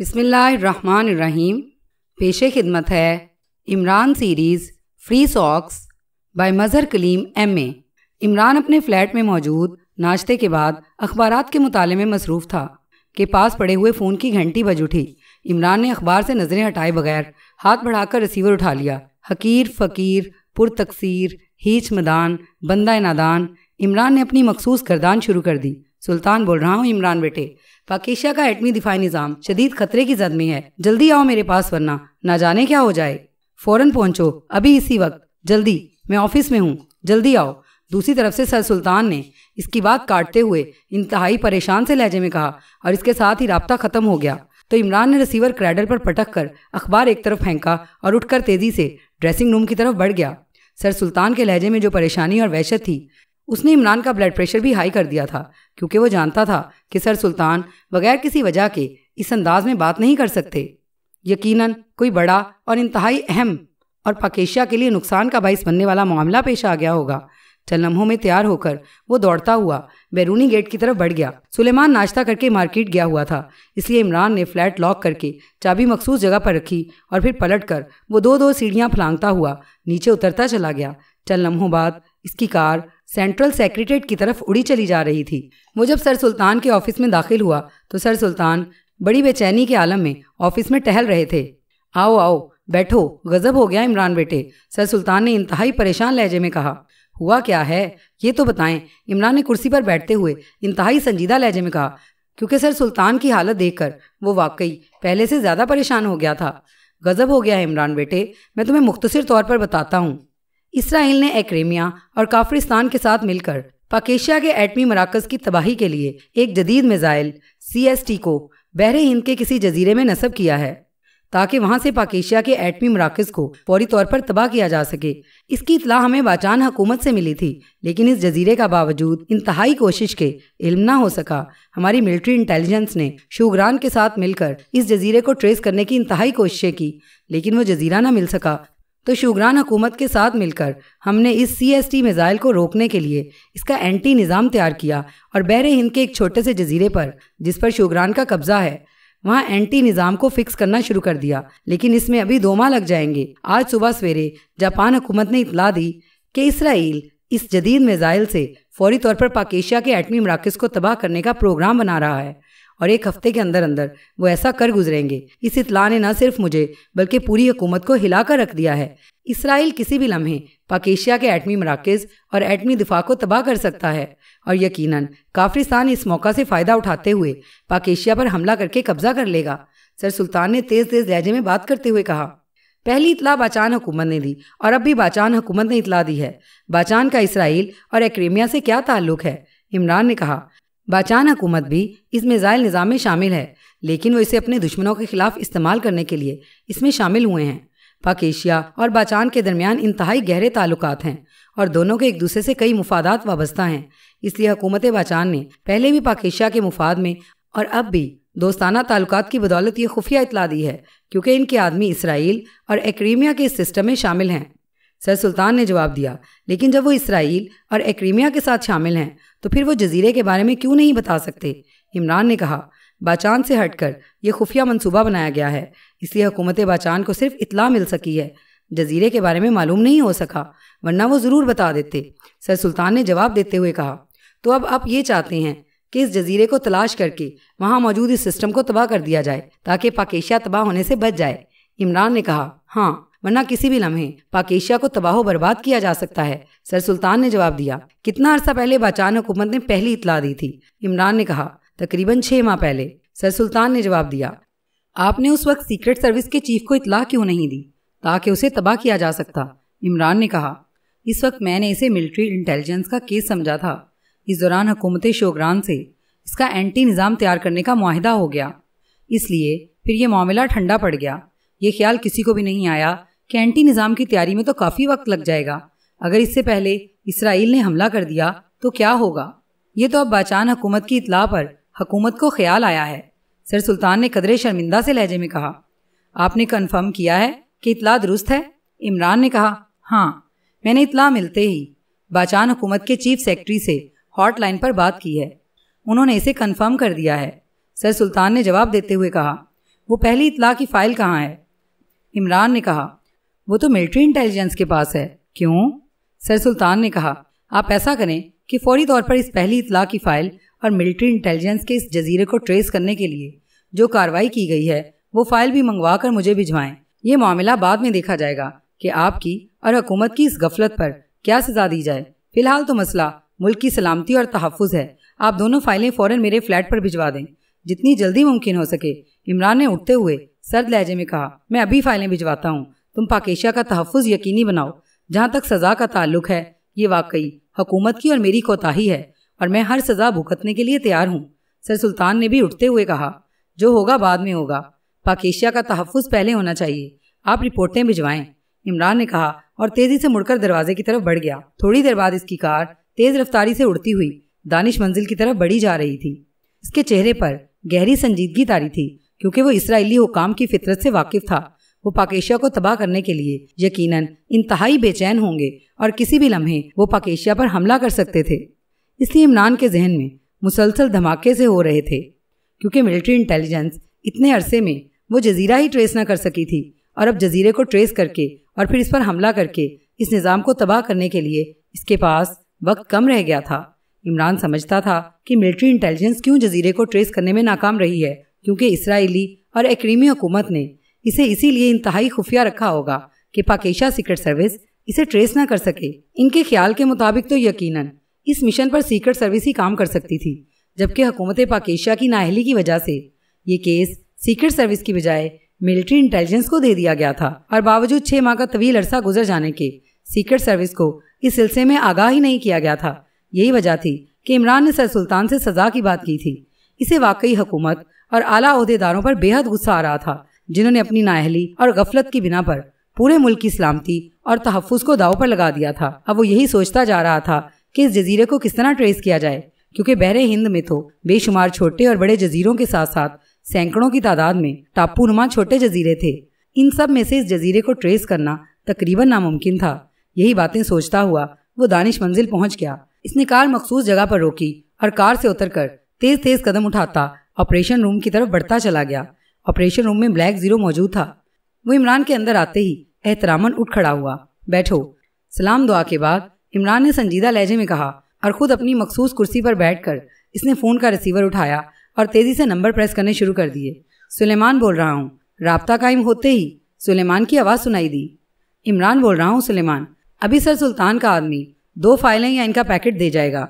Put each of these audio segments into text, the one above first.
बिस्मिल्लाहिर्रहमानिर्रहीम पेशे खिदमत है Imran series Free Socks by Mazhar Kaleem M A Imran अपने फ्लैट में मौजूद नाश्ते के बाद अखबार के मुताले में मसरूफ़ था के पास पड़े हुए फ़ोन की घंटी बज उठी इमरान ने अखबार से नज़रें हटाए बगैर हाथ बढ़ाकर रिसीवर उठा लिया हकीर फ़कीर पुरतकसीर हीच मदान बंदा नादान इमरान ने अपनी मखसूस गर्दान शुरू कर दी सुल्तान बोल रहा हूँ इमरान बेटे पाकिशिया का एटमी दिफाई निज़ाम शदीद खतरे की जद में है जल्दी आओ मेरे पास वरना ना जाने क्या हो जाए फौरन पहुंचो अभी इसी वक्त जल्दी मैं ऑफिस में हूँ जल्दी आओ दूसरी तरफ से सर सुल्तान ने इसकी बात काटते हुए इंतहाई परेशान से लहजे में कहा और इसके साथ ही रबता ख़त्म हो गया तो इमरान ने रिसीवर क्रेडल पर पटक कर अखबार एक तरफ फेंका और उठकर तेज़ी से ड्रेसिंग रूम की तरफ बढ़ गया सर सुल्तान के लहजे में जो परेशानी और वहशत थी उसने इमरान का ब्लड प्रेशर भी हाई कर दिया था क्योंकि वो जानता था कि सर सुल्तान बगैर किसी वजह के इस अंदाज में बात नहीं कर सकते यकीनन कोई बड़ा और इंतहाई अहम और पाकेशिया के लिए नुकसान का बाइस बनने वाला मामला पेश आ गया होगा चल लम्हों में तैयार होकर वो दौड़ता हुआ बैरूनी गेट की तरफ बढ़ गया सुलेमान नाश्ता करके मार्केट गया हुआ था इसलिए इमरान ने फ्लैट लॉक करके चाबी मखसूस जगह पर रखी और फिर पलट कर वो दो दो सीढ़ियाँ फलांगता हुआ नीचे उतरता चला गया चल लम्हों बाद इसकी कार सेंट्रल सेक्रेटरीट की तरफ उड़ी चली जा रही थी वो जब सर सुल्तान के ऑफिस में दाखिल हुआ तो सर सुल्तान बड़ी बेचैनी के आलम में ऑफिस में टहल रहे थे आओ आओ बैठो गजब हो गया इमरान बेटे सर सुल्तान ने इंतहाई परेशान लहजे में कहा हुआ क्या है ये तो बताएं इमरान ने कुर्सी पर बैठते हुए इंतहाई संजीदा लहजे में कहा क्योंकि सर सुल्तान की हालत देखकर वो वाकई पहले से ज़्यादा परेशान हो गया था गजब हो गया है इमरान बेटे मैं तुम्हें मुख्तसर तौर पर बताता हूँ इसराइल ने एक्रेमिया और काफ्रिस्तान के साथ मिलकर पाकेशिया के एटमी मराकज की तबाही के लिए एक जदीद मिज़ाइल सी को बहर हिंद के किसी जजीरे में नस्ब किया है ताकि वहाँ से पाकेशिया के एटमी मराकज को फौरी तौर पर तबाह किया जा सके इसकी इतला हमें बाचान हुकूमत से मिली थी लेकिन इस जजीरे का बावजूद इंतहाई कोशिश के इल्म ना हो सका हमारी मिलिट्री इंटेलिजेंस ने शुगरान के साथ मिलकर इस जजीरे को ट्रेस करने की इंतहाई कोशिशें की लेकिन वो जजीरा ना मिल सका तो शुगरान हुकूमत के साथ मिलकर हमने इस सी एस टी मिज़ाइल को रोकने के लिए इसका एंटी निज़ाम तैयार किया और बहर हिंद के एक छोटे से जजीरे पर जिस पर शुगरान का कब्ज़ा है वहाँ एंटी निज़ाम को फिक्स करना शुरू कर दिया लेकिन इसमें अभी दो माह लग जाएंगे आज सुबह सवेरे जापान हुकूमत ने इतला दी कि इसराइल इस जदीद मिज़ाइल से फौरी तौर पर पाकिस्तान के एटमी मराकज़ को तबाह करने का प्रोग्राम बना रहा है और एक हफ्ते के अंदर अंदर वो ऐसा कर गुजरेंगे इस इतला ने न सिर्फ मुझे बल्कि पूरी हुकूमत को हिलाकर रख दिया है इसराइल किसी भी लम्हे पाकेशिया के एटमी मराकज़ और एटमी दिफा को तबाह कर सकता है और यकीनन काफ्रिस्तान इस मौका से फ़ायदा उठाते हुए पाकेशिया पर हमला करके कब्जा कर लेगा सर सुल्तान ने तेज़ तेज़ लहजे में बात करते हुए कहा पहली इतला बाचान हुकूमत ने दी और अब भी बाचान हुकूमत ने इतला दी है बाचान का इसराइल और एक्रेमिया से क्या ताल्लुक है इमरान ने कहा बाचान हुकूमत भी इस मिज़ाइल निज़ाम में शामिल है लेकिन वो इसे अपने दुश्मनों के खिलाफ इस्तेमाल करने के लिए इसमें शामिल हुए हैं पाकिशिया और बाचान के दरमियान इंतहाई गहरे ताल्लुक हैं और दोनों के एक दूसरे से कई मुफादात वाबस्ता हैं इसलिए हुकूमत बाचान ने पहले भी पाकिशिया के मुफाद में और अब भी दोस्ताना ताल्लुक की बदौलत ये खुफिया इतला दी है क्योंकि इनके आदमी इसराइल और एक्रीमिया के इस सिस्टम में शामिल हैं सर सुल्तान ने जवाब दिया लेकिन जब वो इसराइल और एक्रीमिया के साथ शामिल हैं तो फिर वो जजीरे के बारे में क्यों नहीं बता सकते इमरान ने कहा बाचान से हटकर यह खुफिया मंसूबा बनाया गया है इसलिए हुकूमत बाचान को सिर्फ इतला मिल सकी है जजीरे के बारे में मालूम नहीं हो सका वरना वो ज़रूर बता देते सर सुल्तान ने जवाब देते हुए कहा तो अब आप ये चाहते हैं कि इस जजीरे को तलाश करके वहाँ मौजूद इस सिस्टम को तबाह कर दिया जाए ताकि पाकेशिया तबाह होने से बच जाए इमरान ने कहा हाँ वरना किसी भी लम्हे पाकिशिया को तबाह बर्बाद किया जा सकता है सर सुल्तान ने जवाब दिया कितना अरसा पहले बाचान हुकूमत ने पहली इतला दी थी इमरान ने कहा तकरीबन छह माह पहले सर सुल्तान ने जवाब दिया आपने उस वक्त सीक्रेट सर्विस के चीफ को इतला क्यों नहीं दी ताकि उसे तबाह किया जा सकता इमरान ने कहा इस वक्त मैंने इसे मिलिट्री इंटेलिजेंस का केस समझा था इस दौरान हुकूमत शोगरान से इसका एंटी निज़ाम तैयार करने का माहिदा हो गया इसलिए फिर यह मामला ठंडा पड़ गया ये ख्याल किसी को भी नहीं आया कैंटी निज़ाम की तैयारी में तो काफ़ी वक्त लग जाएगा अगर इससे पहले इसराइल ने हमला कर दिया तो क्या होगा ये तो अब बाचान हकूमत की इतला पर हकूमत को ख्याल आया है सर सुल्तान ने कदरे शर्मिंदा से लहजे में कहा आपने कन्फर्म किया है कि इतला दुरुस्त है इमरान ने कहा हाँ मैंने इतला मिलते ही बाचान हुकूमत के चीफ सेक्रेटरी से हॉटलाइन पर बात की है उन्होंने इसे कन्फर्म कर दिया है सर सुल्तान ने जवाब देते हुए कहा वो पहली इतला की फ़ाइल कहाँ है इमरान ने कहा वो तो मिलिट्री इंटेलिजेंस के पास है क्यों सर सुल्तान ने कहा आप ऐसा करें कि फौरी तौर पर इस पहली इतला की फ़ाइल और मिलिट्री इंटेलिजेंस के इस जजीरे को ट्रेस करने के लिए जो कार्रवाई की गई है वो फ़ाइल भी मंगवा कर मुझे भिजवाएं ये मामला बाद में देखा जाएगा कि आपकी और हुकूमत की इस गफलत पर क्या सजा दी जाए फिलहाल तो मसला मुल्क की सलामती और तहफ़ है आप दोनों फाइलें फौरन मेरे फ्लैट पर भिजवा दें जितनी जल्दी मुमकिन हो सके इमरान ने उठते हुए सर्द लहजे में कहा मैं अभी फाइलें भिजवाता हूँ तुम पाकेशा का तहफ़ यकीनी बनाओ जहाँ तक सज़ा का ताल्लुक है ये वाकई हुकूमत की और मेरी कोताही है और मैं हर सज़ा भुगतने के लिए तैयार हूँ सर सुल्तान ने भी उठते हुए कहा जो होगा बाद में होगा पाकेशिया का तहफ़ पहले होना चाहिए आप रिपोर्टें भिजवाएं इमरान ने कहा और तेज़ी से मुड़कर दरवाजे की तरफ बढ़ गया थोड़ी देर बाद इसकी कार तेज़ रफ्तारी से उड़ती हुई दानिश मंजिल की तरफ बढ़ी जा रही थी इसके चेहरे पर गहरी संजीदगी तारी थी क्योंकि वो इसराइली हुकाम की फितरत से वाकिफ था वो पाकेशिया को तबाह करने के लिए यकीनन इंतहाई बेचैन होंगे और किसी भी लम्हे वो पाकेशिया पर हमला कर सकते थे इसलिए इमरान के जहन में मुसलसल धमाके से हो रहे थे क्योंकि मिलिट्री इंटेलिजेंस इतने अरसे में वो जजीरा ही ट्रेस ना कर सकी थी और अब जजीरे को ट्रेस करके और फिर इस पर हमला करके इस निज़ाम को तबाह करने के लिए इसके पास वक्त कम रह गया था इमरान समझता था कि मिलिट्री इंटेलिजेंस क्यों जजीरे को ट्रेस करने में नाकाम रही है क्योंकि इसराइली और एक्रीमी हुकूमत ने इसे इसीलिए इंतहाई खुफिया रखा होगा कि पाकेशा सीक्रेट सर्विस इसे ट्रेस ना कर सके इनके ख्याल के मुताबिक तो यकीनन इस मिशन पर सीक्रेट सर्विस ही काम कर सकती थी जबकि हुकूमत पाकेशा की नाहली की वजह से ये केस सीक्रेट सर्विस की बजाय मिलिट्री इंटेलिजेंस को दे दिया गया था और बावजूद छह माह का तवील अरसा गुजर जाने के सीक्रेट सर्विस को इस सिलसिले में आगाह ही नहीं किया गया था यही वजह थी कि इमरान ने सर सुल्तान से सजा की बात की थी इसे वाकई हुकूमत और आला अहदेदारों पर बेहद गुस्सा आ रहा था जिन्होंने अपनी नाहली और गफलत की बिना पर पूरे मुल्क की सलामती और तहफ़ को दाव पर लगा दिया था अब वो यही सोचता जा रहा था कि इस जजीरे को किस तरह ट्रेस किया जाए क्योंकि बहरे हिंद में तो बेशुमार छोटे और बड़े जजीरों के साथ साथ सैकड़ों की तादाद में टापू नुमा छोटे जजीरे थे इन सब में से इस जजीरे को ट्रेस करना तकरीबन नामुमकिन था यही बातें सोचता हुआ वो दानिश मंजिल पहुंच गया इसने कार मखसूस जगह पर रोकी और कार से उतरकर तेज तेज कदम उठाता ऑपरेशन रूम की तरफ बढ़ता चला गया ऑपरेशन रूम में ब्लैक जीरो मौजूद था वो इमरान के अंदर आते ही एहतरामन उठ खड़ा हुआ बैठो सलाम दुआ के बाद इमरान ने संजीदा लहजे में कहा और खुद अपनी मखसूस कुर्सी पर बैठकर इसने फ़ोन का रिसीवर उठाया और तेज़ी से नंबर प्रेस करने शुरू कर दिए सुलेमान बोल रहा हूँ रबता कायम होते ही सुलेमान की आवाज़ सुनाई दी इमरान बोल रहा हूँ सुलेमान अभी सर सुल्तान का आदमी दो फाइलें या इनका पैकेट दे जाएगा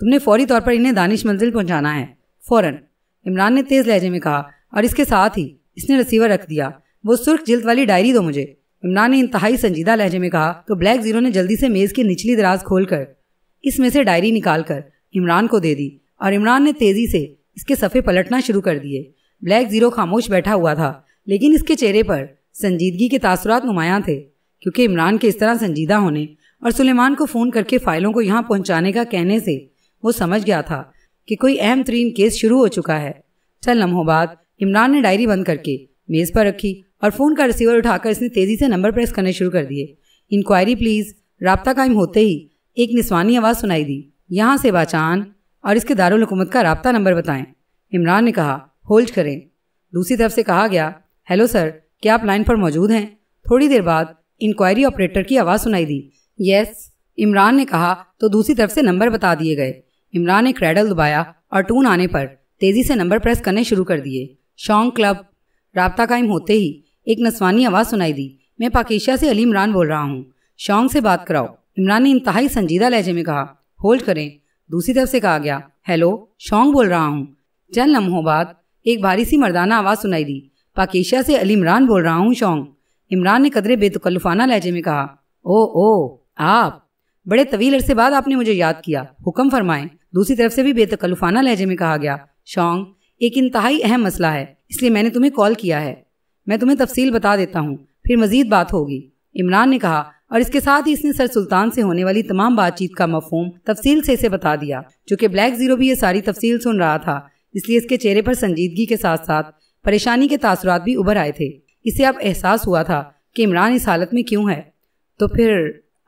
तुमने फौरी तौर पर इन्हें दानिश मंजिल पहुँचाना है फ़ौरन इमरान ने तेज़ लहजे में कहा और इसके साथ ही इसने रिसीवर रख दिया वो सुर्ख जिल्द वाली डायरी दो मुझे इमरान ने इंतहाई संजीदा लहजे में कहा तो ब्लैक जीरो ने जल्दी से मेज़ की निचली दराज खोलकर इसमें से डायरी निकाल कर इमरान को दे दी और इमरान ने तेज़ी से इसके सफ़े पलटना शुरू कर दिए ब्लैक जीरो खामोश बैठा हुआ था लेकिन इसके चेहरे पर संजीदगी के तासरात नुमायाँ थे क्योंकि इमरान के इस तरह संजीदा होने और सुलेमान को फ़ोन करके फ़ाइलों को यहाँ पहुँचाने का कहने से वो समझ गया था कि कोई अहम तरीन केस शुरू हो चुका है चल लम्हों बाद इमरान ने डायरी बंद करके मेज़ पर रखी और फ़ोन का रिसीवर उठाकर इसने तेज़ी से नंबर प्रेस करने शुरू कर दिए इंक्वायरी प्लीज़ रबता कायम होते ही एक निस्वानी आवाज़ सुनाई दी यहाँ से बाचान और इसके दारकूमत का रबता नंबर बताएं इमरान ने कहा होल्ड करें दूसरी तरफ से कहा गया हेलो सर क्या आप लाइन पर मौजूद हैं थोड़ी देर बाद इंक्वायरी ऑपरेटर की आवाज़ सुनाई दी यस इमरान ने कहा तो दूसरी तरफ से नंबर बता दिए गए इमरान ने क्रेडल दबाया और टून आने पर तेज़ी से नंबर प्रेस करने शुरू कर दिए शौंग क्लब रबता कायम होते ही एक नस्वानी आवाज़ सुनाई दी मैं पाकिशा से अली इमरान बोल रहा हूँ शौंग से बात कराओ इमरान ने इंतहाई संजीदा लहजे में कहा होल्ड करें दूसरी तरफ से कहा गया हेलो शौंग बोल रहा हूँ चंद लम्हों बाद एक भारी सी मर्दाना आवाज़ सुनाई दी पाकिशा से अली इमरान बोल रहा हूँ शौंग इमरान ने कदरे बेतकल्लुफाना लहजे में कहा ओ ओ आप बड़े तवील अरसे बाद आपने मुझे याद किया हुक्म फरमाएं दूसरी तरफ से भी बेतकल्लुफाना लहजे में कहा गया शौंग एक इंतहाई अहम मसला है इसलिए मैंने तुम्हें कॉल किया है मैं तुम्हें तफसील बता देता हूँ फिर मजीद बात होगी इमरान ने कहा और इसके साथ ही इसने सर सुल्तान से होने वाली तमाम बातचीत का मफहम तफसील से इसे बता दिया कि ब्लैक जीरो भी ये सारी तफसील सुन रहा था इसलिए इसके चेहरे पर संजीदगी के साथ साथ परेशानी के तासरात भी उभर आए थे इसे अब एहसास हुआ था कि इमरान इस हालत में क्यों है तो फिर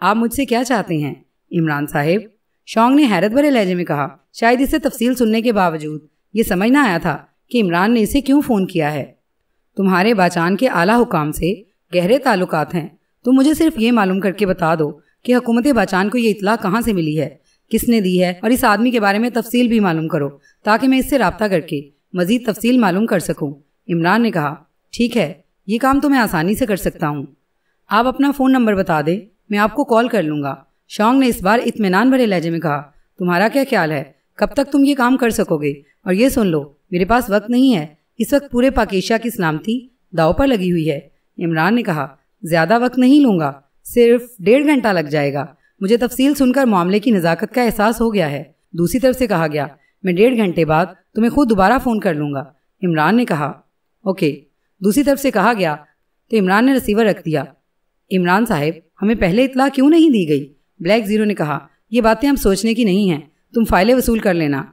आप मुझसे क्या चाहते हैं इमरान साहेब शौंग ने हैरत भरे लहजे में कहा शायद इसे तफसील सुनने के बावजूद ये समझ ना आया था कि इमरान ने इसे क्यों फ़ोन किया है तुम्हारे बाचान के आला हुकाम से गहरे ताल्लुकात हैं तुम मुझे सिर्फ ये मालूम करके बता दो कि हुकूमत बाचान को ये इतला कहाँ से मिली है किसने दी है और इस आदमी के बारे में तफसील भी मालूम करो ताकि मैं इससे रबता करके मजीद तफसील मालूम कर सकूँ इमरान ने कहा ठीक है ये काम तो मैं आसानी से कर सकता हूँ आप अपना फ़ोन नंबर बता दें मैं आपको कॉल कर लूँगा शौंग ने इस बार इतमान भरे लहजे में कहा तुम्हारा क्या ख्याल है कब तक तुम ये काम कर सकोगे और ये सुन लो मेरे पास वक्त नहीं है इस वक्त पूरे पाकिस्तान की सलामती दाव पर लगी हुई है इमरान ने कहा ज़्यादा वक्त नहीं लूंगा सिर्फ डेढ़ घंटा लग जाएगा मुझे तफसील सुनकर मामले की नज़ाकत का एहसास हो गया है दूसरी तरफ से कहा गया मैं डेढ़ घंटे बाद तुम्हें खुद दोबारा फ़ोन कर लूंगा इमरान ने कहा ओके दूसरी तरफ से कहा गया तो इमरान ने रिसीवर रख दिया इमरान साहब हमें पहले इतला क्यों नहीं दी गई ब्लैक ज़ीरो ने कहा यह बातें हम सोचने की नहीं है तुम फ़ाइलें वसूल कर लेना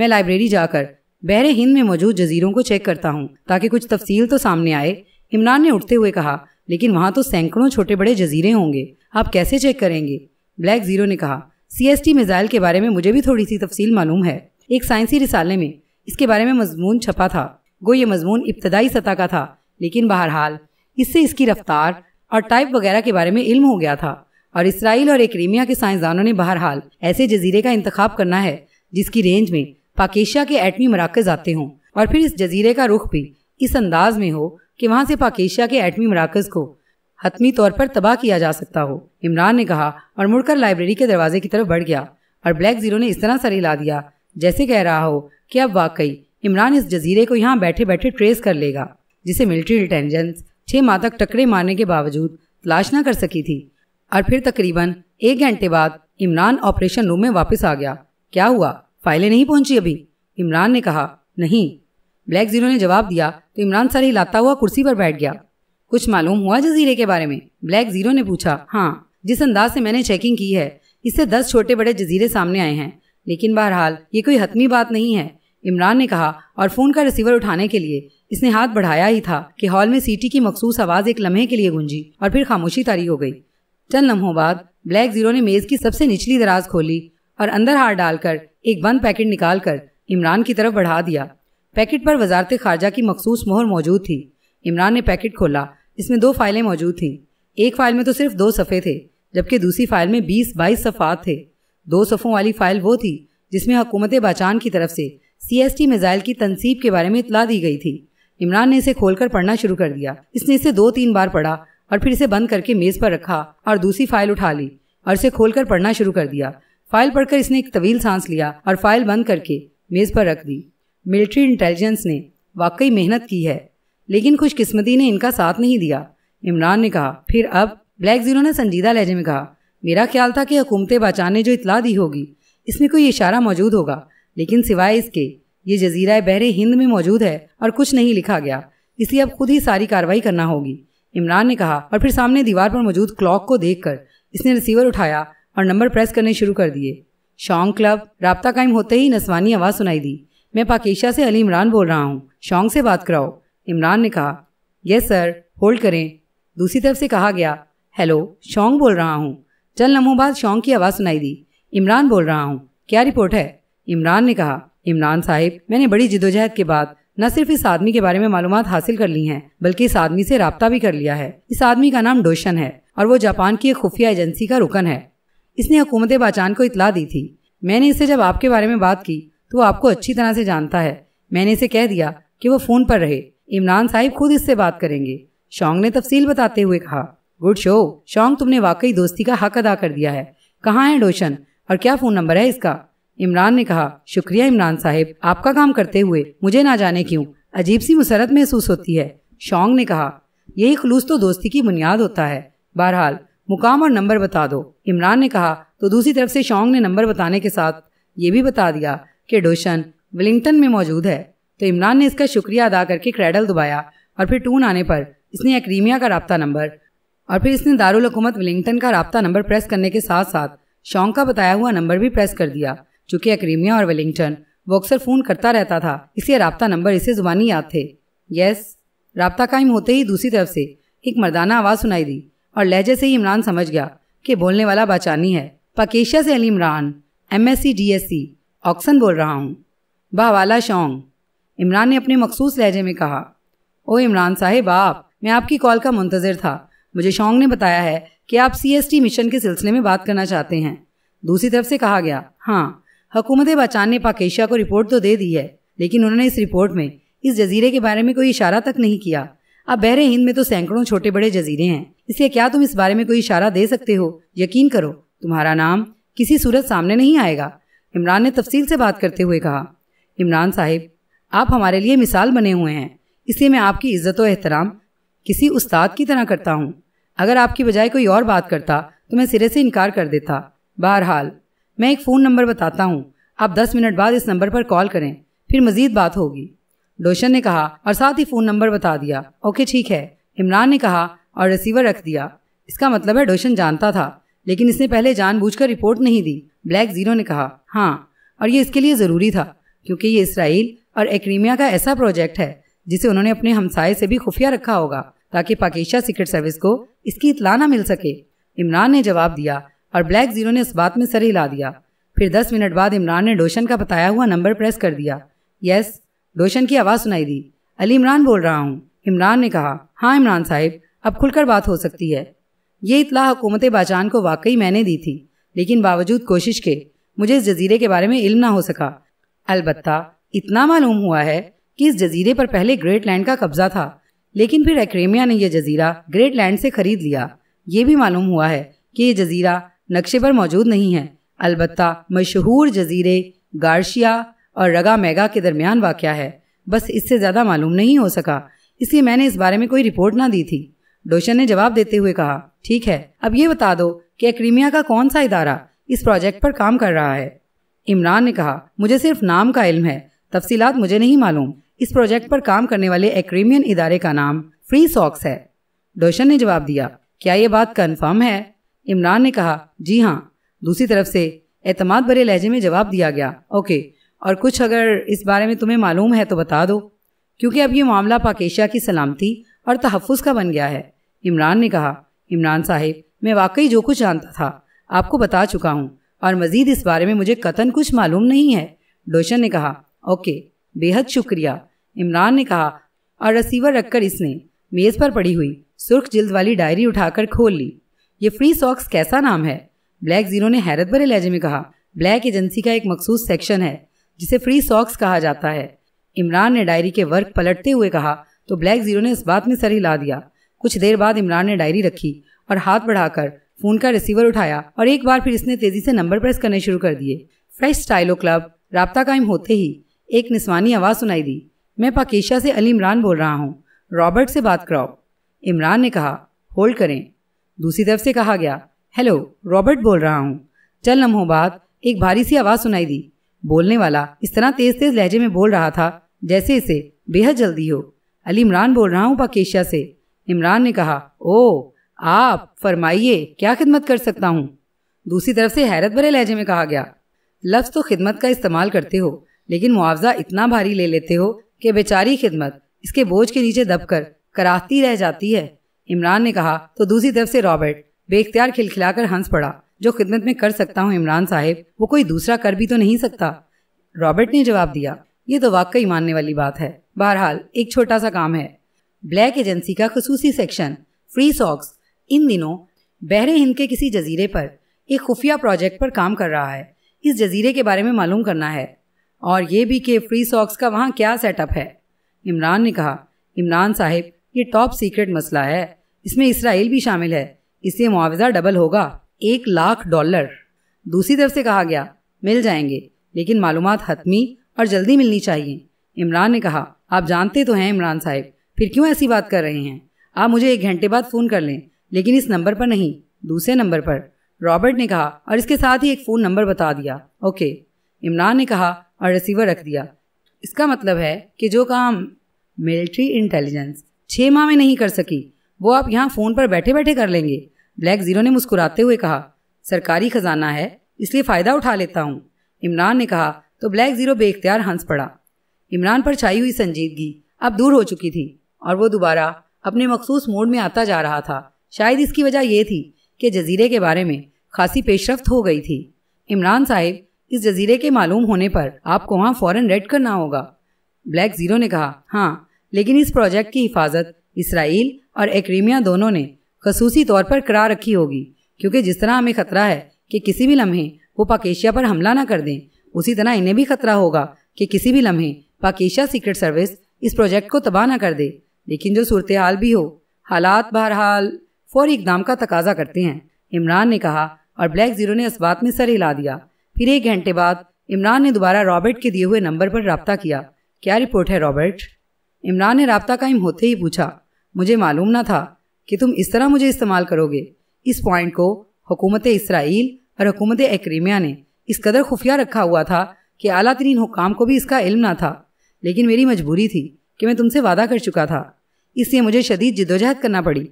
मैं लाइब्रेरी जाकर बहर हिंद में मौजूद जजीरों को चेक करता हूँ ताकि कुछ तफसील तो सामने आए इमरान ने उठते हुए कहा लेकिन वहाँ तो सैकड़ों छोटे बड़े जजीरे होंगे आप कैसे चेक करेंगे ब्लैक जीरो ने कहा सीएसटी मिसाइल के बारे में मुझे भी थोड़ी सी तफसील मालूम है एक साइंसी रिसाले में इसके बारे में मजमून छपा था गो ये मजमून इब्तदाई सतह का था लेकिन बहरहाल इससे इसकी रफ्तार और टाइप वगैरह के बारे में इल्म हो गया था और इसराइल और एक्रीमिया के साइंसदानों ने बहरहाल ऐसे जजीरे का इंतखब करना है जिसकी रेंज में पाकेशिया के एटमी मराकज आते हों और फिर इस जजीरे का रुख भी इस अंदाज में हो कि वहाँ से पाकेशिया के एटमी मराकज को हतमी तौर पर तबाह किया जा सकता हो इमरान ने कहा और मुड़कर लाइब्रेरी के दरवाजे की तरफ बढ़ गया और ब्लैक जीरो ने इस तरह सर हिला दिया जैसे कह रहा हो कि अब वाकई इमरान इस जजीरे को यहाँ बैठे बैठे ट्रेस कर लेगा जिसे मिलिट्री इंटेलिजेंस छह माह तक टकरे मारने के बावजूद तलाश न कर सकी थी और फिर तकरीबन एक घंटे बाद इमरान ऑपरेशन रूम में वापस आ गया क्या हुआ फाइलें नहीं पहुंची अभी इमरान ने कहा नहीं ब्लैक जीरो ने जवाब दिया तो इमरान सर हिलाता हुआ कुर्सी पर बैठ गया कुछ मालूम हुआ जजीरे के बारे में ब्लैक जीरो ने पूछा हाँ जिस अंदाज से मैंने चेकिंग की है इससे दस छोटे बड़े जजीरे सामने आए हैं लेकिन बहरहाल ये कोई हतमी बात नहीं है इमरान ने कहा और फ़ोन का रिसीवर उठाने के लिए इसने हाथ बढ़ाया ही था कि हॉल में सीटी की मखसूस आवाज़ एक लम्हे के लिए गूंजी और फिर खामोशी तारी हो गई चंद लम्हों बाद ब्लैक जीरो ने मेज़ की सबसे निचली दराज खोली और अंदर हार डालकर एक बंद पैकेट निकालकर इमरान की तरफ बढ़ा दिया पैकेट पर वजारत खारजा की मखसूस मोहर मौजूद थी इमरान ने पैकेट खोला इसमें दो फाइलें मौजूद थीं एक फाइल में तो सिर्फ दो सफ़े थे जबकि दूसरी फाइल में बीस बाईस सफ़ात थे दो सफ़ों वाली फाइल वो थी जिसमें हकूमत बाचान की तरफ से सी एस टी मिज़ाइल की तनसीब के बारे में इतला दी गई थी इमरान ने इसे खोलकर पढ़ना शुरू कर दिया इसने इसे दो तीन बार पढ़ा और फिर इसे बंद करके मेज़ पर रखा और दूसरी फाइल उठा ली और इसे खोलकर पढ़ना शुरू कर दिया फाइल पढ़कर इसने एक तवील सांस लिया और फाइल बंद करके मेज पर रख दी मिलिट्री इंटेलिजेंस ने वाकई मेहनत की है लेकिन खुशकिस्मती ने इनका साथ नहीं दिया इमरान ने कहा फिर अब ब्लैक जीरो ने संजीदा लहजे में कहा मेरा ख्याल था कि हुकूमत बाचा ने जो इतला दी होगी इसमें कोई इशारा मौजूद होगा लेकिन सिवाय इसके ये जजीरा बहरे हिंद में मौजूद है और कुछ नहीं लिखा गया इसलिए अब खुद ही सारी कार्रवाई करना होगी इमरान ने कहा और फिर सामने दीवार पर मौजूद क्लॉक को देखकर इसने रिसीवर उठाया और नंबर प्रेस करने शुरू कर दिए शौंग क्लब रबता कायम होते ही नसवानी आवाज़ सुनाई दी मैं पाकिशा से अली इमरान बोल रहा हूँ शौंग से बात कराओ इमरान ने कहा यस सर होल्ड करें दूसरी तरफ से कहा गया हेलो शौंग बोल रहा हूँ चल बाद शौंग की आवाज़ सुनाई दी इमरान बोल रहा हूँ क्या रिपोर्ट है इमरान ने कहा इमरान साहिब मैंने बड़ी जिदोजहद के बाद न सिर्फ इस आदमी के बारे में मालूम हासिल कर ली हैं बल्कि इस आदमी से रबता भी कर लिया है इस आदमी का नाम डोशन है और वो जापान की एक खुफिया एजेंसी का रुकन है इसने हुकूमत बाचान को इतला दी थी मैंने इससे जब आपके बारे में बात की तो वो आपको अच्छी तरह से जानता है मैंने इसे कह दिया कि वो फ़ोन पर रहे इमरान साहिब खुद इससे बात करेंगे शोंग ने तफसील बताते हुए कहा गुड शो शोंग तुमने वाकई दोस्ती का हक अदा कर दिया है कहाँ है डोशन और क्या फ़ोन नंबर है इसका इमरान ने कहा शुक्रिया इमरान साहिब आपका काम करते हुए मुझे ना जाने क्यों अजीब सी मुसरत महसूस होती है शोंग ने कहा यही खलूस तो दोस्ती की बुनियाद होता है बहरहाल मुकाम और नंबर बता दो इमरान ने कहा तो दूसरी तरफ से शोंग ने नंबर बताने के साथ ये भी बता दिया कि डोशन विलिंगटन में मौजूद है तो इमरान ने इसका शुक्रिया अदा करके क्रैडल दबाया और फिर टून आने पर इसने अक्रीमिया का रबता नंबर और फिर इसने दारुलकूमत विलिंगटन का रबता नंबर प्रेस करने के साथ साथ शोंग का बताया हुआ नंबर भी प्रेस कर दिया चूंकि अक्रीमिया और विलिंगटन वो अक्सर फ़ोन करता रहता था इसलिए रबता नंबर इसे ज़ुबानी याद थे यस रबता कायम होते ही दूसरी तरफ से एक मर्दाना आवाज़ सुनाई दी और लहजे से ही इमरान समझ गया कि बोलने वाला बाचानी है पकेशिया से Ali Imran M S C D S C Oxon बोल रहा हूँ बावाला शोंग इमरान ने अपने मखसूस लहजे में कहा ओ इमरान साहेब आप मैं आपकी कॉल का मुंतज़र था मुझे शोंग ने बताया है कि आप सी एस टी मिशन के सिलसिले में बात करना चाहते हैं दूसरी तरफ से कहा गया हाँ हकूमत बाचान ने पाकेशिया को रिपोर्ट तो दे दी है लेकिन उन्होंने इस रिपोर्ट में इस जजीरे के बारे में कोई इशारा तक नहीं किया अब बहरे हिंद में तो सैकड़ों छोटे बड़े जजीरे हैं इसलिए क्या तुम इस बारे में कोई इशारा दे सकते हो यकीन करो तुम्हारा नाम किसी सूरत सामने नहीं आएगा इमरान ने तफसील से बात करते हुए कहा इमरान साहब आप हमारे लिए मिसाल बने हुए हैं इसलिए मैं आपकी इज्जत और एहतराम किसी उस्ताद की तरह करता हूँ अगर आपकी बजाय कोई और बात करता तो मैं सिरे से इनकार कर देता बहरहाल मैं एक फ़ोन नंबर बताता हूँ आप दस मिनट बाद इस नंबर पर कॉल करें फिर मज़ीद बात होगी डोशन ने कहा और साथ ही फ़ोन नंबर बता दिया ओके ठीक है इमरान ने कहा और रिसीवर रख दिया इसका मतलब है डोशन जानता था लेकिन इसने पहले जानबूझकर रिपोर्ट नहीं दी ब्लैक जीरो ने कहा हाँ और ये इसके लिए ज़रूरी था क्योंकि ये इसराइल और एक्रीमिया का ऐसा प्रोजेक्ट है जिसे उन्होंने अपने हमसाये से भी खुफिया रखा होगा ताकि पाकिस्तान सीक्रेट सर्विस को इसकी इतला ना मिल सके इमरान ने जवाब दिया और ब्लैक जीरो ने इस बात में सर हिला दिया फिर दस मिनट बाद इमरान ने डोशन का बताया हुआ नंबर प्रेस कर दिया यस डोशन की आवाज़ सुनाई दी अली इमरान बोल रहा हूँ इमरान ने कहा हाँ इमरान साहिब अब खुलकर बात हो सकती है ये इतला हुकूमत बाजान को वाकई मैंने दी थी लेकिन बावजूद कोशिश के मुझे इस जजीरे के बारे में इल्म ना हो सका अलबत्ता इतना मालूम हुआ है कि इस जजीरे पर पहले ग्रेट लैंड का कब्जा था लेकिन फिर एक्रेमिया ने यह जजीरा ग्रेट लैंड से खरीद लिया ये भी मालूम हुआ है कि ये जजीरा नक्शे पर मौजूद नहीं है अलबत्ता मशहूर जजीरे गार्शिया और रगा मेगा के दरमियान वाक़ है बस इससे ज़्यादा मालूम नहीं हो सका इसलिए मैंने इस बारे में कोई रिपोर्ट ना दी थी डोशन ने जवाब देते हुए कहा ठीक है अब ये बता दो कि एक्रीमिया का कौन सा इदारा इस प्रोजेक्ट पर काम कर रहा है इमरान ने कहा मुझे सिर्फ नाम का इल्म है तफसीलात मुझे नहीं मालूम इस प्रोजेक्ट पर काम करने वाले एक्रीमियन इदारे का नाम फ्री सॉक्स है डोशन ने जवाब दिया क्या ये बात कन्फर्म है इमरान ने कहा जी हाँ दूसरी तरफ से एतमाद भरे लहजे में जवाब दिया गया ओके और कुछ अगर इस बारे में तुम्हें मालूम है तो बता दो क्योंकि अब ये मामला पाकेशिया की सलामती और तहफ़ का बन गया है इमरान ने कहा इमरान साहब मैं वाकई जो कुछ जानता था आपको बता चुका हूँ और मज़ीद इस बारे में मुझे कतन कुछ मालूम नहीं है डोशन ने कहा ओके बेहद शुक्रिया इमरान ने कहा और रसीवर रखकर इसने मेज़ पर पड़ी हुई सुर्ख जिल्द वाली डायरी उठाकर खोल ली ये फ्री सॉक्स कैसा नाम है ब्लैक जीरो ने हैरत भरे लहजे में कहा ब्लैक एजेंसी का एक मखसूस सेक्शन है जिसे फ्री सॉक्स कहा जाता है इमरान ने डायरी के वर्क पलटते हुए कहा तो ब्लैक जीरो ने इस बात में सर हिला दिया कुछ देर बाद इमरान ने डायरी रखी और हाथ बढ़ाकर फोन का रिसीवर उठाया और एक बार फिर इसने तेजी से नंबर प्रेस करने शुरू कर दिए फ्रेश स्टाइलो क्लब रबता कायम होते ही एक निस्वानी आवाज़ सुनाई दी मैं पाकिशा से अली इमरान बोल रहा हूँ रॉबर्ट से बात कराओ इमरान ने कहा होल्ड करें दूसरी तरफ से कहा गया हेलो रॉबर्ट बोल रहा हूँ चल लम्हों बाद एक भारी सी आवाज़ सुनाई दी बोलने वाला इस तरह तेज तेज लहजे में बोल रहा था जैसे इसे बेहद जल्दी हो अली इमरान बोल रहा हूँ पाकेशिया से इमरान ने कहा ओ आप फरमाइए क्या खिदमत कर सकता हूँ दूसरी तरफ से हैरत भरे लहजे में कहा गया लफ्ज़ तो खिदमत का इस्तेमाल करते हो लेकिन मुआवजा इतना भारी ले लेते हो कि बेचारी खिदमत इसके बोझ के नीचे दबकर कराहती रह जाती है इमरान ने कहा तो दूसरी तरफ से रॉबर्ट बेख्तियार खिलखिलाकर हंस पड़ा जो खिदमत में कर सकता हूँ इमरान साहब वो कोई दूसरा कर भी तो नहीं सकता रॉबर्ट ने जवाब दिया ये तो वाकई मानने वाली बात है बहरहाल एक छोटा सा काम है ब्लैक एजेंसी का खसूसी सेक्शन फ्री सॉक्स इन दिनों बहरे हिंद के किसी जजीरे पर एक खुफिया प्रोजेक्ट पर काम कर रहा है इस जजीरे के बारे में मालूम करना है और ये भी कि फ्री सॉक्स का वहाँ क्या सेटअप है इमरान ने कहा इमरान साहिब ये टॉप सीक्रेट मसला है इसमें इसराइल भी शामिल है इससे मुआवजा डबल होगा एक लाख डॉलर दूसरी तरफ से कहा गया मिल जाएंगे लेकिन मालूम हतमी और जल्दी मिलनी चाहिए इमरान ने कहा आप जानते तो हैं इमरान साहिब फिर क्यों ऐसी बात कर रहे हैं आप मुझे एक घंटे बाद फ़ोन कर लें लेकिन इस नंबर पर नहीं दूसरे नंबर पर रॉबर्ट ने कहा और इसके साथ ही एक फ़ोन नंबर बता दिया ओके इमरान ने कहा और रिसीवर रख दिया इसका मतलब है कि जो काम मिलिट्री इंटेलिजेंस छः माह में नहीं कर सकी वो आप यहाँ फ़ोन पर बैठे बैठे कर लेंगे ब्लैक ज़ीरो ने मुस्कुराते हुए कहा सरकारी ख़जाना है इसलिए फ़ायदा उठा लेता हूँ इमरान ने कहा तो ब्लैक ज़ीरो बेख्तियार हंस पड़ा इमरान पर छाई हुई संजीदगी अब दूर हो चुकी थी और वो दोबारा अपने मखसूस मोड में आता जा रहा था शायद इसकी वजह यह थी कि जजीरे के बारे में खासी पेशरफ हो गई थी इमरान साहिब इस जजीरे के मालूम होने पर आपको वहाँ फ़ौरन रेड करना होगा ब्लैक ज़ीरो ने कहा हाँ लेकिन इस प्रोजेक्ट की हिफाजत इसराइल और एक्रीमिया दोनों ने खसूसी तौर पर करा रखी होगी क्योंकि जिस तरह हमें खतरा है कि किसी भी लम्हे वो पाकेशिया पर हमला ना कर दें उसी तरह इन्हें भी खतरा होगा कि किसी भी लम्हे पाकेशिया सीक्रेट सर्विस इस प्रोजेक्ट को तबाह ना कर दे लेकिन जो सूरत हाल भी हो हालात बहरहाल फौरी इकदाम का तकाजा करते हैं इमरान ने कहा और ब्लैक ज़ीरो ने इस बात में सर हिला दिया फिर एक घंटे बाद इमरान ने दोबारा रॉबर्ट के दिए हुए नंबर पर रबता किया क्या रिपोर्ट है रॉबर्ट इमरान ने रबता कायम होते ही पूछा मुझे मालूम ना था कि तुम इस तरह मुझे इस्तेमाल करोगे इस पॉइंट को हुकूमत इसराइल और हुकूमत एक्रीमिया ने इस कदर खुफिया रखा हुआ था कि अला तरीन हुकाम को भी इसका इल्म ना था लेकिन मेरी मजबूरी थी कि मैं तुमसे वादा कर चुका था इसलिए मुझे शदीद जिदोजहद करना पड़ी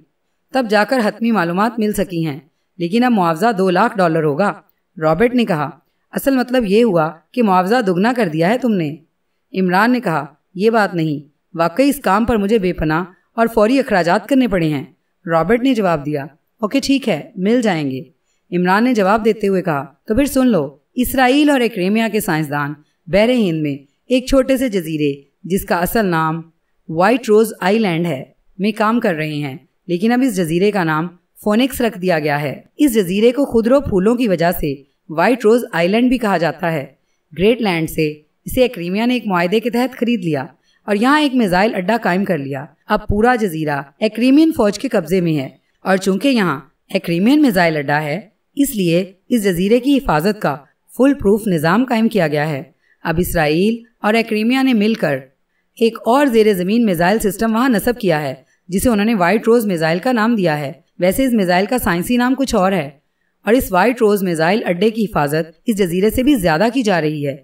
तब जाकर हतमी मालूम मिल सकी हैं लेकिन अब मुआवजा दो लाख डॉलर होगा रॉबर्ट ने कहा असल मतलब ये हुआ कि मुआवजा दुगना कर दिया है तुमने इमरान ने कहा ये बात नहीं वाकई इस काम पर मुझे बेपना और फौरी अखराज करने पड़े हैं रॉबर्ट ने जवाब दिया ओके ठीक है मिल जाएंगे इमरान ने जवाब देते हुए कहा तो फिर सुन लो इसराइल और एक्रेमिया के साइंसदान बहरे हिंद में एक छोटे से जजीरे जिसका असल नाम वाइट रोज़ आइलैंड है में काम कर रहे हैं लेकिन अब इस जजीरे का नाम फोनिक्स रख दिया गया है इस जजीरे को खुदरो फूलों की वजह से वाइट रोज़ आइलैंड भी कहा जाता है ग्रेट लैंड से इसे एक्रीमिया ने एक मुआदे के तहत खरीद लिया और यहाँ एक मिज़ाइल अड्डा कायम कर लिया अब पूरा जजीरा एक्रीमियन फौज के कब्जे में है और चूंकि यहाँ एक्रीमियन मिज़ाइल अड्डा है इसलिए इस जजीरे की हिफाजत का फुल प्रूफ निज़ाम कायम किया गया है अब इसराइल और एक्रीमिया ने मिलकर एक और जेर ज़मीन मिज़ाइल सिस्टम वहाँ नस्ब किया है जिसे उन्होंने वाइट रोज़ मिज़ाइल का नाम दिया है वैसे इस मिज़ाइल का साइंसी नाम कुछ और है और इस वाइट रोज़ मिज़ाइल अड्डे की हिफाजत इस जजीरे से भी ज़्यादा की जा रही है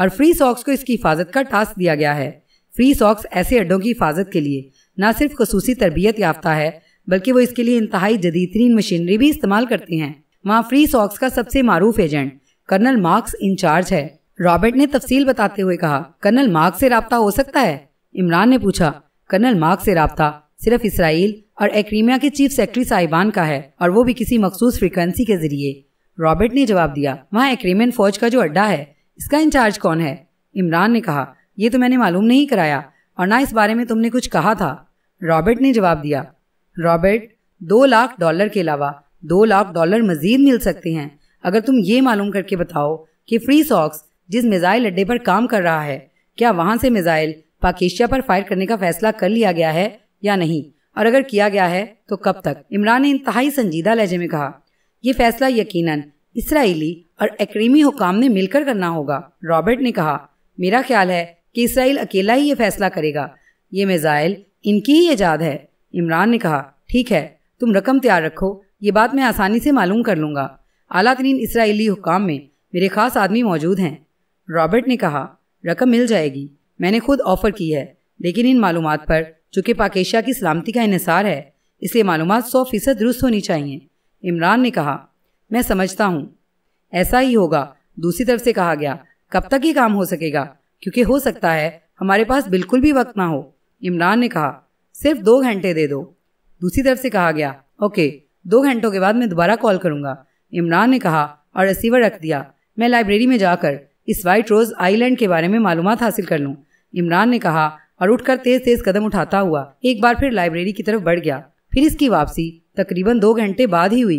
और फ्री सॉक्स को इसकी हिफाजत का टास्क दिया गया है फ्री सॉक्स ऐसे अड्डों की हिफाजत के लिए न सिर्फ खसूसी तरबियत याफ्ता है बल्कि वो इसके लिए इंतहाई जदीद तरीन मशीनरी भी इस्तेमाल करते हैं वहाँ फ्री सॉक्स का सबसे मारूफ एजेंट कर्नल मार्क्स इंचार्ज है रॉबर्ट ने तफसील बताते हुए कहा कर्नल मार्ग से रहा हो सकता है इमरान ने पूछा कर्नल मार्ग से रहा सिर्फ इसराइल और एक्रीमिया के चीफ सेक्रेटरी साहिबान का है और वो भी किसी मखसूस फ्रिक्वेंसी के जरिए रॉबर्ट ने जवाब दिया वहाँ एक्रीमियन फौज का जो अड्डा है इसका इंचार्ज कौन है इमरान ने कहा ये तो मैंने मालूम नहीं कराया और ना इस बारे में तुमने कुछ कहा था रॉबर्ट ने जवाब दिया रॉबर्ट दो लाख डॉलर के अलावा दो लाख डॉलर मजीद मिल सकते हैं अगर तुम ये मालूम करके बताओ कि फ्री सॉक्स जिस मिसाइल अड्डे पर काम कर रहा है क्या वहाँ से मिसाइल पाकिस्तान पर फायर करने का फैसला कर लिया गया है या नहीं और अगर किया गया है तो कब तक इमरान ने इंतहाई संजीदा लहजे में कहा यह फैसला यकीनन इसराइली और अक्रीमी हुकाम ने मिलकर करना होगा रॉबर्ट ने कहा मेरा ख्याल है कि इसराइल अकेला ही ये फैसला करेगा ये मिसाइल इनकी ही ईजाद है इमरान ने कहा ठीक है तुम रकम तैयार रखो ये बात मैं आसानी से मालूम कर लूंगा आला तरीन इसराइली हुकाम में मेरे खास आदमी मौजूद हैं रॉबर्ट ने कहा रकम मिल जाएगी मैंने खुद ऑफर की है लेकिन इन मालूम पर चूंकि पाकेशा की सलामती का इसार है इसलिए मालूम सौ फीसद दुरुस्त होनी चाहिए इमरान ने कहा मैं समझता हूँ ऐसा ही होगा दूसरी तरफ से कहा गया कब तक ये काम हो सकेगा क्योंकि हो सकता है हमारे पास बिल्कुल भी वक्त ना हो इमरान ने कहा सिर्फ दो घंटे दे दो दूसरी तरफ से कहा गया ओके दो घंटों के बाद मैं दोबारा कॉल करूंगा इमरान ने कहा और रिसीवर रख दिया मैं लाइब्रेरी में जाकर इस वाइट रोज आइलैंड के बारे में मालूम हासिल कर लूँ इमरान ने कहा और उठकर तेज तेज कदम उठाता हुआ एक बार फिर लाइब्रेरी की तरफ बढ़ गया फिर इसकी वापसी तकरीबन दो घंटे बाद ही हुई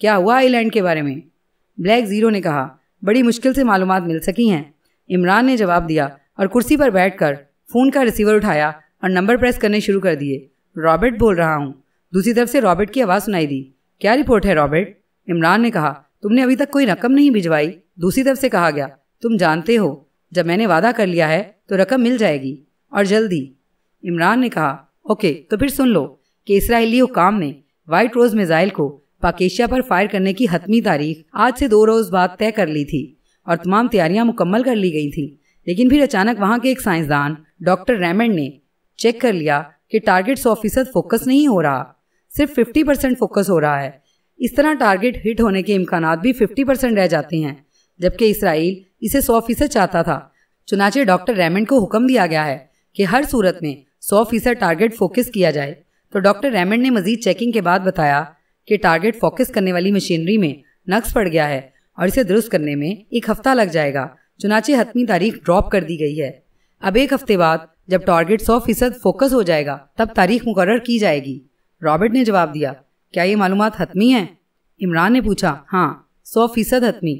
क्या हुआ आइलैंड के बारे में ब्लैक जीरो ने कहा बड़ी मुश्किल से मालूम मिल सकी हैं इमरान ने जवाब दिया और कुर्सी पर बैठकर फ़ोन का रिसीवर उठाया और नंबर प्रेस करने शुरू कर दिए रॉबर्ट बोल रहा हूँ दूसरी तरफ से रॉबर्ट की आवाज़ सुनाई दी क्या रिपोर्ट है रॉबर्ट इमरान ने कहा तुमने अभी तक कोई रकम नहीं भिजवाई दूसरी तरफ से कहा गया तुम जानते हो जब मैंने वादा कर लिया है तो रकम मिल जाएगी और जल्दी इमरान ने कहा ओके तो फिर सुन लो कि इसराइली हुकाम ने वाइट रोज मिजाइल को पाकिस्तान पर फायर करने की हतमी तारीख आज से दो रोज बाद तय कर ली थी और तमाम तैयारियां मुकम्मल कर ली गई थी लेकिन फिर अचानक वहां के एक साइंसदान डॉक्टर रेमंड ने चेक कर लिया कि टारगेट सौ फीसद फोकस नहीं हो रहा सिर्फ फिफ्टी परसेंट फोकस हो रहा है इस तरह टारगेट हिट होने के इम्कान भी फिफ्टी परसेंट रह जाते हैं जबकि इसराइल इसे सौ फीसद चाहता था चुनाचे डॉक्टर रेमंड को हुक्म दिया गया है कि हर सूरत में सौ फीसद टारगेट फोकस किया जाए तो डॉक्टर रेमंड ने मजीद चेकिंग के बाद बताया कि टारगेट फोकस करने वाली मशीनरी में नक्स पड़ गया है और इसे दुरुस्त करने में एक हफ्ता लग जाएगा चुनाचे हतमी तारीख ड्रॉप कर दी गई है अब एक हफ्ते बाद जब टारगेट सौ फीसद फोकस हो जाएगा तब तारीख मुकर की जाएगी रॉबर्ट ने जवाब दिया क्या ये मालूम हतमी है इमरान ने पूछा हाँ सौ फीसद हतमी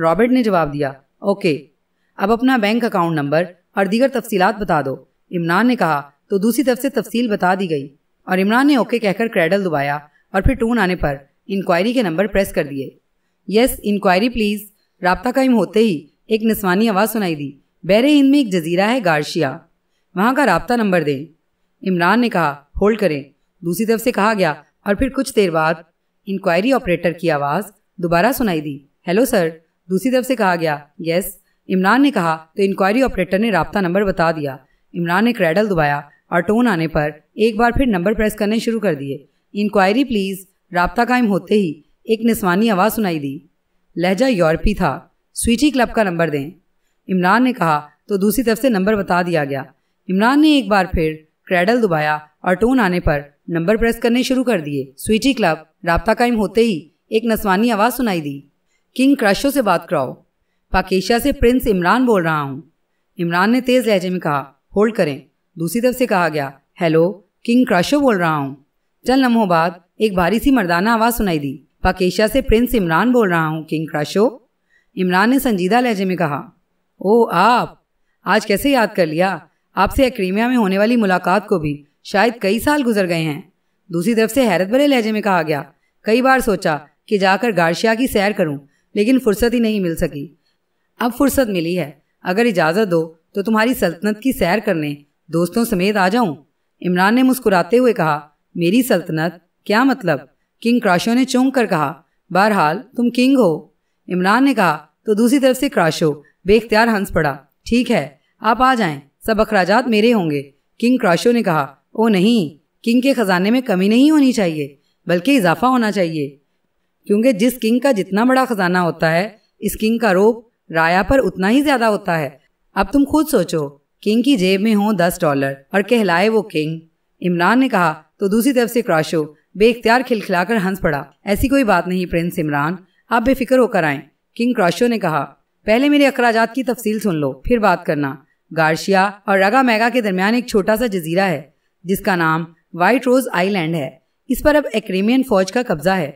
रॉबर्ट ने जवाब दिया ओके अब अपना बैंक अकाउंट नंबर और दीगर तफसीलात बता दो इमरान ने कहा तो दूसरी तरफ से तफसील बता दी गई और इमरान ने ओके कहकर क्रेडल दबाया और फिर टून आने पर इंक्वायरी के नंबर प्रेस कर दिए यस इंक्वायरी प्लीज़ रबता कायम होते ही एक नस्वानी आवाज़ सुनाई दी बहरे हिंद में एक जजीरा है गारशिया वहाँ का रबता नंबर दें इमरान ने कहा होल्ड करें दूसरी तरफ से कहा गया और फिर कुछ देर बाद इंक्वायरी ऑपरेटर की आवाज़ दोबारा सुनाई दी हेलो सर दूसरी तरफ से कहा गया यस इमरान ने कहा तो इंक्वायरी ऑपरेटर ने रबता नंबर बता दिया इमरान ने क्रेडल दबाया और टोन आने पर एक बार फिर नंबर प्रेस करने शुरू कर दिए इंक्वायरी प्लीज़ रबता कायम होते ही एक निस्वानी आवाज़ सुनाई दी लहजा यूरोपी था स्वीटी क्लब का नंबर दें इमरान ने कहा तो दूसरी तरफ से नंबर बता दिया गया इमरान ने एक बार फिर क्रेडल दबाया और टोन आने पर नंबर प्रेस करने शुरू कर दिए स्वीटी क्लब रबता कायम होते ही एक नस्वानी आवाज़ सुनाई दी किंग क्रशो से बात कराओ पाकेशिया से प्रिंस इमरान बोल रहा हूँ इमरान ने तेज लहजे में कहा होल्ड करें दूसरी तरफ से कहा गया हेलो किंग क्रशो बोल रहा हूँ चल लम्हों बाद एक भारी सी मर्दाना आवाज़ सुनाई दी पाकेशिया से प्रिंस इमरान बोल रहा हूँ किंग क्रशो इमरान ने संजीदा लहजे में कहा ओ आप आज कैसे याद कर लिया आपसे अक्रीमिया में होने वाली मुलाकात को भी शायद कई साल गुजर गए हैं दूसरी तरफ से हैरत भरे लहजे में कहा गया कई बार सोचा कि जाकर गार्शिया की सैर करूं लेकिन फुर्सत ही नहीं मिल सकी अब फुर्सत मिली है अगर इजाज़त दो तो तुम्हारी सल्तनत की सैर करने दोस्तों समेत आ जाऊं इमरान ने मुस्कुराते हुए कहा मेरी सल्तनत क्या मतलब किंग क्राशो ने चौंक कर कहा बहरहाल तुम किंग हो इमरान ने कहा तो दूसरी तरफ से क्राशो बेख्तियार हंस पड़ा ठीक है आप आ जाएं सब अखराज मेरे होंगे किंग क्राशो ने कहा ओ नहीं किंग के ख़जाने में कमी नहीं होनी चाहिए बल्कि इजाफा होना चाहिए क्योंकि जिस किंग का जितना बड़ा खजाना होता है इस किंग का रोप राया पर उतना ही ज्यादा होता है अब तुम खुद सोचो किंग की जेब में हो दस डॉलर और कहलाए वो किंग इमरान ने कहा तो दूसरी तरफ से क्राशो बेख्तियार खिलखिलाकर हंस पड़ा ऐसी कोई बात नहीं प्रिंस इमरान आप बेफिक्र होकर आए किंग क्राशो ने कहा पहले मेरे अखराज की तफसील सुन लो फिर बात करना गार्शिया और रगा मैगा के दरमियान एक छोटा सा जजीरा है जिसका नाम वाइट रोज आईलैंड है इस पर अब एक्रेमियन फौज का कब्जा है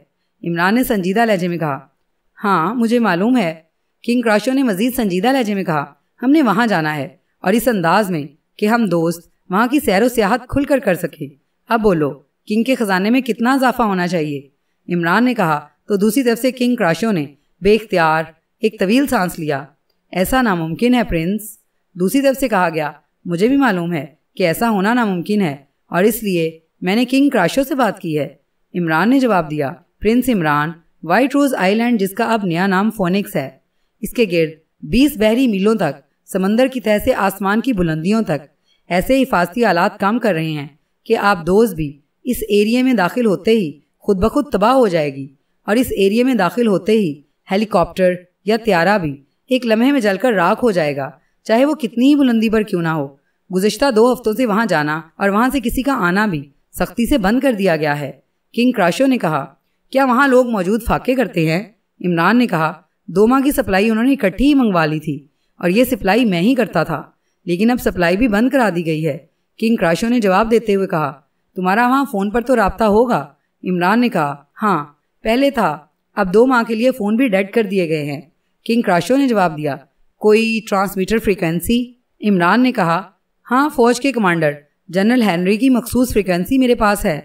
इमरान ने संजीदा लहजे में कहा हाँ मुझे मालूम है किंग क्राशो ने मजीद संजीदा लहजे में कहा हमने वहां जाना है और इस अंदाज में कि हम दोस्त वहां की सैर सियाहत खुलकर कर सके अब बोलो किंग के ख़जाने में कितना इजाफा होना चाहिए इमरान ने कहा तो दूसरी तरफ से किंग क्राशो ने बेख्तियार एक तवील सांस लिया ऐसा नामुमकिन है प्रिंस दूसरी तरफ से कहा गया मुझे भी मालूम है कि ऐसा होना नामुमकिन है और इसलिए मैंने किंग क्राशो से बात की है इमरान ने जवाब दिया prince Imran White Rose Island जिसका अब नया नाम फोनिक्स है इसके गिर्द 20 बहरी मीलों तक समंदर की तह से आसमान की बुलंदियों तक ऐसे हिफाजती आलात काम कर रहे हैं कि आप दोस्त भी इस एरिया में दाखिल होते ही खुद ब खुद तबाह हो जाएगी और इस एरिए में दाखिल होते ही हेलीकॉप्टर या त्यारा भी एक लम्हे में जलकर राख हो जाएगा चाहे वो कितनी ही बुलंदी पर क्यों ना हो गुजशत दो हफ्तों से वहाँ जाना और वहाँ से किसी का आना भी सख्ती से बंद कर दिया गया है किंग क्राशो ने कहा क्या वहाँ लोग मौजूद फाके करते हैं इमरान ने कहा दोमा की सप्लाई उन्होंने इकट्ठी ही मंगवा ली थी और ये सप्लाई मैं ही करता था लेकिन अब सप्लाई भी बंद करा दी गई है किंग क्राशो ने जवाब देते हुए कहा तुम्हारा वहाँ फ़ोन पर तो रबता होगा इमरान ने कहा हाँ पहले था अब दो माह के लिए फ़ोन भी डेड कर दिए गए हैं किंग क्राशो ने जवाब दिया कोई ट्रांसमीटर फ्रीक्वेंसी इमरान ने कहा हाँ फ़ौज के कमांडर जनरल हैनरी की मखसूस फ्रीक्वेंसी मेरे पास है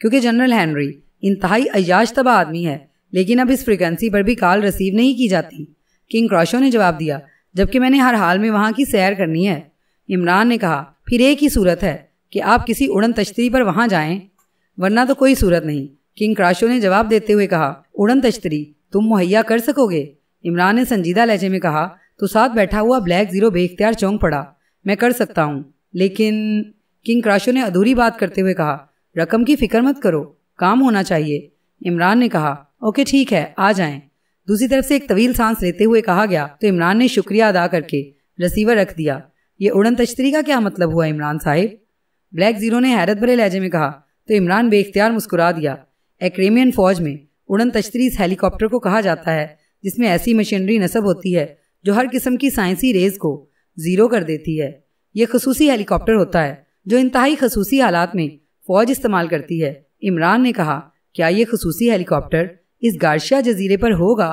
क्योंकि जनरल हैनरी इंतहाई अयाश तबा आदमी है लेकिन अब इस फ्रिक्वेंसी पर भी कॉल रिसीव नहीं की जाती किंग क्रॉशो ने जवाब दिया जबकि मैंने हर हाल में वहाँ की सैर करनी है इमरान ने कहा फिर एक ही सूरत है कि आप किसी उड़न तश्तरी पर वहाँ जाएं वरना तो कोई सूरत नहीं किंग क्राशो ने जवाब देते हुए कहा उड़न तश्तरी तुम मुहैया कर सकोगे इमरान ने संजीदा लहजे में कहा तो साथ बैठा हुआ ब्लैक जीरो बेख्तियार चौंक पड़ा मैं कर सकता हूँ लेकिन किंग क्राशो ने अधूरी बात करते हुए कहा रकम की फिक्र मत करो काम होना चाहिए इमरान ने कहा ओके ठीक है आ जाए दूसरी तरफ से एक तवील सांस लेते हुए कहा गया तो इमरान ने शुक्रिया अदा करके रिसीवर रख दिया ये उड़न तश्तरी का क्या मतलब हुआ इमरान साहेब ब्लैक जीरो ने हैरत भरे लहजे में कहा तो इमरान बेख्तियार मुस्कुरा दिया एक्रेमियन फौज में उड़न तश्तरी इस हेलीकॉप्टर को कहा जाता है जिसमें ऐसी मशीनरी नस्ब होती है जो हर किस्म की साइंसी रेस को ज़ीरो कर देती है यह खसूसी हेलीकॉप्टर होता है जो इंतहाई खसूसी हालात में फ़ौज इस्तेमाल करती है इमरान ने कहा क्या ये खसूसी हेलीकॉप्टर इस गार्शिया जजीरे पर होगा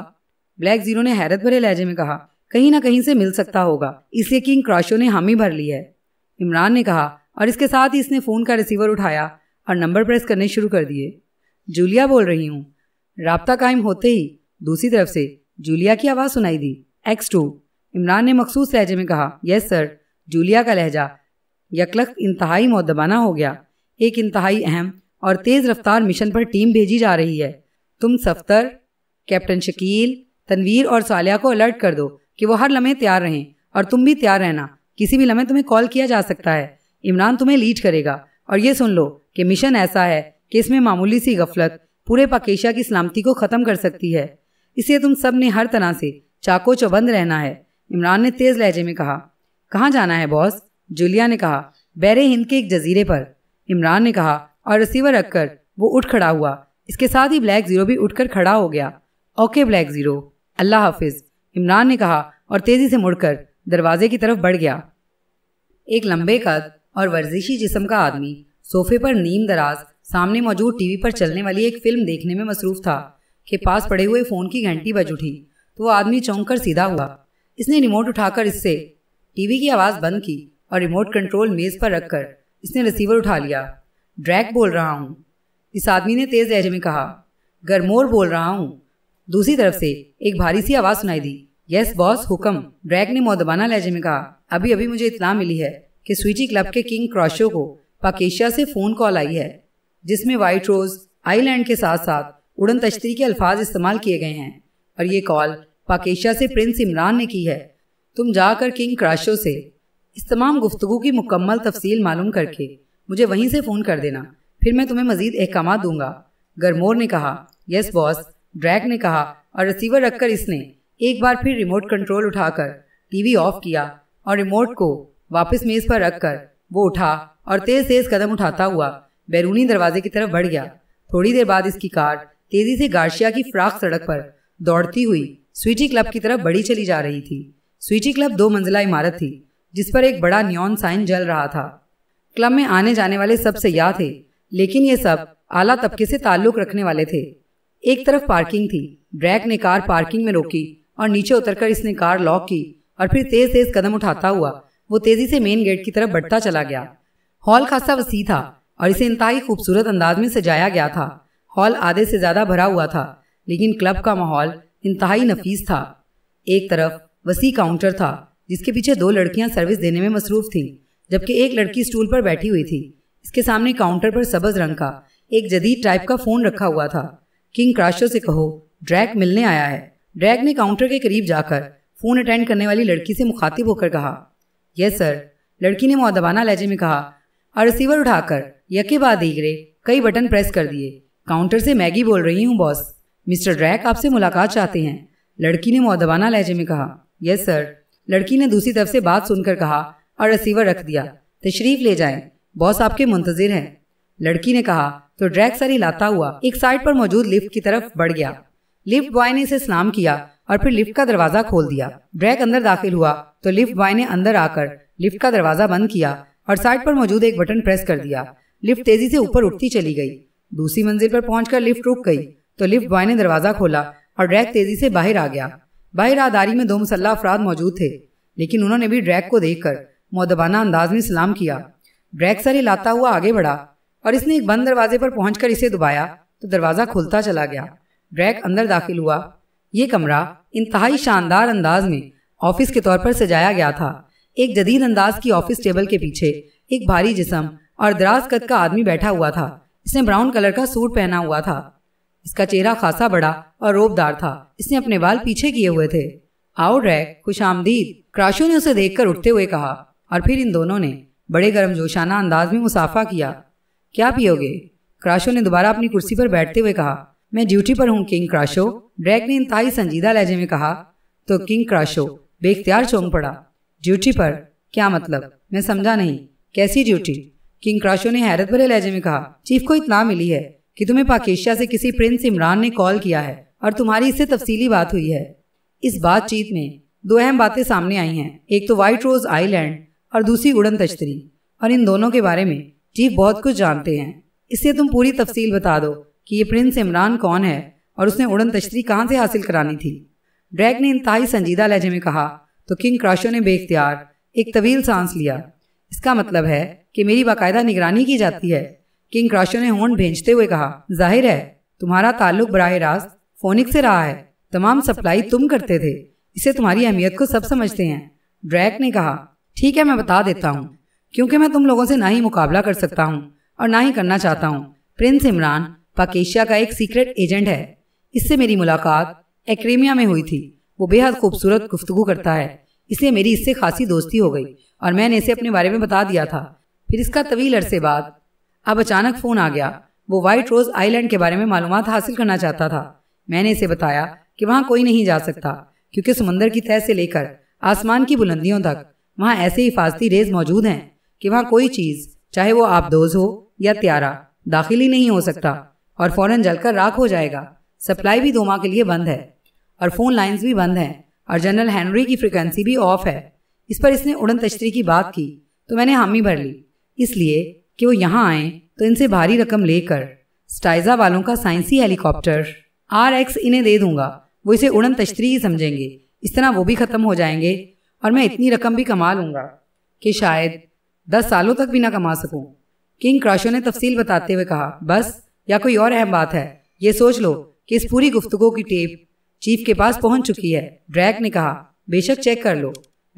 ब्लैक जीरो ने हैरत भरे लहजे में कहा कहीं ना कहीं से मिल सकता होगा इसलिए किंग क्रॉशो ने हामी भर ली है इमरान ने कहा और इसके साथ ही इसने फ़ोन का रिसीवर उठाया और नंबर प्रेस करने शुरू कर दिए जूलिया बोल रही हूँ रबता कायम होते ही दूसरी तरफ से जूलिया की आवाज़ सुनाई दी एक्स टू इमरान ने मखसूस लहजे में कहा यस सर जूलिया का लहजा यकलक इंतहाई मौदबाना हो गया एक इंतहाई अहम और तेज़ रफ्तार मिशन पर टीम भेजी जा रही है तुम सफ्तर कैप्टन शकील तनवीर और सालिया को अलर्ट कर दो कि वो हर लम्हे तैयार रहें और तुम भी तैयार रहना किसी भी लम्हे तुम्हें कॉल किया जा सकता है इमरान तुम्हें लीड करेगा और ये सुन लो कि मिशन ऐसा है कि इसमें मामूली सी गफलत पूरे पाकेशिया की सलामती को ख़त्म कर सकती है इसलिए तुम सब ने हर तरह से चाको चौबंद रहना है इमरान ने तेज़ लहजे में कहा कहाँ जाना है बॉस जूलिया ने कहा बैर हिंद के एक जजीरे पर इमरान ने कहा और रिसीवर रखकर वो उठ खड़ा हुआ इसके साथ ही ब्लैक ज़ीरो भी उठकर खड़ा हो गया ओके ब्लैक ज़ीरो अल्लाह हाफिज इमरान ने कहा और तेज़ी से मुड़कर दरवाजे की तरफ बढ़ गया एक लंबे कद और वर्जिशी जिस्म का आदमी सोफे पर नीम दराज सामने मौजूद टीवी पर चलने वाली एक फिल्म देखने में मसरूफ था के पास पड़े हुए फ़ोन की घंटी बज उठी तो वो आदमी चौंक कर सीधा हुआ इसने रिमोट उठाकर इससे टीवी की आवाज़ बंद की और रिमोट कंट्रोल मेज़ पर रखकर इसने रिसीवर उठा लिया ड्रैग बोल रहा हूँ इस आदमी ने तेज लहजे में कहा गरमोर बोल रहा हूँ दूसरी तरफ से एक भारी सी आवाज़ सुनाई दी यस बॉस हुक्म ड्रैग ने मोदबाना लहजे में कहा अभी अभी मुझे इतला मिली है कि स्विची क्लब के किंग क्रॉशो को पाकेशिया से फ़ोन कॉल आई है जिसमें वाइट रोज़ आईलैंड के साथ साथ उड़न तश्तरी के अल्फाज इस्तेमाल किए गए हैं और ये कॉल पाकेशिया से प्रिंस इमरान ने की है तुम जाकर किंग क्रॉशो से इस तमाम गुफ्तगु की मुकम्मल तफसील मालूम करके मुझे वहीं से फ़ोन कर देना फिर मैं तुम्हें मजीद अहकाम दूंगा गरमोर ने कहा यस बॉस ड्रैक ने कहा और रिसीवर रखकर इसने एक बार फिर रिमोट कंट्रोल उठाकर टीवी ऑफ किया और रिमोट को वापस मेज़ पर रखकर वो उठा और तेज़ तेज़ कदम उठाता हुआ बैरूनी दरवाजे की तरफ बढ़ गया थोड़ी देर बाद इसकी कार तेजी से गार्शिया की फ्राक सड़क पर दौड़ती हुई स्वीटी क्लब की तरफ बड़ी चली जा रही थी स्विची क्लब दो मंजिला इमारत थी जिस पर एक बड़ा न्योन साइन जल रहा था क्लब में आने जाने वाले सब सयाह थे लेकिन ये सब आला तबके से ताल्लुक रखने वाले थे एक तरफ पार्किंग थी ड्रैक ने कार पार्किंग में रोकी और नीचे उतरकर इसने कार लॉक की और फिर तेज तेज कदम उठाता हुआ वो तेजी से मेन गेट की तरफ बढ़ता चला गया हॉल खासा वसी था और इसे इंतहाई खूबसूरत अंदाज में सजाया गया था हॉल आधे से ज्यादा भरा हुआ था लेकिन क्लब का माहौल इंतहाई नफीस था एक तरफ वसी काउंटर था जिसके पीछे दो लड़कियां सर्विस देने में मसरूफ थीं जबकि एक लड़की स्टूल पर बैठी हुई थी इसके सामने काउंटर पर सबज रंग का एक जदीद टाइप का फोन रखा हुआ था किंग क्राशो से कहो ड्रैक मिलने आया है ड्रैक ने काउंटर के करीब जाकर फोन अटेंड करने वाली लड़की से मुखातिब होकर कहा यस सर लड़की ने मौदबाना लहजे में कहा और रिसीवर उठाकर यके बाद ईगरे कई बटन प्रेस कर दिए काउंटर से मैगी बोल रही हूँ बॉस मिस्टर ड्रैक आपसे मुलाकात चाहते हैं लड़की ने मौदबाना लहजे में कहा यस सर लड़की ने दूसरी तरफ से बात सुनकर कहा और रिसीवर रख दिया तशरीफ ले जाए बॉस आपके मुंतजिर हैं लड़की ने कहा तो ड्रैग सर हिलाता हुआ एक साइड पर मौजूद लिफ्ट की तरफ बढ़ गया लिफ्ट बॉय ने इसे सलाम किया और फिर लिफ्ट का दरवाजा खोल दिया ड्रैग अंदर दाखिल हुआ तो लिफ्ट बॉय ने अंदर आकर लिफ्ट का दरवाजा बंद किया और साइड पर मौजूद एक बटन प्रेस कर दिया लिफ्ट तेजी से ऊपर उठती चली गई दूसरी मंजिल पर पहुंचकर लिफ्ट रुक गई तो लिफ्ट बॉय ने दरवाजा खोला और ड्रैग तेजी से बाहर आ गया बाहर आदारी में दो मुसल्ला अफराद मौजूद थे लेकिन उन्होंने भी ड्रैग को देखकर मोदबाना अंदाज में सलाम किया ब्रैक सर हिलाता हुआ आगे बढ़ा और इसने एक बंद दरवाजे पर पहुंचकर इसे दबाया तो दरवाज़ा खुलता चला गया ब्रैक अंदर दाखिल हुआ ये कमरा इंतहाई शानदार अंदाज में ऑफिस के तौर पर सजाया गया था एक जदीद अंदाज की ऑफिस टेबल के पीछे एक भारी जिसम और दराज कद का आदमी बैठा हुआ था इसने ब्राउन कलर का सूट पहना हुआ था इसका चेहरा खासा बड़ा और रोबदार था इसने अपने बाल पीछे किए हुए थे आओ ड्रैक खुश आमदीद क्राशो ने उसे देखकर उठते हुए कहा और फिर इन दोनों ने बड़े गर्मजोशाना अंदाज में मुसाफा किया क्या पियोगे क्राशो ने दोबारा अपनी कुर्सी पर बैठते हुए कहा मैं ड्यूटी पर हूँ किंग क्राशो ड्रैग ने इंतहाई संजीदा लहजे में कहा तो किंग क्राशो बेख्तियार चौंक पड़ा ड्यूटी पर क्या मतलब मैं समझा नहीं कैसी ड्यूटी किंग क्राशो ने हैरत भरे लहजे में कहा चीफ को इतना मिली है कि तुम्हें पाकिस्तान से किसी प्रिंस इमरान ने कॉल किया है और तुम्हारी इससे तफसीली बात हुई है इस बातचीत में दो अहम बातें सामने आई हैं एक तो व्हाइट रोज आइलैंड और दूसरी उड़न तश्तरी और इन दोनों के बारे में जी बहुत कुछ जानते हैं इससे तुम पूरी तफसील बता दो कि ये प्रिंस इमरान कौन है और उसने उड़न तश्तरी कहाँ से हासिल करानी थी ड्रैग ने इंतहाई संजीदा लहजे में कहा तो किंग क्राशो ने बेख्तियार एक तवील सांस लिया इसका मतलब है कि मेरी बाकायदा निगरानी की जाती है किंग क्राशो ने होंड भेजते हुए कहा जाहिर है तुम्हारा ताल्लुक बरह रास्त फोनिक से रहा है तमाम सप्लाई तुम करते थे इसे तुम्हारी अहमियत को सब समझते हैं ड्रैक ने कहा ठीक है मैं बता देता हूँ क्योंकि मैं तुम लोगों से ना ही मुकाबला कर सकता हूँ और ना ही करना चाहता हूँ प्रिंस इमरान पाकेशिया का एक सीक्रेट एजेंट है इससे मेरी मुलाकात एक्रेमिया में हुई थी वो बेहद खूबसूरत गुफ्तगु करता है इसलिए मेरी इससे खासी दोस्ती हो गई और मैंने इसे अपने बारे में बता दिया था फिर इसका तवील अरसे बाद अब अचानक फ़ोन आ गया वो वाइट रोज़ आइलैंड के बारे में मालूम हासिल करना चाहता था मैंने इसे बताया कि वहाँ कोई नहीं जा सकता क्योंकि समंदर की तह से लेकर आसमान की बुलंदियों तक वहाँ ऐसे हिफाजती रेज मौजूद हैं कि वहाँ कोई चीज़ चाहे वो आबदोज हो या त्यारा दाखिल ही नहीं हो सकता और फौरन जलकर राख हो जाएगा सप्लाई भी दो माह के लिए बंद है और फ़ोन लाइन भी बंद हैं और जनरल हैनरी की फ्रिक्वेंसी भी ऑफ है इस पर इसने उड़न तश्तरी की बात की तो मैंने हामी भर ली इसलिए कि वो यहाँ आए तो इनसे भारी रकम लेकर स्टाइजा वालों का साइंसी हेलीकॉप्टर आर एक्स इन्हें दे दूंगा वो इसे उड़न तश्तरी ही समझेंगे इस तरह वो भी ख़त्म हो जाएंगे और मैं इतनी रकम भी कमा लूंगा कि शायद दस सालों तक भी ना कमा सकूं किंग क्राशो ने तफसील बताते हुए कहा बस या कोई और अहम बात है ये सोच लो कि इस पूरी गुफ्तगु की टेप चीफ के पास पहुंच चुकी है ड्रैक ने कहा बेशक चेक कर लो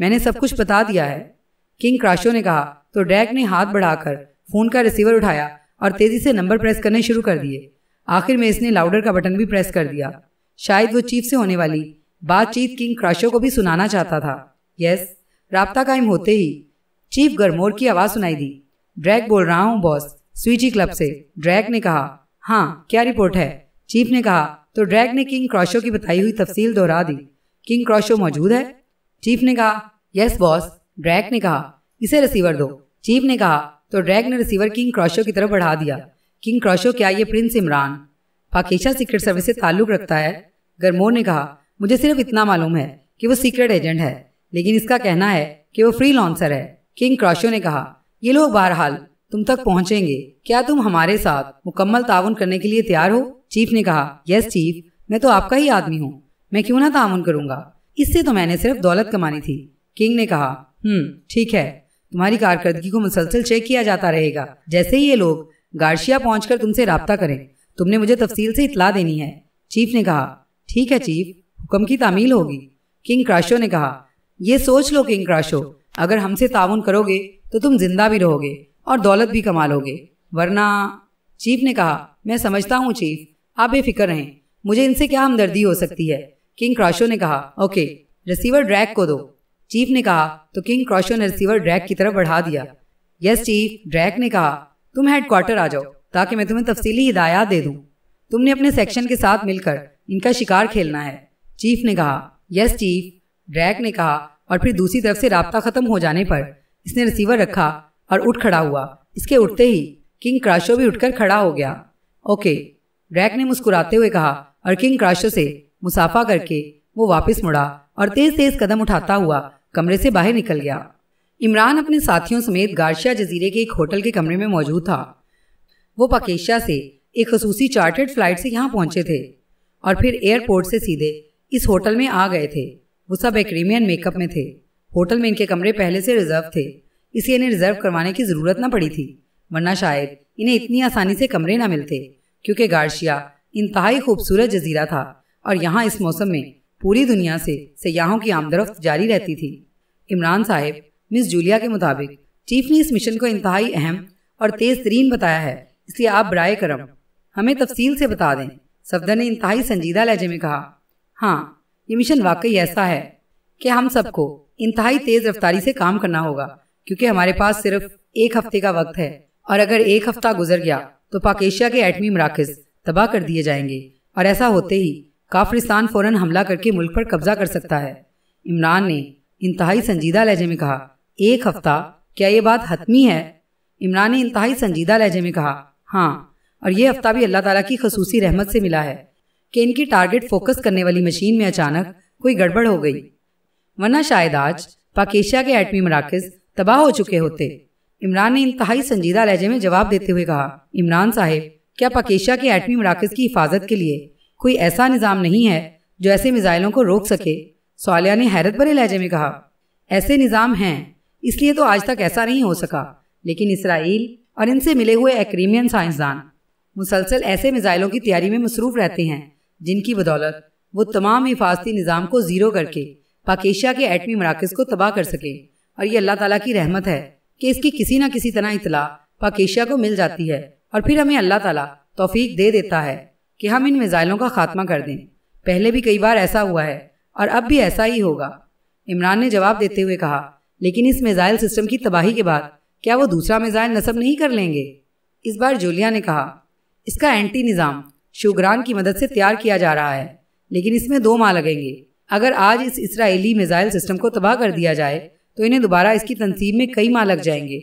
मैंने सब कुछ बता दिया है किंग क्राशो ने कहा तो, तो ड्रैक ने हाथ बढ़ाकर फोन का रिसीवर उठाया और तेजी से नंबर प्रेस करने शुरू कर दिए आखिर में इसने लाउडर का बटन भी प्रेस कर दिया शायद वो चीफ से होने वाली बातचीत किंग क्राशो को भी सुनाना चाहता था यस रबता कायम होते ही चीफ गरमोर की आवाज़ सुनाई दी ड्रैग बोल रहा हूँ बॉस स्वीची क्लब से ड्रैग ने कहा हाँ क्या रिपोर्ट है चीफ ने कहा तो ड्रैग ने किंग क्रॉशो की बताई हुई तफसील दोहरा दी किंग क्रॉशो मौजूद है चीफ ने कहा यस बॉस ड्रैग ने कहा इसे रिसीवर दो चीफ ने कहा तो ड्रैग ने रिसीवर किंग क्रॉशो की तरफ बढ़ा दिया किंग क्रॉशो क्या ये prince Imran Pakeshia secret service से ताल्लुक रखता है गरमोर ने कहा मुझे सिर्फ इतना मालूम है कि वो सीक्रेट एजेंट है लेकिन इसका कहना है कि वो फ्री लॉन्सर है किंग क्रॉशो ने कहा ये लोग बहरहाल तुम तक पहुंचेंगे क्या तुम हमारे साथ मुकम्मल ताउन करने के लिए तैयार हो चीफ ने कहा यस चीफ मैं तो आपका ही आदमी हूँ मैं क्यों ना ताउन करूंगा इससे तो मैंने सिर्फ दौलत कमानी थी किंग ने कहा हम्म ठीक है तुम्हारी कारकर्दगी को मुसलसल चेक किया जाता रहेगा जैसे ही ये लोग गार्शिया पहुंचकर तुमसे रबता करें तुमने मुझे तफसील से इतला देनी है चीफ ने कहा ठीक है चीफ हुक्म की तामील होगी किंग क्राशो ने कहा ये सोच लो किंग क्राशो अगर हमसे ताउन करोगे तो तुम जिंदा भी रहोगे और दौलत भी कमा लोगे वरना चीफ ने कहा मैं समझता हूँ चीफ आप बेफिक्र रहें मुझे इनसे क्या हमदर्दी हो सकती है किंग क्राशो ने कहा ओके रिसीवर ड्रैग को दो चीफ ने कहा तो किंग क्रॉशो ने रिसीवर ड्रैग की तरफ बढ़ा दिया यस चीफ ड्रैग ने कहा तुम हेडक्वार्टर आ जाओ ताकि मैं तुम्हें तफसीली हिदायत दे दूं तुमने अपने सेक्शन के साथ मिलकर इनका शिकार खेलना है चीफ ने कहा यस चीफ ड्रैक ने कहा और फिर दूसरी तरफ से रबता खत्म हो जाने पर इसने रिसीवर रखा और उठ खड़ा हुआ इसके उठते ही किंग क्राशो भी उठकर खड़ा हो गया ओके ड्रैक ने मुस्कुराते हुए कहा और किंग क्राशो से मुसाफा करके वो वापस मुड़ा और तेज तेज कदम उठाता हुआ कमरे से बाहर निकल गया इमरान अपने साथियों समेत गार्शिया जजीरे के एक होटल के कमरे में मौजूद था वो पकेशिया से एक खसूसी चार्टर्ड फ्लाइट से यहाँ पहुंचे थे और फिर एयरपोर्ट से सीधे इस होटल में आ गए थे वो सब एक क्रीमियन मेकअप में थे होटल में इनके कमरे पहले से रिजर्व थे इसे इन्हें रिजर्व करवाने की जरूरत न पड़ी थी वरना शायद इन्हें इतनी आसानी से कमरे न मिलते क्योंकि गार्शिया इंतहाई खूबसूरत जजीरा था और यहाँ इस मौसम में पूरी दुनिया से सयाहों की आमदरफ्त जारी रहती थी इमरान साहिब मिस जूलिया के मुताबिक चीफ ने इस मिशन को इंतहाई अहम और तेज तरीन बताया है इसलिए आप बरए करम हमें तफसील से बता दें सफदर ने इंतहाई संजीदा लहजे में कहा हाँ ये मिशन वाकई ऐसा है कि हम सबको इंतहाई तेज रफ्तारी से काम करना होगा क्योंकि हमारे पास सिर्फ एक हफ्ते का वक्त है और अगर एक हफ्ता गुजर गया तो पाकिस्तान के एटमी मराकज तबाह कर दिए जाएंगे और ऐसा होते ही काफ्रिस्तान फौरन हमला करके मुल्क पर कब्जा कर सकता है इमरान ने इंतहाई संजीदा लहजे में कहा एक हफ्ता क्या ये बात हतमी है इमरान ने इंतहाई संजीदा लहजे में कहा हाँ और ये हफ्ता भी अल्लाह ताला की खसूसी रहमत से मिला है कि इनकी टारगेट फोकस करने वाली मशीन में अचानक कोई गड़बड़ हो गई वरना शायद आज पाकेशिया के एटमी मराकज तबाह हो चुके होते इमरान ने इंतहाई संजीदा लहजे में जवाब देते हुए कहा इमरान साहेब क्या पाकेशिया के एटमी मराकज की हिफाजत के लिए कोई ऐसा निज़ाम नहीं है जो ऐसे मिज़ाइलों को रोक सके सालिया ने हैरत भरे लहजे में कहा ऐसे निज़ाम हैं इसलिए तो आज तक ऐसा नहीं हो सका लेकिन इसराइल और इनसे मिले हुए एक्रीमियन साइंसदान मुसलसल ऐसे मिज़ाइलों की तैयारी में मसरूफ़ रहते हैं जिनकी बदौलत वो तमाम हिफाजती निज़ाम को ज़ीरो करके पाकिशा के एटमी मराकज़ को तबाह कर सके और ये अल्लाह तला की रहमत है कि इसकी किसी न किसी तरह इतला पाकिशा को मिल जाती है और फिर हमें अल्लाह ताला तोफीक दे देता है कि हम इन मिज़ाइलों का खात्मा कर दें पहले भी कई बार ऐसा हुआ है और अब भी ऐसा ही होगा इमरान ने जवाब देते हुए कहा लेकिन इस मिज़ाइल सिस्टम की तबाही के बाद क्या वो दूसरा मिज़ाइल नस्ब नहीं कर लेंगे इस बार जूलिया ने कहा इसका एंटी निज़ाम शिवग्रान की मदद से तैयार किया जा रहा है लेकिन इसमें दो माह लगेंगे अगर आज इस इसराइली मिसाइल सिस्टम को तबाह कर दिया जाए तो इन्हें दोबारा इसकी तनसीब में कई माह लग जाएंगे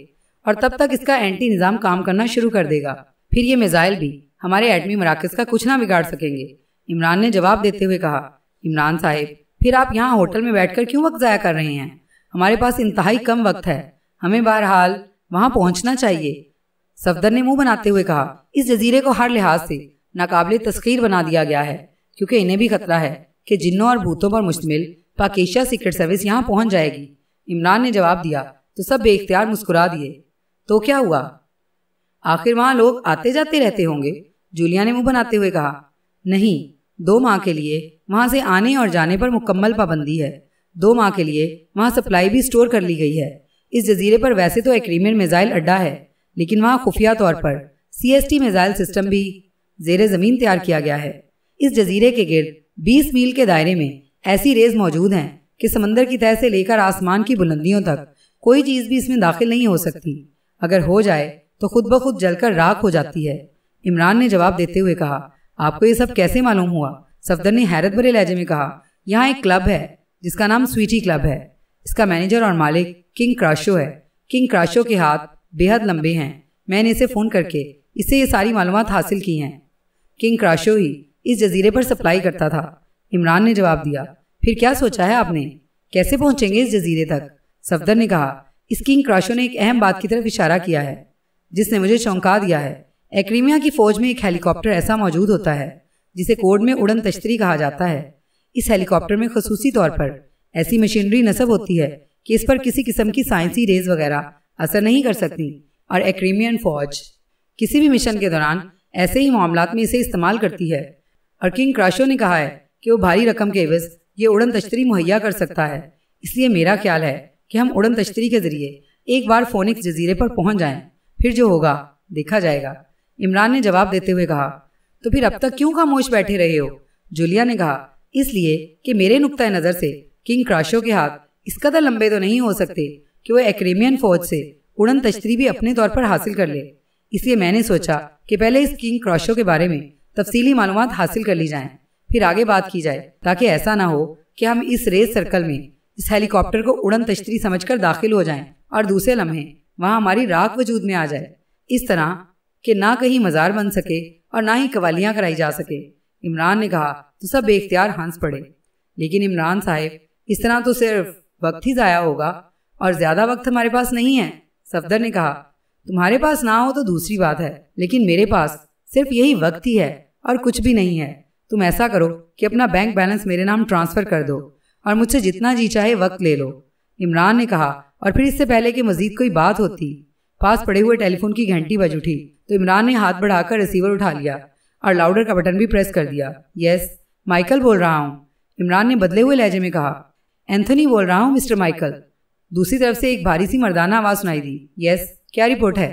और तब तक इसका एंटी निज़ाम काम करना शुरू कर देगा फिर ये मिसाइल भी हमारे एटमी मराकज का कुछ ना बिगाड़ सकेंगे इमरान ने जवाब देते हुए कहा इमरान साहेब फिर आप यहाँ होटल में बैठकर क्यों वक्त ज़ाया कर रहे हैं हमारे पास इंतहाई कम वक्त है हमें बहरहाल वहाँ पहुँचना चाहिए सफदर ने मुंह बनाते हुए कहा इस जजीरे को हर लिहाज से नाकाबले तस्खीर बना दिया गया है क्योंकि इन्हें भी खतरा है कि जिन्हों और भूतों पर मुश्तमिल पाकिस्तान सीक्रेट सर्विस यहाँ पहुंच जाएगी इमरान ने जवाब दिया तो सब बेख्तियार मुस्कुरा दिए तो क्या हुआ आखिर वहां लोग आते जाते रहते होंगे जूलिया ने मुंह बनाते हुए कहा नहीं दो माह के लिए वहां से आने और जाने पर मुकम्मल पाबंदी है दो माह के लिए वहां सप्लाई भी स्टोर कर ली गई है इस जजीरे पर वैसे तो एक्रीमियन मिज़ाइल अड्डा है लेकिन वहां खुफिया तौर पर सीएसटी मिज़ाइल सिस्टम भी जेर ज़मीन तैयार किया गया है इस जजीरे के गिर्द 20 मील के दायरे में ऐसी रेज मौजूद हैं कि समंदर की तह से लेकर आसमान की बुलंदियों तक कोई चीज़ भी इसमें दाखिल नहीं हो सकती अगर हो जाए तो खुद ब खुद जलकर राख हो जाती है इमरान ने जवाब देते हुए कहा आपको ये सब कैसे मालूम हुआ सफदर ने हैरत भरे लहजे में कहा यहाँ एक क्लब है जिसका नाम स्वीटी क्लब है इसका मैनेजर और मालिक किंग क्राशो है किंग क्राशो के हाथ बेहद लंबे हैं मैंने इसे फ़ोन करके इसे ये सारी मालूम हासिल की हैं किंग क्राशो ही इस जजीरे पर सप्लाई करता था इमरान ने जवाब दिया फिर क्या सोचा है आपने कैसे पहुंचेंगे इस जजीरे तक सफदर ने कहा इस किंग क्राशो ने एक अहम बात की तरफ इशारा किया है जिसने मुझे चौंका दिया है एक्रीमिया की फौज में एक हेलीकॉप्टर ऐसा मौजूद होता है जिसे कोड में उड़न तश्तरी कहा जाता है इस हेलीकॉप्टर में खसूसी तौर पर ऐसी मशीनरी नसब होती है कि इस पर किसी किस्म की साइंसी रेज वगैरह असर नहीं कर सकती और एक्रीमियन फौज किसी भी मिशन के दौरान ऐसे ही मामला में इसे इस्तेमाल करती है और किंग क्राशो ने कहा है कि वो भारी रकम के एवज ये उड़न तश्तरी मुहैया कर सकता है इसलिए मेरा ख्याल है कि हम उड़न तश्तरी के जरिए एक बार फोनिक्स जजीरे पर पहुंच जाएं फिर जो होगा देखा जाएगा इमरान ने जवाब देते हुए कहा तो फिर अब तक क्यों खामोश बैठे रहे हो जूलिया ने कहा इसलिए कि मेरे नुकता नज़र से किंग क्राशो के हाथ इस कदर लंबे तो नहीं हो सकते कि वह एक्रेमियन फौज से उड़न तश्तरी भी अपने तौर पर हासिल कर ले इसलिए मैंने सोचा कि पहले इस किंग क्रॉशो के बारे में तफसीली मालूम हासिल कर ली जाए फिर आगे बात की जाए ताकि ऐसा ना हो कि हम इस रेस सर्कल में इस हेलीकॉप्टर को उड़न तश्तरी कर दाखिल हो जाए और दूसरे लम्हे वहाँ हमारी राख वजूद में आ जाए इस तरह के ना कहीं मज़ार बन सके और ना ही कवालियाँ कराई जा सके इमरान ने कहा तो सब बेख्तियार हंस पड़े लेकिन इमरान साहब इस तरह तो सिर्फ वक्त ही ज़ाया होगा और ज़्यादा वक्त हमारे पास नहीं है सफदर ने कहा तुम्हारे पास ना हो तो दूसरी बात है लेकिन मेरे पास सिर्फ यही वक्त ही है और कुछ भी नहीं है तुम ऐसा करो कि अपना बैंक बैलेंस मेरे नाम ट्रांसफर कर दो और मुझसे जितना जी चाहे वक्त ले लो इमरान ने कहा और फिर इससे पहले कि मजीद कोई बात होती पास पड़े हुए टेलीफोन की घंटी बज उठी तो इमरान ने हाथ बढ़ाकर रिसीवर उठा लिया और लाउडर का बटन भी प्रेस कर दिया यस माइकल बोल रहा हूँ इमरान ने बदले हुए लहजे में कहा एंथनी बोल रहा हूँ मिस्टर माइकल दूसरी तरफ से एक भारी सी मर्दाना आवाज़ सुनाई दी यस क्या रिपोर्ट है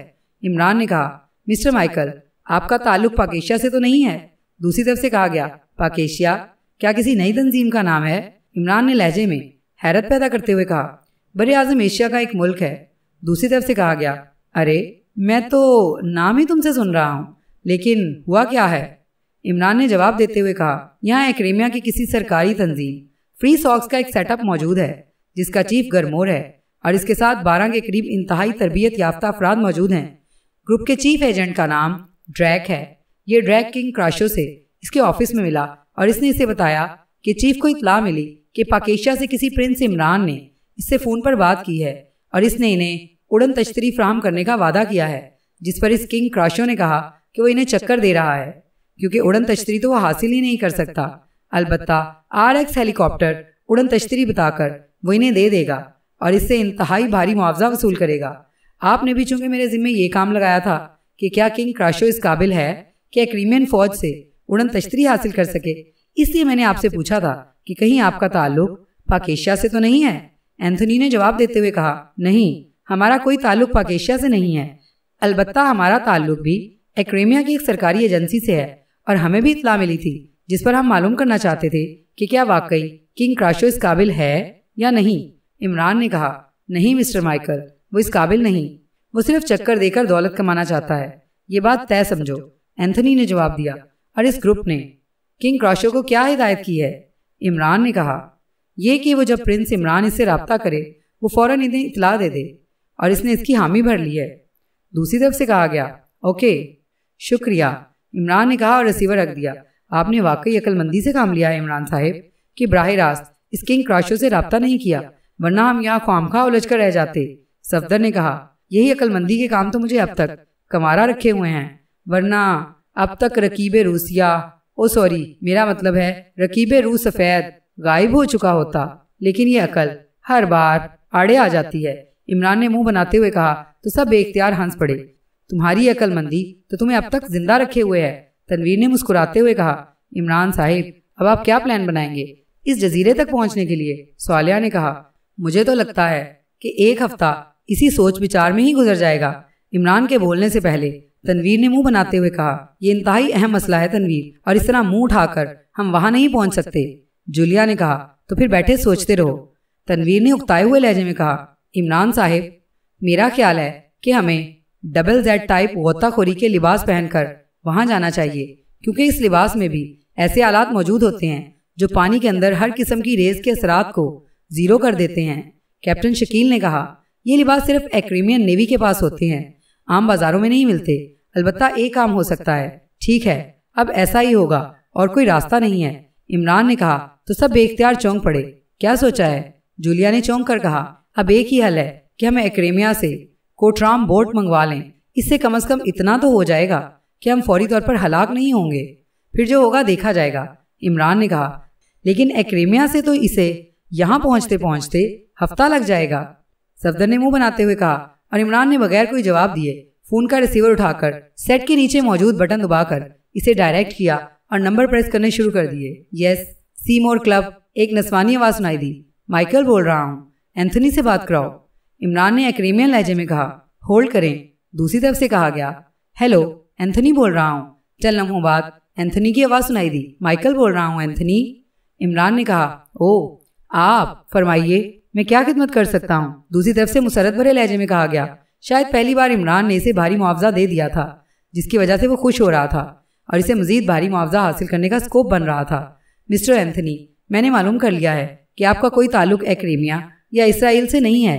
इमरान ने कहा मिस्टर माइकल आपका ताल्लुक पाकेशिया से तो नहीं है दूसरी तरफ से कहा गया पाकेशिया क्या किसी नई तंजीम का नाम है इमरान ने लहजे में हैरत पैदा करते हुए कहा बड़े आजम एशिया का एक मुल्क है दूसरी तरफ से कहा गया अरे मैं तो नाम ही तुमसे सुन रहा हूँ लेकिन हुआ क्या है इमरान ने जवाब देते हुए कहा यहाँ एक्रेमिया की किसी सरकारी तंजीम फ्री सॉक्स का एक सेटअप मौजूद है जिसका चीफ गरमोर है और इसके साथ बारह के करीब इंतहाई तरबियत याफ्ता अफराद मौजूद हैं ग्रुप के चीफ एजेंट का नाम ड्रैक है ये ड्रैक किंग क्राशो से इसके ऑफिस में मिला और इसने इसे बताया कि चीफ को इतला मिली कि पाकिस्तान से किसी प्रिंस इमरान ने इससे फ़ोन पर बात की है और इसने इन्हें उड़न तश्तरी फ्राहम करने का वादा किया है जिस पर इस किंग क्राशो ने कहा कि वो इन्हें चक्कर दे रहा है क्योंकि उड़न तश्तरी तो वो हासिल ही नहीं कर सकता अलबत्ता आर एक्स हेलीकॉप्टर उड़न तश्तरी बताकर वो इन्हें दे देगा और इससे इंतहाई भारी मुआवजा वसूल करेगा आपने भी चूंकि मेरे जिम्मे ये काम लगाया था कि क्या किंग क्राशो इस काबिल है कि क्रीमियन फौज से उड़न तश्तरी हासिल कर सके इसलिए मैंने आपसे पूछा था कि कहीं आपका ताल्लुक पाकेशिया से तो नहीं है एंथोनी ने जवाब देते हुए कहा नहीं हमारा कोई ताल्लुक पाकेशिया से नहीं है अलबत्ता हमारा ताल्लुक भी एक्रेमिया की एक सरकारी एजेंसी से है और हमें भी इतला मिली थी जिस पर हम मालूम करना चाहते थे कि क्या वाकई किंग क्राशो इस काबिल है या नहीं इमरान ने कहा नहीं मिस्टर माइकल वो इस काबिल नहीं वो सिर्फ चक्कर देकर दौलत कमाना चाहता है ये बात तय समझो एंथनी ने जवाब दिया और इस ग्रुप ने किंग क्रॉशो को क्या हिदायत की है इमरान ने कहा यह कि वो जब प्रिंस इमरान इससे रबता करे वो फौरन इन्हें इतला दे दे और इसने इसकी हामी भर ली है दूसरी तरफ से कहा गया ओके शुक्रिया इमरान ने कहा और रिसीवर रख दिया आपने वाकई अकलमंदी से काम लिया है इमरान साहेब कि बरह रास्त इस किंग क्रॉशो से रबता नहीं किया वरना हम यहाँ उलझ उलझकर रह जाते सफदर ने कहा यही अकलमंदी के काम तो मुझे अब तक कमारा रखे हुए हैं वरना अब तक रकीबे रूसिया ओ सॉरी मेरा मतलब है रकीब रू सफेद गायब हो चुका होता लेकिन ये अकल हर बार आड़े आ जाती है इमरान ने मुंह बनाते हुए कहा तो सब बेख्तियार हंस पड़े तुम्हारी अकलमंदी तो तुम्हें अब तक जिंदा रखे हुए है तनवीर ने मुस्कुराते हुए कहा इमरान साहिब अब आप क्या प्लान बनाएंगे इस जजीरे तक पहुंचने के लिए सालिया ने कहा मुझे तो लगता है कि एक हफ्ता इसी सोच विचार में ही गुजर जाएगा इमरान के बोलने से पहले तनवीर ने मुंह बनाते हुए कहा यह इंतहाई अहम मसला है तनवीर और इस तरह मुंह उठाकर हम वहां नहीं पहुंच सकते जूलिया ने कहा तो फिर बैठे सोचते रहो तनवीर ने उगताए हुए लहजे में कहा इमरान साहेब मेरा ख्याल है कि हमें डबल जेड टाइप गोताखोरी के लिबास पहनकर वहां जाना चाहिए क्योंकि इस लिबास में भी ऐसे आलात मौजूद होते हैं जो पानी के अंदर हर किस्म की रेस के असरात को जीरो कर देते हैं कैप्टन शकील ने कहा ये लिबास सिर्फ एक्रीमियन नेवी के पास होते हैं आम बाजारों में नहीं मिलते अलबत् एक काम हो सकता है ठीक है अब ऐसा ही होगा और कोई रास्ता नहीं है इमरान ने कहा तो सब बेख्तियार चौंक पड़े क्या सोचा है जूलिया ने चौंक कर कहा अब एक ही हल है कि हम एक्रेमिया से कोट्राम बोट मंगवा लें इससे कम से कम इतना तो हो जाएगा कि हम फौरी तौर पर हलाक नहीं होंगे फिर जो होगा देखा जाएगा इमरान ने कहा लेकिन एक्रेमिया से तो इसे यहाँ पहुंचते पहुँचते हफ्ता लग जाएगा सफदर ने मुंह बनाते हुए कहा और इमरान ने बगैर कोई जवाब दिए फोन का रिसीवर उठाकर सेट के नीचे मौजूद बटन दबाकर इसे डायरेक्ट किया और नंबर प्रेस करने शुरू कर दिए यस सी मोर क्लब एक नस्वानी आवाज सुनाई दी माइकल बोल रहा हूँ एंथनी से बात कराओ इमरान ने एक्रेमियन लहजे में कहा होल्ड करें दूसरी तरफ से कहा गया हेलो एंथनी बोल रहा हूँ चल नमो बात एंथनी की आवाज़ सुनाई दी माइकल बोल रहा हूँ एंथनी इमरान ने कहा ओ आप फरमाइए मैं क्या खिदमत कर सकता हूँ दूसरी तरफ से मुसरत भरे लहजे में कहा गया शायद पहली बार इमरान ने इसे भारी मुआवजा दे दिया था जिसकी वजह से वो खुश हो रहा था और इसे मजीद भारी मुआवजा हासिल करने का स्कोप बन रहा था मिस्टर एंथनी मैंने मालूम कर लिया है कि आपका कोई ताल्लुक एक्रीमिया या इसराइल से नहीं है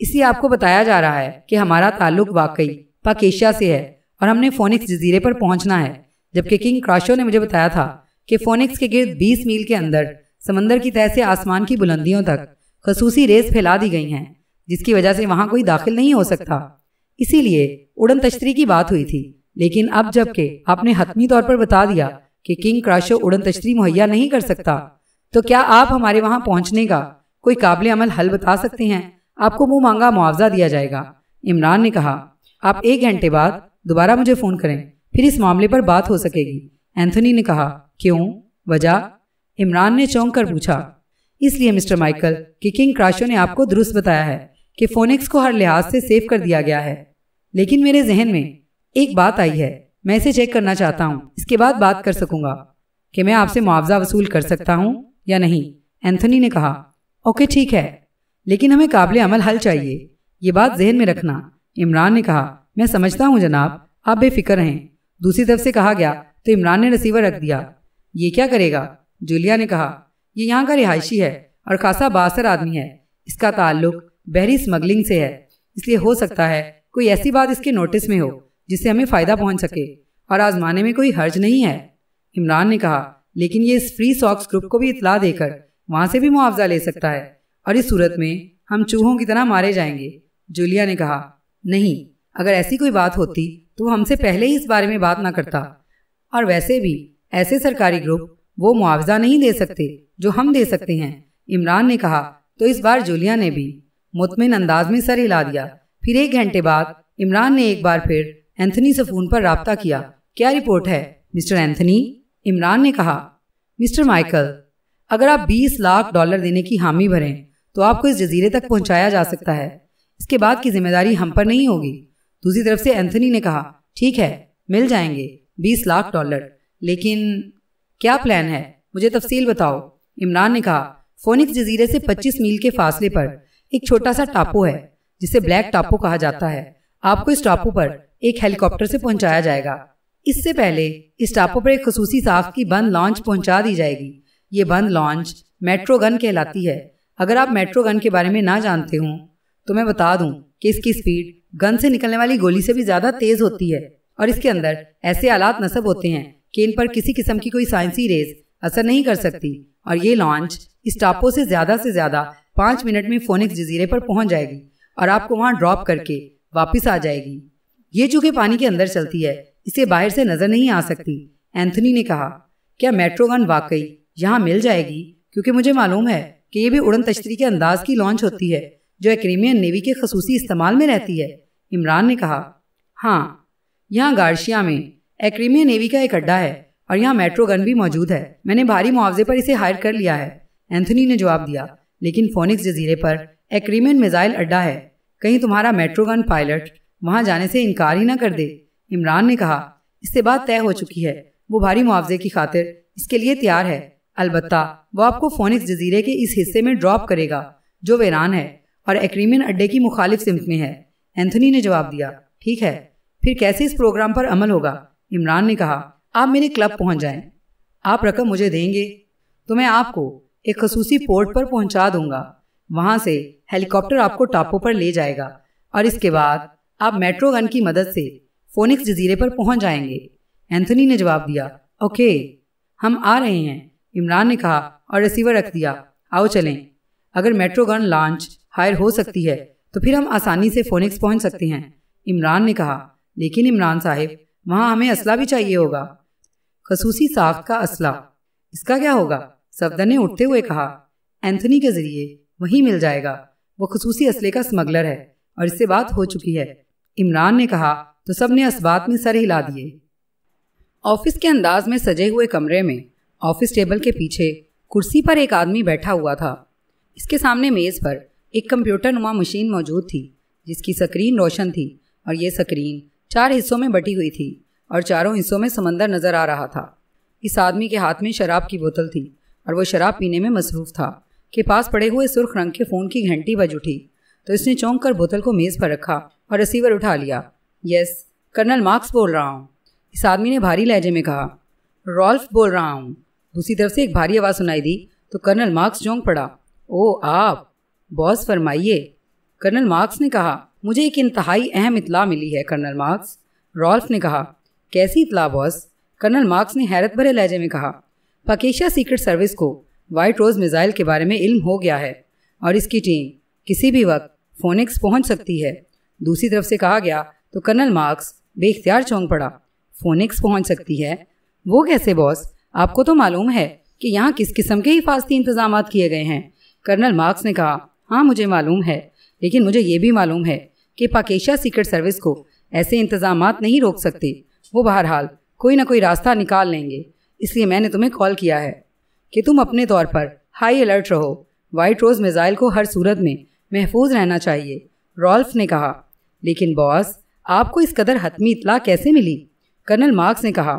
इसलिए आपको बताया जा रहा है कि हमारा ताल्लुक वाकई पाकेशिया से है और हमने फोनिक्स जजीरे पर पहुंचना है जबकि किंग क्राशो ने मुझे बताया था कि फोनिक्स के गिर्द 20 मील के अंदर समंदर की तय से आसमान की बुलंदियों तक खसूसी रेस फैला दी गई हैं जिसकी वजह से वहां कोई दाखिल नहीं हो सकता इसीलिए उड़न तश्तरी की बात हुई थी लेकिन अब जबकि आपने हतमी तौर पर बता दिया कि किंग क्राशो उड़न तश्तरी मुहैया नहीं कर सकता तो क्या आप हमारे वहाँ पहुँचने का कोई काबिल अमल हल बता सकते हैं आपको मुंह मांगा मुआवजा दिया जाएगा इमरान ने कहा आप एक घंटे बाद दोबारा मुझे फ़ोन करें फिर इस मामले पर बात हो सकेगी एंथनी ने कहा क्यों वजह इमरान ने चौंक कर पूछा इसलिए मिस्टर माइकल कि किंग क्राशो ने आपको दुरुस्त बताया है कि फोनिक्स को हर लिहाज से सेव कर दिया गया है लेकिन मेरे जहन में एक बात आई है मैं इसे चेक करना चाहता हूँ इसके बाद बात कर सकूंगा कि मैं आपसे मुआवजा वसूल कर सकता हूँ या नहीं एंथनी ने कहा ओके ठीक है लेकिन हमें काबिल अमल हल चाहिए ये बात जहन में रखना इमरान ने कहा मैं समझता हूँ जनाब आप बेफिक्र हैं दूसरी तरफ से कहा गया तो इमरान ने रिसीवर रख दिया ये क्या करेगा जूलिया ने कहा ये यहाँ का रिहायशी है और खासा बासर आदमी है इसका ताल्लुक बहरी स्मगलिंग से है इसलिए हो सकता है कोई ऐसी बात इसके नोटिस में हो जिससे हमें फ़ायदा पहुंच सके और आजमाने में कोई हर्ज नहीं है इमरान ने कहा लेकिन ये इस फ्री सॉक्स ग्रुप को भी इतला देकर वहाँ से भी मुआवजा ले सकता है और इस सूरत में हम चूहों की तरह मारे जाएंगे जूलिया ने कहा नहीं अगर ऐसी कोई बात होती तो हमसे पहले ही इस बारे में बात ना करता और वैसे भी ऐसे सरकारी ग्रुप वो मुआवजा नहीं दे सकते जो हम दे सकते हैं इमरान ने कहा तो इस बार जूलिया ने भी मुतमिन अंदाज में सर हिला दिया फिर एक घंटे बाद इमरान ने एक बार फिर एंथनी से फोन पर रबता किया क्या रिपोर्ट है मिस्टर एंथनी इमरान ने कहा मिस्टर माइकल अगर आप 20 लाख डॉलर देने की हामी भरें तो आपको इस जजीरे तक पहुंचाया जा सकता है इसके बाद की जिम्मेदारी हम पर नहीं होगी दूसरी तरफ से एंथनी ने कहा ठीक है मिल जाएंगे 20 लाख डॉलर लेकिन क्या प्लान है मुझे तफसील बताओ इमरान ने कहा फोनिक्स जजीरे से 25 मील के फासले पर एक छोटा सा टापू है जिसे ब्लैक टापू कहा जाता है आपको इस टापू पर एक हेलीकॉप्टर से पहुंचाया जाएगा इससे पहले इस टापू पर एक खसूसी साख की बंद लॉन्च पहुंचा दी जाएगी ये बंद लॉन्च मेट्रो गन कहलाती है अगर आप मेट्रो गन के बारे में ना जानते हो तो मैं बता दूं कि इसकी स्पीड गन से निकलने वाली गोली से भी ज्यादा तेज होती है और इसके अंदर ऐसे आलात नस्ब होते हैं कि इन पर किसी किस्म की कोई साइंसी रेज असर नहीं कर सकती और ये लॉन्च इस टापो से ज्यादा से ज्यादा पांच मिनट में फोनिक्स जजीरे पर पहुंच जाएगी और आपको वहां ड्रॉप करके वापस आ जाएगी ये चूंकि पानी के अंदर चलती है इसे बाहर से नजर नहीं आ सकती एंथनी ने कहा क्या मेट्रोगन वाकई यहाँ मिल जाएगी क्योंकि मुझे मालूम है कि ये भी उड़न तश्तरी के अंदाज की लॉन्च होती है जो एक्रीमियन नेवी के खसूसी इस्तेमाल में रहती है इमरान ने कहा हाँ यहाँ गार्शिया में एक्रीमिया नेवी का एक अड्डा है और यहाँ मेट्रो गन भी मौजूद है मैंने भारी मुआवजे पर इसे हायर कर लिया है एंथनी ने जवाब दिया लेकिन फोनिक्स जजीरे पर एक्रीमियन मिजाइल अड्डा है कहीं तुम्हारा मेट्रो गन पायलट वहाँ जाने से इनकार ही ना कर दे इमरान ने कहा इससे बात तय हो चुकी है वो भारी मुआवजे की खातिर इसके लिए तैयार है अलबत्ता वो आपको फोनिक्स जजीरे के इस हिस्से में ड्रॉप करेगा जो वेरान है और एक्रीमियन अड्डे की मुखालिफ सिमत में है एंथनी ने जवाब दिया ठीक है फिर कैसे इस प्रोग्राम पर अमल होगा इमरान ने कहा आप मेरे क्लब पहुंच जाएं। आप रकम मुझे देंगे तो मैं आपको एक खसूसी पोर्ट पर पहुंचा दूंगा वहां से हेलीकॉप्टर आपको टापू पर ले जाएगा और इसके बाद आप मेट्रो गन की मदद से फोनिक्स जजीरे पर पहुंच जाएंगे एंथनी ने जवाब दिया ओके हम आ रहे हैं इमरान ने कहा और रिसीवर रख दिया आओ चलें अगर मेट्रो गन लॉन्च हायर हो सकती है तो फिर हम आसानी से फोनिक्स पहुंच सकते हैं इमरान ने कहा लेकिन इमरान साहब वहां हमें असला भी चाहिए होगा खसूसी साख का असला इसका क्या होगा सफदर ने उठते हुए कहा एंथनी के जरिए वही मिल जाएगा वो खसूसी असले का स्मगलर है और इससे बात हो चुकी है इमरान ने कहा तो सब ने असबात में सर हिला दिए ऑफिस के अंदाज में सजे हुए कमरे में ऑफिस टेबल के पीछे कुर्सी पर एक आदमी बैठा हुआ था इसके सामने मेज़ पर एक कंप्यूटर नुमा मशीन मौजूद थी जिसकी स्क्रीन रोशन थी और ये स्क्रीन चार हिस्सों में बटी हुई थी और चारों हिस्सों में समंदर नजर आ रहा था इस आदमी के हाथ में शराब की बोतल थी और वो शराब पीने में मसरूफ था के पास पड़े हुए सुर्ख रंग के फ़ोन की घंटी बज उठी तो इसने चौंक कर बोतल को मेज़ पर रखा और रिसीवर उठा लिया यस कर्नल मार्क्स बोल रहा हूँ इस आदमी ने भारी लहजे में कहा रॉल्फ बोल रहा हूँ दूसरी तरफ से एक भारी आवाज़ सुनाई दी तो कर्नल मार्क्स चौंक पड़ा ओ आप बॉस फरमाइए कर्नल मार्क्स ने कहा मुझे एक इंतहाई अहम इतला मिली है कर्नल मार्क्स रॉल्फ ने कहा कैसी इतला बॉस कर्नल मार्क्स ने हैरत भरे लहजे में कहा पाकिस्तान सीक्रेट सर्विस को वाइट रोज़ मिज़ाइल के बारे में इल्म हो गया है और इसकी टीम किसी भी वक्त फोनिक्स पहुंच सकती है दूसरी तरफ से कहा गया तो कर्नल मार्क्स बेख्तियार चौंक पड़ा फोनिक्स पहुंच सकती है वो कैसे बॉस आपको तो मालूम है कि यहाँ किस किस्म के हिफाजती इंतजाम किए गए हैं कर्नल मार्क्स ने कहा हाँ मुझे मालूम है लेकिन मुझे ये भी मालूम है कि पाकेशा सीक्रेट सर्विस को ऐसे इंतजाम नहीं रोक सकते वो बहरहाल कोई ना कोई रास्ता निकाल लेंगे इसलिए मैंने तुम्हें कॉल किया है कि तुम अपने तौर पर हाई अलर्ट रहो वाइट रोज़ मिज़ाइल को हर सूरत में महफूज रहना चाहिए रॉल्फ ने कहा लेकिन बॉस आपको इस कदर हतमी इतला कैसे मिली कर्नल मार्क्स ने कहा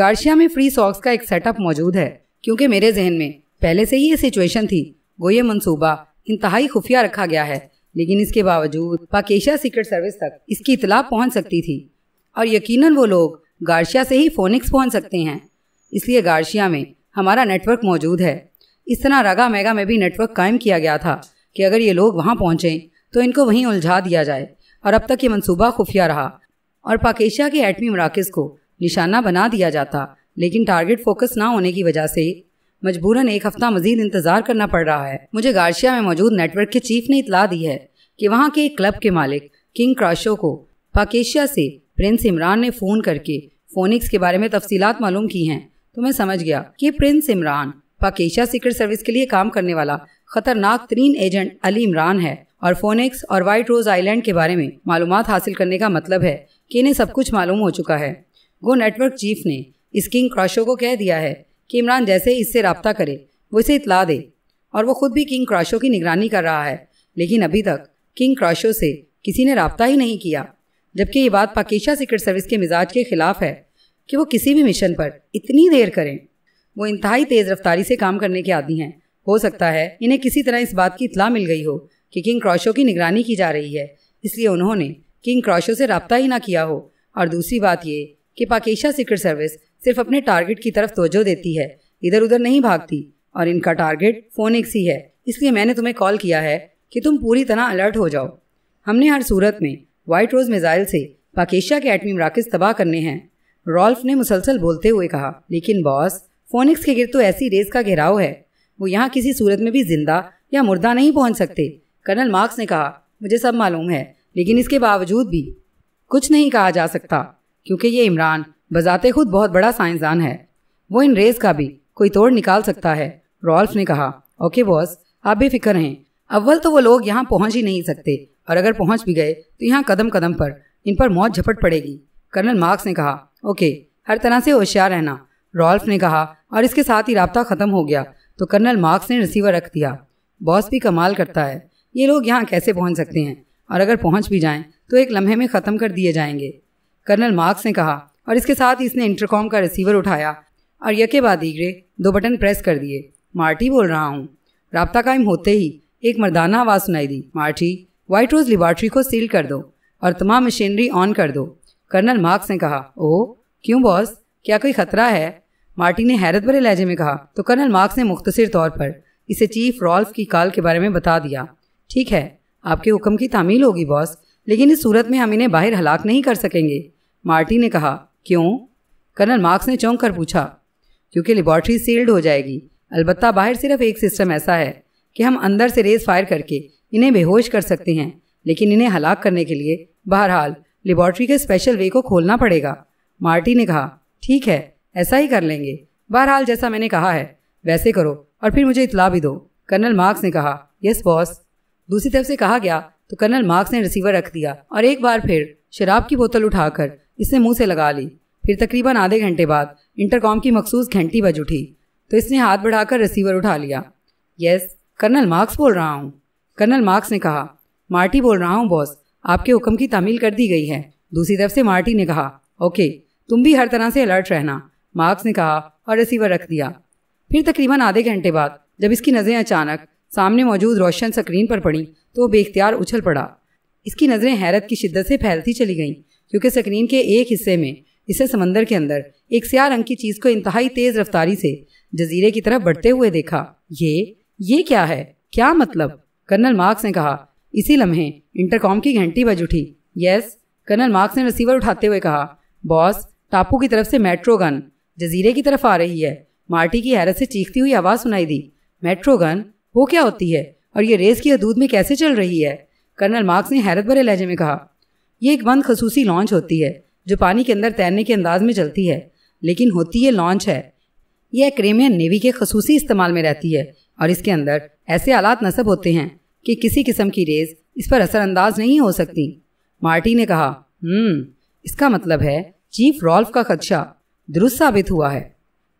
गार्शिया में फ्री सॉक्स का एक सेटअप मौजूद है क्योंकि मेरे जहन में पहले से ही ये सिचुएशन थी वो ये मनसूबा इंतहाई खुफिया रखा गया है लेकिन इसके बावजूद पाकेशिया सीक्रेट सर्विस तक इसकी इतला पहुंच सकती थी और यकीनन वो लोग गार्शिया से ही फोनिक्स पहुंच सकते हैं इसलिए गार्शिया में हमारा नेटवर्क मौजूद है इस तरह रागा मेगा में भी नेटवर्क कायम किया गया था कि अगर ये लोग वहाँ पहुंचे तो इनको वहीं उलझा दिया जाए और अब तक ये मनसूबा खुफिया रहा और पाकेशिया के एटमी मराकज़ को निशाना बना दिया जाता लेकिन टारगेट फोकस ना होने की वजह से मजबूरन एक हफ्ता मजीद इंतजार करना पड़ रहा है मुझे गार्शिया में मौजूद नेटवर्क के चीफ ने इतला दी है कि वहाँ के एक क्लब के मालिक किंग क्राशो को पाकेशिया से प्रिंस इमरान ने फ़ोन करके फोनिक्स के बारे में तफसी मालूम की हैं तो मैं समझ गया कि prince Imran Pakeshia secret service के लिए काम करने वाला खतरनाक तरीन एजेंट अली इमरान है और फोनिक्स और वाइट रोज आइलैंड के बारे में मालूम हासिल करने का मतलब है कि इन्हें सब कुछ मालूम हो चुका है गो नेटवर्क चीफ ने इस किंग क्रॉशो को कह दिया है कि इमरान जैसे इससे रबता करे वो इसे इतला दे और वो खुद भी किंग क्राशो की निगरानी कर रहा है लेकिन अभी तक किंग क्राशो से किसी ने रबता ही नहीं किया जबकि ये बात पाकिशा सीक्रेट सर्विस के मिजाज के खिलाफ है कि वो किसी भी मिशन पर इतनी देर करें वो इंतहाई तेज़ रफ्तारी से काम करने के आदि हैं हो सकता है इन्हें किसी तरह इस बात की इतला मिल गई हो कि किंग क्रॉशो की निगरानी की जा रही है इसलिए उन्होंने किंग क्रॉशो से रबता ही ना किया हो और दूसरी बात ये कि पाकिशा सीक्रेट सर्विस सिर्फ अपने टारगेट की तरफ तोजो देती है इधर उधर नहीं भागती और इनका टारगेट फोनिक्स ही है इसलिए मैंने तुम्हें कॉल किया है कि तुम पूरी तरह अलर्ट हो जाओ हमने हर सूरत में वाइट रोज़ मिज़ाइल से पाकिस्तान के एटमी मराकज़ तबाह करने हैं रॉल्फ ने मुसलसल बोलते हुए कहा लेकिन बॉस फोनिक्स के गिर तो ऐसी रेस का घेराव है वो यहाँ किसी सूरत में भी जिंदा या मुर्दा नहीं पहुँच सकते कर्नल मार्क्स ने कहा मुझे सब मालूम है लेकिन इसके बावजूद भी कुछ नहीं कहा जा सकता क्योंकि ये इमरान बजाते खुद बहुत बड़ा साइंसदान है वो इन रेस का भी कोई तोड़ निकाल सकता है रॉल्फ ने कहा ओके बॉस आप फिक्र हैं अव्वल तो वो लोग यहाँ पहुँच ही नहीं सकते और अगर पहुँच भी गए तो यहाँ कदम कदम पर इन पर मौत झपट पड़ेगी कर्नल मार्क्स ने कहा ओके हर तरह से होशियार रहना रॉल्फ ने कहा और इसके साथ ही रबता ख़त्म हो गया तो कर्नल मार्क्स ने रिसीवर रख दिया बॉस भी कमाल करता है ये लोग यहाँ कैसे पहुँच सकते हैं और अगर पहुँच भी जाएँ तो एक लम्हे में ख़त्म कर दिए जाएंगे कर्नल मार्क्स ने कहा और इसके साथ इसने इंटरकॉम का रिसीवर उठाया और यके बाद ईगरे दो बटन प्रेस कर दिए मार्टी बोल रहा हूँ रबता कायम होते ही एक मर्दाना आवाज़ सुनाई दी मार्टी वाइट रोज़ लेबार्ट्री को सील कर दो और तमाम मशीनरी ऑन कर दो कर्नल मार्क्स ने कहा ओह क्यों बॉस क्या कोई ख़तरा है मार्टी ने हैरत भरे लहजे में कहा तो कर्नल मार्क्स ने मुख्तर तौर पर इसे चीफ रॉल्फ की काल के बारे में बता दिया ठीक है आपके हुक्म की तामील होगी बॉस लेकिन इस सूरत में हम इन्हें बाहर हलाक नहीं कर सकेंगे मार्टी ने कहा क्यों कर्नल मार्क्स ने चौंक कर पूछा क्योंकि लेबॉर्ट्री सील्ड हो जाएगी अलबत्ता बाहर सिर्फ एक सिस्टम ऐसा है कि हम अंदर से रेस फायर करके इन्हें बेहोश कर सकते हैं लेकिन इन्हें हलाक करने के लिए बहरहाल लेबॉर्ट्री के स्पेशल वे को खोलना पड़ेगा मार्टी ने कहा ठीक है ऐसा ही कर लेंगे बहरहाल जैसा मैंने कहा है वैसे करो और फिर मुझे इतला भी दो कर्नल मार्क्स ने कहा यस बॉस दूसरी तरफ से कहा गया तो कर्नल मार्क्स ने रिसीवर रख दिया और एक बार फिर शराब की बोतल उठाकर इसने मुंह से लगा ली फिर तकरीबन आधे घंटे बाद इंटरकॉम की मखसूस घंटी बज उठी तो इसने हाथ बढ़ाकर रिसीवर उठा लिया यस कर्नल मार्क्स बोल रहा हूँ कर्नल मार्क्स ने कहा मार्टी बोल रहा हूँ बॉस आपके हुक्म की तामील कर दी गई है दूसरी तरफ से मार्टी ने कहा ओके तुम भी हर तरह से अलर्ट रहना मार्क्स ने कहा और रिसीवर रख दिया फिर तकरीबन आधे घंटे बाद जब इसकी नज़रें अचानक सामने मौजूद रोशन स्क्रीन पर पड़ी तो वो बेख्तियार उछल पड़ा इसकी नज़रें हैरत की शिद्दत से फैलती चली गईं क्योंकि स्क्रीन के एक हिस्से में इसे समंदर के अंदर एक स्या रंग की चीज़ को इंतहाई तेज़ रफ्तारी से जजीरे की तरफ बढ़ते हुए देखा ये ये क्या है क्या मतलब कर्नल मार्क्स ने कहा इसी लम्हे इंटरकॉम की घंटी बज उठी यस कर्नल मार्क्स ने रिसीवर उठाते हुए कहा बॉस टापू की तरफ से मेट्रो गन जजीरे की तरफ आ रही है मार्टी की हैरत से चीखती हुई आवाज़ सुनाई दी मेट्रो गन वो क्या होती है और ये रेस की हदूद में कैसे चल रही है कर्नल मार्क्स ने हैरत भरे लहजे में कहा ये एक बंद खसूसी लॉन्च होती है जो पानी के अंदर तैरने के अंदाज में चलती है लेकिन होती ये लॉन्च है यह क्रेमियन नेवी के खसूसी इस्तेमाल में रहती है और इसके अंदर ऐसे आलात नस्ब होते हैं कि किसी किस्म की रेज इस पर असरअंदाज नहीं हो सकती मार्टी ने कहा हम्म, इसका मतलब है चीफ रॉल्फ का खदशा दुरुस्त साबित हुआ है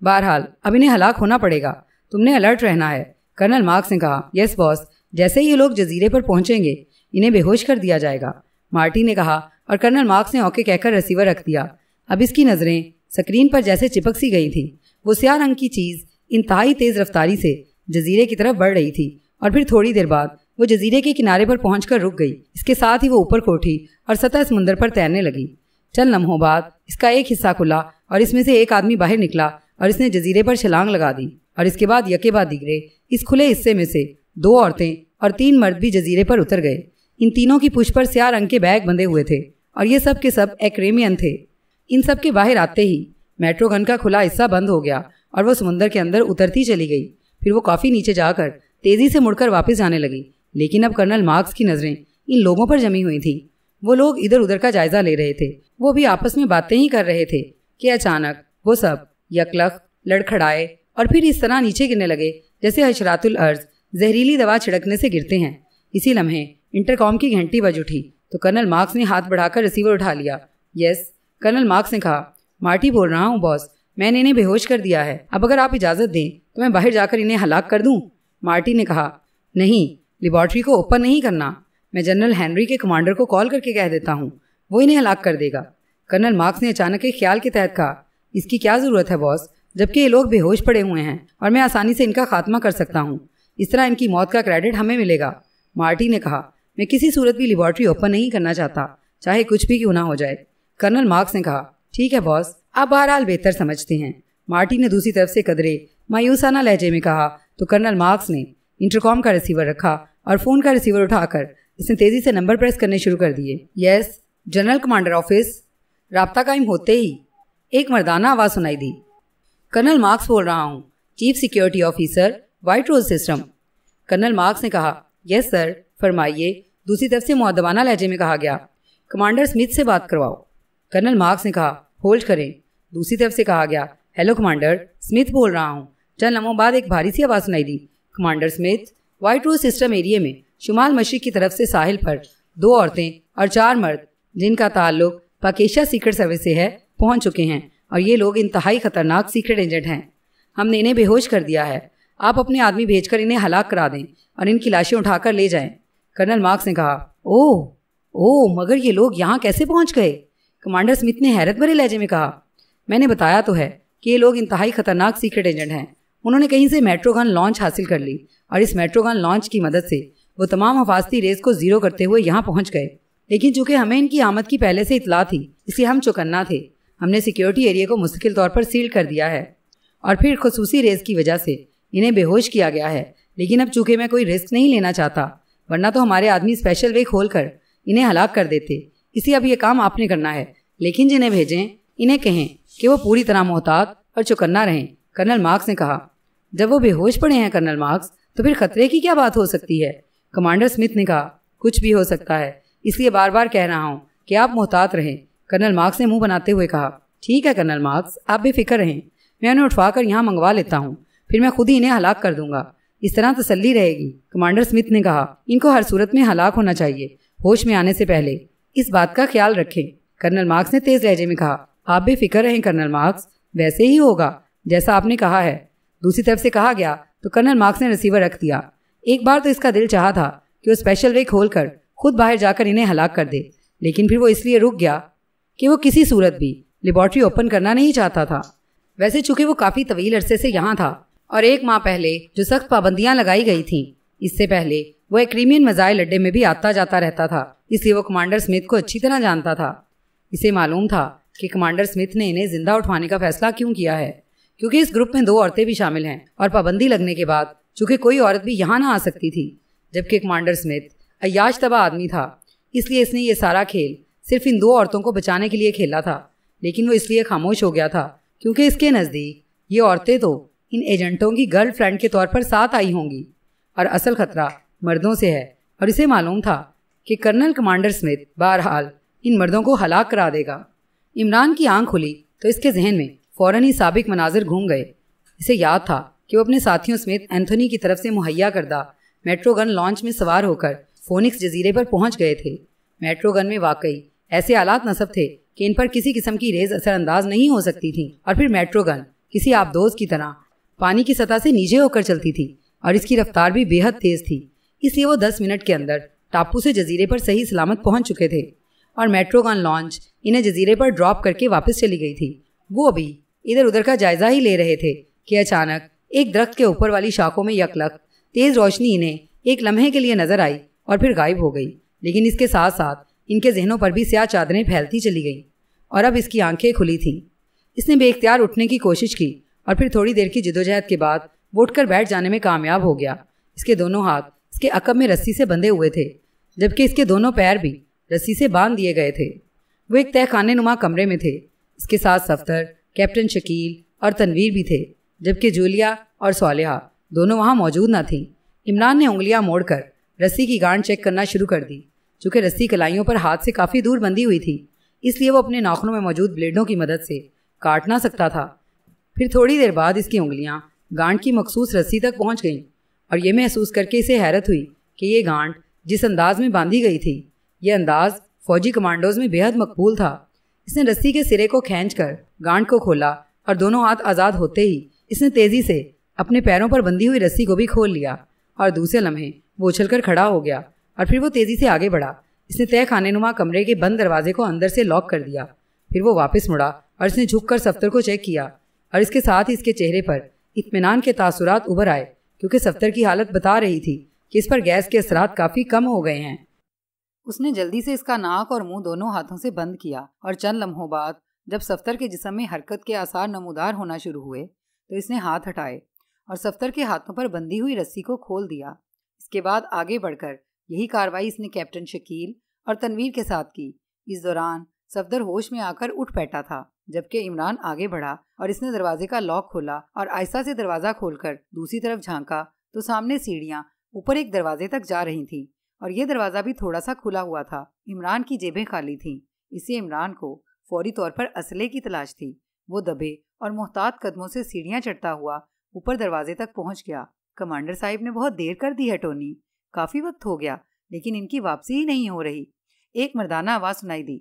बहरहाल अब इन्हें हलाक होना पड़ेगा तुमने अलर्ट रहना है कर्नल मार्क्स ने कहा यस बॉस जैसे ही ये लोग जजीरे पर पहुंचेंगे इन्हें बेहोश कर दिया जाएगा मार्टी ने कहा और कर्नल मार्क्स ने ओके कहकर रिसीवर रख दिया अब इसकी नज़रें स्क्रीन पर जैसे चिपक सी गई थी वो स्या रंग की चीज़ इंतहाई तेज़ रफ्तारी से जजीरे की तरफ बढ़ रही थी और फिर थोड़ी देर बाद वो जजीरे के किनारे पर पहुँच रुक गई इसके साथ ही वो ऊपर को उठी और सतह समुंदर पर तैरने लगी चल लम्हो बाद इसका एक हिस्सा खुला और इसमें से एक आदमी बाहर निकला और इसने जजीरे पर छलांग लगा दी और इसके बाद यके बाद दिगरे इस खुले हिस्से में से दो औरतें और तीन मर्द भी जजीरे पर उतर गए इन तीनों की पुष्प पर स्या रंग के बैग बंधे हुए थे और ये सब के सब एक्रेमियन थे इन सब के बाहर आते ही मेट्रो गन का खुला हिस्सा बंद हो गया और वो समुंदर के अंदर उतरती चली गई फिर वो काफ़ी नीचे जाकर तेज़ी से मुड़कर वापस जाने लगी लेकिन अब कर्नल मार्क्स की नज़रें इन लोगों पर जमी हुई थी वो लोग इधर उधर का जायजा ले रहे थे वो भी आपस में बातें ही कर रहे थे कि अचानक वो सब यकलख लड़खड़ाए और फिर इस तरह नीचे गिरने लगे जैसे हशरातुल अर्ज जहरीली दवा छिड़कने से गिरते हैं इसी लम्हे इंटरकॉम की घंटी बज उठी तो कर्नल मार्क्स ने हाथ बढ़ाकर रिसीवर उठा लिया यस कर्नल मार्क्स ने कहा मार्टी बोल रहा हूँ बॉस मैंने इन्हें बेहोश कर दिया है अब अगर आप इजाज़त दें तो मैं बाहर जाकर इन्हें हलाक कर दूं मार्टी ने कहा नहीं लेबॉर्ट्री को ओपन नहीं करना मैं जनरल हैनरी के कमांडर को कॉल करके कह देता हूँ वो इन्हें हलाक कर देगा कर्नल मार्क्स ने अचानक एक ख्याल के तहत कहा इसकी क्या ज़रूरत है बॉस जबकि ये लोग बेहोश पड़े हुए हैं और मैं आसानी से इनका खात्मा कर सकता हूँ इस तरह इनकी मौत का क्रेडिट हमें मिलेगा मार्टी ने कहा मैं किसी सूरत भी लेबोरेटरी ओपन नहीं करना चाहता चाहे कुछ भी क्यों ना हो जाए कर्नल मार्क्स ने कहा ठीक है बॉस आप बहरहाल बेहतर समझते हैं मार्टी ने दूसरी तरफ से कदरे मायूसाना लहजे में कहा तो कर्नल मार्क्स ने इंटरकॉम का रिसीवर रखा और फ़ोन का रिसीवर उठाकर इसने तेज़ी से नंबर प्रेस करने शुरू कर दिए यस जनरल कमांडर ऑफिस रबता कायम होते ही एक मर्दाना आवाज़ सुनाई दी कर्नल मार्क्स बोल रहा हूँ chief security officer White Rose system colonel Marks ने कहा यस सर फरमाइए दूसरी तरफ से मुआदबाना लहजे में कहा गया कमांडर स्मिथ से बात करवाओ कर्नल मार्क्स ने कहा होल्ड करें दूसरी तरफ से कहा गया हेलो कमांडर स्मिथ बोल रहा हूँ चंद लम्हों बाद एक भारी सी आवाज़ सुनाई दी commander Smith White Rose system area में शुमाल मशीक की तरफ से साहिल पर दो औरतें और चार मर्द जिनका ताल्लुक पाकेशा सीक्रेट सर्विस से है पहुंच चुके हैं और ये लोग इंतहाई खतरनाक सीक्रेट एजेंट हैं हमने इन्हें बेहोश कर दिया है आप अपने आदमी भेजकर इन्हें हलाक करा दें और इनकी लाशें उठाकर ले जाएं कर्नल मार्क्स ने कहा ओह ओ मगर ये लोग यहाँ कैसे पहुँच गए कमांडर स्मिथ ने हैरत भरे लहजे में कहा मैंने बताया तो है कि ये लोग इंतहाई खतरनाक सीक्रेट एजेंट हैं उन्होंने कहीं से मेट्रोगन लॉन्च हासिल कर ली और इस मेट्रोगन लॉन्च की मदद से वो तमाम हफाजती रेस को जीरो करते हुए यहाँ पहुँच गए लेकिन चूंकि हमें इनकी आमद की पहले से इतला थी इसलिए हम चौकन्ना थे हमने सिक्योरिटी एरिया को मुस्तकिल तौर पर सील कर दिया है और फिर खसूसी रेस की वजह से इन्हें बेहोश किया गया है लेकिन अब चूंकि मैं कोई रिस्क नहीं लेना चाहता वरना तो हमारे आदमी स्पेशल वे खोल कर इन्हें हलाक कर देते इसी अब ये काम आपने करना है लेकिन जिन्हें भेजें इन्हें कहें कि वो पूरी तरह मोहतात और चुकन्ना रहें कर्नल मार्क्स ने कहा जब वो बेहोश पड़े हैं कर्नल मार्क्स तो फिर खतरे की क्या बात हो सकती है कमांडर स्मिथ ने कहा कुछ भी हो सकता है इसलिए बार बार कह रहा हूँ कि आप मोहतात रहें कर्नल मार्क्स ने मुंह बनाते हुए कहा ठीक है कर्नल मार्क्स आप बेफिक्र रहें मैं उन्हें उठवा कर यहाँ मंगवा लेता हूँ फिर मैं खुद ही इन्हें हलाक कर दूंगा इस तरह तसली रहेगी कमांडर स्मिथ ने कहा इनको हर सूरत में हलाक होना चाहिए होश में आने से पहले इस बात का ख्याल रखें कर्नल मार्क्स ने तेज लहजे में कहा आप फिक्र रहें कर्नल मार्क्स वैसे ही होगा जैसा आपने कहा है दूसरी तरफ से कहा गया तो कर्नल मार्क्स ने रिसीवर रख दिया एक बार तो इसका दिल चाहा था कि वो स्पेशल वे खोल कर खुद बाहर जाकर इन्हें हलाक कर दे लेकिन फिर वो इसलिए रुक गया कि वो किसी सूरत भी लेबॉर्ट्री ओपन करना नहीं चाहता था वैसे चूंकि वो काफ़ी तवील अरसे से यहाँ था और एक माह पहले जो सख्त पाबंदियां लगाई गई थीं इससे पहले वो एक क्रीमियन मजाइल अड्डे में भी आता जाता रहता था इसलिए वो कमांडर स्मिथ को अच्छी तरह जानता था इसे मालूम था कि कमांडर स्मिथ ने इन्हें जिंदा उठवाने का फैसला क्यों किया है क्योंकि इस ग्रुप में दो औरतें भी शामिल हैं और पाबंदी लगने के बाद चूंकि कोई औरत भी यहाँ ना आ सकती थी जबकि कमांडर स्मिथ अयाश तबा आदमी था इसलिए इसने ये सारा खेल सिर्फ इन दो औरतों को बचाने के लिए खेला था लेकिन वो इसलिए खामोश हो गया था क्योंकि इसके नज़दीक ये औरतें तो इन एजेंटों की गर्लफ्रेंड के तौर पर साथ आई होंगी और असल खतरा मर्दों से है और इसे मालूम था कि कर्नल कमांडर स्मिथ बहरहाल इन मर्दों को हलाक करा देगा इमरान की आंख खुली तो इसके जहन में फौरन ही सबक मनाजिर घूम गए इसे याद था कि वो अपने साथियों समेत एंथोनी की तरफ से मुहैया करदा मेट्रोगन लॉन्च में सवार होकर फोनिक्स जजीरे पर पहुंच गए थे मेट्रोगन में वाकई ऐसे आलात नसब थे कि इन पर किसी किस्म की रेज असरअंदाज नहीं हो सकती थी और फिर मेट्रोगन किसी आप दोस्त की तरह पानी की सतह से नीचे होकर चलती थी और इसकी रफ्तार भी बेहद तेज थी इसलिए वो दस मिनट के अंदर टापू से जजीरे पर सही सलामत पहुंच चुके थे और मेट्रोगान लॉन्च इन्हें जजीरे पर ड्रॉप करके वापस चली गई थी वो अभी इधर उधर का जायजा ही ले रहे थे कि अचानक एक दरख्त के ऊपर वाली शाखों में यकलक तेज रोशनी इन्हें एक लम्हे के लिए नजर आई और फिर गायब हो गई लेकिन इसके साथ साथ इनके जहनों पर भी स्याह चादरें फैलती चली गई और अब इसकी आंखें खुली थीं इसने बेख्तियार उठने की कोशिश की और फिर थोड़ी देर की जिदोजहद के बाद वो उठकर बैठ जाने में कामयाब हो गया इसके दोनों हाथ इसके अकब में रस्सी से बंधे हुए थे जबकि इसके दोनों पैर भी रस्सी से बांध दिए गए थे वो एक तहखाने नुमा कमरे में थे इसके साथ सफ्तर कैप्टन शकील और तनवीर भी थे जबकि जूलिया और सोलहा दोनों वहाँ मौजूद न थीं इमरान ने उंगलियाँ मोड़कर रस्सी की गांड चेक करना शुरू कर दी चूँकि रस्सी कलाइयों पर हाथ से काफ़ी दूर बंधी हुई थी इसलिए वो अपने नाखनों में मौजूद ब्लेडों की मदद से काट ना सकता था फिर थोड़ी देर बाद इसकी उंगलियाँ गांठ की मखसूस रस्सी तक पहुँच गईं और ये महसूस करके इसे हैरत हुई कि ये गांठ जिस अंदाज में बांधी गई थी यह अंदाज फौजी कमांडोज में बेहद मकबूल था इसने रस्सी के सिरे को खींच कर गांठ को खोला और दोनों हाथ आज़ाद होते ही इसने तेज़ी से अपने पैरों पर बंधी हुई रस्सी को भी खोल लिया और दूसरे लम्हे वो कर खड़ा हो गया और फिर वो तेज़ी से आगे बढ़ा इसने तय खाने नुमा कमरे के बंद दरवाजे को अंदर से लॉक कर दिया फिर वो वापस मुड़ा और इसने झुक कर सफ्तर को चेक किया और इसके साथ ही इसके चेहरे पर इतमान के तासुरात उभर आए क्योंकि सफ्तर की हालत बता रही थी कि इस पर गैस के असरात काफ़ी कम हो गए हैं उसने जल्दी से इसका नाक और मुंह दोनों हाथों से बंद किया और चंद लम्हों बाद जब सफ्तर के जिसम में हरकत के आसार नमोदार होना शुरू हुए तो इसने हाथ हटाए और सफ्तर के हाथों पर बंधी हुई रस्सी को खोल दिया इसके बाद आगे बढ़कर यही कार्रवाई इसने कैप्टन शकील और तनवीर के साथ की इस दौरान सफदर होश में आकर उठ बैठा था जबकि इमरान आगे बढ़ा और इसने दरवाजे का लॉक खोला और आहिस्ता से दरवाजा खोलकर दूसरी तरफ झांका तो सामने सीढ़ियां ऊपर एक दरवाजे तक जा रही थी और ये दरवाज़ा भी थोड़ा सा खुला हुआ था इमरान की जेबें खाली थी इसे इमरान को फौरी तौर पर असले की तलाश थी वो दबे और मोहतात कदमों से सीढ़ियाँ चढ़ता हुआ ऊपर दरवाजे तक पहुँच गया कमांडर साहब ने बहुत देर कर दी है टोनी काफ़ी वक्त हो गया लेकिन इनकी वापसी ही नहीं हो रही एक मर्दाना आवाज़ सुनाई दी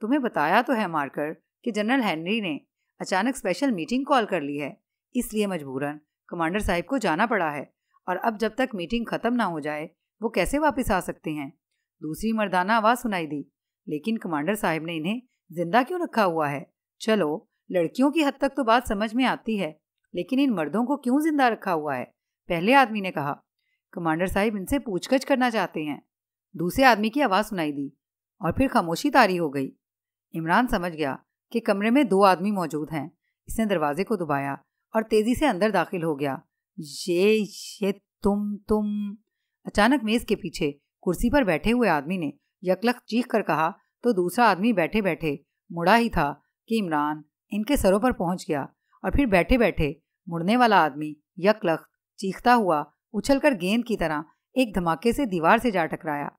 तुम्हें बताया तो है मारकर कि जनरल हेनरी ने अचानक स्पेशल मीटिंग कॉल कर ली है इसलिए मजबूरन कमांडर साहब को जाना पड़ा है और अब जब तक मीटिंग ख़त्म ना हो जाए वो कैसे वापस आ सकते हैं दूसरी मर्दाना आवाज़ सुनाई दी लेकिन कमांडर साहब ने इन्हें जिंदा क्यों रखा हुआ है चलो लड़कियों की हद तक तो बात समझ में आती है लेकिन इन मर्दों को क्यों जिंदा रखा हुआ है पहले आदमी ने कहा कमांडर साहब इनसे पूछगछ करना चाहते हैं दूसरे आदमी की आवाज़ सुनाई दी और फिर खामोशी तारी हो गई इमरान समझ गया कि कमरे में दो आदमी मौजूद हैं इसने दरवाजे को दबाया और तेजी से अंदर दाखिल हो गया ये ये तुम तुम अचानक मेज के पीछे कुर्सी पर बैठे हुए आदमी ने यकलक चीख कर कहा तो दूसरा आदमी बैठे बैठे मुड़ा ही था कि इमरान इनके सरों पर पहुंच गया और फिर बैठे बैठे मुड़ने वाला आदमी यकलख चीखता हुआ उछलकर गेंद की तरह एक धमाके से दीवार से जा टकराया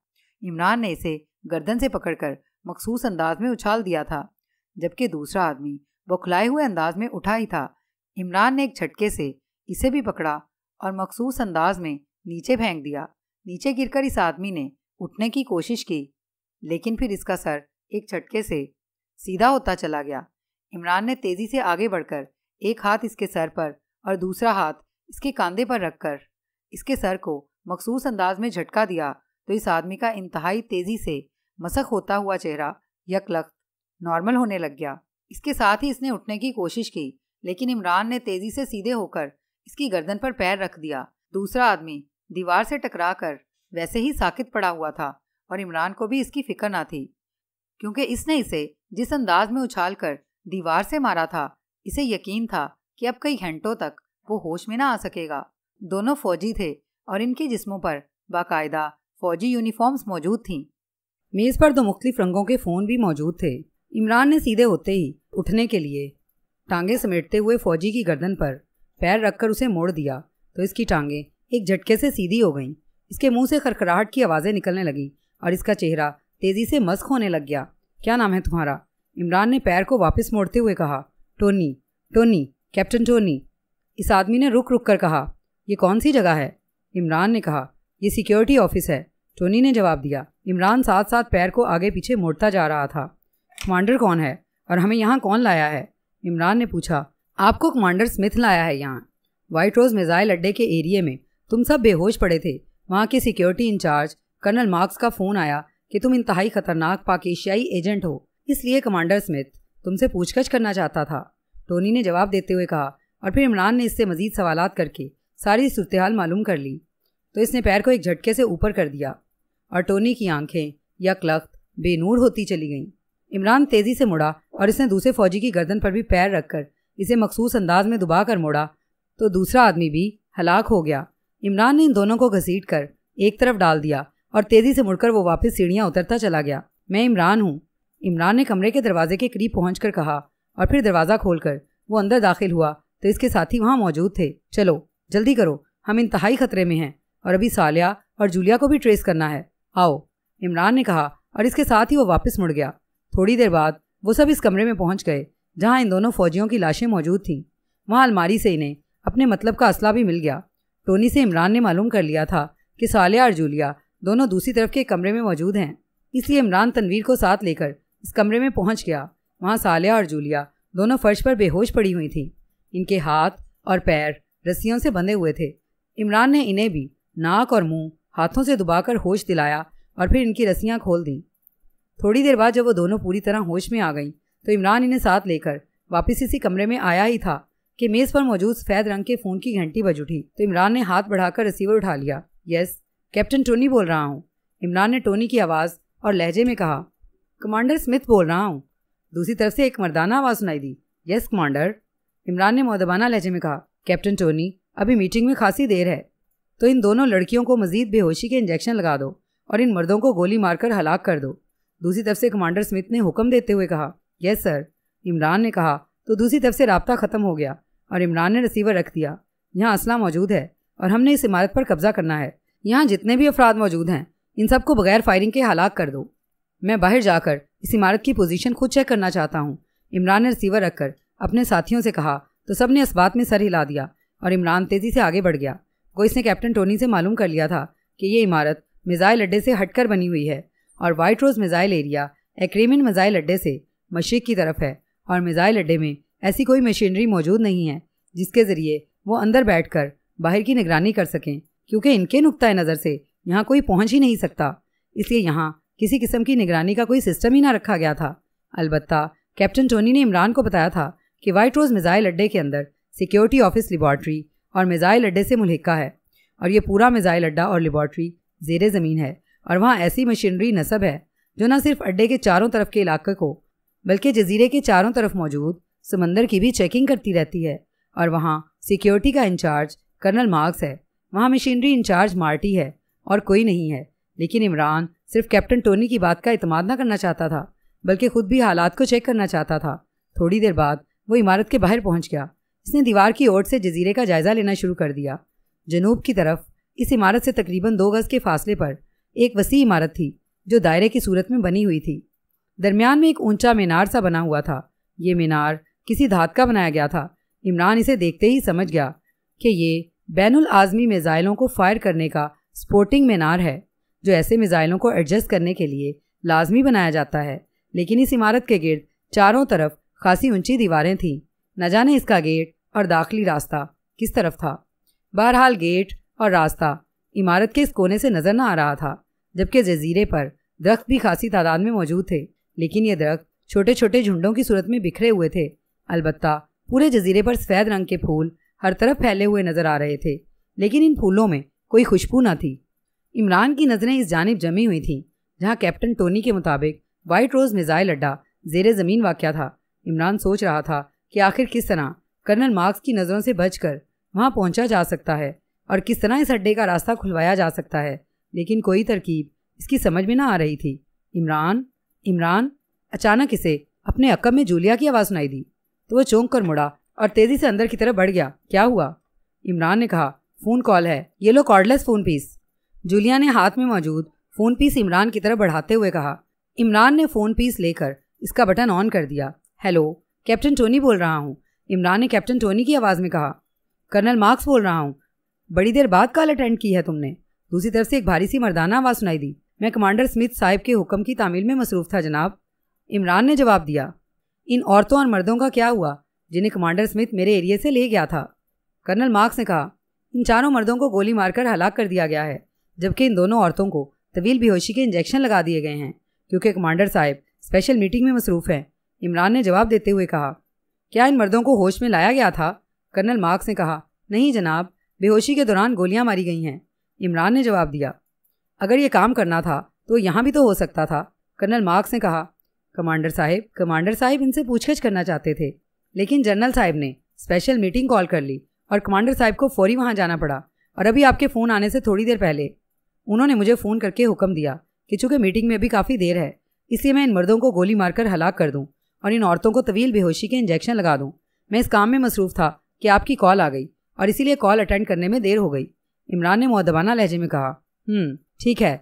इमरान ने इसे गर्दन से पकड़कर मखसूस अंदाज में उछाल दिया था जबकि दूसरा आदमी बौखलाए हुए अंदाज में उठा ही था इमरान ने एक झटके से इसे भी पकड़ा और मखसूस अंदाज में नीचे फेंक दिया नीचे गिरकर इस आदमी ने उठने की कोशिश की लेकिन फिर इसका सर एक झटके से सीधा होता चला गया इमरान ने तेज़ी से आगे बढ़कर एक हाथ इसके सर पर और दूसरा हाथ इसके कांधे पर रखकर इसके सर को मखसूस अंदाज में झटका दिया तो इस आदमी का इंतहाई तेज़ी से मसक होता हुआ चेहरा यकलख नॉर्मल होने लग गया इसके साथ ही इसने उठने की कोशिश की लेकिन इमरान ने तेजी से सीधे होकर इसकी गर्दन पर पैर रख दिया दूसरा आदमी दीवार से टकरा कर वैसे ही साकित पड़ा हुआ था और इमरान को भी इसकी फिक्र ना थी क्योंकि इसने इसे जिस अंदाज में उछाल कर दीवार से मारा था इसे यकीन था कि अब कई घंटों तक वो होश में ना आ सकेगा दोनों फौजी थे और इनके जिस्मों पर बाकायदा फौजी यूनिफॉर्म्स मौजूद थीं मेज़ पर दो तो मुख्तलिफ रंगों के फ़ोन भी मौजूद थे इमरान ने सीधे होते ही उठने के लिए टांगे समेटते हुए फौजी की गर्दन पर पैर रखकर उसे मोड़ दिया तो इसकी टांगे एक झटके से सीधी हो गईं इसके मुंह से खरखराहट की आवाज़ें निकलने लगीं और इसका चेहरा तेज़ी से मस्क होने लग गया क्या नाम है तुम्हारा इमरान ने पैर को वापस मोड़ते हुए कहा टोनी टोनी कैप्टन टोनी इस आदमी ने रुक रुक कर कहा यह कौन सी जगह है इमरान ने कहा यह सिक्योरिटी ऑफिस है टोनी ने जवाब दिया इमरान साथ साथ पैर को आगे पीछे मोड़ता जा रहा था कमांडर कौन है और हमें यहाँ कौन लाया है इमरान ने पूछा आपको कमांडर स्मिथ लाया है यहाँ वाइट रोज़ मिज़ाइल अड्डे के एरिए में तुम सब बेहोश पड़े थे वहाँ के सिक्योरिटी इंचार्ज कर्नल मार्क्स का फ़ोन आया कि तुम इंतहाई खतरनाक पाकिस्तानी एजेंट हो इसलिए कमांडर स्मिथ तुमसे पूछताछ करना चाहता था टोनी ने जवाब देते हुए कहा और फिर इमरान ने इससे मजीद सवाल करके सारी सूरत मालूम कर ली तो इसने पैर को एक झटके से ऊपर कर दिया और टोनी की आंखें यकलख्त बेनूर होती चली गईं इमरान तेजी से मुड़ा और इसने दूसरे फौजी की गर्दन पर भी पैर रखकर इसे मखसूस अंदाज में दुबा कर मोड़ा तो दूसरा आदमी भी हलाक हो गया इमरान ने इन दोनों को घसीट कर एक तरफ डाल दिया और तेजी से मुड़कर वो वापस सीढ़ियाँ उतरता चला गया मैं इमरान हूँ इमरान ने कमरे के दरवाजे के करीब पहुँच कर कहा और फिर दरवाज़ा खोलकर वो अंदर दाखिल हुआ तो इसके साथी वहाँ मौजूद थे चलो जल्दी करो हम इंतहाई खतरे में हैं और अभी सालिया और जूलिया को भी ट्रेस करना है आओ इमरान ने कहा और इसके साथ ही वो वापस मुड़ गया थोड़ी देर बाद वो सब इस कमरे में पहुंच गए जहां इन दोनों फौजियों की लाशें मौजूद थीं वहां अलमारी से इन्हें अपने मतलब का असला भी मिल गया टोनी से इमरान ने मालूम कर लिया था कि सालिया और जूलिया दोनों दूसरी तरफ के कमरे में मौजूद हैं इसलिए इमरान तनवीर को साथ लेकर इस कमरे में पहुंच गया वहां सालिया और जूलिया दोनों फर्श पर बेहोश पड़ी हुई थी इनके हाथ और पैर रस्सियों से बंधे हुए थे इमरान ने इन्हें भी नाक और मुंह हाथों से दबाकर होश दिलाया और फिर इनकी रस्सियां खोल दीं थोड़ी देर बाद जब वो दोनों पूरी तरह होश में आ गईं तो इमरान इन्हें साथ लेकर वापस इसी कमरे में आया ही था कि मेज़ पर मौजूद सफ़ेद रंग के फ़ोन की घंटी बज उठी तो इमरान ने हाथ बढ़ाकर रिसीवर उठा लिया यस कैप्टन टोनी बोल रहा हूँ इमरान ने टोनी की आवाज़ और लहजे में कहा कमांडर स्मिथ बोल रहा हूँ दूसरी तरफ से एक मर्दाना आवाज़ सुनाई दी यस कमांडर इमरान ने मोदबाना लहजे में कहा कैप्टन टोनी अभी मीटिंग में खासी देर है तो इन दोनों लड़कियों को मजीद बेहोशी के इंजेक्शन लगा दो और इन मर्दों को गोली मारकर हलाक कर दो दूसरी तरफ से कमांडर स्मिथ ने हुक्म देते हुए कहा यस सर इमरान ने कहा तो दूसरी तरफ से रबता ख़त्म हो गया और इमरान ने रिसीवर रख दिया यहाँ असला मौजूद है और हमने इस इमारत पर कब्ज़ा करना है यहाँ जितने भी अफराद मौजूद हैं इन सबको बगैर फायरिंग के हलाक कर दो मैं बाहर जाकर इस इमारत की पोजीशन खुद चेक करना चाहता हूँ इमरान ने रिसीवर रखकर अपने साथियों से कहा तो सब ने इस बात में सर हिला दिया और इमरान तेज़ी से आगे बढ़ गया वो इसने कैप्टन टोनी से मालूम कर लिया था कि यह इमारत मिज़ाइल अड्डे से हटकर बनी हुई है और वाइट रोज मिज़ाइल एरिया एक्रेमिन मिज़ाइल अड्डे से मशीक की तरफ है और मिज़ाइल अड्डे में ऐसी कोई मशीनरी मौजूद नहीं है जिसके ज़रिए वो अंदर बैठकर बाहर की निगरानी कर सकें क्योंकि इनके नुक़ नज़र से यहाँ कोई पहुँच ही नहीं सकता इसलिए यहाँ किसी किस्म की निगरानी का कोई सिस्टम ही ना रखा गया था अलबत् कैप्टन टोनी ने इमरान को बताया था कि वाइट रोज़ मिज़ाइल अड्डे के अंदर सिक्योरिटी ऑफिस लेबॉर्ट्री और मिज़ाइल अड्डे से मुलहका है और ये पूरा मिज़ाइल अड्डा और लेबॉर्ट्री जेर ज़मीन है और वहाँ ऐसी मशीनरी नस्ब है जो न सिर्फ अड्डे के चारों तरफ के इलाके को बल्कि जजीरे के चारों तरफ मौजूद समंदर की भी चेकिंग करती रहती है और वहाँ सिक्योरिटी का इंचार्ज कर्नल मार्क्स है वहाँ मशीनरी इंचार्ज मार्टी है और कोई नहीं है लेकिन इमरान सिर्फ कैप्टन टोनी की बात का अतमाद न करना चाहता था बल्कि खुद भी हालात को चेक करना चाहता था थोड़ी देर बाद वो इमारत के बाहर पहुंच गया इसने दीवार की ओर से जजीरे का जायज़ा लेना शुरू कर दिया जनूब की तरफ इस इमारत से तकरीबन दो गज़ के फासले पर एक वसी इमारत थी जो दायरे की सूरत में बनी हुई थी दरमियान में एक ऊंचा मीनार सा बना हुआ था ये मीनार किसी धात का बनाया गया था इमरान इसे देखते ही समझ गया कि ये बैनुल आज़मी मिज़ाइलों को फायर करने का स्पोर्टिंग मीनार है जो ऐसे मिज़ाइलों को एडजस्ट करने के लिए लाजमी बनाया जाता है लेकिन इस इमारत के गिर्द चारों तरफ खासी ऊंची दीवारें थीं न जाने इसका गेट और दाखिली रास्ता किस तरफ था बहरहाल गेट और रास्ता इमारत के इस कोने से नजर न आ रहा था जबकि जजीरे पर दरख्त भी खासी तादाद में मौजूद थे लेकिन ये दरख्त छोटे छोटे झुंडों की सूरत में बिखरे हुए थे अलबत्ता पूरे जजीरे पर सफ़ेद रंग के फूल हर तरफ फैले हुए नजर आ रहे थे लेकिन इन फूलों में कोई खुशबू न थी इमरान की नज़रें इस जानब जमी हुई थीं जहाँ कैप्टन टोनी के मुताबिक वाइट रोज़ मिज़ाइल अड्डा जेर ज़मीन वाक़ था इमरान सोच रहा था कि आखिर किस तरह कर्नल मार्क्स की नज़रों से बचकर वहाँ पहुंचा जा सकता है और किस तरह इस अड्डे का रास्ता खुलवाया जा सकता है लेकिन कोई तरकीब इसकी समझ में ना आ रही थी इमरान इमरान अचानक इसे अपने अकब में जूलिया की आवाज़ सुनाई दी तो वह चौंक कर मुड़ा और तेज़ी से अंदर की तरफ बढ़ गया क्या हुआ इमरान ने कहा फ़ोन कॉल है ये लो कॉर्डलेस फ़ोन पीस जूलिया ने हाथ में मौजूद फ़ोन पीस इमरान की तरफ बढ़ाते हुए कहा इमरान ने फ़ोन पीस लेकर इसका बटन ऑन कर दिया हेलो कैप्टन टोनी बोल रहा हूँ इमरान ने कैप्टन टोनी की आवाज़ में कहा कर्नल मार्क्स बोल रहा हूँ बड़ी देर बाद कॉल अटेंड की है तुमने दूसरी तरफ से एक भारी सी मर्दाना आवाज़ सुनाई दी मैं कमांडर स्मिथ साहिब के हुक्म की तामील में मसरूफ था जनाब इमरान ने जवाब दिया इन औरतों और मर्दों का क्या हुआ जिन्हें कमांडर स्मिथ मेरे एरिए से ले गया था कर्नल मार्क्स ने कहा इन चारों मर्दों को गोली मारकर हलाक कर दिया गया है जबकि इन दोनों औरतों को तवील बेहोशी के इंजेक्शन लगा दिए गए हैं क्योंकि कमांडर साहब स्पेशल मीटिंग में मसरूफ हैं इमरान ने जवाब देते हुए कहा क्या इन मर्दों को होश में लाया गया था कर्नल मार्क्स ने कहा नहीं जनाब बेहोशी के दौरान गोलियां मारी गई हैं इमरान ने जवाब दिया अगर ये काम करना था तो यहाँ भी तो हो सकता था कर्नल मार्क्स ने कहा कमांडर साहब कमांडर साहब इनसे पूछगछ करना चाहते थे लेकिन जनरल साहब ने स्पेशल मीटिंग कॉल कर ली और कमांडर साहब को फौरी वहाँ जाना पड़ा और अभी आपके फ़ोन आने से थोड़ी देर पहले उन्होंने मुझे फ़ोन करके हुक्म दिया कि चूँकि मीटिंग में अभी काफ़ी देर है इसलिए मैं इन मर्दों को गोली मारकर हलाक कर दूं और इन औरतों को तवील बेहोशी के इंजेक्शन लगा दूँ मैं इस काम में मसरूफ़ था कि आपकी कॉल आ गई और इसीलिए कॉल अटेंड करने में देर हो गई इमरान ने मुहदबाना लहजे में कहा हम्म, ठीक है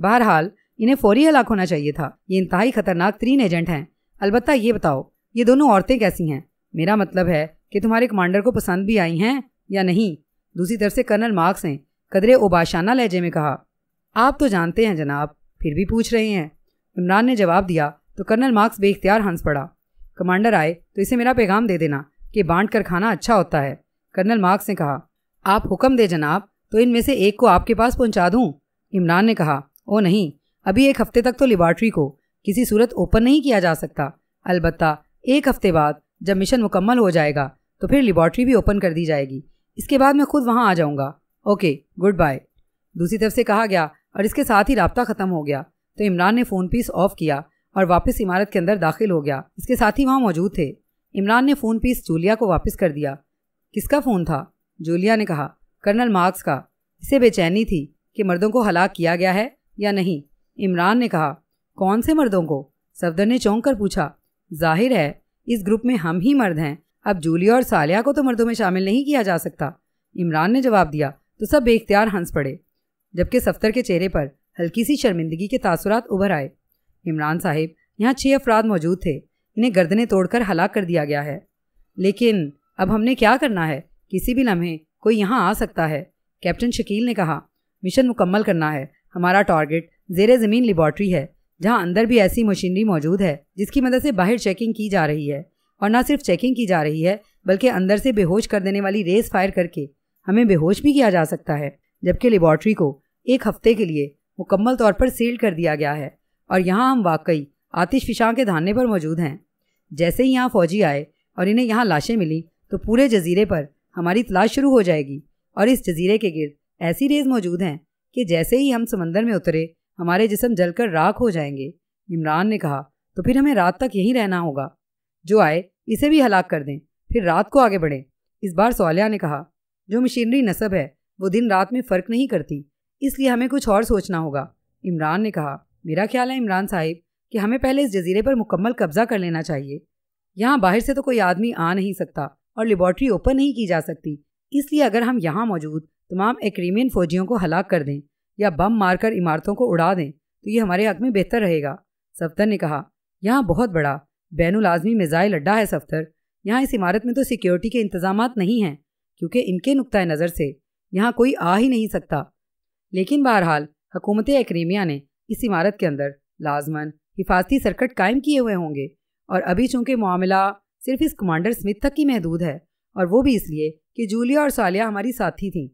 बहरहाल इन्हें फौरी हलाक होना चाहिए था ये इंतहाई खतरनाक तीन एजेंट हैं अलबत् ये बताओ ये दोनों औरतें कैसी हैं मेरा मतलब है कि तुम्हारे कमांडर को पसंद भी आई हैं या नहीं दूसरी तरफ से कर्नल मार्क्स ने कदरे उबाशाना लहजे में कहा आप तो जानते हैं जनाब फिर भी पूछ रहे हैं इमरान ने जवाब दिया तो कर्नल मार्क्स बेख्तियार हंस पड़ा कमांडर आए तो इसे मेरा पैगाम दे देना कि बांट कर खाना अच्छा होता है कर्नल मार्क्स ने कहा आप हुक्म दे जनाब तो इनमें से एक को आपके पास पहुंचा दूं इमरान ने कहा ओ नहीं अभी एक हफ्ते तक तो लेबार्ट्री को किसी सूरत ओपन नहीं किया जा सकता अलबत्ता एक हफ्ते बाद जब मिशन मुकम्मल हो जाएगा तो फिर लेबॉर्ट्री भी ओपन कर दी जाएगी इसके बाद मैं खुद वहाँ आ जाऊँगा ओके गुड बाय दूसरी तरफ से कहा गया और इसके साथ ही रबता ख़त्म हो गया तो इमरान ने फ़ोन पीस ऑफ किया और वापस इमारत के अंदर दाखिल हो गया इसके साथ ही वहाँ मौजूद थे इमरान ने फ़ोन पीस जूलिया को वापस कर दिया किसका फ़ोन था जूलिया ने कहा कर्नल मार्क्स का इसे बेचैनी थी कि मर्दों को हलाक किया गया है या नहीं इमरान ने कहा कौन से मर्दों को सफदर ने चौंक कर पूछा जाहिर है इस ग्रुप में हम ही मर्द हैं अब जूलिया और सालिया को तो मर्दों में शामिल नहीं किया जा सकता इमरान ने जवाब दिया तो सब बेख्तियार हंस पड़े जबकि सफ्तर के चेहरे पर हल्की सी शर्मिंदगी के तासुरात उभर आए इमरान साहिब यहाँ छः अफराद मौजूद थे इन्हें गर्दनें तोड़कर हलाक कर दिया गया है लेकिन अब हमने क्या करना है किसी भी लम्हे कोई यहाँ आ सकता है कैप्टन शकील ने कहा मिशन मुकम्मल करना है हमारा टारगेट जेर ज़मीन लेबॉर्ट्री है जहाँ अंदर भी ऐसी मशीनरी मौजूद है जिसकी मदद से बाहर चेकिंग की जा रही है और न सिर्फ चेकिंग की जा रही है बल्कि अंदर से बेहोश कर देने वाली रेस फायर करके हमें बेहोश भी किया जा सकता है जबकि लेबॉर्ट्री को एक हफ्ते के लिए मुकम्मल तौर पर सील कर दिया गया है और यहाँ हम वाकई आतिश फिशा के धाने पर मौजूद हैं जैसे ही यहाँ फौजी आए और इन्हें यहाँ लाशें मिली तो पूरे जजीरे पर हमारी तलाश शुरू हो जाएगी और इस जजीरे के गिर्द ऐसी रेज मौजूद हैं कि जैसे ही हम समंदर में उतरे हमारे जिसम जलकर राख हो जाएंगे इमरान ने कहा तो फिर हमें रात तक यहीं रहना होगा जो आए इसे भी हलाक कर दें फिर रात को आगे बढ़ें इस बार सौलिया ने कहा जो मशीनरी नसब है वो दिन रात में फ़र्क नहीं करती इसलिए हमें कुछ और सोचना होगा इमरान ने कहा मेरा ख्याल है इमरान साहिब कि हमें पहले इस जजीरे पर मुकम्मल कब्ज़ा कर लेना चाहिए यहाँ बाहर से तो कोई आदमी आ नहीं सकता और लेबॉर्ट्री ओपन नहीं की जा सकती इसलिए अगर हम यहाँ मौजूद तमाम एक्रीमियन फौजियों को हलाक कर दें या बम मारकर इमारतों को उड़ा दें तो ये हमारे हक में बेहतर रहेगा सफ्तर ने कहा यहाँ बहुत बड़ा बैन अजमी मिज़ाइल अड्डा है सफ्तर यहाँ इस इमारत में तो सिक्योरिटी के इंतजाम नहीं हैं क्योंकि इनके नुक़ नज़र से यहाँ कोई आ ही नहीं सकता लेकिन बहरहाल हकूमत एक्रीमिया ने इस इमारत के अंदर लाजमन हिफाजती सर्कट कायम किए हुए होंगे और अभी चूँकि मामला सिर्फ इस कमांडर स्मिथ तक ही महदूद है और वो भी इसलिए कि जूलिया और सालिया हमारी साथी थीं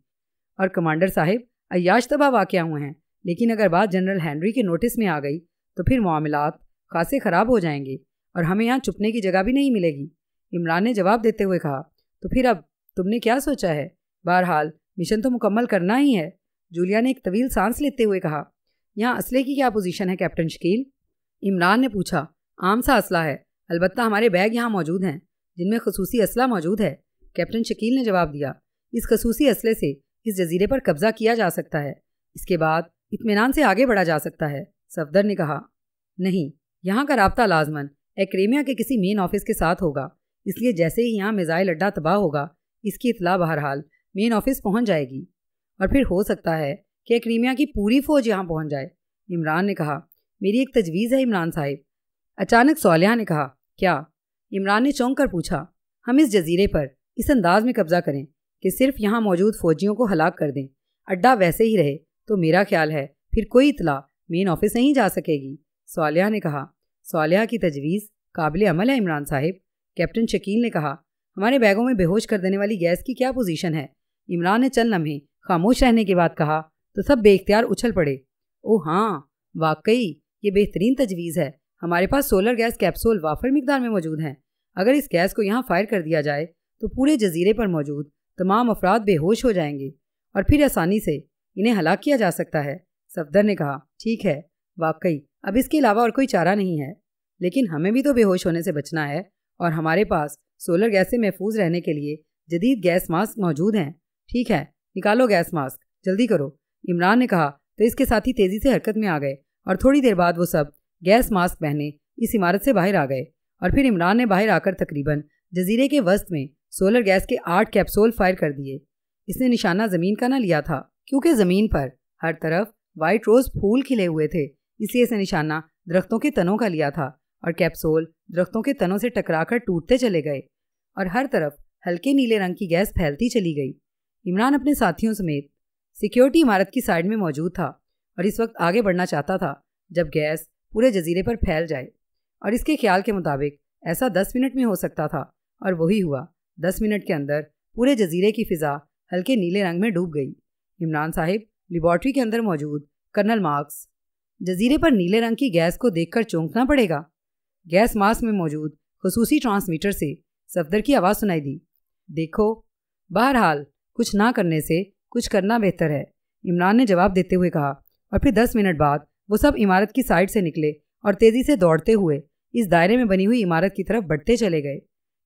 और कमांडर साहब अयाश तबाह वाक़ हुए हैं लेकिन अगर बात जनरल हैंनरी के नोटिस में आ गई तो फिर मामला खासे ख़राब हो जाएंगे और हमें यहाँ छुपने की जगह भी नहीं मिलेगी इमरान ने जवाब देते हुए कहा तो फिर अब तुमने क्या सोचा है बहरहाल मिशन तो मुकम्मल करना ही है जूलिया ने एक तवील सांस लेते हुए कहा यहाँ असले की क्या पोजीशन है कैप्टन शकील इमरान ने पूछा आम सा असला है अलबत्ता हमारे बैग यहाँ मौजूद हैं जिनमें खसूसी असला मौजूद है कैप्टन शकील ने जवाब दिया इस खसूसी असले से इस जजीरे पर कब्जा किया जा सकता है इसके बाद इतमान से आगे बढ़ा जा सकता है सफदर ने कहा नहीं यहाँ का रबता लाजमन एक्रेमिया के किसी मेन ऑफिस के साथ होगा इसलिए जैसे ही यहाँ मिज़ाइल अड्डा तबाह होगा इसकी इतला बहरहाल मेन ऑफिस पहुँच जाएगी और फिर हो सकता है कि एक्रीमिया की पूरी फौज यहाँ पहुँच जाए इमरान ने कहा मेरी एक तजवीज़ है इमरान साहिब अचानक सोलिया ने कहा क्या इमरान ने चौंक कर पूछा हम इस जजीरे पर इस अंदाज में कब्जा करें कि सिर्फ यहाँ मौजूद फौजियों को हलाक कर दें अड्डा वैसे ही रहे तो मेरा ख्याल है फिर कोई इतला मेन ऑफिस नहीं जा सकेगी सालिया ने कहा सालिया की तजवीज़ काबिल अमल है इमरान साहब कैप्टन शकील ने कहा हमारे बैगों में बेहोश कर देने वाली गैस की क्या पोजीशन है इमरान ने चल लम्हे खामोश रहने के बाद कहा तो सब बेख्तियार उछल पड़े ओ हाँ वाकई ये बेहतरीन तजवीज़ है हमारे पास सोलर गैस कैप्सूल वाफर मकदार में मौजूद हैं अगर इस गैस को यहाँ फायर कर दिया जाए तो पूरे जजीरे पर मौजूद तमाम अफराद बेहोश हो जाएंगे और फिर आसानी से इन्हें हलाक किया जा सकता है सफदर ने कहा ठीक है वाकई अब इसके अलावा और कोई चारा नहीं है लेकिन हमें भी तो बेहोश होने से बचना है और हमारे पास सोलर गैस से महफूज रहने के लिए जदीद गैस मास्क मौजूद हैं ठीक है निकालो गैस मास्क जल्दी करो इमरान ने कहा तो इसके साथ ही तेज़ी से हरकत में आ गए और थोड़ी देर बाद वो सब गैस मास्क पहने इस इमारत से बाहर आ गए और फिर इमरान ने बाहर आकर तकरीबन जजीरे के वस्त में सोलर गैस के आठ कैप्सूल फायर कर दिए इसने निशाना ज़मीन का ना लिया था क्योंकि ज़मीन पर हर तरफ वाइट रोज़ फूल खिले हुए थे इसलिए इसने निशाना दरख्तों के तनों का लिया था और कैप्सूल दरख्तों के तनों से टकराकर टूटते चले गए और हर तरफ हल्के नीले रंग की गैस फैलती चली गई इमरान अपने साथियों समेत सिक्योरिटी इमारत की साइड में मौजूद था और इस वक्त आगे बढ़ना चाहता था जब गैस पूरे जजीरे पर फैल जाए और इसके ख्याल के मुताबिक ऐसा दस मिनट में हो सकता था और वही हुआ दस मिनट के अंदर पूरे जजीरे की फिजा हल्के नीले रंग में डूब गई इमरान साहिब लेबॉर्ट्री के अंदर मौजूद कर्नल मार्क्स जजीरे पर नीले रंग की गैस को देखकर चौंकना पड़ेगा गैस मास्क में मौजूद खसूसी ट्रांसमीटर से सफदर की आवाज़ सुनाई दी देखो बहरहाल कुछ ना करने से कुछ करना बेहतर है इमरान ने जवाब देते हुए कहा और फिर दस मिनट बाद वो सब इमारत की साइड से निकले और तेजी से दौड़ते हुए इस दायरे में बनी हुई इमारत की तरफ बढ़ते चले गए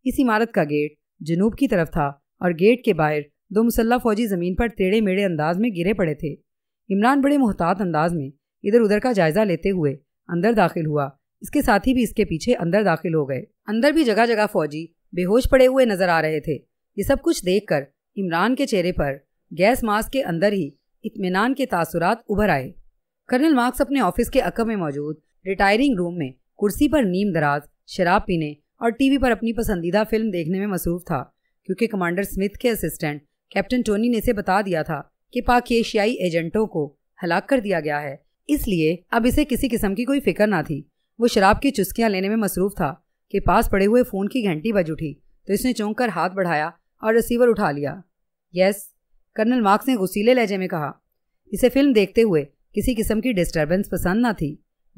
इस इमारत का गेट जनूब की तरफ था और गेट के बाहर दो मुसल्ला फौजी ज़मीन पर टेढ़े मेढ़े अंदाज में गिरे पड़े थे इमरान बड़े मोहतात अंदाज में इधर उधर का जायज़ा लेते हुए अंदर दाखिल हुआ इसके साथी भी इसके पीछे अंदर दाखिल हो गए अंदर भी जगह जगह फौजी बेहोश पड़े हुए नजर आ रहे थे ये सब कुछ देख इमरान के चेहरे पर गैस मास्क के अंदर ही इतमान के तासुरात उभर आए कर्नल मार्क्स अपने ऑफिस के अकब में मौजूद रिटायरिंग रूम में कुर्सी पर नीम दराज शराब पीने और टीवी पर अपनी पसंदीदा फिल्म देखने में मसरूफ था क्योंकि कमांडर स्मिथ के असिस्टेंट कैप्टन टोनी ने इसे बता दिया था कि पाक एशियाई एजेंटों को हलाक कर दिया गया है इसलिए अब इसे किसी किस्म की कोई फिक्र ना थी वो शराब की चुस्कियाँ लेने में मसरूफ था कि पास पड़े हुए फ़ोन की घंटी बज उठी तो इसने चौंक कर हाथ बढ़ाया और रिसीवर उठा लिया यस कर्नल मार्क्स ने गुसीले लहजे में कहा इसे फिल्म देखते हुए किसी किस्म की डिस्टर्बेंस पसंद ना थी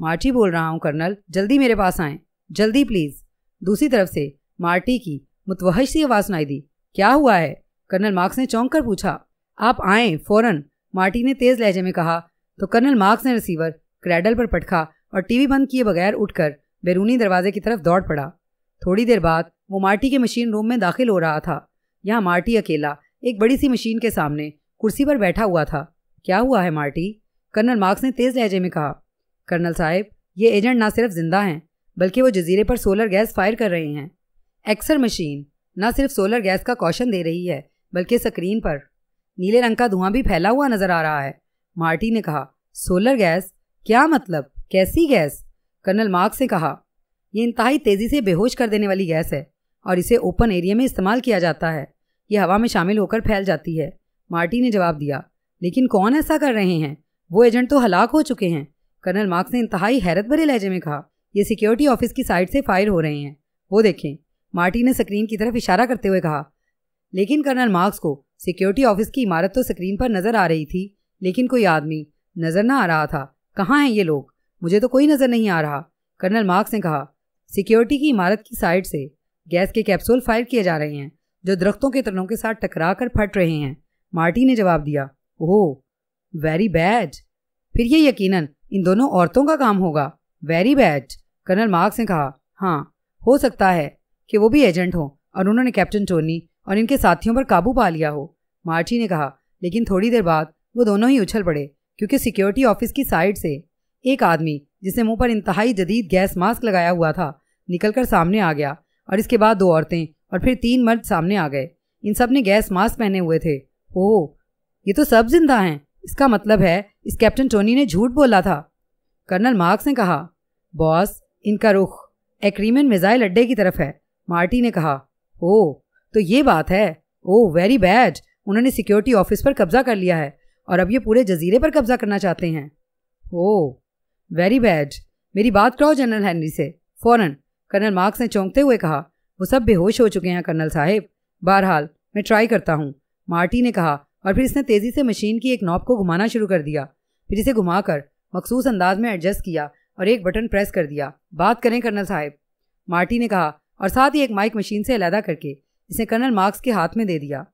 मार्टी बोल रहा हूँ कर्नल जल्दी मेरे पास आए जल्दी प्लीज़ दूसरी तरफ से मार्टी की मुतवहश सी आवाज़ सुनाई दी क्या हुआ है कर्नल मार्क्स ने चौंक कर पूछा आप आए फ़ौरन मार्टी ने तेज़ लहजे में कहा तो कर्नल मार्क्स ने रिसीवर क्रैडल पर पटखा और टीवी बंद किए बगैर उठकर बैरूनी दरवाजे की तरफ दौड़ पड़ा थोड़ी देर बाद वो मार्टी के मशीन रूम में दाखिल हो रहा था यहाँ मार्टी अकेला एक बड़ी सी मशीन के सामने कुर्सी पर बैठा हुआ था क्या हुआ है मार्टी कर्नल मार्क्स ने तेज लहजे में कहा कर्नल साहब ये एजेंट ना सिर्फ जिंदा हैं बल्कि वो जजीरे पर सोलर गैस फायर कर रहे हैं एक्सर मशीन ना सिर्फ सोलर गैस का कौशन दे रही है बल्कि स्क्रीन पर नीले रंग का धुआं भी फैला हुआ नजर आ रहा है मार्टी ने कहा सोलर गैस क्या मतलब कैसी गैस कर्नल मार्क्स ने कहा यह इंतहाई तेज़ी से बेहोश कर देने वाली गैस है और इसे ओपन एरिया में इस्तेमाल किया जाता है ये हवा में शामिल होकर फैल जाती है मार्टी ने जवाब दिया लेकिन कौन ऐसा कर रहे हैं वो एजेंट तो हलाक हो चुके हैं कर्नल मार्क्स ने इंतहाई हैरत भरे लहजे में कहा ये सिक्योरिटी ऑफिस की साइड से फायर हो रहे हैं वो देखें मार्टी ने स्क्रीन की तरफ इशारा करते हुए कहा लेकिन कर्नल मार्क्स को सिक्योरिटी ऑफिस की इमारत तो स्क्रीन पर नजर आ रही थी लेकिन कोई आदमी नजर ना आ रहा था कहाँ हैं ये लोग मुझे तो कोई नजर नहीं आ रहा कर्नल मार्क्स ने कहा सिक्योरिटी की इमारत की साइड से गैस के कैप्सूल फायर किए जा रहे हैं जो दरख्तों के तनों के साथ टकरा कर फट रहे हैं मार्टी ने जवाब दिया ओह वेरी बैड फिर ये यकीनन इन दोनों औरतों का काम होगा वेरी बैड कर्नल मार्क्स ने कहा हाँ हो सकता है कि वो भी एजेंट हों और उन्होंने कैप्टन टोनी और इनके साथियों पर काबू पा लिया हो मार्ची ने कहा लेकिन थोड़ी देर बाद वो दोनों ही उछल पड़े क्योंकि सिक्योरिटी ऑफिस की साइड से एक आदमी जिसने मुंह पर इंतहाई जदीद गैस मास्क लगाया हुआ था निकलकर सामने आ गया और इसके बाद दो औरतें और फिर तीन मर्द सामने आ गए इन सब ने गैस मास्क पहने हुए थे ओह ये तो सब जिंदा हैं इसका मतलब है इस कैप्टन टोनी ने झूठ बोला था कर्नल मार्क्स ने कहा बॉस इनका रुख एक्रीमेंट मिजाइल अड्डे की तरफ है मार्टी ने कहा ओ तो ये बात है ओ वेरी बैड उन्होंने सिक्योरिटी ऑफिस पर कब्जा कर लिया है और अब ये पूरे जजीरे पर कब्जा करना चाहते हैं ओ वेरी बैड मेरी बात करो जनरल हेनरी से फौरन कर्नल मार्क्स ने चौंकते हुए कहा वो सब बेहोश हो चुके हैं कर्नल साहेब बहरहाल मैं ट्राई करता हूँ मार्टी ने कहा और फिर इसने तेज़ी से मशीन की एक नॉब को घुमाना शुरू कर दिया फिर इसे घुमाकर मखसूस अंदाज में एडजस्ट किया और एक बटन प्रेस कर दिया बात करें कर्नल साहब मार्टी ने कहा और साथ ही एक माइक मशीन से अलहदा करके इसे कर्नल मार्क्स के हाथ में दे दिया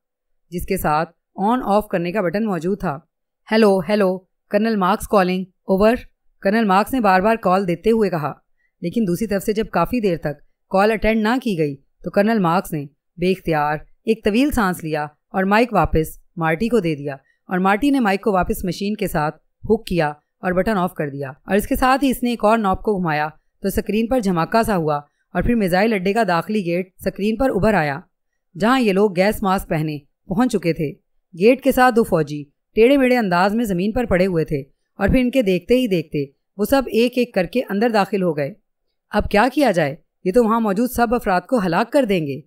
जिसके साथ ऑन ऑफ करने का बटन मौजूद था hello hello colonel Marks calling over colonel Marks ने बार बार कॉल देते हुए कहा लेकिन दूसरी तरफ से जब काफ़ी देर तक कॉल अटेंड ना की गई तो कर्नल मार्क्स ने बेख्तियार एक तवील सांस लिया और माइक वापस मार्टी को दे दिया और मार्टी ने माइक को वापस मशीन के साथ हुक किया और बटन ऑफ कर दिया और इसके साथ ही इसने एक और नॉब को घुमाया तो स्क्रीन पर झमाका सा हुआ और फिर मिजाइल अड्डे का दाखिली गेट स्क्रीन पर उभर आया जहाँ ये लोग गैस मास्क पहने पहुंच चुके थे गेट के साथ दो फौजी टेढ़े मेढ़े अंदाज में ज़मीन पर पड़े हुए थे और फिर इनके देखते ही देखते वो सब एक एक करके अंदर दाखिल हो गए अब क्या किया जाए ये तो वहाँ मौजूद सब अफराद को हलाक कर देंगे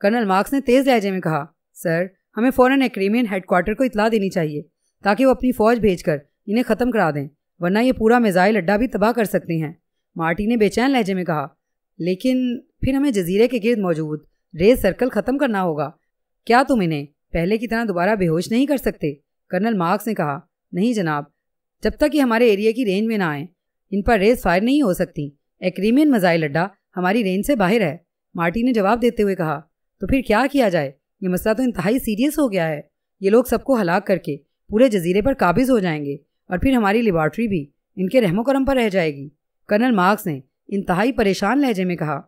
कर्नल मार्क्स ने तेज़ लहजे में कहा सर हमें फ़ौरन एक्रेमियन हेडक्वार्टर को इतला देनी चाहिए ताकि वो अपनी फ़ौज भेजकर इन्हें ख़त्म करा दें वरना ये पूरा मिज़ाइल अड्डा भी तबाह कर सकते हैं मार्टी ने बेचैन लहजे में कहा लेकिन फिर हमें जजीरे के गिर्द मौजूद रेस सर्कल ख़त्म करना होगा क्या तुम इन्हें पहले की तरह दोबारा बेहोश नहीं कर सकते कर्नल मार्क्स ने कहा नहीं जनाब जब तक ये हमारे एरिया की रेंज में ना आए इन पर रेस फायर नहीं हो सकती एक्रीमियन मिज़ाइल अड्डा हमारी रेंज से बाहर है मार्टी ने जवाब देते हुए कहा तो फिर क्या किया जाए ये मसला तो इंतहाई सीरियस हो गया है ये लोग सबको हलाक करके पूरे जजीरे पर काबिज हो जाएंगे और फिर हमारी लेबॉर्ट्री भी इनके रहमो करम पर रह जाएगी कर्नल मार्क्स ने इंतहाई परेशान लहजे में कहा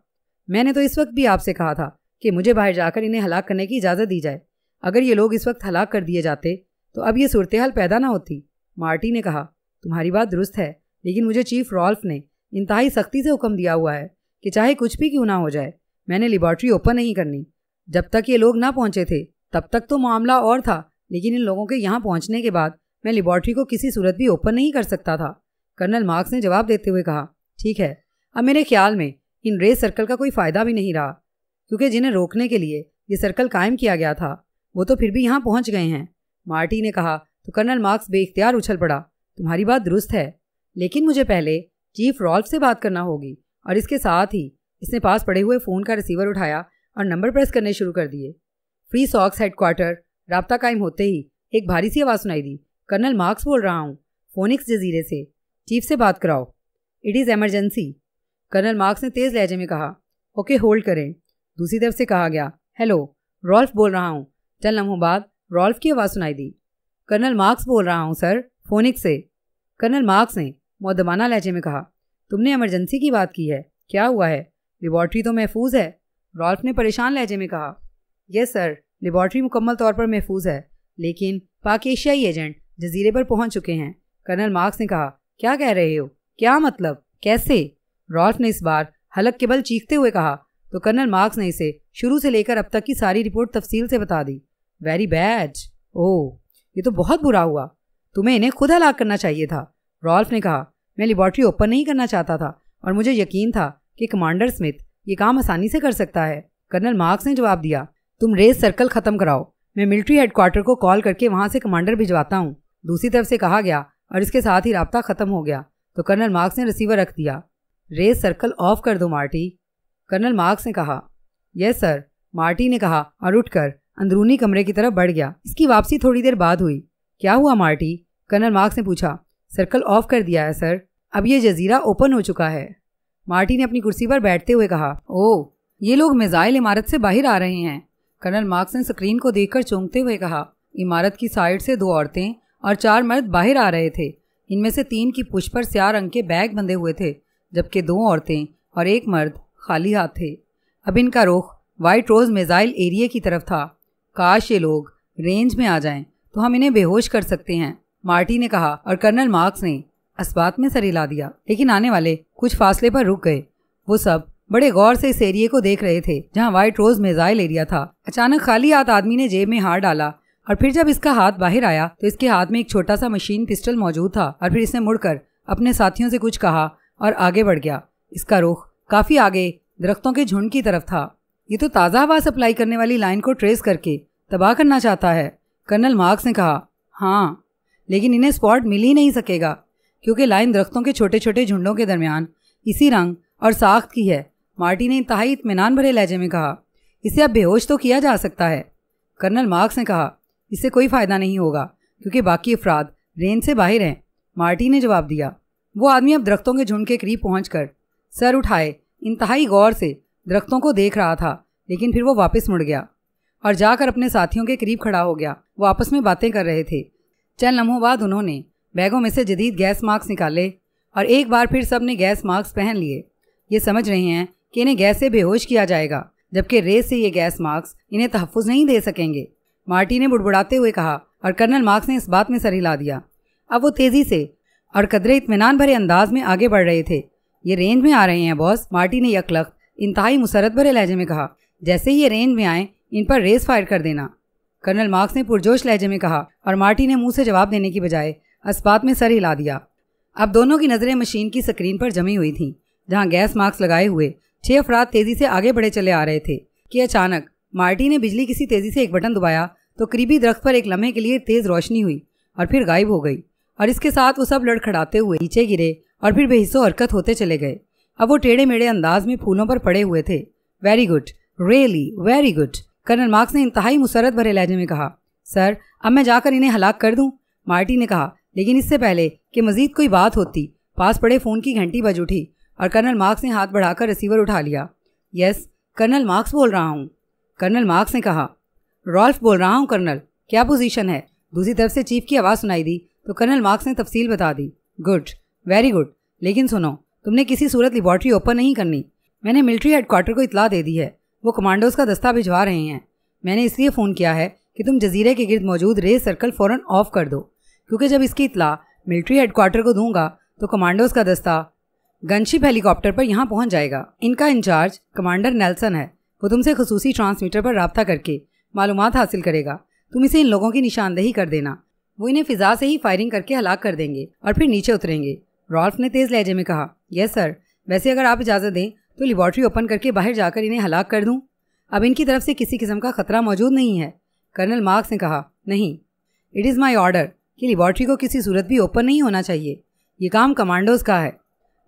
मैंने तो इस वक्त भी आपसे कहा था कि मुझे बाहर जाकर इन्हें हलाक करने की इजाज़त दी जाए अगर ये लोग इस वक्त हलाक कर दिए जाते तो अब ये सूरत हाल पैदा ना होती मार्टी ने कहा तुम्हारी बात दुरुस्त है लेकिन मुझे चीफ रॉल्फ ने इंतहाई सख्ती से हुक्म दिया हुआ है कि चाहे कुछ भी क्यों ना हो जाए मैंने लेबॉर्ट्री ओपन नहीं करनी जब तक ये लोग ना पहुंचे थे तब तक तो मामला और था लेकिन इन लोगों के यहाँ पहुंचने के बाद मैं लेबॉर्ट्री को किसी सूरत भी ओपन नहीं कर सकता था कर्नल मार्क्स ने जवाब देते हुए कहा ठीक है अब मेरे ख्याल में इन रेस सर्कल का कोई फ़ायदा भी नहीं रहा क्योंकि जिन्हें रोकने के लिए ये सर्कल कायम किया गया था वो तो फिर भी यहाँ पहुँच गए हैं मार्टी ने कहा तो कर्नल मार्क्स बेख्तियार उछल पड़ा तुम्हारी बात दुरुस्त है लेकिन मुझे पहले चीफ रॉल्फ से बात करना होगी और इसके साथ ही इसने पास पड़े हुए फ़ोन का रिसीवर उठाया और नंबर प्रेस करने शुरू कर दिए फ्री सॉक्स हेडक्वार्टर रबता कायम होते ही एक भारी सी आवाज़ सुनाई दी कर्नल मार्क्स बोल रहा हूँ फोनिक्स जजीरे से चीफ से बात कराओ it is emergency colonel Marks ने तेज़ लहजे में कहा ओके होल्ड करें दूसरी तरफ से कहा गया हेलो रॉल्फ बोल रहा हूँ चल लम्हों बाद रॉल्फ की आवाज़ सुनाई दी कर्नल मार्क्स बोल रहा हूँ सर फोनिक्स से कर्नल मार्क्स ने मौदमाना लहजे में कहा तुमने एमरजेंसी की बात की है क्या हुआ है लेबॉर्ट्री तो महफूज है रॉल्फ ने परेशान लहजे में कहा यस सर लेबॉर्ट्री मुकम्मल तौर पर महफूज है लेकिन पाक एशियाई एजेंट जजीरे पर पहुंच चुके हैं कर्नल मार्क्स ने कहा क्या कह रहे हो क्या मतलब कैसे रॉल्फ ने इस बार हलक के बल चीखते हुए कहा तो कर्नल मार्क्स ने इसे शुरू से लेकर अब तक की सारी रिपोर्ट तफसील से बता दी वेरी बैड ओह ये तो बहुत बुरा हुआ तुम्हें इन्हें खुद हलाक करना चाहिए था रॉल्फ ने कहा मैं लेबॉर्ट्री ओपन नहीं करना चाहता था और मुझे यकीन था कि कमांडर स्मिथ ये काम आसानी से कर सकता है कर्नल मार्क्स ने जवाब दिया तुम रेस सर्कल खत्म कराओ मैं मिलिट्री हेडक्वार्टर को कॉल करके वहाँ से कमांडर भिजवाता हूँ दूसरी तरफ से कहा गया और इसके साथ ही रबता खत्म हो गया तो कर्नल मार्क्स ने रिसीवर रख दिया रेस सर्कल ऑफ कर दो मार्टी कर्नल मार्क्स ने कहा यस सर मार्टी ने कहा और उठकर अंदरूनी कमरे की तरफ बढ़ गया इसकी वापसी थोड़ी देर बाद हुई क्या हुआ मार्टी कर्नल मार्क्स ने पूछा सर्कल ऑफ कर दिया है सर अब यह जजीरा ओपन हो चुका है मार्टी ने अपनी कुर्सी पर बैठते हुए कहा ओ ये लोग मिजाइल इमारत से बाहर आ रहे हैं कर्नल मार्क्स ने स्क्रीन को देखकर चौंकते हुए कहा इमारत की साइड से दो औरतें और चार मर्द बाहर आ रहे थे इनमें से तीन की पुष्प पर स्या रंग के बैग बंधे हुए थे जबकि दो औरतें और एक मर्द खाली हाथ थे अब इनका रुख वाइट रोज मिजाइल एरिए की तरफ था काश ये लोग रेंज में आ जाएं तो हम इन्हें बेहोश कर सकते हैं मार्टी ने कहा और कर्नल मार्क्स ने अस्बात में सर हिला दिया लेकिन आने वाले कुछ फासले पर रुक गए वो सब बड़े गौर से इस एरिए को देख रहे थे जहाँ व्हाइट रोज मेजाइल एरिया था अचानक खाली हाथ आदमी ने जेब में हार डाला और फिर जब इसका हाथ बाहर आया तो इसके हाथ में एक छोटा सा मशीन पिस्टल मौजूद था और फिर इसने मुड़कर अपने साथियों से कुछ कहा और आगे बढ़ गया इसका रुख काफी आगे दरख्तों के झुंड की तरफ था ये तो ताज़ा हवा सप्लाई करने वाली लाइन को ट्रेस करके तबाह करना चाहता है कर्नल मार्क्स ने कहा हाँ लेकिन इन्हें स्पॉट मिल ही नहीं सकेगा क्योंकि लाइन दरख्तों के छोटे छोटे झुंडों के दरमियान इसी रंग और साख्त की है मार्टी ने इंतहाई इतमान भरे लहजे में कहा इसे अब बेहोश तो किया जा सकता है कर्नल मार्क्स ने कहा इससे कोई फ़ायदा नहीं होगा क्योंकि बाकी अफराद रेंज से बाहर हैं मार्टी ने जवाब दिया वो आदमी अब दरख्तों के झुंड के करीब पहुँच सर उठाए इंतहाई गौर से दरख्तों को देख रहा था लेकिन फिर वो वापस मुड़ गया और जाकर अपने साथियों के करीब खड़ा हो गया वो आपस में बातें कर रहे थे चंद लम्हों बाद उन्होंने बैगों में से जदीद गैस मास्क निकाले और एक बार फिर सब ने गैस मास्क पहन लिए ये समझ रहे हैं कि इन्हें गैस से बेहोश किया जाएगा जबकि रेस से ये गैस मास्क इन्हें तहफ़ नहीं दे सकेंगे मार्टी ने बुड़बुड़ाते हुए कहा और कर्नल मार्क्स ने इस बात में सर हिला दिया अब वो तेज़ी से और कदरे इतमान भरे अंदाज में आगे बढ़ रहे थे ये रेंज में आ रहे हैं बॉस मार्टी ने यकलख इंतहाई मुसरत भरे लहजे में कहा जैसे ही ये रेंज में आए इन पर रेस फायर कर देना कर्नल मार्क्स ने पुरजोश लहजे में कहा और मार्टी ने मुंह से जवाब देने की बजाय अस्पात में सर हिला दिया अब दोनों की नज़रें मशीन की स्क्रीन पर जमी हुई थीं जहां गैस मास्क लगाए हुए छह अफराद तेजी से आगे बढ़े चले आ रहे थे कि अचानक मार्टी ने बिजली किसी तेजी से एक बटन दबाया तो करीबी दरख्त पर एक लम्हे के लिए तेज रोशनी हुई और फिर गायब हो गई और इसके साथ वो सब लड़खड़ाते हुए नीचे गिरे और फिर बेहिसो हरकत होते चले गए अब वो टेढ़े मेढ़े अंदाज में फूलों पर पड़े हुए थे very good really very good colonel Marks ने इंतहाई मुसरत भरे लहजे में कहा सर अब मैं जाकर इन्हें हलाक कर दूं मार्टी ने कहा लेकिन इससे पहले कि मजीद कोई बात होती पास पड़े फ़ोन की घंटी बज उठी और कर्नल मार्क्स ने हाथ बढ़ाकर रिसीवर उठा लिया यस कर्नल मार्क्स बोल रहा हूँ कर्नल मार्क्स ने कहा रॉल्फ बोल रहा हूँ कर्नल क्या पोजीशन है दूसरी तरफ से चीफ की आवाज़ सुनाई दी तो कर्नल मार्क्स ने तफसील बता दी गुड वेरी गुड लेकिन सुनो तुमने किसी सूरत लेबॉर्ट्री ओपन नहीं करनी मैंने मिलिट्री हेडक्वार्टर को इतला दे दी है वो कमांडोज का दस्ता भिजवा रहे हैं मैंने इसलिए फ़ोन किया है कि तुम जजीरे के गिर्द मौजूद रेस सर्कल फ़ौरन ऑफ कर दो क्योंकि जब इसकी इतला मिलिट्री हेडक्वार्टर को दूंगा तो कमांडोज का दस्ता गनशिप हेलीकॉप्टर पर यहाँ पहुंच जाएगा इनका इंचार्ज कमांडर नेल्सन है वो तुमसे खसूसी ट्रांसमीटर पर रबता करके मालूम हासिल करेगा तुम इसे इन लोगों की निशानदेही कर देना वो इन्हें फिजा से ही फायरिंग करके हलाक कर देंगे और फिर नीचे उतरेंगे रॉल्फ ने तेज़ लहजे में कहा यस सर वैसे अगर आप इजाज़त दें तो लेबॉर्ट्री ओपन करके बाहर जाकर इन्हें हलाक कर दूं अब इनकी तरफ से किसी किस्म का खतरा मौजूद नहीं है कर्नल मार्क्स ने कहा नहीं इट इज़ माई ऑर्डर कि लेबॉर्ट्री को किसी सूरत भी ओपन नहीं होना चाहिए ये काम कमांडोज का है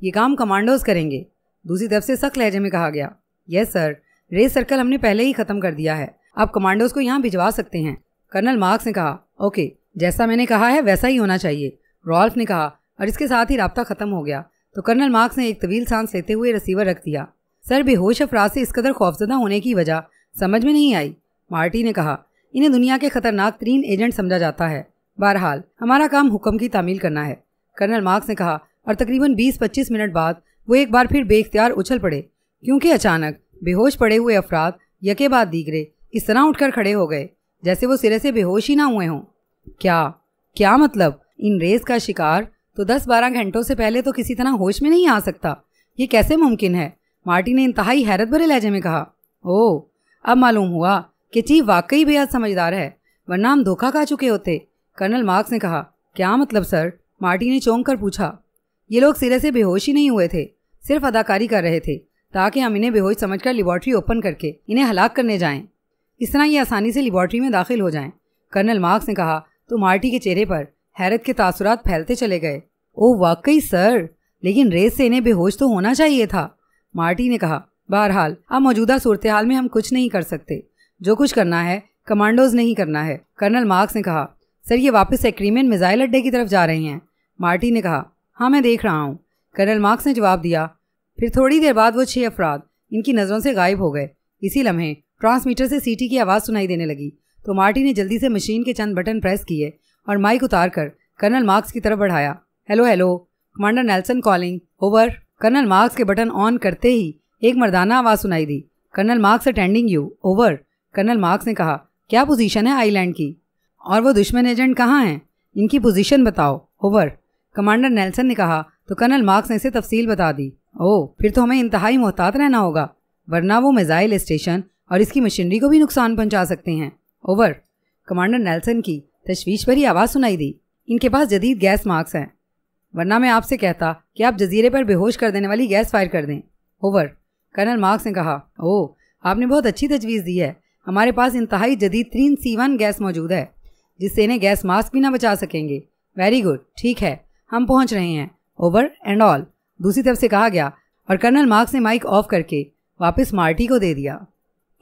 ये काम कमांडोज करेंगे दूसरी तरफ से सख्त लहजे में कहा गया यस सर रेस सर्कल हमने पहले ही ख़त्म कर दिया है आप कमांडोज को यहाँ भिजवा सकते हैं कर्नल मार्क्स ने कहा ओके जैसा मैंने कहा है वैसा ही होना चाहिए रॉल्फ ने कहा और इसके साथ ही रबता ख़त्म हो गया तो कर्नल मार्क्स ने एक तवील सांस लेते हुए रिसीवर रख दिया सर बेहोश अफराज से इस कदर खौफजदा होने की वजह समझ में नहीं आई मार्टी ने कहा इन्हें दुनिया के खतरनाक तरीन एजेंट समझा जाता है बहरहाल हमारा काम हुक्म की तामील करना है कर्नल मार्क्स ने कहा और तकरीबन 20-25 मिनट बाद वो एक बार फिर बेख्तियार उछल पड़े क्योंकि अचानक बेहोश पड़े हुए अफराद यके बाद दीगरे इस तरह उठकर खड़े हो गए जैसे वो सिरे से बेहोश ही ना हुए हों क्या क्या मतलब इन रेस का शिकार तो दस बारह घंटों से पहले तो किसी तरह होश में नहीं आ सकता ये कैसे मुमकिन है मार्टी ने इंतहाई हैरत भरे लहजे में कहा ओह अब मालूम हुआ कि चीफ वाकई बेहद समझदार है वरना हम धोखा खा चुके होते कर्नल मार्क्स ने कहा क्या मतलब सर मार्टी ने चौंक कर पूछा ये लोग सिरे से बेहोश ही नहीं हुए थे सिर्फ अदाकारी कर रहे थे ताकि हम इन्हें बेहोश समझ कर लेबॉर्ट्री ओपन करके इन्हें हलाक करने जाएं इस तरह ये आसानी से लेबॉर्ट्री में दाखिल हो जाएं कर्नल मार्क्स ने कहा तो मार्टी के चेहरे पर हैरत के तासुरात फैलते चले गए ओ वाकई सर लेकिन रेस से इन्हें बेहोश तो होना चाहिए था मार्टी ने कहा बहरहाल अब मौजूदा सूरत हाल में हम कुछ नहीं कर सकते जो कुछ करना है कमांडोज नहीं करना है कर्नल मार्क्स ने कहा सर ये वापस से मिजाइल अड्डे की तरफ जा रहे हैं मार्टी ने कहा हाँ मैं देख रहा हूँ कर्नल मार्क्स ने जवाब दिया फिर थोड़ी देर बाद वो छह अफराद इनकी नज़रों से गायब हो गए इसी लम्हे ट्रांसमीटर से सीटी की आवाज़ सुनाई देने लगी तो मार्टी ने जल्दी से मशीन के चंद बटन प्रेस किए और माइक उतार कर कर्नल मार्क्स की तरफ बढ़ाया hello hello commander Nelson calling over colonel Marks के बटन ऑन करते ही एक मर्दाना आवाज़ सुनाई दी colonel Marks attending you over colonel Marks ने कहा क्या पोजीशन है आईलैंड की और वो दुश्मन एजेंट कहाँ हैं इनकी पोजीशन बताओ ओवर कमांडर नेल्सन ने कहा तो कर्नल मार्क्स ने इसे तफसील बता दी ओ फिर तो हमें इंतहाई मोहतात रहना होगा वरना वो मिज़ाइल स्टेशन और इसकी मशीनरी को भी नुकसान पहुंचा सकते हैं ओवर कमांडर नेल्सन की तशवीश भरी आवाज़ सुनाई दी इनके पास जदीद गैस मार्क्स हैं वरना मैं आपसे कहता कि आप जजीरे पर बेहोश कर देने वाली गैस फायर कर दें ओवर कर्नल मार्क्स ने कहा ओह आपने बहुत अच्छी तजवीज़ दी है हमारे पास इंतहाई जदीद तीन सी वन गैस मौजूद है जिससे इन्हें गैस मास्क भी ना बचा सकेंगे वेरी गुड ठीक है हम पहुंच रहे हैं ओवर एंड ऑल दूसरी तरफ से कहा गया और कर्नल मार्क्स ने माइक ऑफ करके वापस मार्टी को दे दिया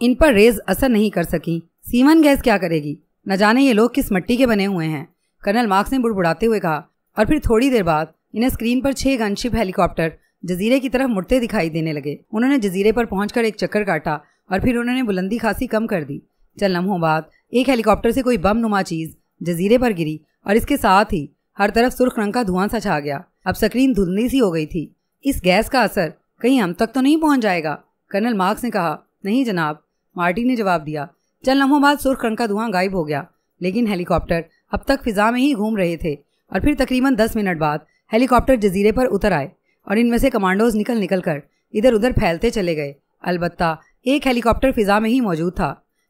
इन पर रेज असर नहीं कर सकी सीवन गैस क्या करेगी न जाने ये लोग किस मट्टी के बने हुए हैं कर्नल मार्क्स ने बुड़बुड़ाते हुए कहा और फिर थोड़ी देर बाद इन्हें स्क्रीन पर छह गनशिप हेलीकॉप्टर जजीरे की तरफ मुड़ते दिखाई देने लगे उन्होंने जजीरे पर पहुंचकर एक चक्कर काटा और फिर उन्होंने बुलंदी खासी कम कर दी चल लम्हों बाद एक हेलीकॉप्टर से कोई बम नुमा चीज जजीरे पर गिरी और इसके साथ ही हर तरफ सुर्ख रंग का धुआं सा छा गया अब स्क्रीन धुंधली सी हो गई थी इस गैस का असर कहीं हम तक तो नहीं पहुंच जाएगा कर्नल मार्क्स ने कहा नहीं जनाब मार्टी ने जवाब दिया चल लम्हों बाद सुर्ख रंग का धुआं गायब हो गया लेकिन हेलीकॉप्टर अब तक फिजा में ही घूम रहे थे और फिर तकरीबन दस मिनट बाद हेलीकॉप्टर जजीरे पर उतर आए और इनमें से कमांडोज निकल निकल कर इधर उधर फैलते चले गए अलबत्ता एक हेलीकॉप्टर फिजा में ही मौजूद था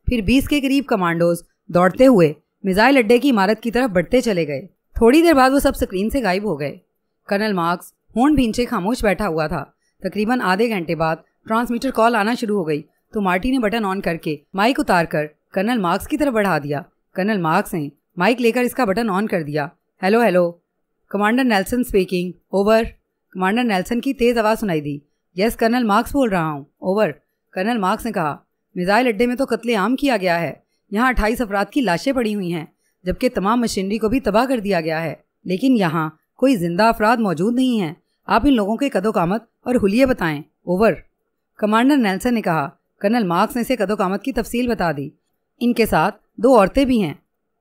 फिर बीस के करीब कमांडोज दौड़ते हुए मिजाइल अड्डे की इमारत की तरफ बढ़ते चले गए थोड़ी देर बाद वो सब स्क्रीन से गायब हो गए कर्नल मार्क्स होन भींचे खामोश बैठा हुआ था तकरीबन आधे घंटे बाद ट्रांसमीटर कॉल आना शुरू हो गई तो मार्टी ने बटन ऑन करके माइक उतार कर कर्नल मार्क्स की तरफ बढ़ा दिया कर्नल मार्क्स ने माइक लेकर इसका बटन ऑन कर दिया hello hello commander Nelson speaking over commander Nelson की तेज़ आवाज़ सुनाई दी यस कर्नल मार्क्स बोल रहा हूँ ओवर कर्नल मार्क्स ने कहा मिज़ाइल अड्डे में तो आम किया गया है यहाँ अट्ठाईस अफराद की लाशें पड़ी हुई हैं जबकि तमाम मशीनरी को भी तबाह कर दिया गया है लेकिन यहाँ कोई जिंदा अफराद मौजूद नहीं है आप इन लोगों के कदो कामत और हुलिये बताएं ओवर कमांडर नेल्सन ने कहा कर्नल मार्क्स ने इसे कामत की तफसील बता दी इनके साथ दो औरतें भी हैं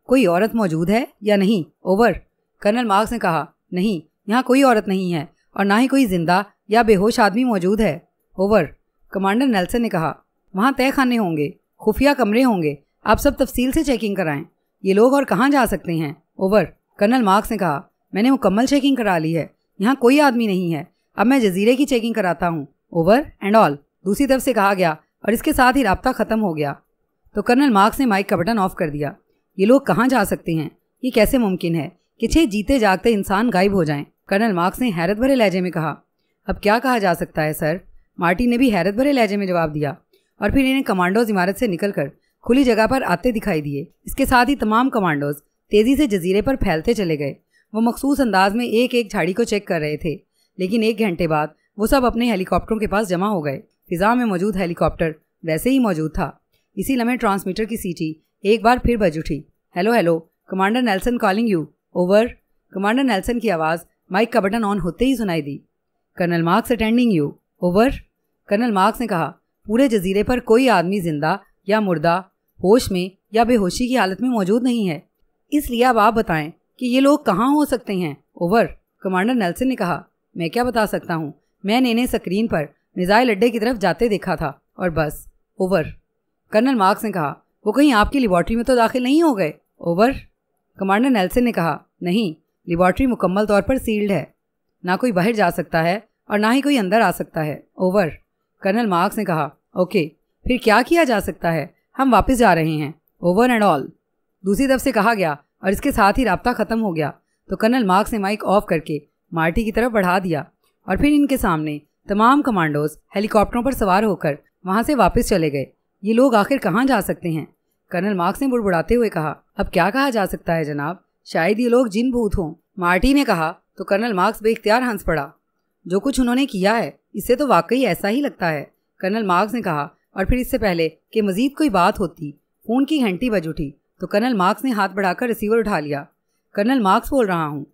कोई औरत मौजूद है या नहीं ओवर कर्नल मार्क्स ने कहा नहीं यहाँ कोई औरत नहीं है और ना ही कोई जिंदा या बेहोश आदमी मौजूद है ओवर कमांडर नेल्सन ने कहा वहाँ तय खाने होंगे खुफिया कमरे होंगे आप सब तफसील से चेकिंग कराएं ये लोग और कहाँ जा सकते हैं ओवर कर्नल मार्क्स ने कहा मैंने मुकम्मल चेकिंग करा ली है यहाँ कोई आदमी नहीं है अब मैं जजीरे की चेकिंग कराता हूँ ओवर एंड ऑल दूसरी तरफ से कहा गया और इसके साथ ही रबता ख़त्म हो गया तो कर्नल मार्क्स ने माइक का बटन ऑफ कर दिया ये लोग कहाँ जा सकते हैं ये कैसे मुमकिन है कि छे जीते जागते इंसान गायब हो जाएं कर्नल मार्क्स ने हैरत भरे लहजे में कहा अब क्या कहा जा सकता है सर मार्टी ने भी हैरत भरे लहजे में जवाब दिया और फिर इन्हें कमांडोज इमारत से निकलकर खुली जगह पर आते दिखाई दिए इसके साथ ही तमाम कमांडोज तेजी से जजीरे पर फैलते चले गए वो मखसूस अंदाज में एक एक झाड़ी को चेक कर रहे थे लेकिन एक घंटे बाद वो सब अपने हेलीकॉप्टरों के पास जमा हो गए फिजा में मौजूद हेलीकॉप्टर वैसे ही मौजूद था इसी लम्हे ट्रांसमीटर की सीटी एक बार फिर बज उठी hello hello commander Nelson calling you over commander Nelson की आवाज़ माइक का बटन ऑन होते ही सुनाई दी colonel Marks attending you over colonel Marks ने कहा पूरे जजीरे पर कोई आदमी जिंदा या मुर्दा होश में या बेहोशी की हालत में मौजूद नहीं है इसलिए अब आप बताएं कि ये लोग कहाँ हो सकते हैं ओवर कमांडर नेल्सन ने कहा मैं क्या बता सकता हूँ मैंने इन्हें स्क्रीन पर मिज़ाइल अड्डे की तरफ जाते देखा था और बस ओवर कर्नल मार्क्स ने कहा वो कहीं आपकी लेबॉर्ट्री में तो दाखिल नहीं हो गए ओवर कमांडर नेल्सन ने कहा नहीं लेबॉर्ट्री मुकम्मल तौर पर सील्ड है ना कोई बाहर जा सकता है और ना ही कोई अंदर आ सकता है ओवर कर्नल मार्क्स ने कहा ओके फिर क्या किया जा सकता है हम वापस जा रहे हैं ओवर एंड ऑल दूसरी तरफ से कहा गया और इसके साथ ही रबता ख़त्म हो गया तो कर्नल मार्क्स ने माइक ऑफ करके मार्टी की तरफ बढ़ा दिया और फिर इनके सामने तमाम कमांडोज हेलीकॉप्टरों पर सवार होकर वहाँ से वापस चले गए ये लोग आखिर कहाँ जा सकते हैं कर्नल मार्क्स ने बुड़बुड़ाते हुए कहा अब क्या कहा जा सकता है जनाब शायद ये लोग जिन भूत हों मार्टी ने कहा तो कर्नल मार्क्स बेख्तियार हंस पड़ा जो कुछ उन्होंने किया है इससे तो वाकई ऐसा ही लगता है कर्नल मार्क्स ने कहा और फिर इससे पहले कि मजीद कोई बात होती फ़ोन की घंटी बज उठी तो कर्नल मार्क्स ने हाथ बढ़ाकर रिसीवर उठा लिया कर्नल मार्क्स बोल रहा हूँ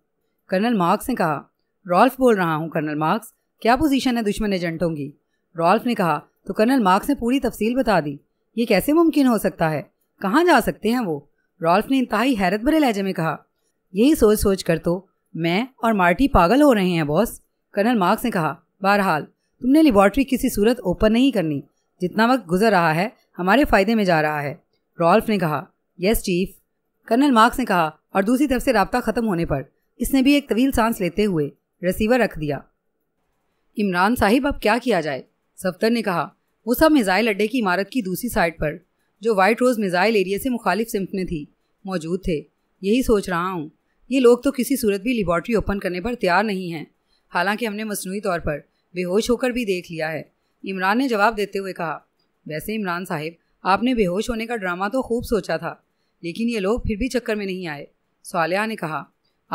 कर्नल मार्क्स ने कहा रॉल्फ बोल रहा हूँ कर्नल मार्क्स क्या पोजीशन है दुश्मन एजेंटों की रॉल्फ ने कहा तो कर्नल मार्क्स ने पूरी तफसील बता दी ये कैसे मुमकिन हो सकता है कहाँ जा सकते हैं वो रॉल्फ ने इंतहाई हैरत भरे लहजे में कहा यही सोच सोच कर तो मैं और मार्टी पागल हो रहे हैं बॉस कर्नल मार्क्स ने कहा बहरहाल तुमने लेबॉर्ट्री किसी सूरत ओपन नहीं करनी जितना वक्त गुजर रहा है हमारे फायदे में जा रहा है रॉल्फ ने कहा यस चीफ कर्नल मार्क्स ने कहा और दूसरी तरफ से रबता ख़त्म होने पर इसने भी एक तवील सांस लेते हुए रिसीवर रख दिया इमरान साहिब अब क्या किया जाए सफ्तर ने कहा वो सब मिज़ाइल अड्डे की इमारत की दूसरी साइड पर जो वाइट रोज़ मिज़ाइल एरिया से मुखालिफ सिमत में थी मौजूद थे यही सोच रहा हूँ ये लोग तो किसी सूरत भी लेबॉर्ट्री ओपन करने पर तैयार नहीं हैं हालांकि हमने मसनू तौर पर बेहोश होकर भी देख लिया है इमरान ने जवाब देते हुए कहा वैसे इमरान साहिब आपने बेहोश होने का ड्रामा तो खूब सोचा था लेकिन ये लोग फिर भी चक्कर में नहीं आए सालिया ने कहा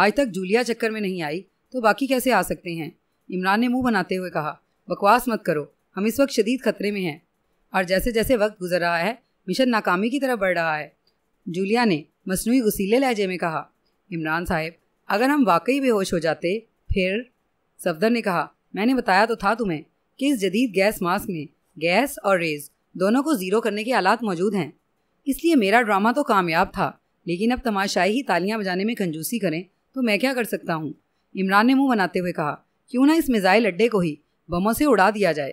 आज तक जूलिया चक्कर में नहीं आई तो बाकी कैसे आ सकते हैं इमरान ने मुंह बनाते हुए कहा बकवास मत करो हम इस वक्त शदीद खतरे में हैं और जैसे जैसे वक्त गुजर रहा है मिशन नाकामी की तरफ बढ़ रहा है जूलिया ने मसनू गसीले लहजे में कहा इमरान साहब अगर हम वाकई बेहोश हो जाते फिर सफदर ने कहा मैंने बताया तो था तुम्हें कि इस जदीद गैस मास्क में गैस और रेज दोनों को ज़ीरो करने के आलात मौजूद हैं इसलिए मेरा ड्रामा तो कामयाब था लेकिन अब तमाशाई ही तालियां बजाने में कंजूसी करें तो मैं क्या कर सकता हूँ इमरान ने मुंह बनाते हुए कहा क्यों ना इस मिज़ाइल अड्डे को ही बमों से उड़ा दिया जाए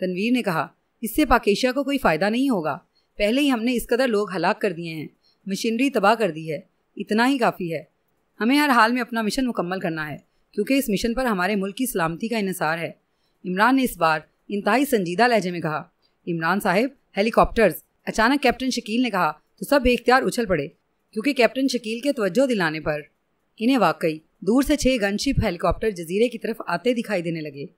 तनवीर ने कहा इससे पाकेशिया को कोई फ़ायदा नहीं होगा पहले ही हमने इस कदर लोग हलाक कर दिए हैं मशीनरी तबाह कर दी है इतना ही काफ़ी है हमें हर हाल में अपना मिशन मुकम्मल करना है क्योंकि इस मिशन पर हमारे मुल्क की सलामती का इसार है इमरान ने इस बार इंतहाई संजीदा लहजे में कहा इमरान साहब हेलीकॉप्टर्स अचानक कैप्टन शकील ने कहा तो सब बेख्तियार उछल पड़े क्योंकि कैप्टन शकील के तवज्जो दिलाने पर इन्हें वाकई दूर से छह गनशिप हेलीकॉप्टर जजीरे की तरफ आते दिखाई देने लगे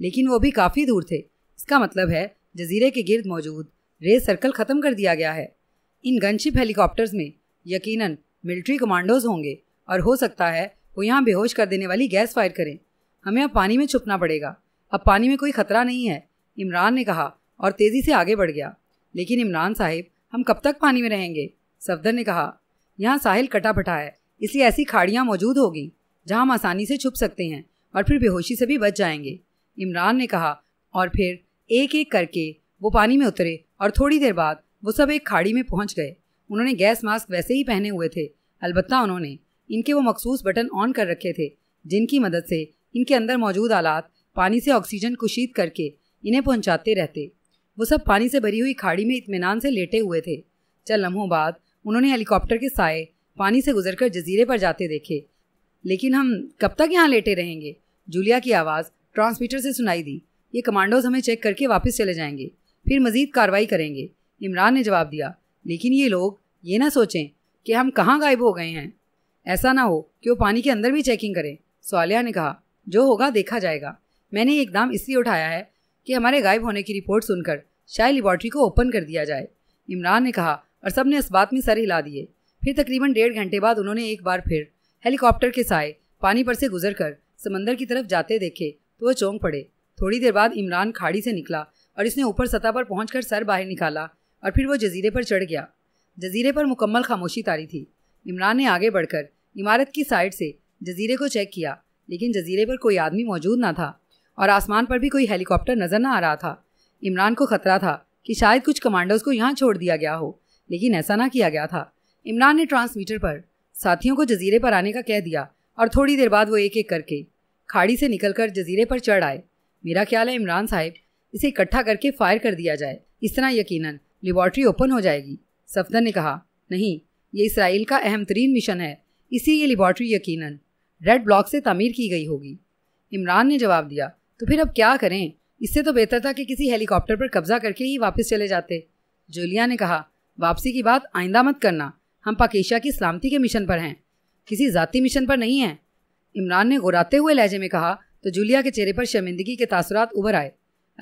लेकिन वो भी काफ़ी दूर थे इसका मतलब है जजीरे के गिर्द मौजूद रेस सर्कल ख़त्म कर दिया गया है इन गनशिप हेलीकॉप्टर्स में यकीनन मिलिट्री कमांडोज होंगे और हो सकता है वो यहाँ बेहोश कर देने वाली गैस फायर करें हमें अब पानी में छुपना पड़ेगा अब पानी में कोई खतरा नहीं है इमरान ने कहा और तेज़ी से आगे बढ़ गया लेकिन इमरान साहिब हम कब तक पानी में रहेंगे सफदर ने कहा यहाँ साहिल कटा है इसलिए ऐसी खाड़ियाँ मौजूद होगी जहाँ हम आसानी से छुप सकते हैं और फिर बेहोशी से भी बच जाएंगे इमरान ने कहा और फिर एक एक करके वो पानी में उतरे और थोड़ी देर बाद वो सब एक खाड़ी में पहुंच गए उन्होंने गैस मास्क वैसे ही पहने हुए थे अलबत्ता उन्होंने इनके वो मखसूस बटन ऑन कर रखे थे जिनकी मदद से इनके अंदर मौजूद आलात पानी से ऑक्सीजन कुशीद करके इन्हें पहुंचाते रहते वो सब पानी से भरी हुई खाड़ी में इतमान से लेटे हुए थे चल लम्हों बाद उन्होंने हेलीकॉप्टर के साए पानी से गुजरकर जजीरे पर जाते देखे लेकिन हम कब तक यहाँ लेटे रहेंगे जूलिया की आवाज़ ट्रांसमीटर से सुनाई दी ये कमांडोज हमें चेक करके वापस चले जाएंगे फिर मजीद कार्रवाई करेंगे इमरान ने जवाब दिया लेकिन ये लोग ये ना सोचें कि हम कहाँ गायब हो गए हैं ऐसा ना हो कि वो पानी के अंदर भी चेकिंग करें सवालिया ने कहा जो होगा देखा जाएगा मैंने एक दाम इसलिए उठाया है कि हमारे गायब होने की रिपोर्ट सुनकर शायद लेबॉर्ट्री को ओपन कर दिया जाए इमरान ने कहा और सब ने इस बात में सर हिला दिए फिर तकरीबन डेढ़ घंटे बाद उन्होंने एक बार फिर हेलीकॉप्टर के साए पानी पर से गुजर कर समंदर की तरफ जाते देखे तो वह चौंक पड़े थोड़ी देर बाद इमरान खाड़ी से निकला और इसने ऊपर सतह पर पहुँच सर बाहर निकाला और फिर वो जजीरे पर चढ़ गया जजीरे पर मुकम्मल खामोशी तारी थी इमरान ने आगे बढ़कर इमारत की साइड से जजीरे को चेक किया लेकिन जजीरे पर कोई आदमी मौजूद ना था और आसमान पर भी कोई हेलीकॉप्टर नज़र ना आ रहा था इमरान को खतरा था कि शायद कुछ कमांडर्स को यहाँ छोड़ दिया गया हो लेकिन ऐसा ना किया गया था इमरान ने ट्रांसमीटर पर साथियों को जजीरे पर आने का कह दिया और थोड़ी देर बाद वो एक एक करके खाड़ी से निकलकर जजीरे पर चढ़ आए मेरा ख्याल है इमरान साहब इसे इकट्ठा करके फायर कर दिया जाए इस तरह यकीनन लेबॉर्ट्री ओपन हो जाएगी सफदर ने कहा नहीं ये इसराइल का अहम तरीन मिशन है इसी ये लेबॉर्ट्री यकीनन रेड ब्लॉक से तमीर की गई होगी इमरान ने जवाब दिया तो फिर अब क्या करें इससे तो बेहतर था कि किसी हेलीकॉप्टर पर कब्जा करके ही वापस चले जाते जूलिया ने कहा वापसी की बात आइंदा मत करना हम पाकिशा की सलामती के मिशन पर हैं किसी ज़ाती मिशन पर नहीं हैं इमरान ने गुराते हुए लहजे में कहा तो जूलिया के चेहरे पर शर्मिंदगी के तासरात उभर आए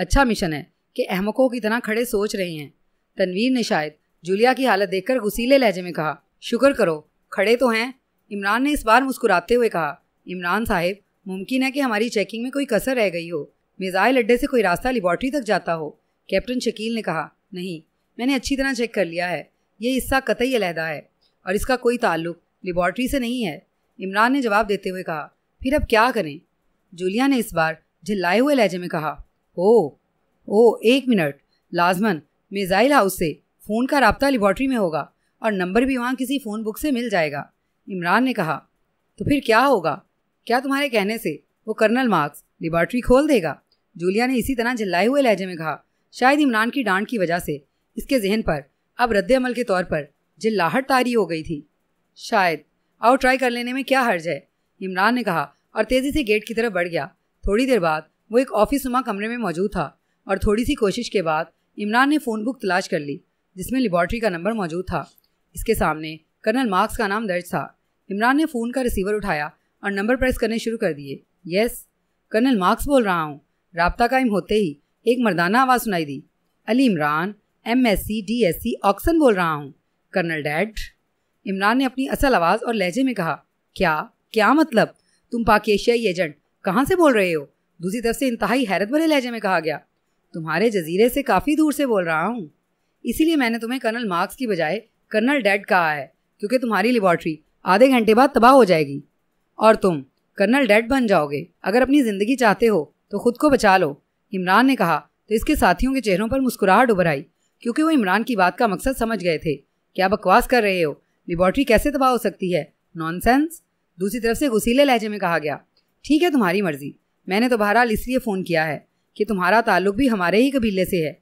अच्छा मिशन है कि अहमकों की तरह खड़े सोच रहे हैं तनवीर ने शायद जूलिया की हालत देखकर गुसीले लहजे में कहा शुक्र करो खड़े तो हैं इमरान ने इस बार मुस्कुराते हुए कहा इमरान साहब मुमकिन है कि हमारी चेकिंग में कोई कसर रह गई हो मिज़ाइल अड्डे से कोई रास्ता लेबॉर्ट्री तक जाता हो कैप्टन शकील ने कहा नहीं मैंने अच्छी तरह चेक कर लिया है ये हिस्सा कतई अलहदा है और इसका कोई ताल्लुक लेबॉर्ट्री से नहीं है इमरान ने जवाब देते हुए कहा फिर अब क्या करें जूलिया ने इस बार झिल्लाए हुए लहजे में कहा ओ ओ एक मिनट लाजमन मिज़ाइल हाउस से फ़ोन का रबता लेबॉर्ट्री में होगा और नंबर भी वहाँ किसी फ़ोन बुक से मिल जाएगा इमरान ने कहा तो फिर क्या होगा क्या तुम्हारे कहने से वो कर्नल मार्क्स लेबॉर्ट्री खोल देगा जूलिया ने इसी तरह झल्लाए हुए लहजे में कहा शायद इमरान की डांट की वजह से इसके जहन पर अब रद्द अमल के तौर पर जिल्लाहट तारी हो गई थी शायद आओ ट्राई कर लेने में क्या हर्ज है इमरान ने कहा और तेज़ी से गेट की तरफ बढ़ गया थोड़ी देर बाद वो एक ऑफिस नुमा कमरे में मौजूद था और थोड़ी सी कोशिश के बाद इमरान ने फ़ोन बुक तलाश कर ली जिसमें लेबॉर्ट्री का नंबर मौजूद था इसके सामने कर्नल मार्क्स का नाम दर्ज था इमरान ने फ़ोन का रिसीवर उठाया और नंबर प्रेस करने शुरू कर दिए यस कर्नल मार्क्स बोल रहा हूँ रबता कायम होते ही एक मर्दाना आवाज़ सुनाई दी Ali Imran M S C D S C Oxon बोल रहा हूँ कर्नल डैड इमरान ने अपनी असल आवाज़ और लहजे में कहा क्या क्या मतलब तुम पाकिशियाई एजेंट कहाँ से बोल रहे हो दूसरी तरफ से इंतहाई हैरत भरे लहजे में कहा गया तुम्हारे जजीरे से काफ़ी दूर से बोल रहा हूँ इसीलिए मैंने तुम्हें कर्नल मार्क्स की बजाय कर्नल डैड कहा है क्योंकि तुम्हारी लेबॉर्ट्री आधे घंटे बाद तबाह हो जाएगी और तुम कर्नल डेड बन जाओगे अगर अपनी ज़िंदगी चाहते हो तो खुद को बचा लो इमरान ने कहा तो इसके साथियों के चेहरों पर मुस्कुराहट उभर आई क्योंकि वो इमरान की बात का मकसद समझ गए थे क्या बकवास कर रहे हो लेबॉर्ट्री कैसे तबाह हो सकती है नॉन दूसरी तरफ से गुसीले लहजे में कहा गया ठीक है तुम्हारी मर्जी मैंने तो बहरहाल इसलिए फ़ोन किया है कि तुम्हारा ताल्लुक भी हमारे ही कबीले से है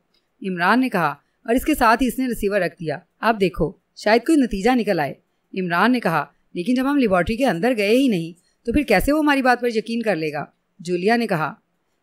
इमरान ने कहा और इसके साथ ही इसने रिसीवर रख दिया अब देखो शायद कोई नतीजा निकल आए इमरान ने कहा लेकिन जब हम लेबॉर्ट्री के अंदर गए ही नहीं तो फिर कैसे वो हमारी बात पर यकीन कर लेगा जूलिया ने कहा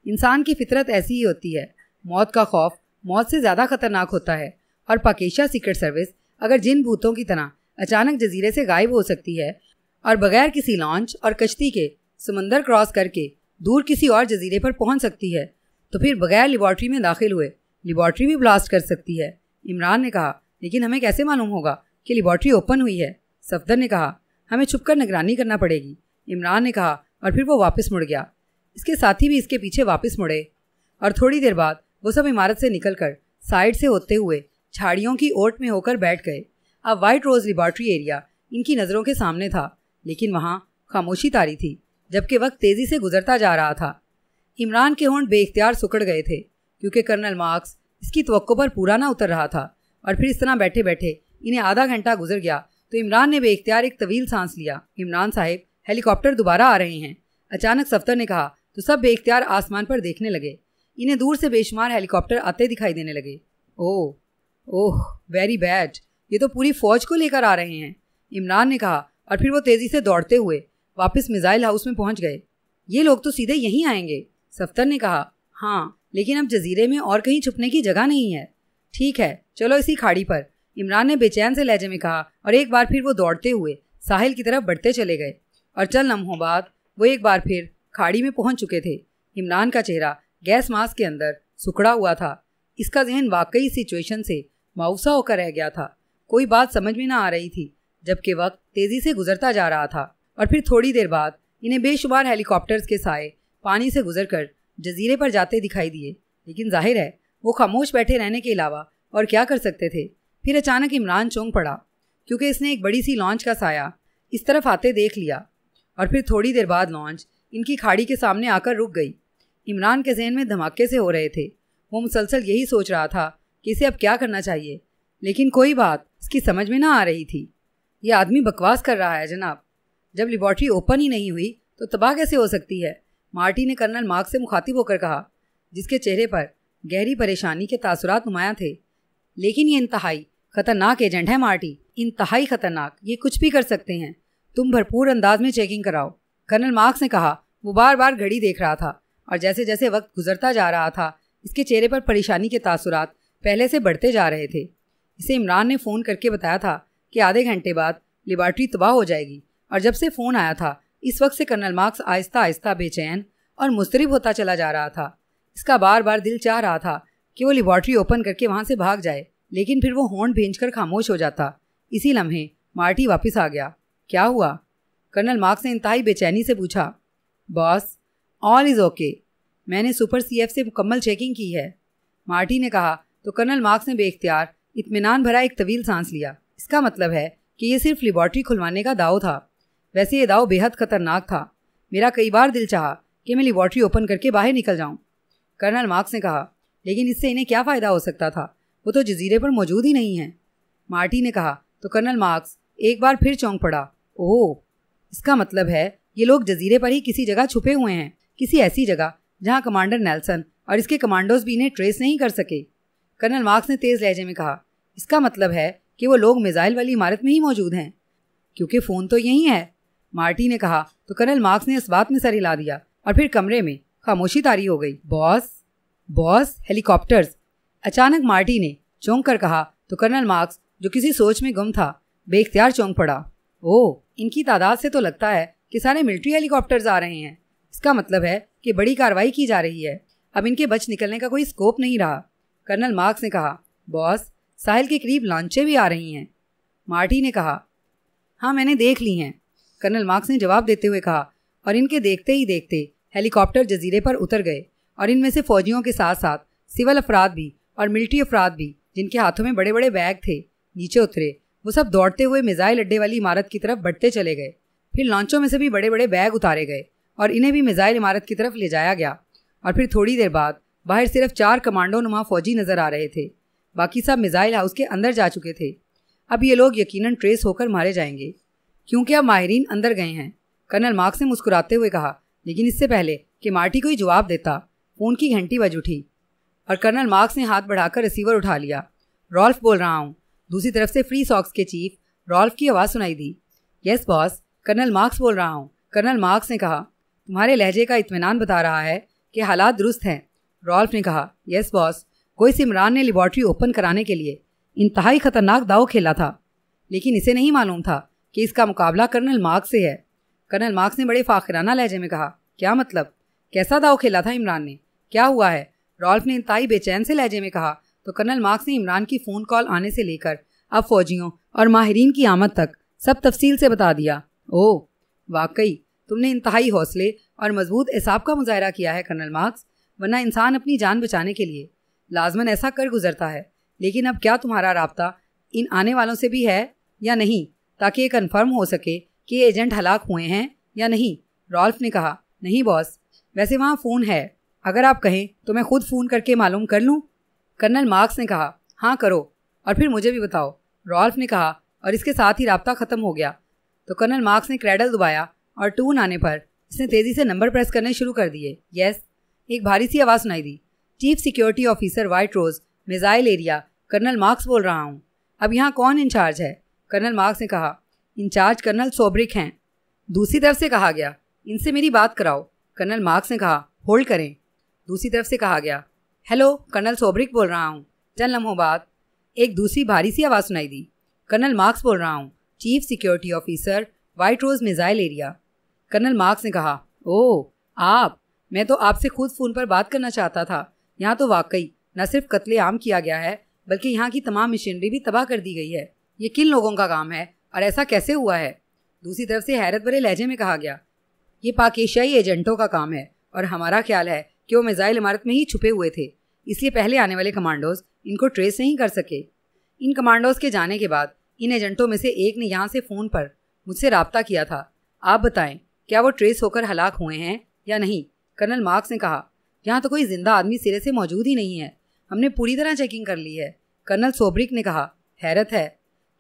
इंसान की फितरत ऐसी ही होती है मौत का खौफ मौत से ज़्यादा खतरनाक होता है और पाकेशा सीक्रेट सर्विस अगर जिन भूतों की तरह अचानक जजीरे से गायब हो सकती है और बगैर किसी लॉन्च और कश्ती के समंदर क्रॉस करके दूर किसी और जजीरे पर पहुंच सकती है तो फिर बगैर लेबॉर्ट्री में दाखिल हुए लेबॉर्ट्री भी ब्लास्ट कर सकती है इमरान ने कहा लेकिन हमें कैसे मालूम होगा कि लेबॉर्ट्री ओपन हुई है सफदर ने कहा हमें छुपकर निगरानी करना पड़ेगी इमरान ने कहा और फिर वो वापस मुड़ गया इसके साथी भी इसके पीछे वापस मुड़े और थोड़ी देर बाद वो सब इमारत से निकलकर साइड से होते हुए झाड़ियों की ओट में होकर बैठ गए अब वाइट रोज़ लेबॉर्ट्री एरिया इनकी नज़रों के सामने था लेकिन वहाँ खामोशी तारी थी जबकि वक्त तेज़ी से गुजरता जा रहा था इमरान के होंड बेख्तियार सुकड़ गए थे क्योंकि कर्नल मार्क्स इसकी तवक्को पर पूरा ना उतर रहा था और फिर इस तरह बैठे बैठे इन्हें आधा घंटा गुजर गया तो इमरान ने बेख्तियार एक तवील सांस लिया इमरान साहब हेलीकॉप्टर दोबारा आ रहे हैं अचानक सफ्तर ने कहा तो सब बेख्तियार आसमान पर देखने लगे इन्हें दूर से बेशुमार हेलीकॉप्टर आते दिखाई देने लगे ओह ओह वेरी बैड ये तो पूरी फौज को लेकर आ रहे हैं इमरान ने कहा और फिर वो तेज़ी से दौड़ते हुए वापस मिज़ाइल हाउस में पहुंच गए ये लोग तो सीधे यहीं आएंगे सफ्तर ने कहा हाँ लेकिन अब जजीरे में और कहीं छुपने की जगह नहीं है ठीक है चलो इसी खाड़ी पर इमरान ने बेचैन से लहजे में कहा और एक बार फिर वो दौड़ते हुए साहिल की तरफ बढ़ते चले गए और चल लम्हों बाद वो एक बार फिर खाड़ी में पहुंच चुके थे इमरान का चेहरा गैस मास्क के अंदर सुखड़ा हुआ था इसका जहन वाकई सिचुएशन से माउसा होकर रह गया था कोई बात समझ में ना आ रही थी जबकि वक्त तेज़ी से गुजरता जा रहा था और फिर थोड़ी देर बाद इन्हें बेशुमार हेलीकॉप्टर्स के साए पानी से गुजर कर जजीरे पर जाते दिखाई दिए लेकिन जाहिर है वो खामोश बैठे रहने के अलावा और क्या कर सकते थे फिर अचानक इमरान चौंक पड़ा क्योंकि इसने एक बड़ी सी लॉन्च का साया इस तरफ आते देख लिया और फिर थोड़ी देर बाद लॉन्च इनकी खाड़ी के सामने आकर रुक गई इमरान के जहन में धमाके से हो रहे थे वो मुसलसल यही सोच रहा था कि इसे अब क्या करना चाहिए लेकिन कोई बात इसकी समझ में ना आ रही थी ये आदमी बकवास कर रहा है जनाब जब लेबॉर्ट्री ओपन ही नहीं हुई तो तबाह कैसे हो सकती है मार्टी ने कर्नल मार्क से मुखातिब होकर कहा जिसके चेहरे पर गहरी परेशानी के तासुरात नुमाया थे लेकिन ये इंतहाई खतरनाक एजेंट है मार्टी इंतहाई खतरनाक ये कुछ भी कर सकते हैं तुम भरपूर अंदाज में चेकिंग कराओ कर्नल मार्क्स ने कहा वो बार बार घड़ी देख रहा था और जैसे जैसे वक्त गुजरता जा रहा था इसके चेहरे पर परेशानी के तासुरात पहले से बढ़ते जा रहे थे इसे इमरान ने फ़ोन करके बताया था कि आधे घंटे बाद लेबार्ट्री तबाह हो जाएगी और जब से फ़ोन आया था इस वक्त से कर्नल मार्क्स आहिस्ता आहिस्ता बेचैन और मुस्तरब होता चला जा रहा था इसका बार बार दिल चाह रहा था कि वो लेबार्ट्री ओपन करके वहाँ से भाग जाए लेकिन फिर वो हॉर्न भेज खामोश हो जाता इसी लम्हे मार्टी वापस आ गया क्या हुआ कर्नल मार्क्स ने इंतहाई बेचैनी से पूछा बॉस ऑल इज़ ओके मैंने सुपर सीएफ से मुकम्मल चेकिंग की है मार्टी ने कहा तो कर्नल मार्क्स ने बेख्तियार इतमान भरा एक तवील सांस लिया इसका मतलब है कि ये सिर्फ लेबॉर्ट्री खुलवाने का दाव था वैसे ये दाव बेहद खतरनाक था मेरा कई बार दिल चाहा कि मैं लेबॉर्ट्री ओपन करके बाहर निकल जाऊं कर्नल मार्क्स ने कहा लेकिन इससे इन्हें क्या फ़ायदा हो सकता था वो तो जजीरे पर मौजूद ही नहीं है मार्टी ने कहा तो कर्नल मार्क्स एक बार फिर चौंक पड़ा ओह इसका मतलब है ये लोग जजीरे पर ही किसी जगह छुपे हुए हैं किसी ऐसी जगह जहाँ कमांडर नेल्सन और इसके कमांडोज भी इन्हें ट्रेस नहीं कर सके कर्नल मार्क्स ने तेज लहजे में कहा इसका मतलब है कि वो लोग मिज़ाइल वाली इमारत में ही मौजूद हैं क्योंकि फ़ोन तो यही है मार्टी ने कहा तो कर्नल मार्क्स ने इस बात में सर हिला दिया और फिर कमरे में खामोशी तारी हो गई बॉस बॉस हेलीकॉप्टर्स अचानक मार्टी ने चौंक कर कहा तो कर्नल मार्क्स जो किसी सोच में गुम था बेख्तियार चौंक पड़ा ओ इनकी तादाद से तो लगता है कि सारे मिलिट्री हेलीकॉप्टर्स आ रहे हैं इसका मतलब है कि बड़ी कार्रवाई की जा रही है अब इनके बच निकलने का कोई स्कोप नहीं रहा कर्नल मार्क्स ने कहा बॉस साहिल के करीब लॉन्चें भी आ रही हैं मार्टी ने कहा हाँ मैंने देख ली हैं कर्नल मार्क्स ने जवाब देते हुए कहा और इनके देखते ही देखते हेलीकॉप्टर जजीरे पर उतर गए और इनमें से फौजियों के साथ साथ सिविल अफराद भी और मिलिट्री अफराद भी जिनके हाथों में बड़े बड़े बैग थे नीचे उतरे वो सब दौड़ते हुए मिज़ाइल अड्डे वाली इमारत की तरफ बढ़ते चले गए फिर लॉन्चों में से भी बड़े बड़े बैग उतारे गए और इन्हें भी मिज़ाइल इमारत की तरफ ले जाया गया और फिर थोड़ी देर बाद बाहर सिर्फ चार कमांडो नुमा फौजी नज़र आ रहे थे बाकी सब मिज़ाइल हाउस के अंदर जा चुके थे अब ये लोग यकीनन ट्रेस होकर मारे जाएंगे क्योंकि अब माहरीन अंदर गए हैं कर्नल मार्क्स ने मुस्कुराते हुए कहा लेकिन इससे पहले कि मार्टी कोई जवाब देता फ़ोन की घंटी बज उठी और कर्नल मार्क्स ने हाथ बढ़ाकर रिसीवर उठा लिया रॉल्फ बोल रहा हूँ दूसरी तरफ से फ्री सॉक्स के चीफ रॉल्फ की आवाज़ सुनाई दी यस बॉस कर्नल मार्क्स बोल रहा हूँ कर्नल मार्क्स ने कहा तुम्हारे लहजे का इतमान बता रहा है कि हालात दुरुस्त हैं रॉल्फ ने कहा यस बॉस कोई सिमरान ने लेबॉर्ट्री ओपन कराने के लिए इंतहाई खतरनाक दाव खेला था लेकिन इसे नहीं मालूम था कि इसका मुकाबला कर्नल मार्क्स से है कर्नल मार्क्स ने बड़े फ़ाखराना लहजे में कहा क्या मतलब कैसा दाव खेला था इमरान ने क्या हुआ है रॉल्फ ने इंतई बेचैन से लहजे में कहा तो कर्नल मार्क्स ने इमरान की फ़ोन कॉल आने से लेकर अब फौजियों और माहरीन की आमद तक सब तफसील से बता दिया ओह वाकई तुमने इंतहाई हौसले और मजबूत एसाब का मुजाहरा किया है कर्नल मार्क्स वरना इंसान अपनी जान बचाने के लिए लाजमन ऐसा कर गुजरता है लेकिन अब क्या तुम्हारा रबता इन आने वालों से भी है या नहीं ताकि ये कन्फर्म हो सके कि एजेंट हलाक हुए हैं या नहीं रॉल्फ ने कहा नहीं बॉस वैसे वहाँ फ़ोन है अगर आप कहें तो मैं खुद फ़ोन करके मालूम कर लूँ कर्नल मार्क्स ने कहा हाँ करो और फिर मुझे भी बताओ रॉल्फ ने कहा और इसके साथ ही रबता ख़त्म हो गया तो कर्नल मार्क्स ने क्रैडल दबाया और टून आने पर इसने तेज़ी से नंबर प्रेस करने शुरू कर दिए यस एक भारी सी आवाज़ सुनाई दी चीफ सिक्योरिटी ऑफिसर वाइट रोज़ मिज़ाइल एरिया कर्नल मार्क्स बोल रहा हूँ अब यहाँ कौन इंचार्ज है कर्नल मार्क्स ने कहा इंचार्ज कर्नल सोब्रिक हैं दूसरी तरफ से कहा गया इनसे मेरी बात कराओ कर्नल मार्क्स ने कहा होल्ड करें दूसरी तरफ से कहा गया हेलो कर्नल सोब्रिक बोल रहा हूँ चंद लम्हों बाद एक दूसरी भारी सी आवाज़ सुनाई दी कर्नल मार्क्स बोल रहा हूँ चीफ सिक्योरिटी ऑफिसर वाइट रोज़ मिज़ाइल एरिया कर्नल मार्क्स ने कहा ओह आप मैं तो आपसे खुद फ़ोन पर बात करना चाहता था यहाँ तो वाकई न सिर्फ कत्ले आम किया गया है बल्कि यहाँ की तमाम मशीनरी भी तबाह कर दी गई है ये किन लोगों का काम है और ऐसा कैसे हुआ है दूसरी तरफ से हैरत भरे लहजे में कहा गया ये पाकिस्तानी एजेंटों का काम है और हमारा ख्याल है कि वो मिज़ाइल इमारत में ही छुपे हुए थे इसलिए पहले आने वाले कमांडोज इनको ट्रेस नहीं कर सके इन कमांडोज के जाने के बाद इन एजेंटों में से एक ने यहाँ से फ़ोन पर मुझसे रबता किया था आप बताएं क्या वो ट्रेस होकर हलाक हुए हैं या नहीं कर्नल मार्क्स ने कहा यहाँ तो कोई जिंदा आदमी सिरे से मौजूद ही नहीं है हमने पूरी तरह चेकिंग कर ली है कर्नल सोब्रिक ने कहा हैरत है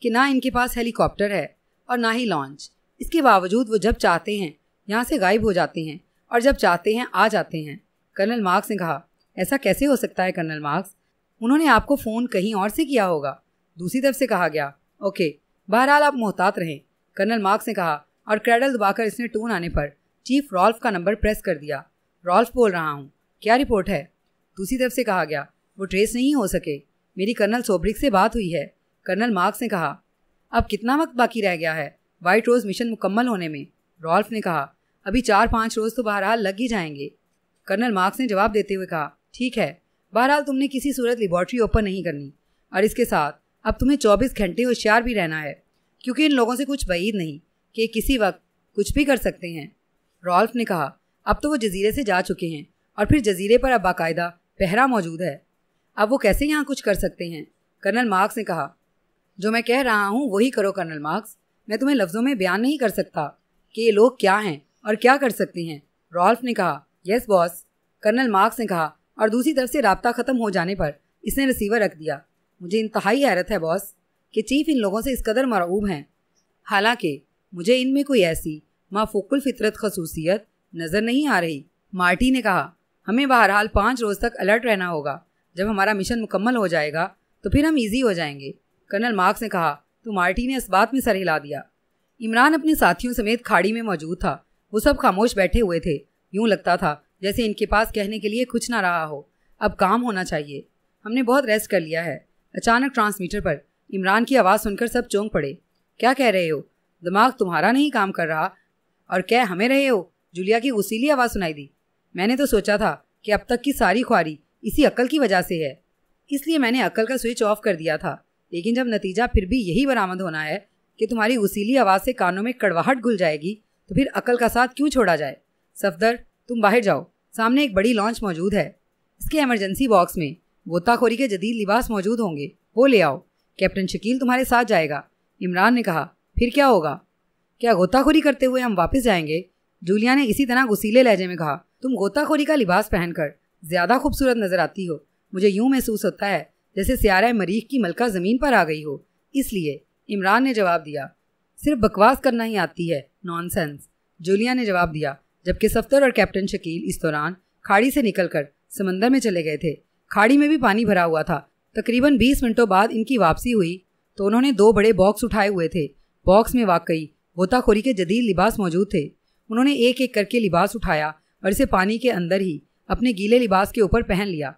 कि ना इनके पास हेलीकॉप्टर है और ना ही लॉन्च इसके बावजूद वो जब चाहते हैं यहाँ से गायब हो जाते हैं और जब चाहते हैं आ जाते हैं कर्नल मार्क्स ने कहा ऐसा कैसे हो सकता है कर्नल मार्क्स उन्होंने आपको फ़ोन कहीं और से किया होगा दूसरी तरफ से कहा गया ओके बहरहाल आप मोहतात रहें कर्नल मार्क्स ने कहा और क्रेडल दबाकर इसने टोन आने पर चीफ रॉल्फ का नंबर प्रेस कर दिया रॉल्फ बोल रहा हूँ क्या रिपोर्ट है दूसरी तरफ से कहा गया वो ट्रेस नहीं हो सके मेरी कर्नल सोब्रिक से बात हुई है कर्नल मार्क्स ने कहा अब कितना वक्त बाकी रह गया है वाइट रोज़ मिशन मुकम्मल होने में रॉल्फ ने कहा अभी चार पाँच रोज़ तो बहरहाल लग ही जाएंगे कर्नल मार्क्स ने जवाब देते हुए कहा ठीक है बहरहाल तुमने किसी सूरत लेबॉर्ट्री ओपन नहीं करनी और इसके साथ अब तुम्हें चौबीस घंटे होशियार भी रहना है क्योंकि इन लोगों से कुछ बईद नहीं कि किसी वक्त कुछ भी कर सकते हैं रॉल्फ ने कहा अब तो वो जजीरे से जा चुके हैं और फिर जजीरे पर अब बाकायदा पहरा मौजूद है अब वो कैसे यहाँ कुछ कर सकते हैं कर्नल मार्क्स ने कहा जो मैं कह रहा हूँ वही करो कर्नल मार्क्स मैं तुम्हें लफ्ज़ों में बयान नहीं कर सकता कि ये लोग क्या हैं और क्या कर सकते हैं रॉल्फ ने कहा यस बॉस कर्नल मार्क्स ने कहा और दूसरी तरफ से रबता ख़त्म हो जाने पर इसने रिसीवर रख दिया मुझे इंतहाई हैरत है बॉस कि चीफ इन लोगों से इस कदर मरऊब हैं हालांकि मुझे इनमें कोई ऐसी माफोकुल फितरत खसूसियत नज़र नहीं आ रही मार्टी ने कहा हमें बहरहाल पाँच रोज़ तक अलर्ट रहना होगा जब हमारा मिशन मुकम्मल हो जाएगा तो फिर हम ईजी हो जाएंगे कर्नल मार्क्स ने कहा तो मार्टी ने इस बात में सर हिला दिया इमरान अपने साथियों समेत खाड़ी में मौजूद था वो सब खामोश बैठे हुए थे यूं लगता था जैसे इनके पास कहने के लिए कुछ ना रहा हो अब काम होना चाहिए हमने बहुत रेस्ट कर लिया है अचानक ट्रांसमीटर पर इमरान की आवाज़ सुनकर सब चौंक पड़े क्या कह रहे हो दिमाग तुम्हारा नहीं काम कर रहा और क्या हमें रहे हो जुलिया की उसीली आवाज़ सुनाई दी मैंने तो सोचा था कि अब तक की सारी ख्वारी इसी अक्ल की वजह से है इसलिए मैंने अक्ल का स्विच ऑफ कर दिया था लेकिन जब नतीजा फिर भी यही बरामद होना है कि तुम्हारी उसीली आवाज़ से कानों में कड़वाहट घुल जाएगी तो फिर अकल का साथ क्यों छोड़ा जाए सफदर तुम बाहर जाओ सामने एक बड़ी लॉन्च मौजूद है इसके इमरजेंसी बॉक्स में गोताखोरी के जदीद लिबास मौजूद होंगे वो ले आओ कैप्टन शकील तुम्हारे साथ जाएगा इमरान ने कहा फिर क्या होगा क्या गोताखोरी करते हुए हम वापस जाएंगे जूलिया ने इसी तरह गुसीले लहजे में कहा तुम गोताखोरी का लिबास पहनकर ज़्यादा खूबसूरत नज़र आती हो मुझे यूं महसूस होता है जैसे सियारा मरीख की मलका ज़मीन पर आ गई हो इसलिए इमरान ने जवाब दिया सिर्फ बकवास करना ही आती है नॉनसेंस जूलिया ने जवाब दिया जबकि सफ्तर और कैप्टन शकील इस दौरान खाड़ी से निकलकर समंदर में चले गए थे खाड़ी में भी पानी भरा हुआ था तकरीबन 20 मिनटों बाद इनकी वापसी हुई तो उन्होंने दो बड़े बॉक्स उठाए हुए थे बॉक्स में वाकई गोताखोरी के जदीद लिबास मौजूद थे उन्होंने एक एक करके लिबास उठाया और इसे पानी के अंदर ही अपने गीले लिबास के ऊपर पहन लिया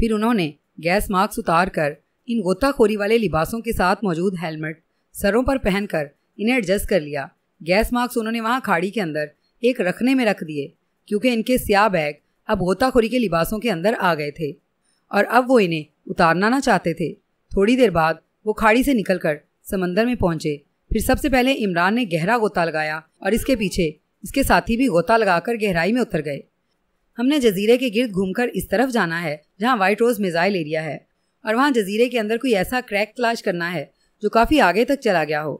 फिर उन्होंने गैस मास्क उतार कर इन गोताखोरी वाले लिबासों के साथ मौजूद हेलमेट सरों पर पहनकर इन्हें एडजस्ट कर लिया गैस मास्क उन्होंने वहाँ खाड़ी के अंदर एक रखने में रख दिए क्योंकि इनके स्या बैग अब गोताखोरी के लिबासों के अंदर आ गए थे और अब वो इन्हें उतारना ना चाहते थे थोड़ी देर बाद वो खाड़ी से निकलकर समंदर में पहुंचे फिर सबसे पहले इमरान ने गहरा गोता लगाया और इसके पीछे इसके साथी भी गोता लगाकर गहराई में उतर गए हमने जजीरे के गिर्द घूमकर इस तरफ जाना है जहाँ वाइट रोज मिज़ाइल एरिया है और वहाँ जजीरे के अंदर कोई ऐसा क्रैक तलाश करना है जो काफ़ी आगे तक चला गया हो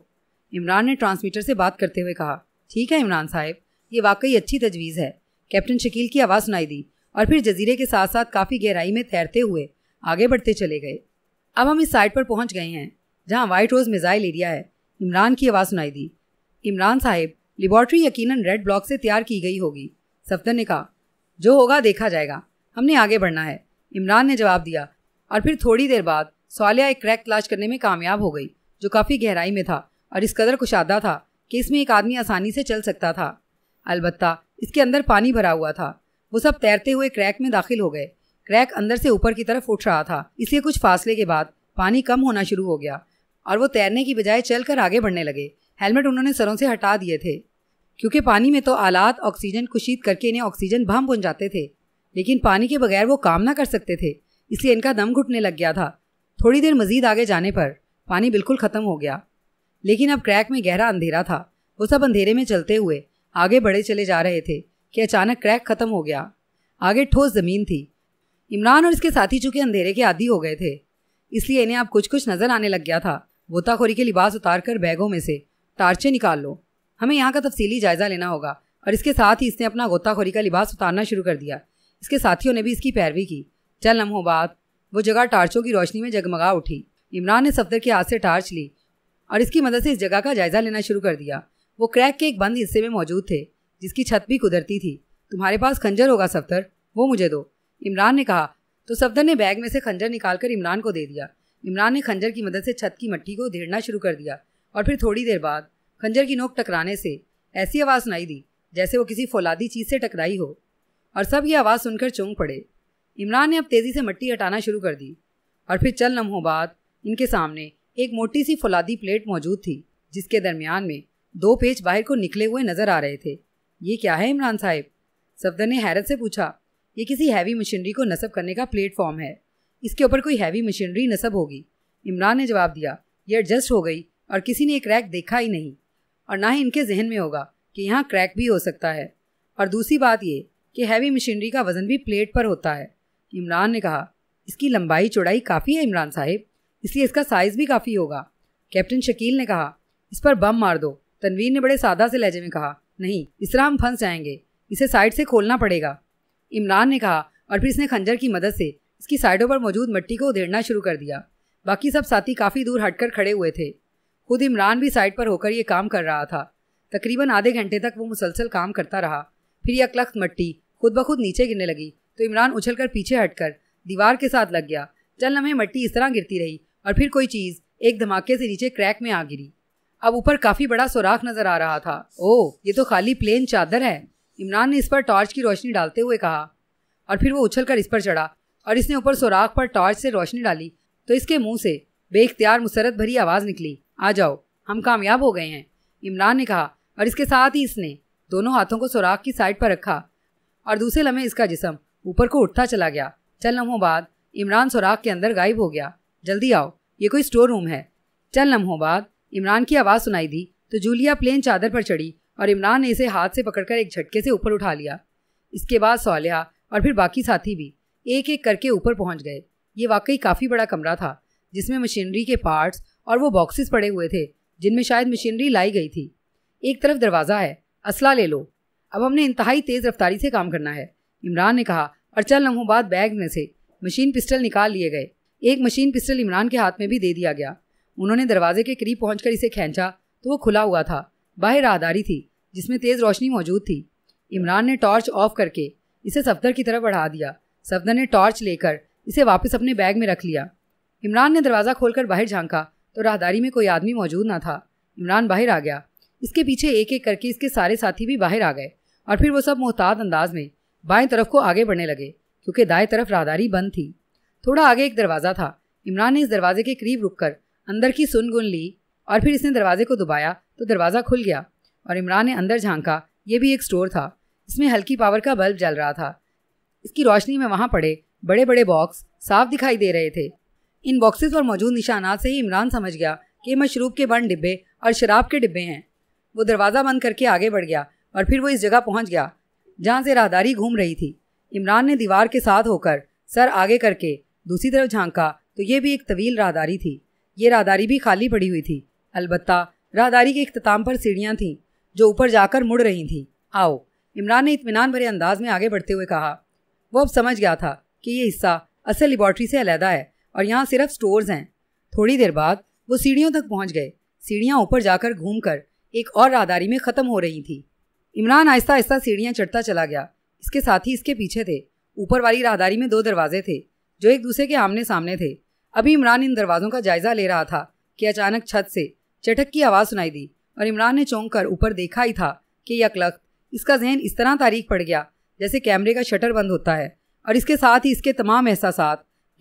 इमरान ने ट्रांसमीटर से बात करते हुए कहा ठीक है इमरान साहब ये वाकई अच्छी तजवीज़ है कैप्टन शकील की आवाज़ सुनाई दी और फिर जजीरे के साथ साथ काफ़ी गहराई में तैरते हुए आगे बढ़ते चले गए अब हम इस साइड पर पहुंच गए हैं जहां वाइट रोज़ मिज़ाइल एरिया है इमरान की आवाज़ सुनाई दी इमरान साहब लेबॉर्ट्री यकीनन रेड ब्लॉक से तैयार की गई होगी सफदर ने कहा जो होगा देखा जाएगा हमने आगे बढ़ना है इमरान ने जवाब दिया और फिर थोड़ी देर बाद सालिया एक क्रैक तलाश करने में कामयाब हो गई जो काफ़ी गहराई में था और इस कदर कुशादा था कि इसमें एक आदमी आसानी से चल सकता था अलबत्ता इसके अंदर पानी भरा हुआ था वो सब तैरते हुए क्रैक में दाखिल हो गए क्रैक अंदर से ऊपर की तरफ उठ रहा था इसलिए कुछ फासले के बाद पानी कम होना शुरू हो गया और वो तैरने की बजाय चलकर आगे बढ़ने लगे हेलमेट उन्होंने सरों से हटा दिए थे क्योंकि पानी में तो आलात ऑक्सीजन कुशीद करके इन्हें ऑक्सीजन भम बन जाते थे लेकिन पानी के बगैर वो काम ना कर सकते थे इसलिए इनका दम घुटने लग गया था थोड़ी देर मजीद आगे जाने पर पानी बिल्कुल ख़त्म हो गया लेकिन अब क्रैक में गहरा अंधेरा था वो सब अंधेरे में चलते हुए आगे बढ़े चले जा रहे थे कि अचानक क्रैक खत्म हो गया आगे ठोस जमीन थी इमरान और इसके साथी चूंकि अंधेरे के आदि हो गए थे इसलिए इन्हें अब कुछ कुछ नजर आने लग गया था गोताखोरी के लिबास उतार कर बैगों में से टार्चे निकाल लो हमें यहाँ का तफसीली जायजा लेना होगा और इसके साथ ही इसने अपना गोताखोरी का लिबास उतारना शुरू कर दिया इसके साथियों ने भी इसकी पैरवी की चल हो बात वो जगह टार्चों की रोशनी में जगमगा उठी इमरान ने सफदर के हाथ से टार्च ली और इसकी मदद से इस जगह का जायजा लेना शुरू कर दिया वो क्रैक के एक बंद हिस्से में मौजूद थे जिसकी छत भी कुदरती थी तुम्हारे पास खंजर होगा सफदर वो मुझे दो इमरान ने कहा तो सफदर ने बैग में से खंजर निकालकर इमरान को दे दिया इमरान ने खंजर की मदद से छत की मट्टी को उधेड़ना शुरू कर दिया और फिर थोड़ी देर बाद खंजर की नोक टकराने से ऐसी आवाज़ सुनाई दी जैसे वो किसी फौलादी चीज़ से टकराई हो और सब ये आवाज़ सुनकर चौंक पड़े इमरान ने अब तेज़ी से मट्टी हटाना शुरू कर दी और फिर चल लम्हों बाद इनके सामने एक मोटी सी फौलादी प्लेट मौजूद थी जिसके दरमियान में दो पेज बाहर को निकले हुए नजर आ रहे थे ये क्या है इमरान साहब सफदर ने हैरत से पूछा ये किसी हैवी मशीनरी को नसब करने का प्लेटफॉर्म है इसके ऊपर कोई हैवी मशीनरी नसब होगी इमरान ने जवाब दिया ये एडजस्ट हो गई और किसी ने एक क्रैक देखा ही नहीं और ना ही इनके जहन में होगा कि यहाँ क्रैक भी हो सकता है और दूसरी बात ये कि हैवी मशीनरी का वज़न भी प्लेट पर होता है इमरान ने कहा इसकी लंबाई चौड़ाई काफ़ी है इमरान साहब इसलिए इसका साइज़ भी काफ़ी होगा कैप्टन शकील ने कहा इस पर बम मार दो तनवीर ने बड़े सादा से लहजे में कहा नहीं इस तरह हम फंस जाएंगे इसे साइड से खोलना पड़ेगा इमरान ने कहा और फिर इसने खंजर की मदद से इसकी साइडों पर मौजूद मट्टी को उधेड़ना शुरू कर दिया बाकी सब साथी काफ़ी दूर हटकर खड़े हुए थे खुद इमरान भी साइड पर होकर ये काम कर रहा था तकरीबन आधे घंटे तक वो मुसलसल काम करता रहा फिर यह अकलख्त मट्टी खुद ब खुद नीचे गिरने लगी तो इमरान उछल पीछे हटकर दीवार के साथ लग गया चल लम्हे मट्टी इस तरह गिरती रही और फिर कोई चीज़ एक धमाके से नीचे क्रैक में आ गिरी अब ऊपर काफी बड़ा सुराख नजर आ रहा था ओ ये तो खाली प्लेन चादर है इमरान ने इस पर टॉर्च की रोशनी डालते हुए कहा और फिर वो उछलकर इस पर चढ़ा और इसने ऊपर सुराख पर टॉर्च से रोशनी डाली तो इसके मुंह से बेख्तियार मुसरत भरी आवाज़ निकली आ जाओ हम कामयाब हो गए हैं इमरान ने कहा और इसके साथ ही इसने दोनों हाथों को सुराख की साइड पर रखा और दूसरे लम्हे इसका जिसम ऊपर को उठता चला गया चल लम्हों बाद इमरान सुराख के अंदर गायब हो गया जल्दी आओ ये कोई स्टोर रूम है चल लम्हों बाद इमरान की आवाज़ सुनाई दी तो जूलिया प्लेन चादर पर चढ़ी और इमरान ने इसे हाथ से पकड़कर एक झटके से ऊपर उठा लिया इसके बाद सालिया और फिर बाकी साथी भी एक एक करके ऊपर पहुंच गए ये वाकई काफ़ी बड़ा कमरा था जिसमें मशीनरी के पार्ट्स और वो बॉक्सेस पड़े हुए थे जिनमें शायद मशीनरी लाई गई थी एक तरफ दरवाज़ा है असला ले लो अब हमने इंतहाई तेज़ रफ्तारी से काम करना है इमरान ने कहा और चल लम्हों बाद बैग में से मशीन पिस्टल निकाल लिए गए एक मशीन पिस्टल इमरान के हाथ में भी दे दिया गया उन्होंने दरवाजे के करीब पहुंचकर इसे खींचा तो वो खुला हुआ था बाहर राहदारी थी जिसमें तेज़ रोशनी मौजूद थी इमरान ने टॉर्च ऑफ करके इसे सफदर की तरफ बढ़ा दिया सफदर ने टॉर्च लेकर इसे वापस अपने बैग में रख लिया इमरान ने दरवाज़ा खोलकर बाहर झांका तो राहदारी में कोई आदमी मौजूद ना था इमरान बाहर आ गया इसके पीछे एक एक करके इसके सारे साथी भी बाहर आ गए और फिर वो सब मोहताद अंदाज में बाएं तरफ को आगे बढ़ने लगे क्योंकि दाएं तरफ राहदारी बंद थी थोड़ा आगे एक दरवाज़ा था इमरान ने इस दरवाजे के करीब रुककर अंदर की सुन गुन ली और फिर इसने दरवाजे को दबाया तो दरवाज़ा खुल गया और इमरान ने अंदर झांका ये भी एक स्टोर था इसमें हल्की पावर का बल्ब जल रहा था इसकी रोशनी में वहाँ पड़े बड़े बड़े बॉक्स साफ दिखाई दे रहे थे इन बॉक्सेस पर मौजूद निशानात से ही इमरान समझ गया कि मशरूब के बंद डिब्बे और शराब के डिब्बे हैं वो दरवाज़ा बंद करके आगे बढ़ गया और फिर वो इस जगह पहुँच गया जहाँ से राहदारी घूम रही थी इमरान ने दीवार के साथ होकर सर आगे करके दूसरी तरफ झांका तो ये भी एक तवील राहदारी थी ये राहदारी भी खाली पड़ी हुई थी अलबत्ता राहदारी के अख्ताम पर सीढ़ियाँ थीं जो ऊपर जाकर मुड़ रही थीं आओ इमरान ने इतमान भरे अंदाज में आगे बढ़ते हुए कहा वो अब समझ गया था कि ये हिस्सा असल लेबॉर्ट्री से अलहदा है और यहाँ सिर्फ स्टोर्स हैं थोड़ी देर बाद वो सीढ़ियों तक पहुँच गए सीढ़ियाँ ऊपर जाकर घूम कर एक और राहदारी में ख़त्म हो रही थी इमरान आहिस्ता आहिस्ता सीढ़ियाँ चढ़ता चला गया इसके साथ ही इसके पीछे थे ऊपर वाली राहदारी में दो दरवाजे थे जो एक दूसरे के आमने सामने थे अभी इमरान इन दरवाज़ों का जायज़ा ले रहा था कि अचानक छत से चटक की आवाज़ सुनाई दी और इमरान ने चौंक कर ऊपर देखा ही था कि यकलख्त इसका जहन इस तरह तारीख पड़ गया जैसे कैमरे का शटर बंद होता है और इसके साथ ही इसके तमाम एहसास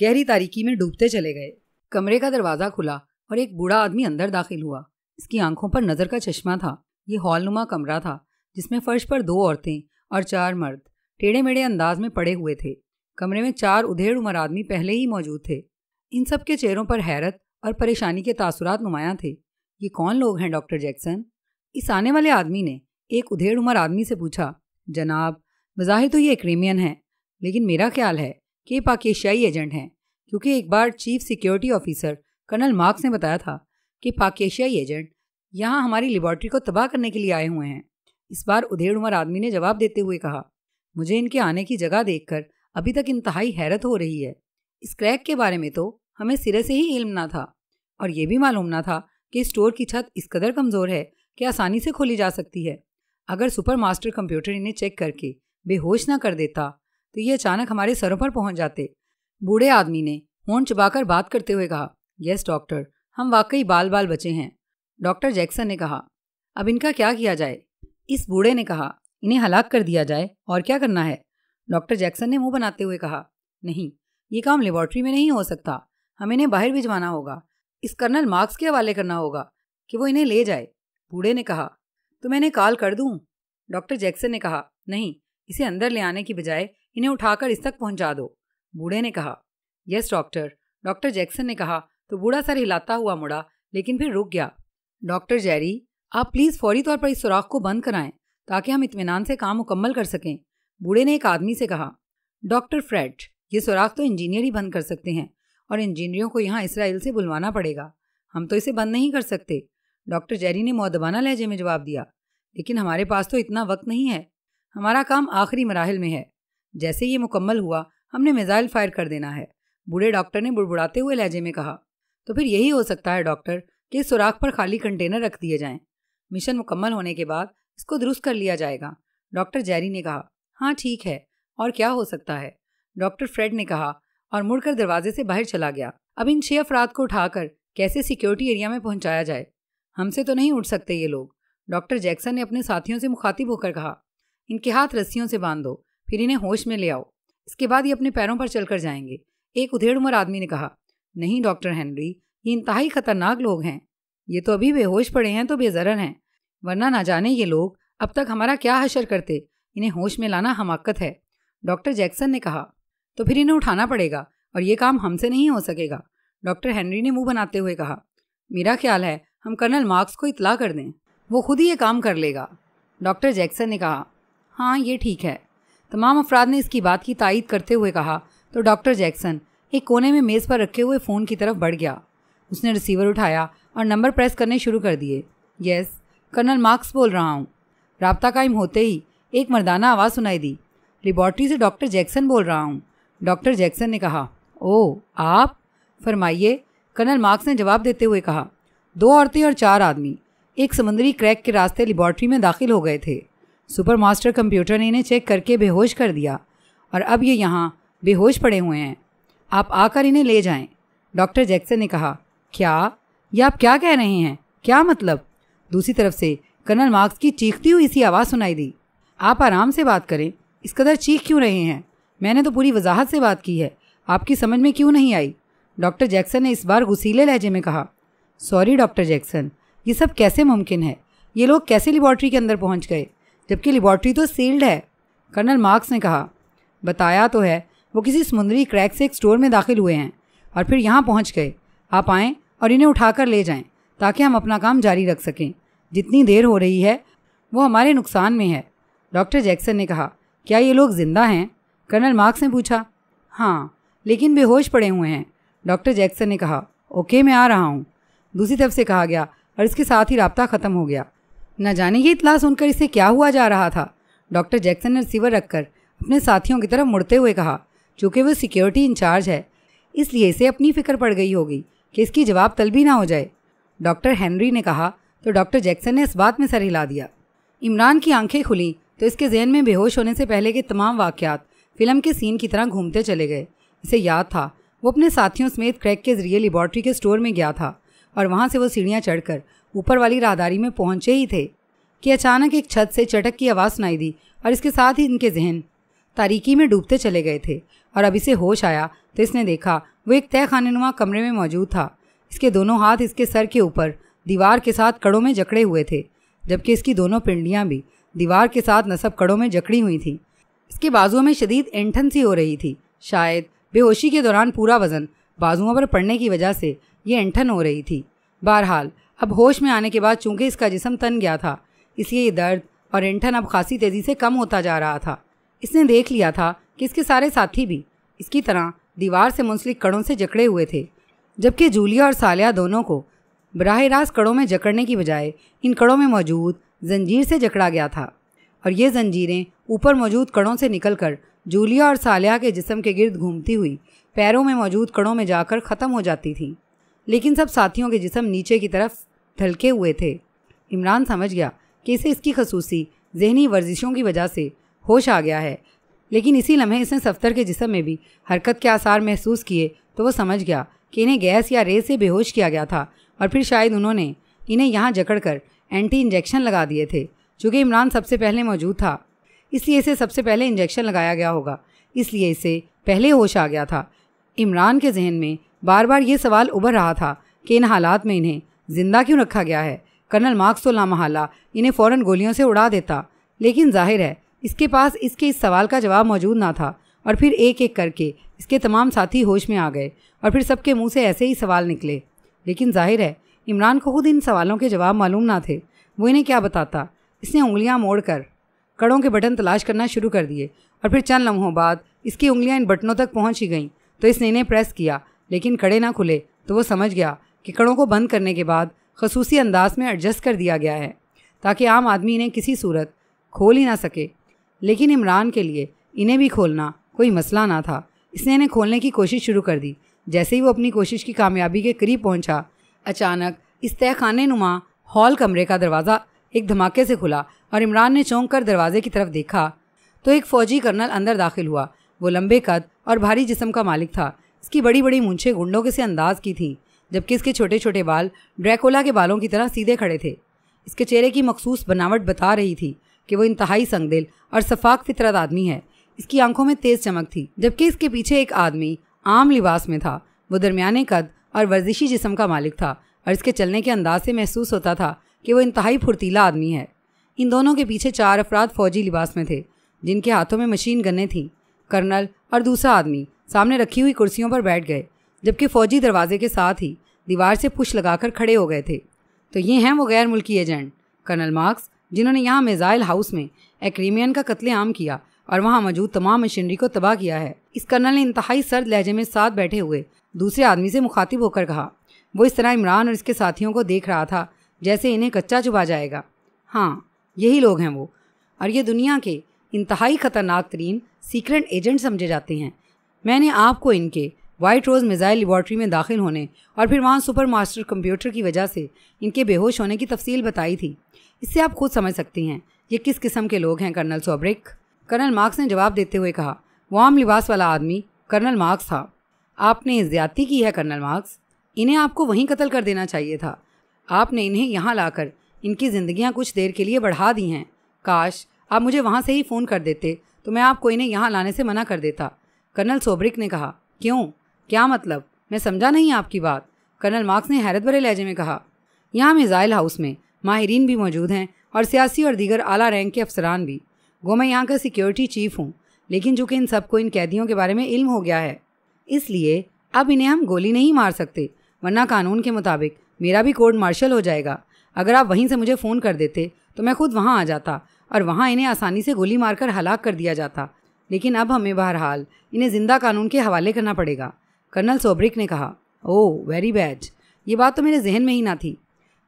गहरी तारीखी में डूबते चले गए कमरे का दरवाज़ा खुला और एक बूढ़ा आदमी अंदर दाखिल हुआ इसकी आंखों पर नज़र का चश्मा था ये हॉलनुमा कमरा था जिसमें फर्श पर दो औरतें और चार मर्द टेढ़े मेढ़े अंदाज में पड़े हुए थे कमरे में चार उधेड़ उमर आदमी पहले ही मौजूद थे इन सब के चेहरों पर हैरत और परेशानी के तासुरात नुमायाँ थे ये कौन लोग हैं डॉक्टर जैक्सन इस आने वाले आदमी ने एक उधेड़ उम्र आदमी से पूछा जनाब बज़ाहिर तो ये क्रीमियन है लेकिन मेरा ख्याल है कि ये पाकिस्तानी एजेंट हैं क्योंकि एक बार chief security officer colonel Marks ने बताया था कि पाकिस्तानी एजेंट यहाँ हमारी लेबॉर्ट्री को तबाह करने के लिए आए हुए हैं इस बार उधेड़ उमर आदमी ने जवाब देते हुए कहा मुझे इनके आने की जगह देखकर अभी तक इंतहाई हैरत हो रही है इस क्रैक के बारे में तो हमें सिरे से ही इल्म ना था और ये भी मालूम ना था कि स्टोर की छत इस कदर कमज़ोर है कि आसानी से खोली जा सकती है अगर सुपर मास्टर कंप्यूटर इन्हें चेक करके बेहोश ना कर देता तो ये अचानक हमारे सरों पर पहुंच जाते बूढ़े आदमी ने फोन चुबाकर बात करते हुए कहा यस डॉक्टर हम वाकई बाल बाल बचे हैं डॉक्टर जैक्सन ने कहा अब इनका क्या किया जाए इस बूढ़े ने कहा इन्हें हलाक कर दिया जाए और क्या करना है डॉक्टर जैक्सन ने मुंह बनाते हुए कहा नहीं ये काम लेबॉर्ट्री में नहीं हो सकता हम इन्हें बाहर भिजवाना होगा इस कर्नल मार्क्स के हवाले करना होगा कि वो इन्हें ले जाए बूढ़े ने कहा तो मैंने कॉल कर दूं डॉक्टर जैक्सन ने कहा नहीं इसे अंदर ले आने की बजाय इन्हें उठाकर इस तक पहुंचा दो बूढ़े ने कहा यस डॉक्टर डॉक्टर जैक्सन ने कहा तो बूढ़ा सर हिलाता हुआ मुड़ा लेकिन फिर रुक गया डॉक्टर जैरी आप प्लीज़ फौरी तौर पर इस सुराख को बंद कराएं ताकि हम इतमान से काम मुकम्मल कर सकें बूढ़े ने एक आदमी से कहा डॉक्टर फ्रेड ये सुराख तो इंजीनियर ही बंद कर सकते हैं और इंजीनियरों को यहाँ इसराइल से बुलवाना पड़ेगा हम तो इसे बंद नहीं कर सकते डॉक्टर जेरी ने मौदबाना लहजे में जवाब दिया लेकिन हमारे पास तो इतना वक्त नहीं है हमारा काम आखिरी मराहल में है जैसे ये मुकम्मल हुआ हमने मिज़ाइल फायर कर देना है बूढ़े डॉक्टर ने बुड़बुड़ाते हुए लहजे में कहा तो फिर यही हो सकता है डॉक्टर कि इस सुराख पर खाली कंटेनर रख दिए जाएं मिशन मुकम्मल होने के बाद इसको दुरुस्त कर लिया जाएगा डॉक्टर जैरी ने कहा हाँ ठीक है और क्या हो सकता है डॉक्टर फ्रेड ने कहा और मुड़कर दरवाजे से बाहर चला गया अब इन छह अफराद को उठाकर कैसे सिक्योरिटी एरिया में पहुंचाया जाए हमसे तो नहीं उठ सकते ये लोग डॉक्टर जैक्सन ने अपने साथियों से मुखातिब होकर कहा इनके हाथ रस्सियों से बांध दो फिर इन्हें होश में ले आओ इसके बाद ये अपने पैरों पर चलकर जाएंगे एक उधेड़ उम्र आदमी ने कहा नहीं डॉक्टर हेनरी ये इंतहाई खतरनाक लोग हैं ये तो अभी बेहोश पड़े हैं तो बेजरर हैं वरना ना जाने ये लोग अब तक हमारा क्या हशर करते इन्हें होश में लाना हमाकत है डॉक्टर जैक्सन ने कहा तो फिर इन्हें उठाना पड़ेगा और ये काम हमसे नहीं हो सकेगा डॉक्टर हेनरी ने मुंह बनाते हुए कहा मेरा ख्याल है हम कर्नल मार्क्स को इतला कर दें वो खुद ही ये काम कर लेगा डॉक्टर जैक्सन ने कहा हाँ ये ठीक है तमाम अफराद ने इसकी बात की तायद करते हुए कहा तो डॉक्टर जैक्सन एक कोने में मेज़ पर रखे हुए फ़ोन की तरफ बढ़ गया उसने रिसीवर उठाया और नंबर प्रेस करने शुरू कर दिए यस कर्नल मार्क्स बोल रहा हूँ रबता कायम होते ही एक मर्दाना आवाज़ सुनाई दी लेबॉर्ट्री से डॉक्टर जैक्सन बोल रहा हूँ डॉक्टर जैक्सन ने कहा ओ आप फरमाइए कर्नल मार्क्स ने जवाब देते हुए कहा दो औरतें और चार आदमी एक समुद्री क्रैक के रास्ते लेबॉर्ट्री में दाखिल हो गए थे सुपर मास्टर कंप्यूटर ने इन्हें चेक करके बेहोश कर दिया और अब ये यहाँ बेहोश पड़े हुए हैं आप आकर इन्हें ले जाएं। डॉक्टर जैक्सन ने कहा क्या ये आप क्या कह रहे हैं क्या मतलब दूसरी तरफ से कर्नल मार्क्स की चीखती हुई सी आवाज़ सुनाई दी आप आराम से बात करें इस कदर चीख क्यों रहे हैं मैंने तो पूरी वजाहत से बात की है आपकी समझ में क्यों नहीं आई डॉक्टर जैक्सन ने इस बार गुसीले लहजे में कहा सॉरी डॉक्टर जैक्सन ये सब कैसे मुमकिन है ये लोग कैसे लेबॉर्ट्री के अंदर पहुंच गए जबकि लेबॉर्ट्री तो सील्ड है कर्नल मार्क्स ने कहा बताया तो है वो किसी समुंदरी क्रैक से एक स्टोर में दाखिल हुए हैं और फिर यहाँ पहुँच गए आप आएँ और इन्हें उठाकर ले जाएँ ताकि हम अपना काम जारी रख सकें जितनी देर हो रही है वो हमारे नुकसान में है डॉक्टर जैक्सन ने कहा क्या ये लोग जिंदा हैं कर्नल मार्क्स ने पूछा हाँ लेकिन बेहोश पड़े हुए हैं डॉक्टर जैक्सन ने कहा ओके मैं आ रहा हूँ दूसरी तरफ से कहा गया और इसके साथ ही रबता ख़त्म हो गया न जाने ये इतला सुनकर इसे क्या हुआ जा रहा था डॉक्टर जैक्सन ने सिवर रखकर अपने साथियों की तरफ मुड़ते हुए कहा चूँकि वह सिक्योरिटी इंचार्ज है इसलिए इसे अपनी फिक्र पड़ गई होगी कि इसकी जवाब तलबी ना हो जाए डॉक्टर हेनरी ने कहा तो डॉक्टर जैक्सन ने इस बात में सर हिला दिया इमरान की आंखें खुली तो इसके जहन में बेहोश होने से पहले के तमाम वाक्यात फिल्म के सीन की तरह घूमते चले गए इसे याद था वो अपने साथियों समेत क्रैक के जरिए लेबॉर्ट्री के स्टोर में गया था और वहाँ से वो सीढ़ियाँ चढ़कर ऊपर वाली राहदारी में पहुँचे ही थे कि अचानक एक छत से चटक की आवाज़ सुनाई दी और इसके साथ ही इनके जहन तारीकी में डूबते चले गए थे और अब इसे होश आया तो इसने देखा वो एक तय खानेनुमा कमरे में मौजूद था इसके दोनों हाथ इसके सर के ऊपर दीवार के साथ कड़ों में जकड़े हुए थे जबकि इसकी दोनों पिंडियाँ भी दीवार के साथ नसब कड़ों में जकड़ी हुई थी इसके बाजुओं में शदीद एंठन सी हो रही थी शायद बेहोशी के दौरान पूरा वजन बाजुओं पर पड़ने की वजह से ये एंठन हो रही थी बहरहाल अब होश में आने के बाद चूंकि इसका जिसम तन गया था इसलिए ये दर्द और एंठन अब खासी तेज़ी से कम होता जा रहा था इसने देख लिया था कि इसके सारे साथी भी इसकी तरह दीवार से मुंसलिक कड़ों से जकड़े हुए थे जबकि जूलिया और सालिया दोनों को बराह रास्त कड़ों में जकड़ने की बजाय इन कड़ों में मौजूद जंजीर से जकड़ा गया था और ये जंजीरें ऊपर मौजूद कणों से निकलकर जूलिया और सालिया के जिसम के गिर्द घूमती हुई पैरों में मौजूद कणों में जाकर ख़त्म हो जाती थी लेकिन सब साथियों के जिसम नीचे की तरफ ढलके हुए थे इमरान समझ गया कि इसे इसकी खसूसी जहनी वर्जिशों की वजह से होश आ गया है लेकिन इसी लम्हे इसने सफ्तर के जिसम में भी हरकत के आसार महसूस किए तो वो समझ गया कि इन्हें गैस या रेत से बेहोश किया गया था और फिर शायद उन्होंने इन्हें यहाँ जकड़ कर एंटी इंजेक्शन लगा दिए थे जो कि इमरान सबसे पहले मौजूद था इसलिए इसे सबसे पहले इंजेक्शन लगाया गया होगा इसलिए इसे पहले होश आ गया था इमरान के जहन में बार बार ये सवाल उभर रहा था कि इन हालात में इन्हें ज़िंदा क्यों रखा गया है कर्नल मार्क्स तो लामहला इन्हें फ़ौर गोलियों से उड़ा देता लेकिन जाहिर है इसके पास इसके इस सवाल का जवाब मौजूद ना था और फिर एक एक करके इसके तमाम साथी होश में आ गए और फिर सबके मुंह से ऐसे ही सवाल निकले लेकिन जाहिर है इमरान को खुद इन सवालों के जवाब मालूम ना थे वो इन्हें क्या बताता इसने उंगलियां मोड़कर कड़ों के बटन तलाश करना शुरू कर दिए और फिर चंद लम्हों बाद इसकी उंगलियां इन बटनों तक पहुंच ही गईं तो इसने इन्हें प्रेस किया लेकिन कड़े ना खुले तो वो समझ गया कि कड़ों को बंद करने के बाद खसूसी अंदाज में एडजस्ट कर दिया गया है ताकि आम आदमी इन्हें किसी सूरत खोल ही ना सके लेकिन इमरान के लिए इन्हें भी खोलना कोई मसला ना था इसने इन्हें खोलने की कोशिश शुरू कर दी जैसे ही वो अपनी कोशिश की कामयाबी के करीब पहुंचा अचानक इस खाने नुमा हॉल कमरे का दरवाज़ा एक धमाके से खुला और इमरान ने चौंक कर दरवाजे की तरफ देखा तो एक फौजी कर्नल अंदर दाखिल हुआ वो लंबे कद और भारी जिसम का मालिक था इसकी बड़ी बड़ी मूछे गुंडों के से अंदाज की थी जबकि इसके छोटे छोटे बाल ड्रैकोला के बालों की तरह सीधे खड़े थे इसके चेहरे की मखसूस बनावट बता रही थी कि वो इंतहाई संगदिल और शफाक फितरत आदमी है इसकी आंखों में तेज चमक थी जबकि इसके पीछे एक आदमी आम लिबास में था वो दरमियाने कद और वर्जिशी जिसम का मालिक था और इसके चलने के अंदाज से महसूस होता था कि वो इंतहाई फुर्तीला आदमी है इन दोनों के पीछे चार अफराद फौजी लिबास में थे जिनके हाथों में मशीन गन्ने थीं कर्नल और दूसरा आदमी सामने रखी हुई कुर्सियों पर बैठ गए जबकि फौजी दरवाजे के साथ ही दीवार से पुश लगाकर खड़े हो गए थे तो ये हैं वो गैर मुल्की एजेंट कर्नल मार्क्स जिन्होंने यहाँ मिज़ाइल हाउस में एक्रीमियन का कत्ले आम किया और वहाँ मौजूद तमाम मशीनरी को तबाह किया है इस कर्नल ने इंतहाई सर्द लहजे में साथ बैठे हुए दूसरे आदमी से मुखातिब होकर कहा वो इस तरह इमरान और इसके साथियों को देख रहा था जैसे इन्हें कच्चा चुभा जाएगा हाँ यही लोग हैं वो और ये दुनिया के इंतहाई ख़तरनाक तरीन सीक्रेट एजेंट समझे जाते हैं मैंने आपको इनके वाइट रोज़ मिज़ाइल लेबॉर्ट्री में दाखिल होने और फिर वहाँ सुपर मास्टर कंप्यूटर की वजह से इनके बेहोश होने की तफसील बताई थी इससे आप खुद समझ सकती हैं ये किस किस्म के लोग हैं कर्नल सोब्रिक कर्नल मार्क्स ने जवाब देते हुए कहा वाम लिबास वाला आदमी कर्नल मार्क्स था आपने ज्यादती की है कर्नल मार्क्स इन्हें आपको वहीं कत्ल कर देना चाहिए था आपने इन्हें यहाँ लाकर इनकी ज़िंदियाँ कुछ देर के लिए बढ़ा दी हैं काश आप मुझे वहाँ से ही फ़ोन कर देते तो मैं आपको इन्हें यहाँ लाने से मना कर देता कर्नल सोब्रिक ने कहा क्यों क्या मतलब मैं समझा नहीं आपकी बात कर्नल मार्क्स ने हैरत भरे लहजे में कहा यहाँ मिज़ाइल हाउस में माहरीन भी मौजूद हैं और सियासी और दीगर आला रैंक के अफसरान भी गो मैं यहाँ का सिक्योरिटी चीफ हूँ लेकिन चूँकि इन सबको इन कैदियों के बारे में इल्म हो गया है इसलिए अब इन्हें हम गोली नहीं मार सकते वरना कानून के मुताबिक मेरा भी कोर्ट मार्शल हो जाएगा अगर आप वहीं से मुझे फ़ोन कर देते तो मैं खुद वहाँ आ जाता और वहाँ इन्हें आसानी से गोली मारकर हलाक कर दिया जाता लेकिन अब हमें बहरहाल इन्हें ज़िंदा कानून के हवाले करना पड़ेगा कर्नल सोब्रिक ने कहा ओह वेरी बैड ये बात तो मेरे जहन में ही ना थी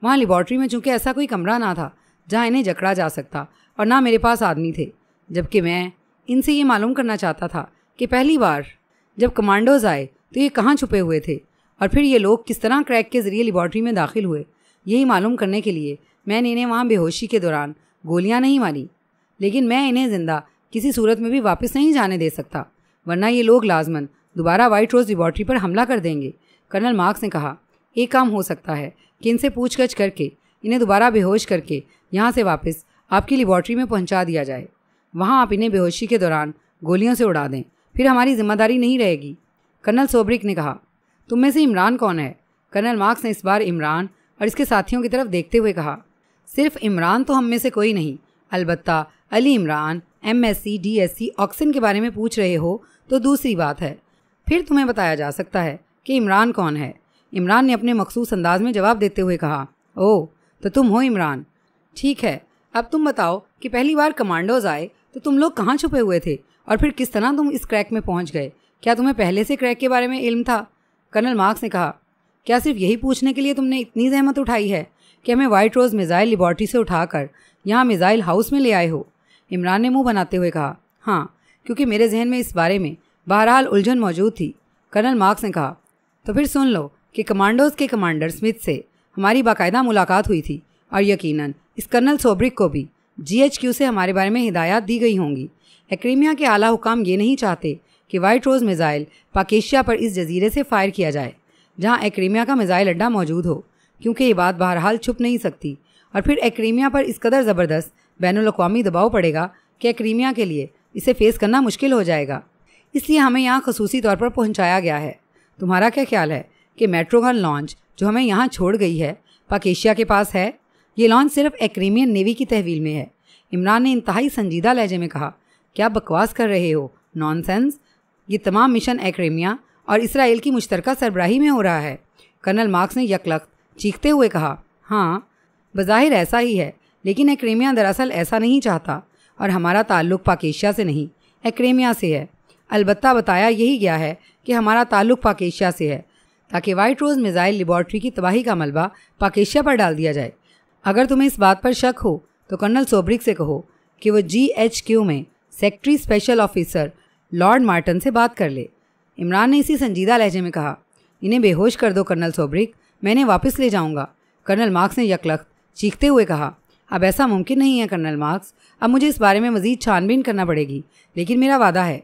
वहाँ लेबॉर्ट्री में चूँकि ऐसा कोई कमरा ना था जहाँ इन्हें जकड़ा जा सकता और ना मेरे पास आदमी थे जबकि मैं इनसे ये मालूम करना चाहता था कि पहली बार जब कमांडोज आए तो ये कहाँ छुपे हुए थे और फिर ये लोग किस तरह क्रैक के ज़रिए लेबॉर्ट्री में दाखिल हुए यही मालूम करने के लिए मैंने इन्हें वहाँ बेहोशी के दौरान गोलियाँ नहीं मारी लेकिन मैं इन्हें ज़िंदा किसी सूरत में भी वापस नहीं जाने दे सकता वरना ये लोग लाजमन दोबारा वाइट रोज़ लेबॉर्ट्री पर हमला कर देंगे कर्नल मार्क्स ने कहा एक काम हो सकता है कि इनसे पूछगछ करके इन्हें दोबारा बेहोश करके यहाँ से वापस आपकी लेबॉर्ट्री में पहुँचा दिया जाए वहाँ आप इन्हें बेहोशी के दौरान गोलियों से उड़ा दें फिर हमारी जिम्मेदारी नहीं रहेगी कर्नल सोब्रिक ने कहा तुम में से इमरान कौन है कर्नल मार्क्स ने इस बार इमरान और इसके साथियों की तरफ देखते हुए कहा सिर्फ इमरान तो हम में से कोई नहीं अलबत् Ali Imran M S C D S C Oxon के बारे में पूछ रहे हो तो दूसरी बात है फिर तुम्हें बताया जा सकता है कि इमरान कौन है इमरान ने अपने मखसूस अंदाज में जवाब देते हुए कहा ओह तो तुम हो इमरान ठीक है अब तुम बताओ कि पहली बार कमांडोज आए तो तुम लोग कहाँ छुपे हुए थे और फिर किस तरह तुम इस क्रैक में पहुँच गए क्या तुम्हें पहले से क्रैक के बारे में इल्म था कर्नल मार्क्स ने कहा क्या सिर्फ यही पूछने के लिए तुमने इतनी जहमत उठाई है कि हमें वाइट रोज़ मिज़ाइल लेबॉर्ट्री से उठाकर यहाँ मिज़ाइल हाउस में ले आए हो इमरान ने मुंह बनाते हुए कहा हाँ क्योंकि मेरे जहन में इस बारे में बहरहाल उलझन मौजूद थी कर्नल मार्क्स ने कहा तो फिर सुन लो कि कमांडोज के कमांडर स्मिथ से हमारी बाकायदा मुलाकात हुई थी और यकीनन इस कर्नल सोब्रिक को भी जीएचक्यू से हमारे बारे में हिदायत दी गई होंगी एक्रीमिया के आला हुकाम ये नहीं चाहते कि वाइट रोज़ मिज़ाइल पाकिस्तान पर इस जजीरे से फायर किया जाए जहाँ एक्रीमिया का मिज़ाइल अड्डा मौजूद हो क्योंकि ये बात बहरहाल छुप नहीं सकती और फिर एक्रीमिया पर इस कदर ज़बरदस्त बैन अवी दबाव पड़ेगा कि एक्रीमिया के लिए इसे फेस करना मुश्किल हो जाएगा इसलिए हमें यहाँ खसूसी तौर पर पहुँचाया गया है तुम्हारा क्या ख्याल है कि मेट्रोगन लॉन्च जो हमें यहाँ छोड़ गई है पाकिस्तान के पास है ये लॉन्च सिर्फ एक्रीमियन नेवी की तहवील में है इमरान ने इंतहाई संजीदा लहजे में कहा क्या बकवास कर रहे हो नॉनसेंस ये तमाम मिशन एक्रेमिया और इसराइल की मुश्तरक सरबराही में हो रहा है कर्नल मार्क्स ने यकलख चीखते हुए कहा हाँ बज़ाहिर ऐसा ही है लेकिन एक्रेमिया दरअसल ऐसा नहीं चाहता और हमारा ताल्लुक़ पाकेशिया से नहीं एक्रेमिया से है अलबत् बताया यही गया है कि हमारा ताल्लुक़ पाकेशिया से है ताकि वाइट रोज़ मिज़ाइल लेबॉर्ट्री की तबाही का मलबा पाकेशिया पर डाल दिया जाए अगर तुम्हें इस बात पर शक हो तो कर्नल सोब्रिक से कहो कि वह जी एच क्यू में secretary special officer lord Morton से बात कर ले इमरान ने इसी संजीदा लहजे में कहा इन्हें बेहोश कर दो कर्नल सोब्रिक मैंने वापस ले जाऊंगा कर्नल मार्क्स ने यकलख चीखते हुए कहा अब ऐसा मुमकिन नहीं है कर्नल मार्क्स अब मुझे इस बारे में मजीद छानबीन करना पड़ेगी लेकिन मेरा वादा है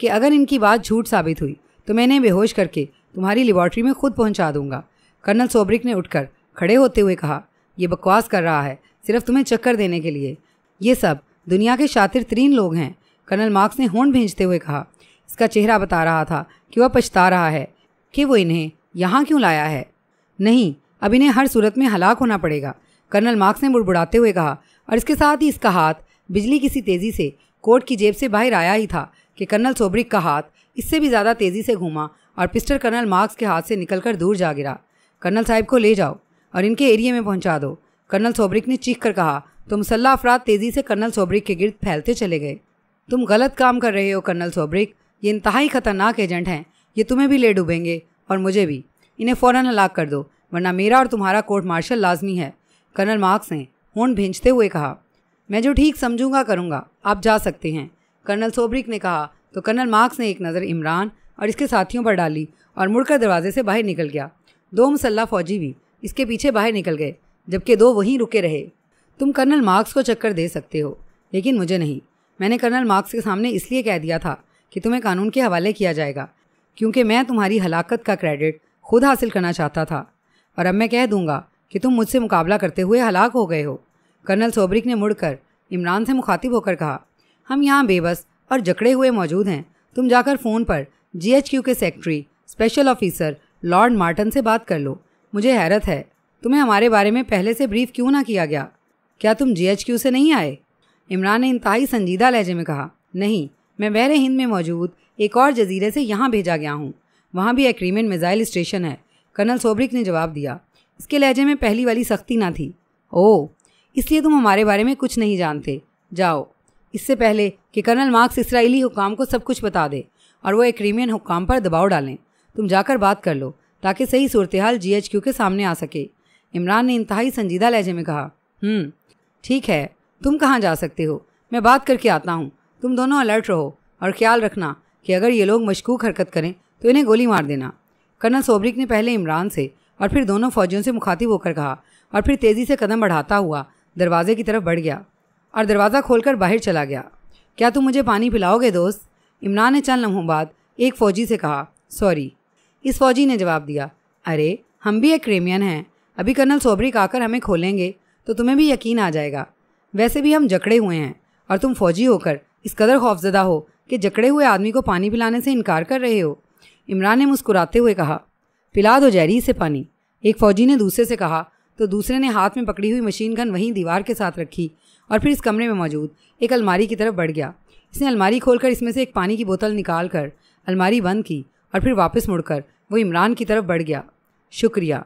कि अगर इनकी बात झूठ साबित हुई तो मैं इन्हें बेहोश करके तुम्हारी लेबॉर्ट्री में खुद पहुंचा दूंगा कर्नल सोब्रिक ने उठकर खड़े होते हुए कहा यह बकवास कर रहा है सिर्फ तुम्हें चक्कर देने के लिए ये सब दुनिया के शातिर तरीन लोग हैं कर्नल मार्क्स ने होंड भेजते हुए कहा इसका चेहरा बता रहा था कि वह पछता रहा है कि वो इन्हें यहाँ क्यों लाया है नहीं अब इन्हें हर सूरत में हलाक होना पड़ेगा कर्नल मार्क्स ने बुड़बुड़ाते हुए कहा और इसके साथ ही इसका हाथ बिजली किसी तेज़ी से कोट की जेब से बाहर आया ही था कि कर्नल सोब्रिक का हाथ इससे भी ज़्यादा तेज़ी से घूमा और पिस्टल कर्नल मार्क्स के हाथ से निकलकर दूर जा गिरा कर्नल साहब को ले जाओ और इनके एरिए में पहुंचा दो कर्नल सोब्रिक ने चीख कर कहा तो मुसल्ला अफराद तेज़ी से कर्नल सोब्रिक के गिर्द फैलते चले गए तुम गलत काम कर रहे हो कर्नल सोब्रिक ये इंतहाई खतरनाक एजेंट हैं ये तुम्हें भी ले डूबेंगे और मुझे भी इन्हें फ़ौर हलाक कर दो वरना मेरा और तुम्हारा कोर्ट मार्शल लाजमी है कर्नल मार्क्स ने होंड भेजते हुए कहा मैं जो ठीक समझूंगा करूंगा आप जा सकते हैं कर्नल सोब्रिक ने कहा तो कर्नल मार्क्स ने एक नज़र इमरान और इसके साथियों पर डाली और मुड़कर दरवाजे से बाहर निकल गया दो मुसल्ला फौजी भी इसके पीछे बाहर निकल गए जबकि दो वहीं रुके रहे तुम कर्नल मार्क्स को चक्कर दे सकते हो लेकिन मुझे नहीं मैंने कर्नल मार्क्स के सामने इसलिए कह दिया था कि तुम्हें कानून के हवाले किया जाएगा क्योंकि मैं तुम्हारी हलाकत का क्रेडिट खुद हासिल करना चाहता था और अब मैं कह दूंगा कि तुम मुझसे मुकाबला करते हुए हलाक हो गए हो कर्नल सोबरिक ने मुड़कर इमरान से मुखातिब होकर कहा हम यहाँ बेबस और जकड़े हुए मौजूद हैं तुम जाकर फ़ोन पर जी के secretary special officer lord Morton से बात कर लो मुझे हैरत है तुम्हें हमारे बारे में पहले से ब्रीफ क्यों ना किया गया क्या तुम जी से नहीं आए इमरान ने इंतहाई संजीदा लहजे में कहा नहीं मैं बहर हिंद में मौजूद एक और जजीरे से यहाँ भेजा गया हूँ वहाँ भी एक्रीमेंट मिज़ाइल स्टेशन है कर्नल सोब्रिक ने जवाब दिया इसके लहजे में पहली वाली सख्ती ना थी ओ इसलिए तुम हमारे बारे में कुछ नहीं जानते जाओ इससे पहले कि कर्नल मार्क्स इसराइली हुकाम को सब कुछ बता दे और वो एक्रीमियन हुकाम पर दबाव डालें तुम जाकर बात कर लो ताकि सही सूरत हाल जी के सामने आ सके इमरान ने इंतहाई संजीदा लहजे में कहा हम्म, ठीक है तुम कहाँ जा सकते हो मैं बात करके आता हूँ तुम दोनों अलर्ट रहो और ख्याल रखना कि अगर ये लोग मशकूक हरकत करें तो इन्हें गोली मार देना कर्नल सोबरिक ने पहले इमरान से और फिर दोनों फौजियों से मुखातिब होकर कहा और फिर तेज़ी से कदम बढ़ाता हुआ दरवाजे की तरफ बढ़ गया और दरवाज़ा खोलकर बाहर चला गया क्या तुम मुझे पानी पिलाओगे दोस्त इमरान ने चंद लम्हों बाद एक फ़ौजी से कहा सॉरी इस फौजी ने जवाब दिया अरे हम भी एक क्रेमियन हैं अभी कर्नल सोबरिक आकर हमें खोलेंगे तो तुम्हें भी यकीन आ जाएगा वैसे भी हम जकड़े हुए हैं और तुम फौजी होकर इस कदर खौफजदा हो कि जकड़े हुए आदमी को पानी पिलाने से इनकार कर रहे हो इमरान ने मुस्कुराते हुए कहा पिला दो जहरी से पानी एक फ़ौजी ने दूसरे से कहा तो दूसरे ने हाथ में पकड़ी हुई मशीन गन वहीं दीवार के साथ रखी और फिर इस कमरे में मौजूद एक अलमारी की तरफ बढ़ गया इसने अलमारी खोलकर इसमें से एक पानी की बोतल निकाल कर अलमारी बंद की और फिर वापस मुड़कर वो इमरान की तरफ बढ़ गया शुक्रिया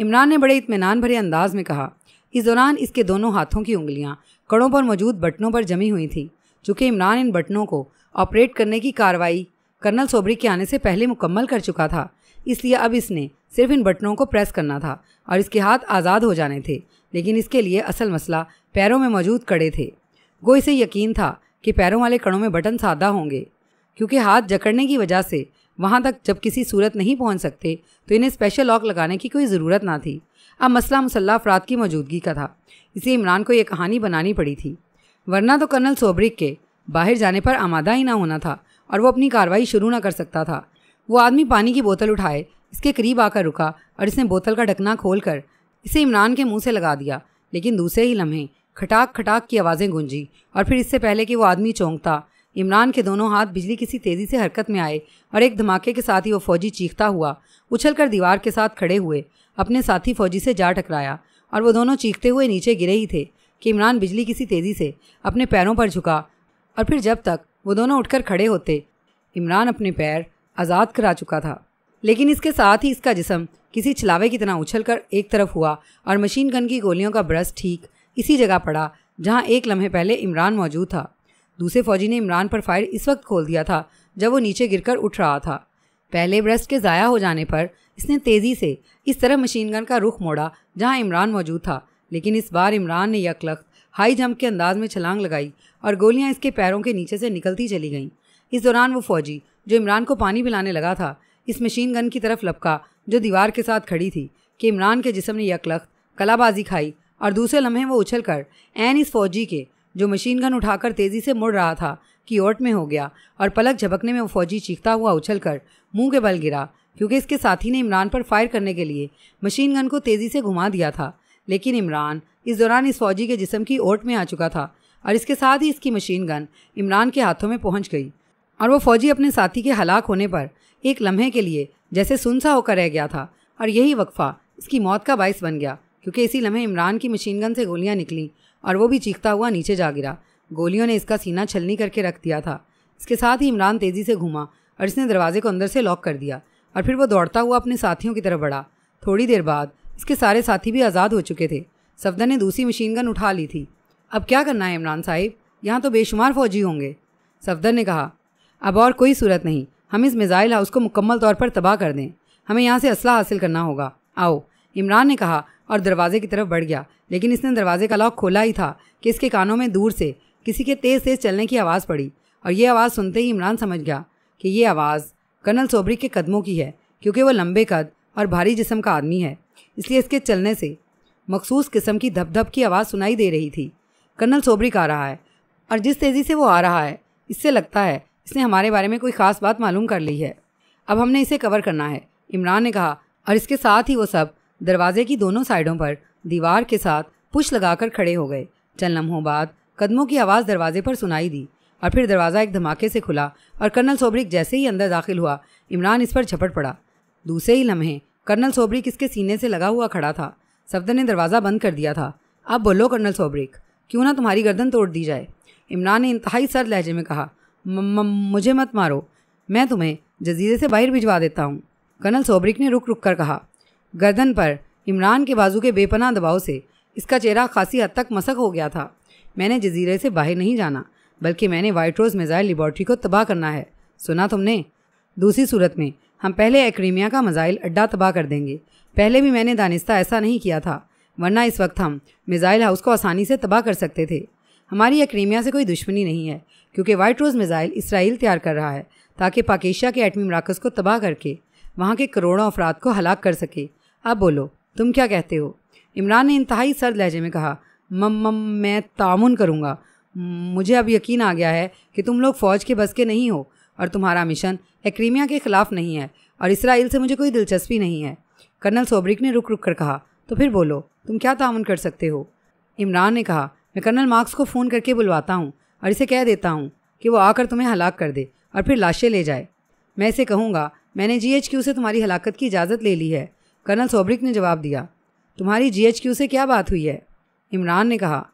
इमरान ने बड़े इतमान भरे अंदाज में कहा इस दौरान इसके दोनों हाथों की उंगलियां कड़ों पर मौजूद बटनों पर जमी हुई थीं चूँकि इमरान इन बटनों को ऑपरेट करने की कार्रवाई कर्नल सोबरी के आने से पहले मुकम्मल कर चुका था इसलिए अब इसने सिर्फ इन बटनों को प्रेस करना था और इसके हाथ आज़ाद हो जाने थे लेकिन इसके लिए असल मसला पैरों में मौजूद कड़े थे गो इसे यकीन था कि पैरों वाले कड़ों में बटन सादा होंगे क्योंकि हाथ जकड़ने की वजह से वहाँ तक जब किसी सूरत नहीं पहुँच सकते तो इन्हें स्पेशल लॉक लगाने की कोई ज़रूरत ना थी अब मसला मुसल्ला अफराद की मौजूदगी का था इसे इमरान को यह कहानी बनानी पड़ी थी वरना तो कर्नल सोबरिक के बाहर जाने पर आमादा ही ना होना था और वो अपनी कार्रवाई शुरू ना कर सकता था वो आदमी पानी की बोतल उठाए इसके करीब आकर रुका और इसने बोतल का ढकना खोल कर इसे इमरान के मुंह से लगा दिया लेकिन दूसरे ही लम्हे खटाक खटाक की आवाज़ें गूंजी और फिर इससे पहले कि वो आदमी चौंकता इमरान के दोनों हाथ बिजली किसी तेज़ी से हरकत में आए और एक धमाके के साथ ही वो फौजी चीखता हुआ उछल कर दीवार के साथ खड़े हुए अपने साथी फौजी से जा टकराया और वो दोनों चीखते हुए नीचे गिरे ही थे कि इमरान बिजली किसी तेज़ी से अपने पैरों पर झुका और फिर जब तक वो दोनों उठकर खड़े होते इमरान अपने पैर आज़ाद करा चुका था लेकिन इसके साथ ही इसका जिसम किसी छलावे की तरह उछल कर एक तरफ हुआ और मशीन गन की गोलियों का ब्रश ठीक इसी जगह पड़ा जहाँ एक लम्हे पहले इमरान मौजूद था दूसरे फौजी ने इमरान पर फायर इस वक्त खोल दिया था जब वो नीचे गिरकर उठ रहा था पहले ब्रेस्ट के ज़ाया हो जाने पर इसने तेज़ी से इस तरह मशीन गन का रुख मोड़ा जहाँ इमरान मौजूद था लेकिन इस बार इमरान ने यकलख्त हाई जंप के अंदाज में छलांग लगाई और गोलियाँ इसके पैरों के नीचे से निकलती चली गईं इस दौरान वो फौजी जो इमरान को पानी पिलाने लगा था इस मशीन गन की तरफ लपका जो दीवार के साथ खड़ी थी कि इमरान के जिसम ने यकलख्त कलाबाजी खाई और दूसरे लम्हे वो उछल कर एन इस फौजी के जो मशीन गन उठाकर तेज़ी से मुड़ रहा था कि ओट में हो गया और पलक झपकने में वो फौजी चीखता हुआ उछल कर मुँह के बल गिरा क्योंकि इसके साथी ने इमरान पर फायर करने के लिए मशीन गन को तेज़ी से घुमा दिया था लेकिन इमरान इस दौरान इस फौजी के जिसम की ओट में आ चुका था और इसके साथ ही इसकी मशीन गन इमरान के हाथों में पहुंच गई और वो फौजी अपने साथी के हलाक होने पर एक लम्हे के लिए जैसे सुनसा होकर रह गया था और यही वक्फा इसकी मौत का बायस बन गया क्योंकि इसी लम्हे इमरान की मशीन गन से गोलियां निकलीं और वो भी चीखता हुआ नीचे जा गिरा गोलियों ने इसका सीना छलनी करके रख दिया था इसके साथ ही इमरान तेज़ी से घूमा और इसने दरवाजे को अंदर से लॉक कर दिया और फिर वो दौड़ता हुआ अपने साथियों की तरफ बढ़ा थोड़ी देर बाद इसके सारे साथी भी आज़ाद हो चुके थे सफदर ने दूसरी मशीन गन उठा ली थी अब क्या करना है इमरान साहिब यहाँ तो बेशुमार फौजी होंगे सफदर ने कहा अब और कोई सूरत नहीं हम इस मिज़ाइल हाउस को मुकम्मल तौर पर तबाह कर दें हमें यहाँ से असला हासिल करना होगा आओ इमरान ने कहा और दरवाजे की तरफ बढ़ गया लेकिन इसने दरवाजे का लॉक खोला ही था कि इसके कानों में दूर से किसी के तेज़ तेज़ चलने की आवाज़ पड़ी और ये आवाज़ सुनते ही इमरान समझ गया कि ये आवाज़ कर्नल सोबरी के कदमों की है क्योंकि वह लंबे कद और भारी जिस्म का आदमी है इसलिए इसके चलने से मखसूस किस्म की धपधप की आवाज़ सुनाई दे रही थी कर्नल सोबरी का रहा है और जिस तेज़ी से वो आ रहा है इससे लगता है इसने हमारे बारे में कोई ख़ास बात मालूम कर ली है अब हमने इसे कवर करना है इमरान ने कहा और इसके साथ ही वो सब दरवाजे की दोनों साइडों पर दीवार के साथ पुश लगाकर खड़े हो गए चंद लम्हों बाद कदमों की आवाज़ दरवाजे पर सुनाई दी और फिर दरवाज़ा एक धमाके से खुला और कर्नल सोबरिक जैसे ही अंदर दाखिल हुआ इमरान इस पर झपट पड़ा दूसरे ही लम्हे कर्नल सोबरिक इसके सीने से लगा हुआ खड़ा था सफदर ने दरवाज़ा बंद कर दिया था आप बोलो कर्नल सोबरिक क्यों ना तुम्हारी गर्दन तोड़ दी जाए इमरान ने इंतहाई सर लहजे में कहा मुझे मत मारो मैं तुम्हें जजीरे से बाहर भिजवा देता हूँ कर्नल सोबरिक ने रुक रुक कर कहा गर्दन पर इमरान के बाजू के बेपनाह दबाव से इसका चेहरा खासी हद तक मसक हो गया था मैंने जजीरे से बाहर नहीं जाना बल्कि मैंने वाइट रोज़ मिज़ाइल लेबॉर्ट्री को तबाह करना है सुना तुमने दूसरी सूरत में हम पहले एक्रीमिया का मिज़ाइल अड्डा तबाह कर देंगे पहले भी मैंने दानिस्ता ऐसा नहीं किया था वरना इस वक्त हम मिज़ाइल हाउस को आसानी से तबाह कर सकते थे हमारी एक्रीमिया से कोई दुश्मनी नहीं है क्योंकि वाइट रोज़ मिज़ाइल इसराइल तैयार कर रहा है ताकि पाकिस्तान के एटमी मराकज़ को तबाह करके वहाँ के करोड़ों अफराद को हलाक कर सके अब बोलो तुम क्या कहते हो इमरान ने इंतहाई सर्द लहजे में कहा मम मम मैं तामुन करूँगा मुझे अब यकीन आ गया है कि तुम लोग फ़ौज के बस के नहीं हो और तुम्हारा मिशन एक्रीमिया के ख़िलाफ़ नहीं है और इसराइल से मुझे कोई दिलचस्पी नहीं है कर्नल सोब्रिक ने रुक रुक कर कहा तो फिर बोलो तुम क्या ताउन कर सकते हो इमरान ने कहा मैं कर्नल मार्क्स को फ़ोन करके बुलवाता हूँ और इसे कह देता हूँ कि वो आकर तुम्हें हलाक कर दे और फिर लाशें ले जाए मैं इसे कहूँगा मैंने जी एच क्यू से तुम्हारी हलाकत की इजाज़त ले ली है कर्नल सोब्रिक ने जवाब दिया तुम्हारी जी एच क्यू से क्या बात हुई है इमरान ने कहा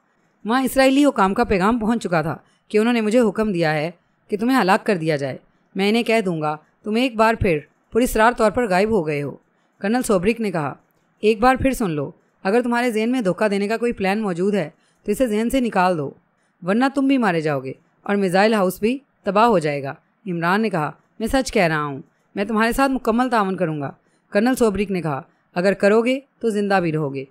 वहाँ इसराइली हुकाम का पैगाम पहुँच चुका था कि उन्होंने मुझे हुक्म दिया है कि तुम्हें हलाक कर दिया जाए मैं इन्हें कह दूंगा तुम एक बार फिर पुरस्ार तौर पर गायब हो गए हो कर्नल सोब्रिक ने कहा एक बार फिर सुन लो अगर तुम्हारे जहन में धोखा देने का कोई प्लान मौजूद है तो इसे जहन से निकाल दो वरना तुम भी मारे जाओगे और मिज़ाइल हाउस भी तबाह हो जाएगा इमरान ने कहा मैं सच कह रहा हूँ मैं तुम्हारे साथ मुकम्मल तावन करूँगा कर्नल सोब्रिक ने कहा अगर करोगे तो ज़िंदा भी रहोगे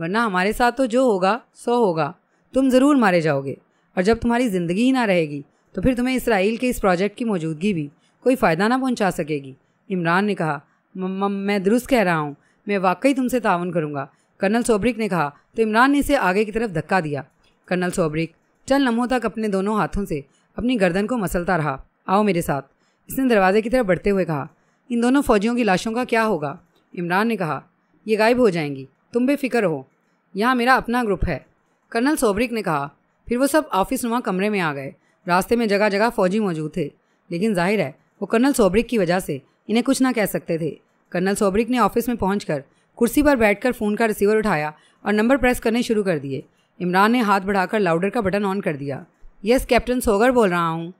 वरना हमारे साथ तो जो होगा सो होगा तुम ज़रूर मारे जाओगे और जब तुम्हारी ज़िंदगी ही ना रहेगी तो फिर तुम्हें इसराइल के इस प्रोजेक्ट की मौजूदगी भी कोई फ़ायदा ना पहुंचा सकेगी इमरान ने कहा मैं दुरुस्त कह रहा हूँ मैं वाकई तुमसे ताउन करूँगा कर्नल सोब्रिक ने कहा तो इमरान ने इसे आगे की तरफ धक्का दिया कर्नल सोब्रिक चल लम्हों तक अपने दोनों हाथों से अपनी गर्दन को मसलता रहा आओ मेरे साथ इसने दरवाजे की तरफ बढ़ते हुए कहा इन दोनों फौजियों की लाशों का क्या होगा इमरान ने कहा ये गायब हो जाएंगी तुम बेफिक्र हो यहाँ मेरा अपना ग्रुप है कर्नल सोबरिक ने कहा फिर वो सब ऑफिस नुमा कमरे में आ गए रास्ते में जगह जगह फौजी मौजूद थे लेकिन जाहिर है वो कर्नल सोबरिक की वजह से इन्हें कुछ ना कह सकते थे कर्नल सोबरिक ने ऑफिस में पहुँच कुर्सी पर बैठकर फ़ोन का रिसीवर उठाया और नंबर प्रेस करने शुरू कर दिए इमरान ने हाथ बढ़ाकर लाउडर का बटन ऑन कर दिया यस कैप्टन सोगर बोल रहा हूँ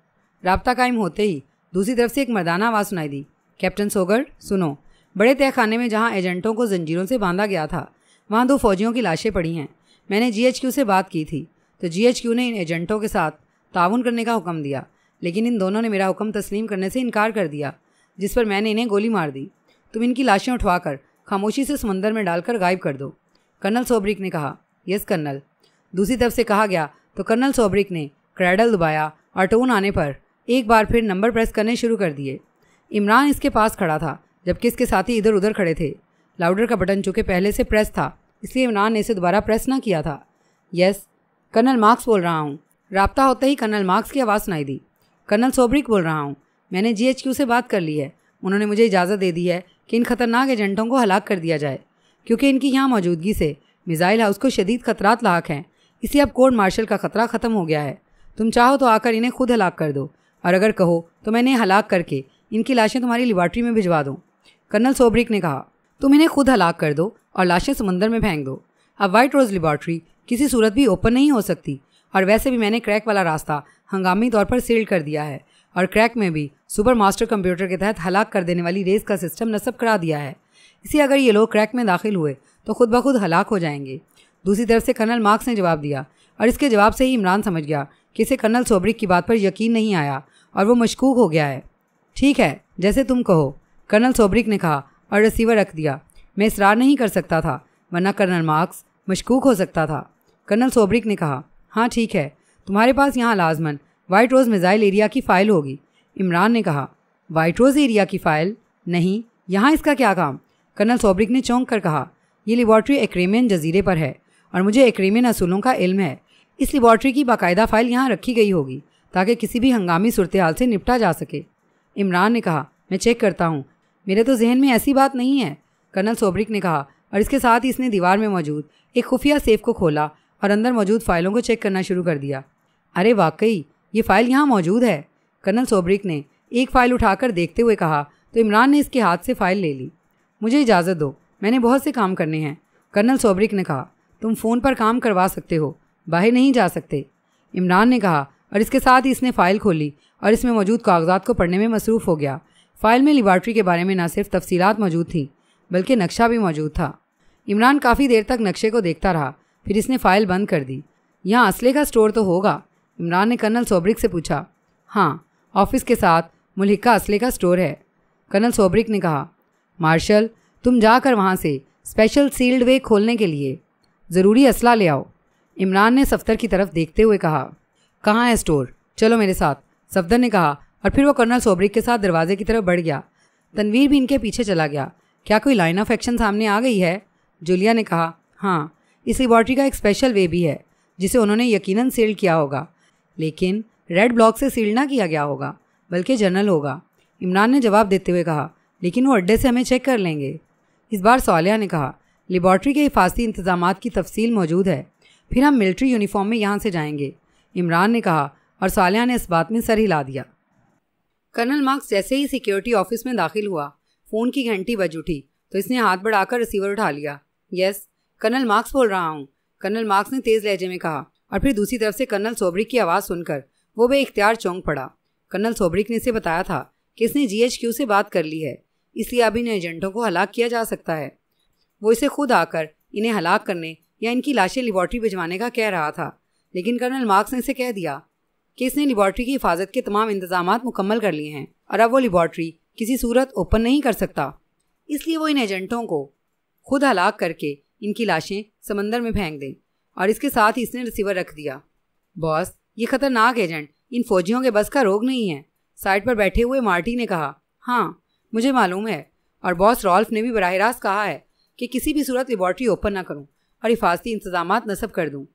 रबता कायम होते ही दूसरी तरफ से एक मर्दाना आवाज़ सुनाई दी कैप्टन सोगर सुनो बड़े तहखाने में जहाँ एजेंटों को जंजीरों से बांधा गया था वहाँ दो फौजियों की लाशें पड़ी हैं मैंने क्यू से बात की थी तो क्यू ने इन एजेंटों के साथ ताउन करने का हुक्म दिया लेकिन इन दोनों ने मेरा हुक्म तस्लीम करने से इनकार कर दिया जिस पर मैंने इन्हें गोली मार दी तुम इनकी लाशें उठवाकर खामोशी से समंदर में डालकर गायब कर दो कर्नल सोब्रिक ने कहा यस कर्नल दूसरी तरफ से कहा गया तो कर्नल सोब्रिक ने क्रैडल दबाया और टोन आने पर एक बार फिर नंबर प्रेस करने शुरू कर दिए इमरान इसके पास खड़ा था जबकि इसके साथी इधर उधर खड़े थे लाउडर का बटन चूँकि पहले से प्रेस था इसलिए इमरान ने इसे दोबारा प्रेस ना किया था यस कर्नल मार्क्स बोल रहा हूँ रबता होते ही कर्नल मार्क्स की आवाज़ सुनाई दी कर्नल सोबरिक बोल रहा हूँ मैंने जीएचक्यू से बात कर ली है उन्होंने मुझे इजाज़त दे दी है कि इन खतरनाक एजेंटों को हलाक कर दिया जाए क्योंकि इनकी यहाँ मौजूदगी से मिज़ाइल हाउस को शदीद खतरात लाक हैं इसलिए अब कोर्ट मार्शल का खतरा ख़त्म हो गया है तुम चाहो तो आकर इन्हें खुद हलाक कर दो और अगर कहो तो मैं इन्हें हलाक करके इनकी लाशें तुम्हारी लिबार्ट्री में भिजवा दूँ कर्नल सोबरिक ने कहा तुम इन्हें खुद हलाक कर दो और लाशें समंदर में फेंक दो अब वाइट रोज़ लेबॉर्ट्री किसी सूरत भी ओपन नहीं हो सकती और वैसे भी मैंने क्रैक वाला रास्ता हंगामी तौर पर सील कर दिया है और क्रैक में भी सुपर मास्टर कंप्यूटर के तहत हलाक कर देने वाली रेस का सिस्टम नस्ब करा दिया है इसी अगर ये लोग क्रैक में दाखिल हुए तो खुद ब खुद हलाक हो जाएंगे दूसरी तरफ से कर्नल मार्क्स ने जवाब दिया और इसके जवाब से ही इमरान समझ गया कि इसे कर्नल सोब्रिक की बात पर यकीन नहीं आया और वो मशकूक हो गया है ठीक है जैसे तुम कहो कर्नल सोब्रिक ने कहा और रिसीवर रख दिया मैं इसरार नहीं कर सकता था वरना कर्नल मार्क्स मशकूक हो सकता था कर्नल सोब्रिक ने कहा हाँ ठीक है तुम्हारे पास यहाँ लाजमन वाइट रोज़ मिज़ाइल एरिया की फ़ाइल होगी इमरान ने कहा वाइट रोज़ एरिया की फ़ाइल नहीं यहाँ इसका क्या काम कर्नल सोब्रिक ने चौंक कर कहा यह लेबॉर्ट्री एक्रेमियन जजीरे पर है और मुझे एक्रेमियन असूलों का इल्म है इस लेबॉर्ट्री की बाकायदा फ़ाइल यहाँ रखी गई होगी ताकि किसी भी हंगामी सूरत हाल से निपटा जा सके इमरान ने कहा मैं चेक करता हूँ मेरे तो जहन में ऐसी बात नहीं है कर्नल सोब्रिक ने कहा और इसके साथ ही इसने दीवार में मौजूद एक खुफिया सेफ को खोला और अंदर मौजूद फाइलों को चेक करना शुरू कर दिया अरे वाकई ये फ़ाइल यहाँ मौजूद है कर्नल सोब्रिक ने एक फ़ाइल उठाकर देखते हुए कहा तो इमरान ने इसके हाथ से फ़ाइल ले ली मुझे इजाज़त दो मैंने बहुत से काम करने हैं कर्नल सोब्रिक ने कहा तुम फ़ोन पर काम करवा सकते हो बाहर नहीं जा सकते इमरान ने कहा और इसके साथ ही इसने फ़ाइल खोली और इसमें मौजूद कागजात को पढ़ने में मसरूफ़ हो गया फाइल में लिबार्ट्री के बारे में न सिर्फ तफसीलात मौजूद थी बल्कि नक्शा भी मौजूद था इमरान काफ़ी देर तक नक्शे को देखता रहा फिर इसने फाइल बंद कर दी यहाँ असले का स्टोर तो होगा इमरान ने कर्नल सोब्रिक से पूछा हाँ ऑफिस के साथ मुलहिका असले का स्टोर है कर्नल सोब्रिक ने कहा मार्शल तुम जाकर वहाँ से स्पेशल सील्ड वे खोलने के लिए ज़रूरी असला ले आओ इमरान ने सफदर की तरफ देखते हुए कहा कहाँ है स्टोर चलो मेरे साथ सफदर ने कहा और फिर वो कर्नल सोबरिक के साथ दरवाजे की तरफ बढ़ गया तनवीर भी इनके पीछे चला गया क्या कोई लाइन ऑफ एक्शन सामने आ गई है जूलिया ने कहा हाँ इस लेबॉर्ट्री का एक स्पेशल वे भी है जिसे उन्होंने यकीनन सील किया होगा लेकिन रेड ब्लॉक से सील ना किया गया होगा बल्कि जर्नल होगा इमरान ने जवाब देते हुए कहा लेकिन वो अड्डे से हमें चेक कर लेंगे इस बार सालिया ने कहा लेबॉर्ट्री के हिफाजती इंतजाम की तफसील मौजूद है फिर हम मिलिट्री यूनिफॉर्म में यहाँ से जाएंगे इमरान ने कहा और सालिया ने इस बात में सर हिला दिया कर्नल मार्क्स जैसे ही सिक्योरिटी ऑफिस में दाखिल हुआ फ़ोन की घंटी बज उठी तो इसने हाथ बढ़ाकर रिसीवर उठा लिया यस कर्नल मार्क्स बोल रहा हूँ कर्नल मार्क्स ने तेज़ लहजे में कहा और फिर दूसरी तरफ से कर्नल सोबरिक की आवाज़ सुनकर वो बे इख्तियार चौंक पड़ा कर्नल सोबरिक ने इसे बताया था कि इसने क्यू से बात कर ली है इसलिए अब इन एजेंटों को हलाक किया जा सकता है वो इसे खुद आकर इन्हें हलाक करने या इनकी लाशें लिबॉर्ट्री भिजवाने का कह रहा था लेकिन कर्नल मार्क्स ने इसे कह दिया कि इसने लेबॉर्ट्री की हिफाजत के तमाम इंतजाम मुकम्मल कर लिए हैं और अब वो लेबॉर्ट्री किसी सूरत ओपन नहीं कर सकता इसलिए वो इन एजेंटों को खुद हलाक करके इनकी लाशें समंदर में फेंक दें और इसके साथ ही इसने रिसीवर रख दिया बॉस ये खतरनाक एजेंट इन फौजियों के बस का रोग नहीं है साइड पर बैठे हुए मार्टी ने कहा हाँ मुझे मालूम है और बॉस रॉल्फ ने भी बरह रास्त कहा है कि किसी भी सूरत लेबॉर्ट्री ओपन ना करूँ और हिफाजती इंतजाम नस्ब कर दूँ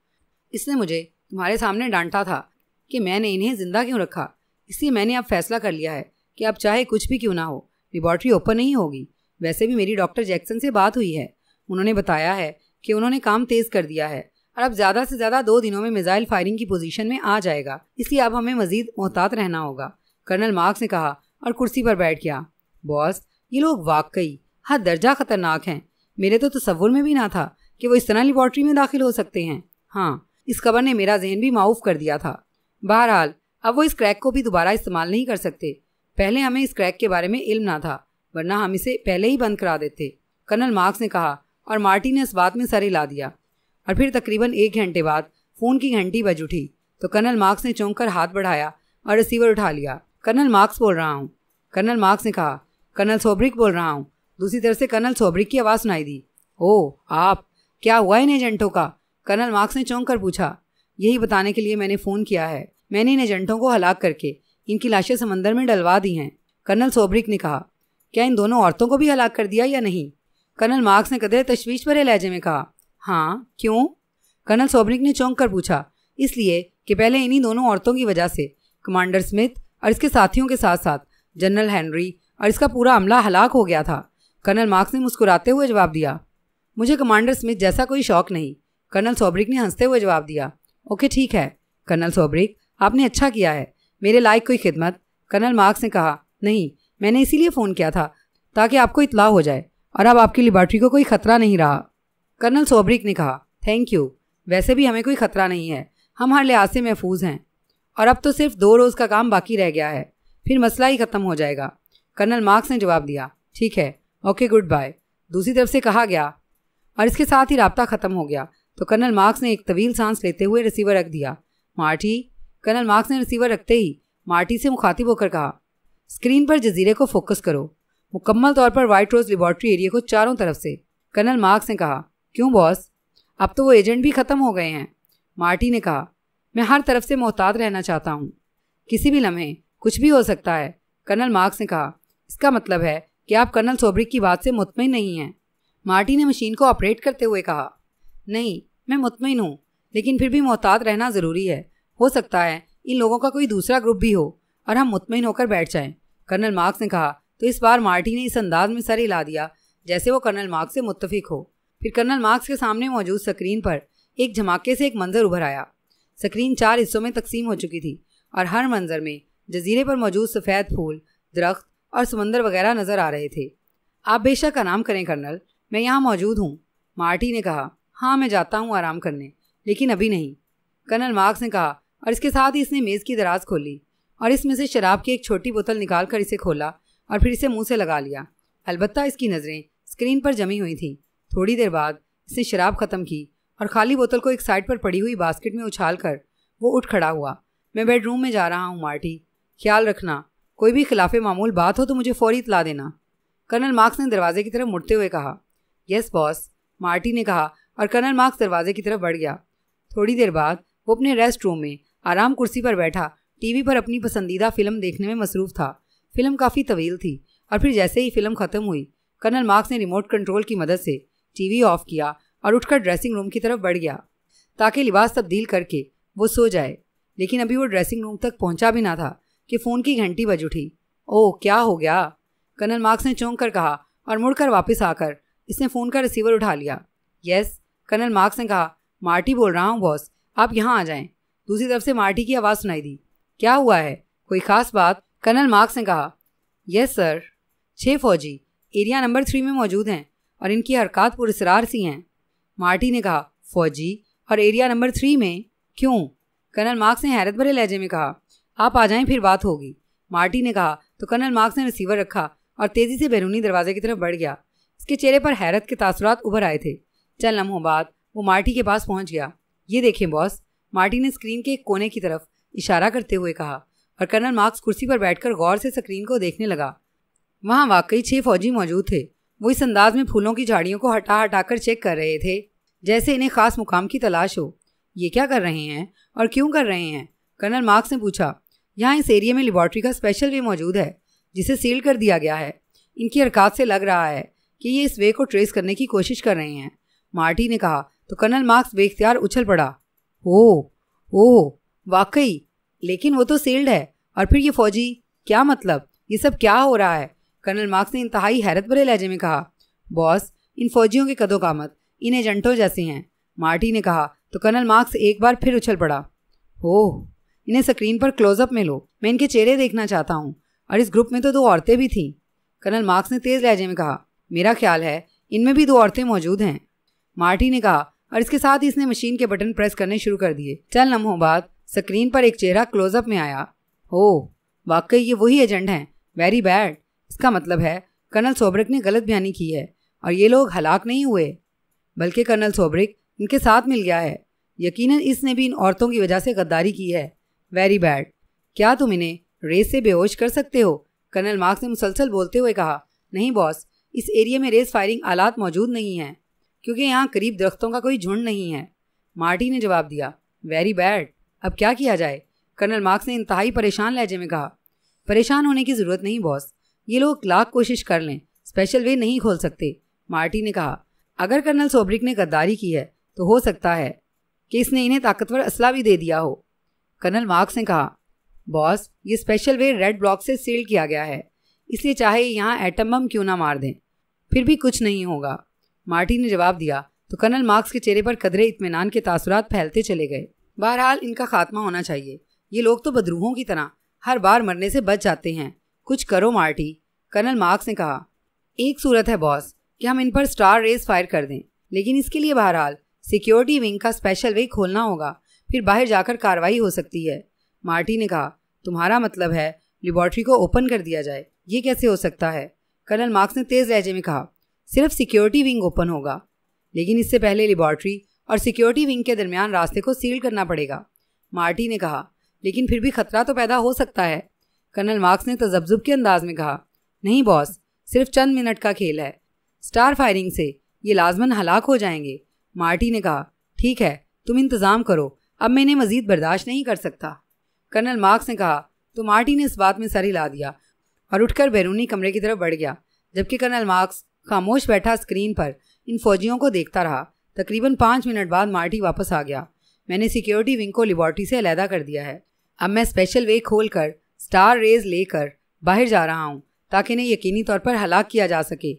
इसने मुझे तुम्हारे सामने डांटा था कि मैंने इन्हें जिंदा क्यों रखा इसलिए मैंने अब फैसला कर लिया है कि अब चाहे कुछ भी क्यों ना हो लेबॉर्ट्री ओपन नहीं होगी वैसे भी मेरी डॉक्टर जैक्सन से बात हुई है उन्होंने बताया है कि उन्होंने काम तेज़ कर दिया है और अब ज़्यादा से ज़्यादा दो दिनों में मिसाइल फायरिंग की पोजीशन में आ जाएगा इसलिए अब हमें मजीद मोहतात रहना होगा कर्नल मार्क्स ने कहा और कुर्सी पर बैठ गया बॉस ये लोग वाकई हर दर्जा खतरनाक हैं मेरे तो तस्वुर में भी ना था कि वो इस तरह लेबॉर्ट्री में दाखिल हो सकते हैं हाँ इस खबर ने मेरा जहन भी माउफ़ कर दिया था बहरहाल अब वो इस क्रैक को भी दोबारा इस्तेमाल नहीं कर सकते पहले हमें इस क्रैक के बारे में इल्म ना था वरना हम इसे पहले ही बंद करा देते कर्नल मार्क्स ने कहा और मार्टी ने इस बात में सर हिला दिया और फिर तकरीबन एक घंटे बाद फ़ोन की घंटी बज उठी तो कर्नल मार्क्स ने चौंक कर हाथ बढ़ाया और रिसीवर उठा लिया कर्नल मार्क्स बोल रहा हूँ कर्नल मार्क्स ने कहा कर्नल सोब्रिक बोल रहा हूँ दूसरी तरफ से कर्नल सोब्रिक की आवाज़ सुनाई दी ओ आप क्या हुआ इन एजेंटों का कर्नल मार्क्स ने चौंक कर पूछा यही बताने के लिए मैंने फ़ोन किया है मैंने इन एजेंटों को हलाक करके इनकी लाशें समंदर में डलवा दी हैं कर्नल सोब्रिक ने कहा क्या इन दोनों औरतों को भी हलाक कर दिया या नहीं कर्नल मार्क्स ने कदर तशवीश भरे लहजे में कहा हाँ क्यों कर्नल सोब्रिक ने चौंक कर पूछा इसलिए कि पहले इन्हीं दोनों औरतों की वजह से कमांडर स्मिथ और इसके साथियों के साथ साथ जनरल हैनरी और इसका पूरा अमला हलाक हो गया था कर्नल मार्क्स ने मुस्कुराते हुए जवाब दिया मुझे कमांडर स्मिथ जैसा कोई शौक नहीं कर्नल सोब्रिक ने हंसते हुए जवाब दिया ओके ठीक है कर्नल सोब्रिक आपने अच्छा किया है मेरे लायक कोई खिदमत कर्नल मार्क्स ने कहा नहीं मैंने इसीलिए फ़ोन किया था ताकि आपको इतला हो जाए और अब आपकी लिबार्ट्री को कोई खतरा नहीं रहा कर्नल सोब्रिक ने कहा थैंक यू वैसे भी हमें कोई खतरा नहीं है हम हर लिहाज से महफूज हैं और अब तो सिर्फ दो रोज़ का काम बाकी रह गया है फिर मसला ही ख़त्म हो जाएगा कर्नल मार्क्स ने जवाब दिया ठीक है ओके गुड बाय दूसरी तरफ से कहा गया और इसके साथ ही रबता ख़त्म हो गया तो कर्नल मार्क्स ने एक तवील सांस लेते हुए रिसीवर रख दिया मार्टी कर्नल मार्क्स ने रिसीवर रखते ही मार्टी से मुखातिब होकर कहा स्क्रीन पर जजीरे को फोकस करो मुकम्मल तौर पर वाइट रोज लेबॉर्ट्री एरिया को चारों तरफ से कर्नल मार्क्स ने कहा क्यों बॉस अब तो वो एजेंट भी ख़त्म हो गए हैं मार्टी ने कहा मैं हर तरफ से मोहतात रहना चाहता हूँ किसी भी लम्हे कुछ भी हो सकता है कर्नल मार्क्स ने कहा इसका मतलब है कि आप कर्नल सोब्रिक की बात से मुतमिन नहीं हैं मार्टी ने मशीन को ऑपरेट करते हुए कहा नहीं मैं मुतमिन हूँ लेकिन फिर भी मोहतात रहना ज़रूरी है हो सकता है इन लोगों का कोई दूसरा ग्रुप भी हो और हम मुतमिन होकर बैठ जाए कर्नल मार्क्स ने कहा तो इस बार मार्टी ने इस अंदाज में सर हिला दिया जैसे वो कर्नल मार्क्स से मुतफिक हो फिर कर्नल मार्क्स के सामने मौजूद स्क्रीन पर एक झमाके से एक मंजर उभर आया स्क्रीन चार हिस्सों में तकसीम हो चुकी थी और हर मंजर में जजीरे पर मौजूद सफ़ेद फूल दरख्त और समंदर वगैरह नज़र आ रहे थे आप बेशक आराम करें कर्नल मैं यहाँ मौजूद हूँ मार्टी ने कहा हाँ मैं जाता हूँ आराम करने लेकिन अभी नहीं कर्नल मार्क्स ने कहा और इसके साथ ही इसने मेज़ की दराज खोली और इसमें से शराब की एक छोटी बोतल निकाल कर इसे खोला और फिर इसे मुंह से लगा लिया अलबत् इसकी नज़रें स्क्रीन पर जमी हुई थी थोड़ी देर बाद इसने शराब ख़त्म की और खाली बोतल को एक साइड पर पड़ी हुई बास्केट में उछाल कर वो उठ खड़ा हुआ मैं बेडरूम में जा रहा हूँ मार्टी ख्याल रखना कोई भी खिलाफ मामूल बात हो तो मुझे फौरी इतला देना कर्नल मार्क्स ने दरवाजे की तरफ मुड़ते हुए कहा यस बॉस मार्टी ने कहा और कर्नल मार्क्स दरवाजे की तरफ बढ़ गया थोड़ी देर बाद वो अपने रेस्ट रूम में आराम कुर्सी पर बैठा टीवी पर अपनी पसंदीदा फिल्म देखने में मसरूफ था फिल्म काफ़ी तवील थी और फिर जैसे ही फिल्म ख़त्म हुई कर्नल मार्क्स ने रिमोट कंट्रोल की मदद से टीवी ऑफ किया और उठकर ड्रेसिंग रूम की तरफ बढ़ गया ताकि लिबास तब्दील करके वो सो जाए लेकिन अभी वो ड्रेसिंग रूम तक पहुंचा भी ना था कि फ़ोन की घंटी बज उठी ओह क्या हो गया कर्नल मार्क्स ने चौंक कर कहा और मुड़कर वापस आकर इसने फ़ोन का रिसीवर उठा लिया यस कर्नल मार्क्स ने कहा मार्टी बोल रहा हूँ बॉस आप यहाँ आ जाएं दूसरी तरफ से मार्टी की आवाज़ सुनाई दी क्या हुआ है कोई खास बात कर्नल मार्क्स ने कहा यस सर छः फौजी एरिया नंबर थ्री में मौजूद हैं और इनकी हरकत पुरसरार सी हैं मार्टी ने कहा फौजी और एरिया नंबर थ्री में क्यों कर्नल मार्क्स ने हैरत भरे लहजे में कहा आप आ जाएं फिर बात होगी मार्टी ने कहा तो कर्नल मार्क्स ने रिसीवर रखा और तेज़ी से बैरूनी दरवाजे की तरफ बढ़ गया इसके चेहरे पर हैरत के तासरात उभर आए थे चल लम्हों बाद वो मार्टी के पास पहुंच गया ये देखें बॉस मार्टी ने स्क्रीन के एक कोने की तरफ इशारा करते हुए कहा और कर्नल मार्क्स कुर्सी पर बैठकर गौर से स्क्रीन को देखने लगा वहाँ वाकई छह फौजी मौजूद थे वो इस अंदाज में फूलों की झाड़ियों को हटा हटा कर चेक कर रहे थे जैसे इन्हें खास मुकाम की तलाश हो ये क्या कर रहे हैं और क्यों कर रहे हैं कर्नल मार्क्स ने पूछा यहाँ इस एरिया में लेबॉर्ट्री का स्पेशल वे मौजूद है जिसे सील कर दिया गया है इनकी हरकत से लग रहा है कि ये इस वे को ट्रेस करने की कोशिश कर रहे हैं मार्टी ने कहा तो कर्नल मार्क्स बेख्तियार उछल पड़ा ओ ओ वाकई लेकिन वो तो सील्ड है और फिर ये फौजी क्या मतलब ये सब क्या हो रहा है कर्नल मार्क्स ने इंतहाई हैरत भरे लहजे में कहा बॉस इन फौजियों के कदों का मत इन एजेंटों जैसे हैं मार्टी ने कहा तो कर्नल मार्क्स एक बार फिर उछल पड़ा हो इन्हें स्क्रीन पर क्लोजअप में लो मैं इनके चेहरे देखना चाहता हूँ और इस ग्रुप में तो दो औरतें भी थीं कर्नल मार्क्स ने तेज लहजे में कहा मेरा ख्याल है इनमें भी दो औरतें मौजूद हैं मार्टी ने कहा और इसके साथ ही इसने मशीन के बटन प्रेस करने शुरू कर दिए चल नमो बाद स्क्रीन पर एक चेहरा क्लोजअप में आया हो वाकई ये वही एजेंट हैं वेरी बैड इसका मतलब है कर्नल सोब्रिक ने गलत बयानी की है और ये लोग हलाक नहीं हुए बल्कि कर्नल सोब्रिक इनके साथ मिल गया है यकीनन इसने भी इन औरतों की वजह से गद्दारी की है वेरी बैड क्या तुम इन्हें रेस से बेहोश कर सकते हो कर्नल मार्क्स ने मुसलसल बोलते हुए कहा नहीं बॉस इस एरिया में रेस फायरिंग आलात मौजूद नहीं हैं क्योंकि यहाँ करीब दरख्तों का कोई झुंड नहीं है मार्टी ने जवाब दिया वेरी बैड अब क्या किया जाए कर्नल मार्क्स ने इंतहाई परेशान लहजे में कहा परेशान होने की ज़रूरत नहीं बॉस ये लोग लाख कोशिश कर लें स्पेशल वे नहीं खोल सकते मार्टी ने कहा अगर कर्नल सोब्रिक ने गद्दारी की है तो हो सकता है कि इसने इन्हें ताकतवर असला भी दे दिया हो कर्नल मार्क्स ने कहा बॉस ये स्पेशल वे रेड ब्लॉक से सील किया गया है इसलिए चाहे यहाँ एटम बम क्यों ना मार दें फिर भी कुछ नहीं होगा मार्टी ने जवाब दिया तो कर्नल मार्क्स के चेहरे पर कदरे इतमान के तासुरात फैलते चले गए बहरहाल इनका खात्मा होना चाहिए ये लोग तो बदरूहों की तरह हर बार मरने से बच जाते हैं कुछ करो मार्टी कर्नल मार्क्स ने कहा एक सूरत है बॉस कि हम इन पर स्टार रेस फायर कर दें लेकिन इसके लिए बहरहाल सिक्योरिटी विंग का स्पेशल वे खोलना होगा फिर बाहर जाकर कार्रवाई हो सकती है मार्टी ने कहा तुम्हारा मतलब है लेबॉर्ट्री को ओपन कर दिया जाए ये कैसे हो सकता है कर्नल मार्क्स ने तेज लहजे में कहा सिर्फ सिक्योरिटी विंग ओपन होगा लेकिन इससे पहले लेबॉर्ट्री और सिक्योरिटी विंग के दरमियान रास्ते को सील करना पड़ेगा मार्टी ने कहा लेकिन फिर भी खतरा तो पैदा हो सकता है कर्नल मार्क्स ने तजब्जुब के अंदाज में कहा नहीं बॉस सिर्फ चंद मिनट का खेल है स्टार फायरिंग से ये लाजमन हलाक हो जाएंगे मार्टी ने कहा ठीक है तुम इंतज़ाम करो अब मैं इन्हें मज़ीद बर्दाश्त नहीं कर सकता कर्नल मार्क्स ने कहा तो मार्टी ने इस बात में सर हिला दिया और उठकर बैरूनी कमरे की तरफ बढ़ गया जबकि कर्नल मार्क्स खामोश बैठा स्क्रीन पर इन फौजियों को देखता रहा तकरीबन पाँच मिनट बाद मार्टी वापस आ गया मैंने सिक्योरिटी विंग को लेबॉर्ट्री से अलहदा कर दिया है अब मैं स्पेशल वे खोल कर स्टार रेज लेकर बाहर जा रहा हूँ ताकि इन्हें यकीनी तौर पर हलाक किया जा सके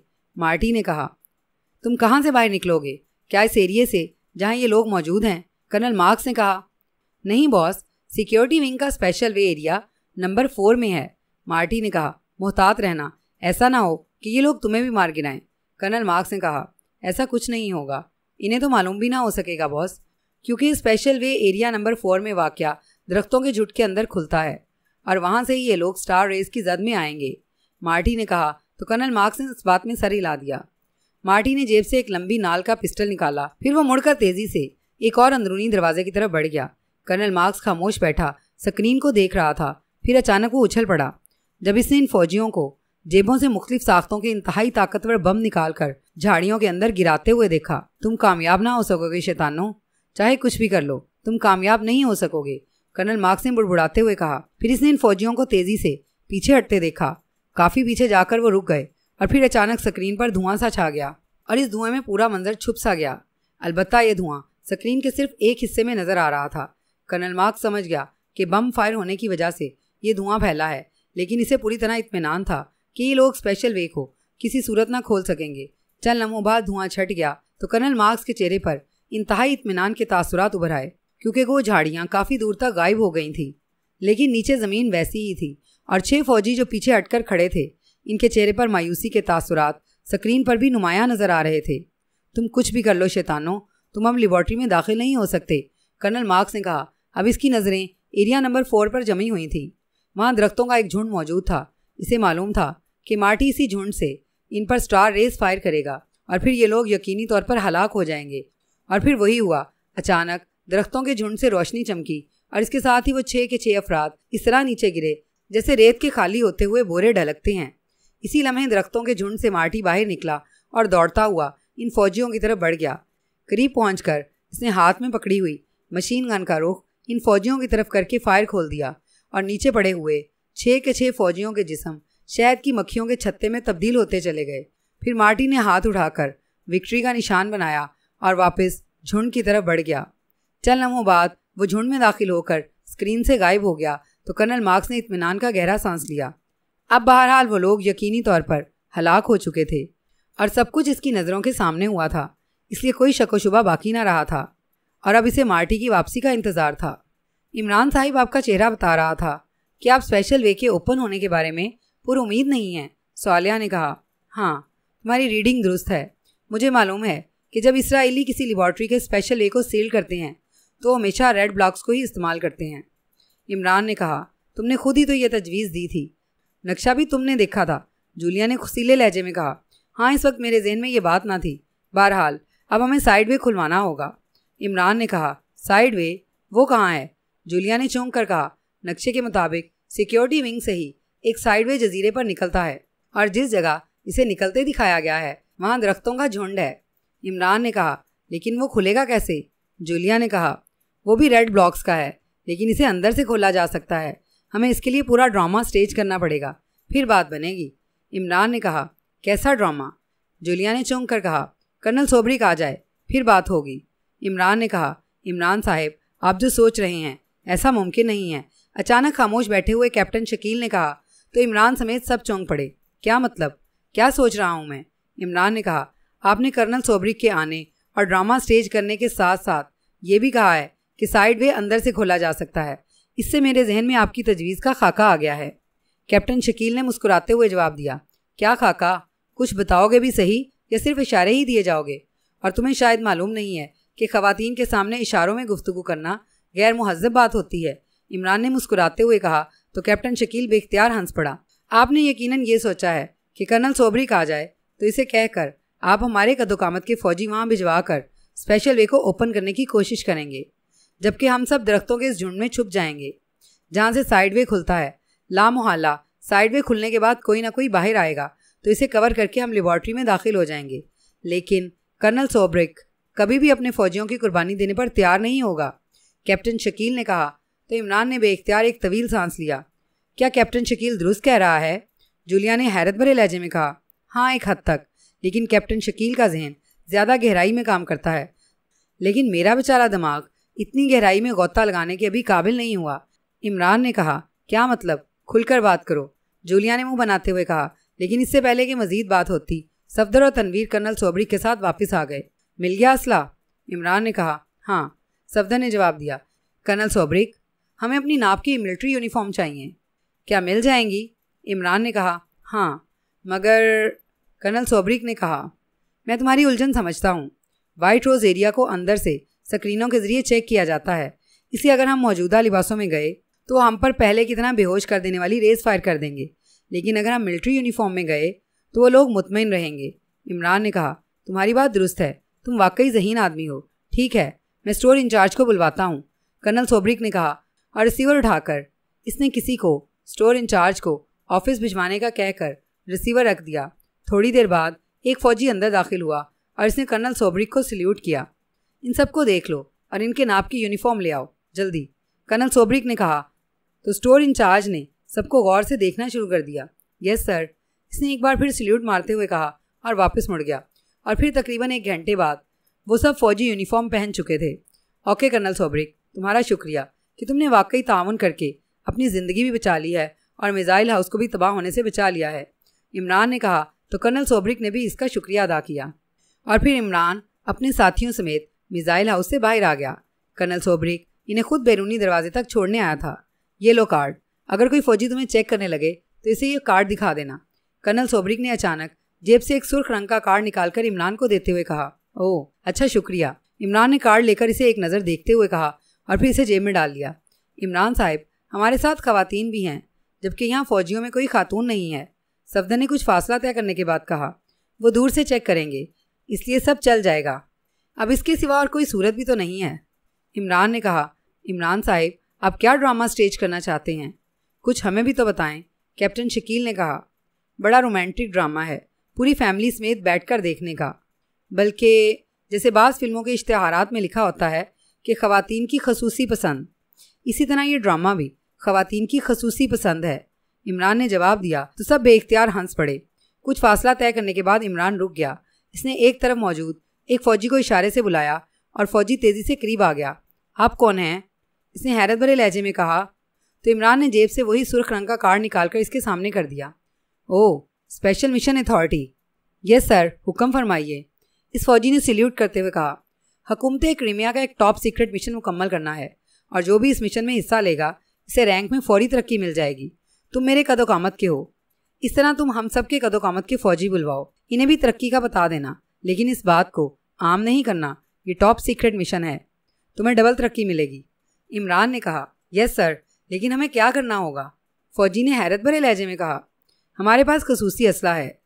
मार्टी ने कहा तुम कहाँ से बाहर निकलोगे क्या इस एरिए से जहाँ ये लोग मौजूद हैं कर्नल मार्क्स ने कहा नहीं बॉस सिक्योरिटी विंग का special way area number four में है मार्टी ने कहा मोहतात रहना ऐसा ना हो कि ये लोग तुम्हें भी मार गिराएं कर्नल मार्क्स ने कहा ऐसा कुछ नहीं होगा इन्हें तो मालूम भी ना हो सकेगा बॉस क्योंकि special way area number four में वाक़ दरख्तों के झुट के अंदर खुलता है और वहाँ से ही ये लोग स्टार रेस की जद में आएंगे मार्टी ने कहा तो कर्नल मार्क्स ने इस बात में सर हिला दिया मार्टी ने जेब से एक लंबी नाल का पिस्टल निकाला फिर वो मुड़कर तेजी से एक और अंदरूनी दरवाजे की तरफ बढ़ गया कर्नल मार्क्स खामोश बैठा स्क्रीन को देख रहा था फिर अचानक वो उछल पड़ा जब इसने इन फौजियों को जेबों से मुख्तलिफ साख्तों के इंतहाई ताकतवर बम निकाल कर झाड़ियों के अंदर गिराते हुए देखा तुम कामयाब ना हो सकोगे शैतानों चाहे कुछ भी कर लो तुम कामयाब नहीं हो सकोगे कर्नल मार्क्स ने बुड़बुड़ाते हुए कहा फिर इसने इन फौजियों को तेजी से पीछे हटते देखा काफी पीछे जाकर वो रुक गए और फिर अचानक स्क्रीन पर धुआं सा छा गया और इस धुएं में पूरा मंजर छुप सा गया अलबत्ता यह धुआं स्क्रीन के सिर्फ एक हिस्से में नजर आ रहा था कर्नल मार्क्स समझ गया कि बम फायर होने की वजह से ये धुआं फैला है लेकिन इसे पूरी तरह इतमान था कि ये लोग स्पेशल वे को किसी सूरत ना खोल सकेंगे चल लम्हों बाद धुआं छट गया तो कर्नल मार्क्स के चेहरे पर इंतहाई इतमान के तासुरात उभर आए क्योंकि वो झाड़ियाँ काफ़ी दूर तक गायब हो गई थीं लेकिन नीचे ज़मीन वैसी ही थी और छः फौजी जो पीछे अटकर खड़े थे इनके चेहरे पर मायूसी के तासुरात स्क्रीन पर भी नुमाया नजर आ रहे थे तुम कुछ भी कर लो शैतानो तुम अब लेबॉर्ट्री में दाखिल नहीं हो सकते कर्नल मार्क्स ने कहा अब इसकी नज़रें एरिया नंबर फोर पर जमी हुई थी वहाँ दरख्तों का एक झुंड मौजूद था इसे मालूम था कि मार्टी इसी झुंड से इन पर स्टार रेस फायर करेगा और फिर ये लोग यकीनी तौर पर हलाक हो जाएंगे और फिर वही हुआ अचानक दरख्तों के झुंड से रोशनी चमकी और इसके साथ ही वो छः के छः अफराद इस तरह नीचे गिरे जैसे रेत के खाली होते हुए बोरे ढलकते हैं इसी लम्हे दरख्तों के झुंड से मार्टी बाहर निकला और दौड़ता हुआ इन फौजियों की तरफ बढ़ गया करीब पहुँच इसने हाथ में पकड़ी हुई मशीन गन का रुख इन फौजियों की तरफ करके फायर खोल दिया और नीचे पड़े हुए छः के छः फौजियों के जिसम शहद की मक्खियों के छत्ते में तब्दील होते चले गए फिर मार्टी ने हाथ उठाकर विक्ट्री का निशान बनाया और वापस झुंड की तरफ बढ़ गया चल नमो बाद वो झुंड में दाखिल होकर स्क्रीन से गायब हो गया तो कर्नल मार्क्स ने इतमान का गहरा सांस लिया अब बहरहाल वो लोग यकीनी तौर पर हलाक हो चुके थे और सब कुछ इसकी नज़रों के सामने हुआ था इसलिए कोई शकोशुबा बाकी ना रहा था और अब इसे मार्टी की वापसी का इंतज़ार था इमरान साहिब आपका चेहरा बता रहा था कि आप स्पेशल वे के ओपन होने के बारे में पर उम्मीद नहीं है सालिया ने कहा हाँ तुम्हारी रीडिंग दुरुस्त है मुझे मालूम है कि जब इसराइली किसी लेबॉर्ट्री के स्पेशल ए को सेल करते हैं तो हमेशा रेड ब्लॉक्स को ही इस्तेमाल करते हैं इमरान ने कहा तुमने खुद ही तो यह तजवीज़ दी थी नक्शा भी तुमने देखा था जूलिया ने खुशीले लहजे में कहा हाँ इस वक्त मेरे जहन में ये बात ना थी बहरहाल अब हमें साइड वे खुलवाना होगा इमरान ने कहा साइड वे वो कहाँ है जूलिया ने चौंक कर कहा नक्शे के मुताबिक सिक्योरिटी विंग से ही एक साइडवे जजीरे पर निकलता है और जिस जगह इसे निकलते दिखाया गया है वहाँ दरख्तों का झुंड है इमरान ने कहा लेकिन वो खुलेगा कैसे जूलिया ने कहा वो भी रेड ब्लॉक्स का है लेकिन इसे अंदर से खोला जा सकता है हमें इसके लिए पूरा ड्रामा स्टेज करना पड़ेगा फिर बात बनेगी इमरान ने कहा कैसा ड्रामा जूलिया ने चौंक कर कहा कर्नल सोबरिक आ जाए फिर बात होगी इमरान ने कहा इमरान साहब आप जो सोच रहे हैं ऐसा मुमकिन नहीं है अचानक खामोश बैठे हुए कैप्टन शकील ने कहा तो इमरान समेत सब चौंक पड़े क्या मतलब क्या सोच रहा हूँ मैं इमरान ने कहा आपने कर्नल सोबरी के आने और ड्रामा स्टेज करने के साथ साथ ये भी कहा है कि साइड वे अंदर से खोला जा सकता है इससे मेरे जहन में आपकी तजवीज़ का खाका आ गया है कैप्टन शकील ने मुस्कुराते हुए जवाब दिया क्या खाका कुछ बताओगे भी सही या सिर्फ इशारे ही दिए जाओगे और तुम्हें शायद मालूम नहीं है कि खवतिन के सामने इशारों में गुफ्तु करना गैर महजब बात होती है इमरान ने मुस्कुराते हुए कहा तो कैप्टन शकील बेख्तियार हंस पड़ा आपने यकीनन ये सोचा है कि कर्नल सोबरी कहा जाए तो इसे कहकर आप हमारे कदोकामत के फौजी वहाँ भिजवा कर स्पेशल वे को ओपन करने की कोशिश करेंगे जबकि हम सब दरख्तों के इस झुंड में छुप जाएंगे जहाँ से साइड वे खुलता है ला मोहल्ला साइड वे खुलने के बाद कोई ना कोई बाहर आएगा तो इसे कवर करके हम लेबॉर्ट्री में दाखिल हो जाएंगे लेकिन कर्नल सोब्रिक कभी भी अपने फौजियों की कुर्बानी देने पर तैयार नहीं होगा कैप्टन शकील ने कहा तो इमरान ने बेख्तियार एक तवील सांस लिया क्या कैप्टन शकील दुरुस्त कह रहा है जूलिया ने हैरत भरे लहजे में कहा हाँ एक हद तक लेकिन कैप्टन शकील का जहन ज़्यादा गहराई में काम करता है लेकिन मेरा बेचारा दिमाग इतनी गहराई में गोता लगाने के अभी काबिल नहीं हुआ इमरान ने कहा क्या मतलब खुलकर बात करो जूलिया ने मुंह बनाते हुए कहा लेकिन इससे पहले कि मजीद बात होती सफदर और तनवीर कर्नल सोबरी के साथ वापस आ गए मिल गया असला इमरान ने कहा हाँ सफदर ने जवाब दिया कर्नल सोबरिक हमें अपनी नाप की मिलिट्री यूनिफॉर्म चाहिए क्या मिल जाएंगी इमरान ने कहा हाँ मगर कर्नल सोबरिक ने कहा मैं तुम्हारी उलझन समझता हूँ वाइट रोज़ एरिया को अंदर से स्क्रीनों के ज़रिए चेक किया जाता है इसलिए अगर हम मौजूदा लिबासों में गए तो हम पर पहले की तरह बेहोश कर देने वाली रेस फायर कर देंगे लेकिन अगर हम मिलिट्री यूनिफॉर्म में गए तो वो लोग मुतमिन रहेंगे इमरान ने कहा तुम्हारी बात दुरुस्त है तुम वाकई जहीन आदमी हो ठीक है मैं स्टोर इंचार्ज को बुलवाता हूँ कर्नल सोबरिक ने कहा और रिसीवर उठाकर इसने किसी को स्टोर इंचार्ज को ऑफिस भिजवाने का कहकर रिसीवर रख दिया थोड़ी देर बाद एक फौजी अंदर दाखिल हुआ और इसने कर्नल सोबरिक को सल्यूट किया इन सबको देख लो और इनके नाप की यूनिफॉर्म ले आओ जल्दी कर्नल सोबरिक ने कहा तो स्टोर इंचार्ज ने सबको गौर से देखना शुरू कर दिया यस सर इसने एक बार फिर सल्यूट मारते हुए कहा और वापस मुड़ गया और फिर तकरीबन एक घंटे बाद वो सब फौजी यूनिफॉर्म पहन चुके थे ओके कर्नल सोबरिक तुम्हारा शुक्रिया कि तुमने वाकई ताउन करके अपनी ज़िंदगी भी बचा ली है और मिज़ाइल हाउस को भी तबाह होने से बचा लिया है इमरान ने कहा तो कर्नल सोब्रिक ने भी इसका शुक्रिया अदा किया और फिर इमरान अपने साथियों समेत मिज़ाइल हाउस से बाहर आ गया कर्नल सोब्रिक इन्हें खुद बैरूनी दरवाजे तक छोड़ने आया था ये लो कार्ड अगर कोई फौजी तुम्हें चेक करने लगे तो इसे ये कार्ड दिखा देना कर्नल सोब्रिक ने अचानक जेब से एक सुर्ख रंग का कार्ड निकालकर इमरान को देते हुए कहा ओह अच्छा शुक्रिया इमरान ने कार्ड लेकर इसे एक नज़र देखते हुए कहा और फिर इसे जेब में डाल लिया इमरान साहब हमारे साथ खवतिन भी हैं जबकि यहाँ फ़ौजियों में कोई खातून नहीं है सफदर ने कुछ फासला तय करने के बाद कहा वो दूर से चेक करेंगे इसलिए सब चल जाएगा अब इसके सिवा और कोई सूरत भी तो नहीं है इमरान ने कहा इमरान साहब आप क्या ड्रामा स्टेज करना चाहते हैं कुछ हमें भी तो बताएं कैप्टन शकील ने कहा बड़ा रोमांटिक ड्रामा है पूरी फैमिली समेत बैठकर देखने का बल्कि जैसे बाज़ फिल्मों के इश्तहार में लिखा होता है कि खातन की खसूसी पसंद इसी तरह ये ड्रामा भी खातन की खसूसी पसंद है इमरान ने जवाब दिया तो सब बेख्तियार हंस पड़े कुछ फासला तय करने के बाद इमरान रुक गया इसने एक तरफ मौजूद एक फ़ौजी को इशारे से बुलाया और फ़ौजी तेज़ी से करीब आ गया आप कौन हैं इसने हैरत भरे लहजे में कहा तो इमरान ने जेब से वही सुर्ख रंग का कार्ड निकालकर इसके सामने कर दिया oh special mission authority yes sir हुक्म फरमाइए इस फौजी ने सल्यूट करते हुए कहा हकूमत क्रीमिया का एक टॉप सीक्रेट मिशन मुकम्मल करना है और जो भी इस मिशन में हिस्सा लेगा इसे रैंक में फौरी तरक्की मिल जाएगी तुम मेरे कदोकामत के हो इस तरह तुम हम सब के कदोकामत के फौजी बुलवाओ इन्हें भी तरक्की का बता देना लेकिन इस बात को आम नहीं करना ये टॉप सीक्रेट मिशन है तुम्हें डबल तरक्की मिलेगी इमरान ने कहा यस सर लेकिन हमें क्या करना होगा फौजी ने हैरत भरे लहजे में कहा हमारे पास खसूसी असला है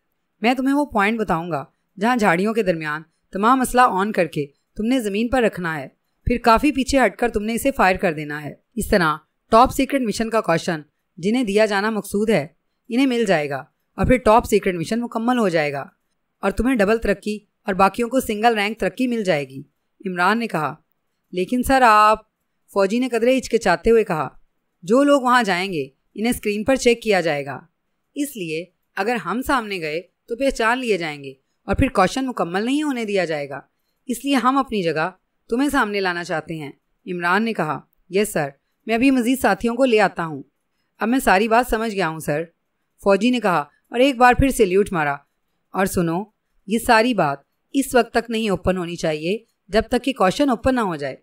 मैं तुम्हें वो पॉइंट बताऊंगा जहां झाड़ियों के दरमियान तमाम असला ऑन करके तुमने जमीन पर रखना है फिर काफी पीछे हटकर तुमने इसे फायर कर देना है इस तरह टॉप सीक्रेट मिशन का क्वेश्चन जिन्हें दिया जाना मकसूद है इन्हें मिल जाएगा और फिर टॉप सीक्रेट मिशन मुकम्मल हो जाएगा और तुम्हें डबल तरक्की और बाकियों को सिंगल रैंक तरक्की मिल जाएगी इमरान ने कहा लेकिन सर आप फौजी ने कदरे हिचकिचाते हुए कहा जो लोग वहाँ जाएंगे इन्हें स्क्रीन पर चेक किया जाएगा इसलिए अगर हम सामने गए तो पहचान लिए जाएंगे और फिर क्वेश्चन मुकम्मल नहीं होने दिया जाएगा इसलिए हम अपनी जगह तुम्हें सामने लाना चाहते हैं इमरान ने कहा यस सर मैं अभी मज़ीद साथियों को ले आता हूँ अब मैं सारी बात समझ गया हूँ सर फौजी ने कहा और एक बार फिर सेल्यूट मारा और सुनो ये सारी बात इस वक्त तक नहीं ओपन होनी चाहिए जब तक कि क्वेश्चन ओपन ना हो जाए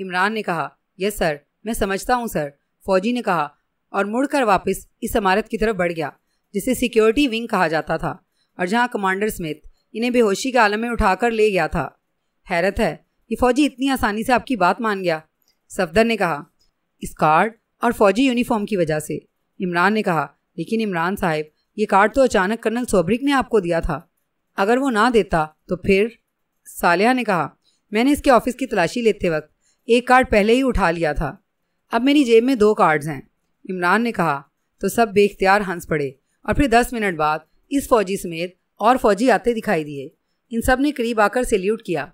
इमरान ने कहा यस सर मैं समझता हूँ सर फौजी ने कहा और मुड़कर वापस इस इमारत की तरफ बढ़ गया जिसे सिक्योरिटी विंग कहा जाता था और जहाँ कमांडर स्मिथ इन्हें बेहोशी के आलम में उठाकर ले गया था हैरत है कि फौजी इतनी आसानी से आपकी बात मान गया सफदर ने कहा इस कार्ड और फौजी यूनिफॉर्म की वजह से इमरान ने कहा लेकिन इमरान साहब ये कार्ड तो अचानक कर्नल सोबरिक ने आपको दिया था अगर वो ना देता तो फिर सालिया ने कहा मैंने इसके ऑफिस की तलाशी लेते वक्त एक कार्ड पहले ही उठा लिया था अब मेरी जेब में दो कार्ड्स हैं इमरान ने कहा तो सब बेख्तियार हंस पड़े और फिर दस मिनट बाद इस फौजी समेत और फौजी आते दिखाई दिए इन सब ने करीब आकर सैल्यूट किया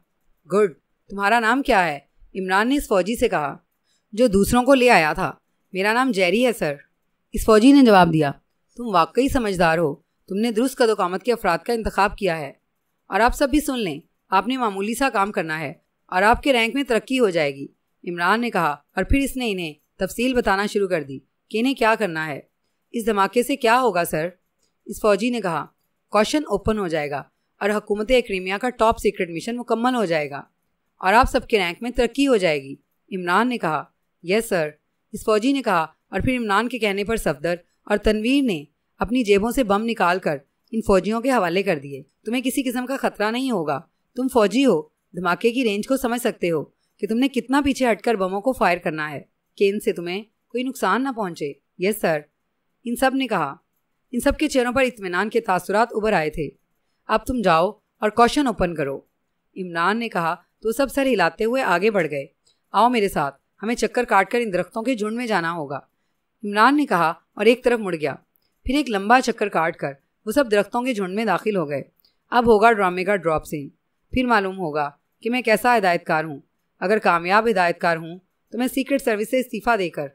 गुड तुम्हारा नाम क्या है इमरान ने इस फौजी से कहा जो दूसरों को ले आया था मेरा नाम जैरी है सर इस फौजी ने जवाब दिया तुम वाकई समझदार हो तुमने दुरुस्त कदोकामत के अफराद का इंतखब किया है और आप सब भी सुन लें आपने मामूली सा काम करना है और आपके रैंक में तरक्की हो जाएगी इमरान ने कहा और फिर इसने इन्हें तफसील बताना शुरू कर दी कि इन्हें क्या करना है इस धमाके से क्या होगा सर इस फौजी ने कहा क्वेश्चन ओपन हो जाएगा और हकूमत क्रीमिया का टॉप सीक्रेट मिशन मुकम्मल हो जाएगा और आप सबके रैंक में तरक्की हो जाएगी इमरान ने कहा यस सर इस फौजी ने कहा और फिर इमरान के कहने पर सफदर और तनवीर ने अपनी जेबों से बम निकाल कर इन फौजियों के हवाले कर दिए तुम्हें किसी किस्म का खतरा नहीं होगा तुम फौजी हो धमाके की रेंज को समझ सकते हो कि तुमने कितना पीछे हटकर बमों को फायर करना है कि इनसे तुम्हें कोई नुकसान ना पहुंचे यस सर इन सब ने कहा इन सब के चेहरों पर इतमान के तासुरात उभर आए थे अब तुम जाओ और क्वेश्चन ओपन करो इमरान ने कहा तो सब सर हिलाते हुए आगे बढ़ गए आओ मेरे साथ हमें चक्कर काट कर इन दरख्तों के झुंड में जाना होगा इमरान ने कहा और एक तरफ मुड़ गया फिर एक लंबा चक्कर काट कर वो सब दरख्तों के झुंड में दाखिल हो गए अब होगा ड्रामे का ड्रॉप सीन फिर मालूम होगा कि मैं कैसा हिदायतकार हूँ अगर कामयाब हिदायतकार हूँ तो मैं सीक्रेट सर्विस से इस्तीफ़ा देकर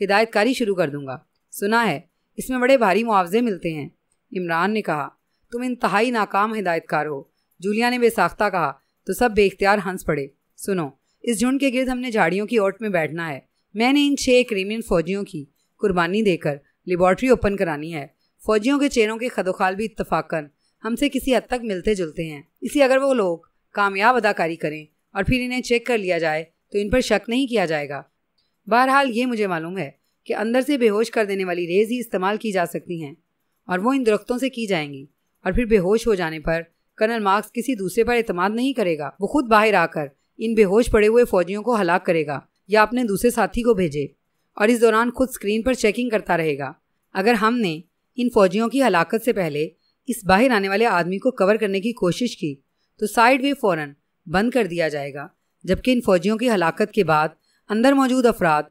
हिदायतकारी शुरू कर दूंगा सुना है इसमें बड़े भारी मुआवजे मिलते हैं इमरान ने कहा तुम इंतहाई नाकाम हिदायतकार हो जूलिया ने बेसाख्ता कहा तो सब बेख्तियार हंस पड़े सुनो इस झुंड के गिर्द हमने झाड़ियों की ओट में बैठना है मैंने इन छह क्रीमियन फौजियों की कुर्बानी देकर लेबॉर्ट्री ओपन करानी है फौजियों के चेहरों के खदोखाल भी इतफाकन हमसे किसी हद तक मिलते जुलते हैं इसी अगर वो लोग कामयाब अदाकारी करें और फिर इन्हें चेक कर लिया जाए तो इन पर शक नहीं किया जाएगा बहरहाल ये मुझे मालूम है कि अंदर से बेहोश कर देने वाली रेज ही इस्तेमाल की जा सकती हैं और वो इन दरख्तों से की जाएंगी और फिर बेहोश हो जाने पर कर्नल मार्क्स किसी दूसरे पर अतमाद नहीं करेगा वो खुद बाहर आकर इन बेहोश पड़े हुए फौजियों को हलाक करेगा या अपने दूसरे साथी को भेजे और इस दौरान खुद स्क्रीन पर चेकिंग करता रहेगा अगर हमने इन फौजियों की हलाकत से पहले इस बाहर आने वाले आदमी को कवर करने की कोशिश की तो साइड वे फ़ौरन बंद कर दिया जाएगा जबकि इन फौजियों की हलाकत के बाद अंदर मौजूद अफराद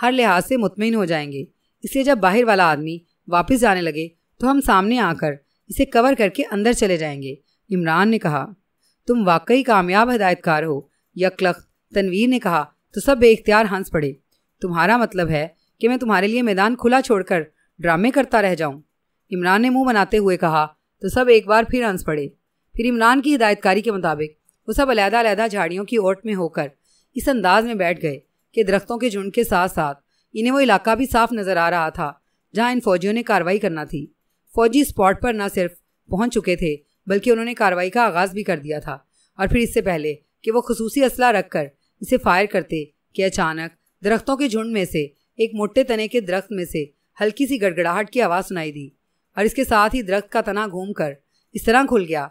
हर लिहाज से मुतमिन हो जाएंगे इसलिए जब बाहर वाला आदमी वापस जाने लगे तो हम सामने आकर इसे कवर करके अंदर चले जाएंगे इमरान ने कहा तुम वाकई कामयाब हदायतकार हो यकलख तनवीर ने कहा तो सब बेख्तियार हंस पड़े तुम्हारा मतलब है कि मैं तुम्हारे लिए मैदान खुला छोड़कर ड्रामे करता रह जाऊं इमरान ने मुंह बनाते हुए कहा तो सब एक बार फिर हंस पड़े फिर इमरान की हिदायतकारी के मुताबिक वो सब अलहदा अलहदा झाड़ियों की ओट में होकर इस अंदाज में बैठ गए कि दरख्तों के झुंड के साथ साथ इन्हें वो इलाका भी साफ नजर आ रहा था जहाँ इन फौजियों ने कार्रवाई करना थी फौजी स्पॉट पर न सिर्फ पहुंच चुके थे बल्कि उन्होंने कार्रवाई का आगाज़ भी कर दिया था और फिर इससे पहले कि वो खसूसी असला रख कर इसे फायर करते कि अचानक दरख्तों के झुंड में से एक मोटे तने के दरख्त में से हल्की सी गड़गड़ाहट की आवाज़ सुनाई दी और इसके साथ ही दरख्त का तना घूम कर इस तरह खुल गया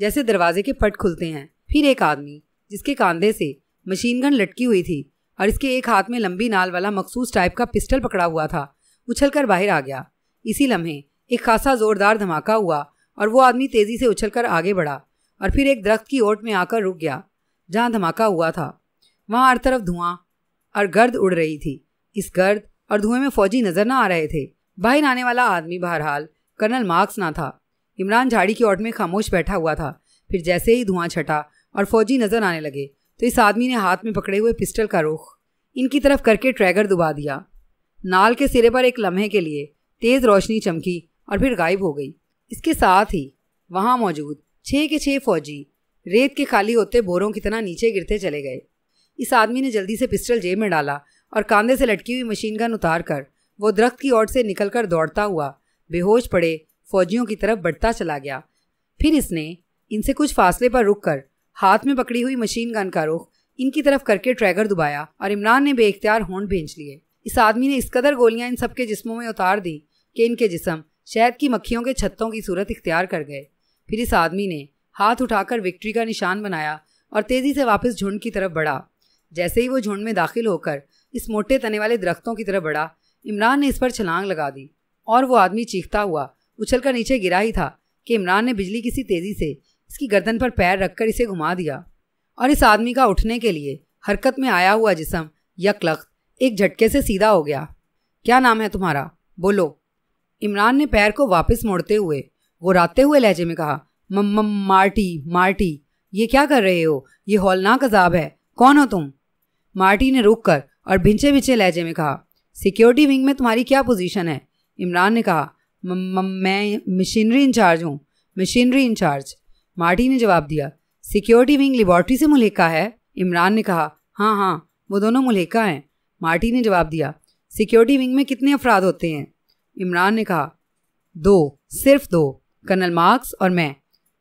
जैसे दरवाजे के पट खुलते हैं फिर एक आदमी जिसके कांधे से मशीन गन लटकी हुई थी और इसके एक हाथ में लंबी नाल वाला मखसूस टाइप का पिस्टल पकड़ा हुआ था उछलकर बाहर आ गया इसी लम्हे एक खासा जोरदार धमाका हुआ और वो आदमी तेजी से उछलकर आगे बढ़ा और फिर एक दरख्त की ओट में आकर रुक गया जहाँ धमाका हुआ था वहाँ हर तरफ धुआं और गर्द उड़ रही थी इस गर्द और धुएं में फौजी नजर ना आ रहे थे बाहर आने वाला आदमी बहरहाल कर्नल मार्क्स ना था इमरान झाड़ी की ओट में खामोश बैठा हुआ था फिर जैसे ही धुआं छटा और फौजी नजर आने लगे तो इस आदमी ने हाथ में पकड़े हुए पिस्टल का रुख इनकी तरफ करके ट्रैगर दुबा दिया नाल के सिरे पर एक लम्हे के लिए तेज रोशनी चमकी और फिर गायब हो गई इसके साथ ही वहाँ मौजूद छः के छः फौजी रेत के खाली होते बोरों की तरह नीचे गिरते चले गए इस आदमी ने जल्दी से पिस्टल जेब में डाला और कांधे से लटकी हुई मशीन गन उतार कर वो दरख्त की ओर से निकलकर दौड़ता हुआ बेहोश पड़े फौजियों की तरफ बढ़ता चला गया फिर इसने इनसे कुछ फासले पर रुक कर हाथ में पकड़ी हुई मशीन गन का रुख इनकी तरफ करके ट्रैगर दुबाया और इमरान ने बेख्तियार होंड भेज लिए इस आदमी ने इस कदर गोलियां इन सबके जिस्मों में उतार दी कि इनके जिसम शहद की मक्खियों के छत्तों की सूरत इख्तियार कर गए फिर इस आदमी ने हाथ उठाकर विक्ट्री का निशान बनाया और तेज़ी से वापस झुंड की तरफ बढ़ा जैसे ही वो झुंड में दाखिल होकर इस मोटे तने वाले दरख्तों की तरफ बढ़ा इमरान ने इस पर छलांग लगा दी और वो आदमी चीखता हुआ उछलकर नीचे गिरा ही था कि इमरान ने बिजली किसी तेज़ी से इसकी गर्दन पर पैर रखकर इसे घुमा दिया और इस आदमी का उठने के लिए हरकत में आया हुआ जिसम यकलख्त एक झटके से सीधा हो गया क्या नाम है तुम्हारा बोलो इमरान ने पैर को वापस मोड़ते हुए वो राते हुए लहजे में कहा मम मार्टी मार्टी ये क्या कर रहे हो ये हौलनाक अजाब है कौन हो तुम मार्टी ने रुक कर और भिंचे भिंचे लहजे में कहा सिक्योरिटी विंग में तुम्हारी क्या पोजीशन है इमरान ने कहा मैं मशीनरी इंचार्ज हूँ मशीनरी इंचार्ज मार्टी ने जवाब दिया सिक्योरिटी विंग लेबॉर्ट्री से मुलेका है इमरान ने कहा हाँ हाँ वो दोनों मुलेका हैं मार्टी ने जवाब दिया सिक्योरिटी विंग में कितने अफराद होते हैं इमरान ने कहा दो सिर्फ दो कर्नल मार्क्स और मैं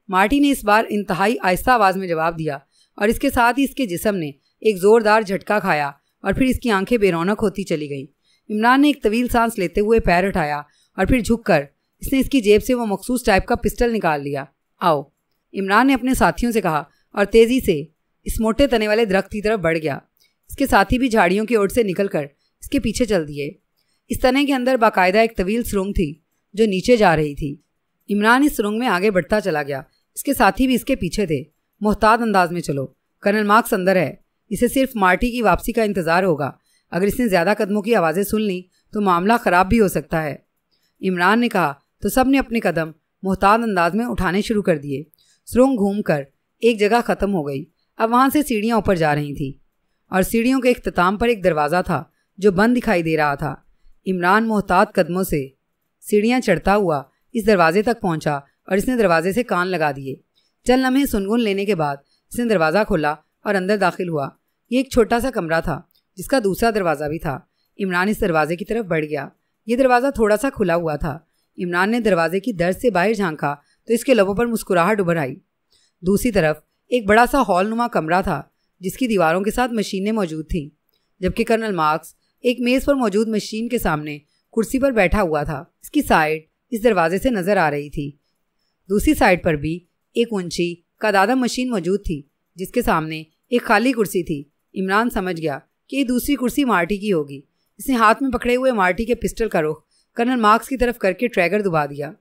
मार्टी ने इस बार इंतहाई आहिस्ता आवाज़ में जवाब दिया और इसके साथ ही इसके जिसम ने एक ज़ोरदार झटका खाया और फिर इसकी आंखें बेरौनक होती चली गईं इमरान ने एक तवील सांस लेते हुए पैर हटाया और फिर झुककर इसने इसकी जेब से वो मखसूस टाइप का पिस्टल निकाल लिया आओ इमरान ने अपने साथियों से कहा और तेज़ी से इस मोटे तने वाले दरख्त की तरफ बढ़ गया इसके साथी भी झाड़ियों की ओर से निकल कर इसके पीछे चल दिए इस तने के अंदर बाकायदा एक तवील सुरंग थी जो नीचे जा रही थी इमरान इस सुरंग में आगे बढ़ता चला गया इसके साथी भी इसके पीछे थे मोहताद अंदाज में चलो कर्नल मार्क्स अंदर है इसे सिर्फ मार्टी की वापसी का इंतज़ार होगा अगर इसने ज़्यादा कदमों की आवाज़ें सुन ली तो मामला ख़राब भी हो सकता है इमरान ने कहा तो सब ने अपने कदम मोहताद अंदाज में उठाने शुरू कर दिए सुरंग घूम कर एक जगह ख़त्म हो गई अब वहाँ से सीढ़ियाँ ऊपर जा रही थीं और सीढ़ियों के अख्ताम पर एक दरवाज़ा था जो बंद दिखाई दे रहा था इमरान मोहतात कदमों से सीढ़ियाँ चढ़ता हुआ इस दरवाजे तक पहुंचा और इसने दरवाजे से कान लगा दिए चल लम्हे सुनगुन लेने के बाद इसने दरवाज़ा खोला और अंदर दाखिल हुआ ये एक छोटा सा कमरा था जिसका दूसरा दरवाज़ा भी था इमरान इस दरवाजे की तरफ बढ़ गया ये दरवाज़ा थोड़ा सा खुला हुआ था इमरान ने दरवाजे की दर्द से बाहर झांका तो इसके लबों पर मुस्कुराहट उभर आई दूसरी तरफ एक बड़ा सा हॉल नुमा कमरा था जिसकी दीवारों के साथ मशीनें मौजूद थीं जबकि कर्नल मार्क्स एक मेज पर मौजूद मशीन के सामने कुर्सी पर बैठा हुआ था इसकी साइड इस दरवाजे से नजर आ रही थी दूसरी साइड पर भी एक ऊंची कदादा मशीन मौजूद थी जिसके सामने एक खाली कुर्सी थी इमरान समझ गया कि ये दूसरी कुर्सी मार्टी की होगी इसने हाथ में पकड़े हुए मार्टी के पिस्टल का रुख कर्नल मार्क्स की तरफ करके ट्रैगर दुबा दिया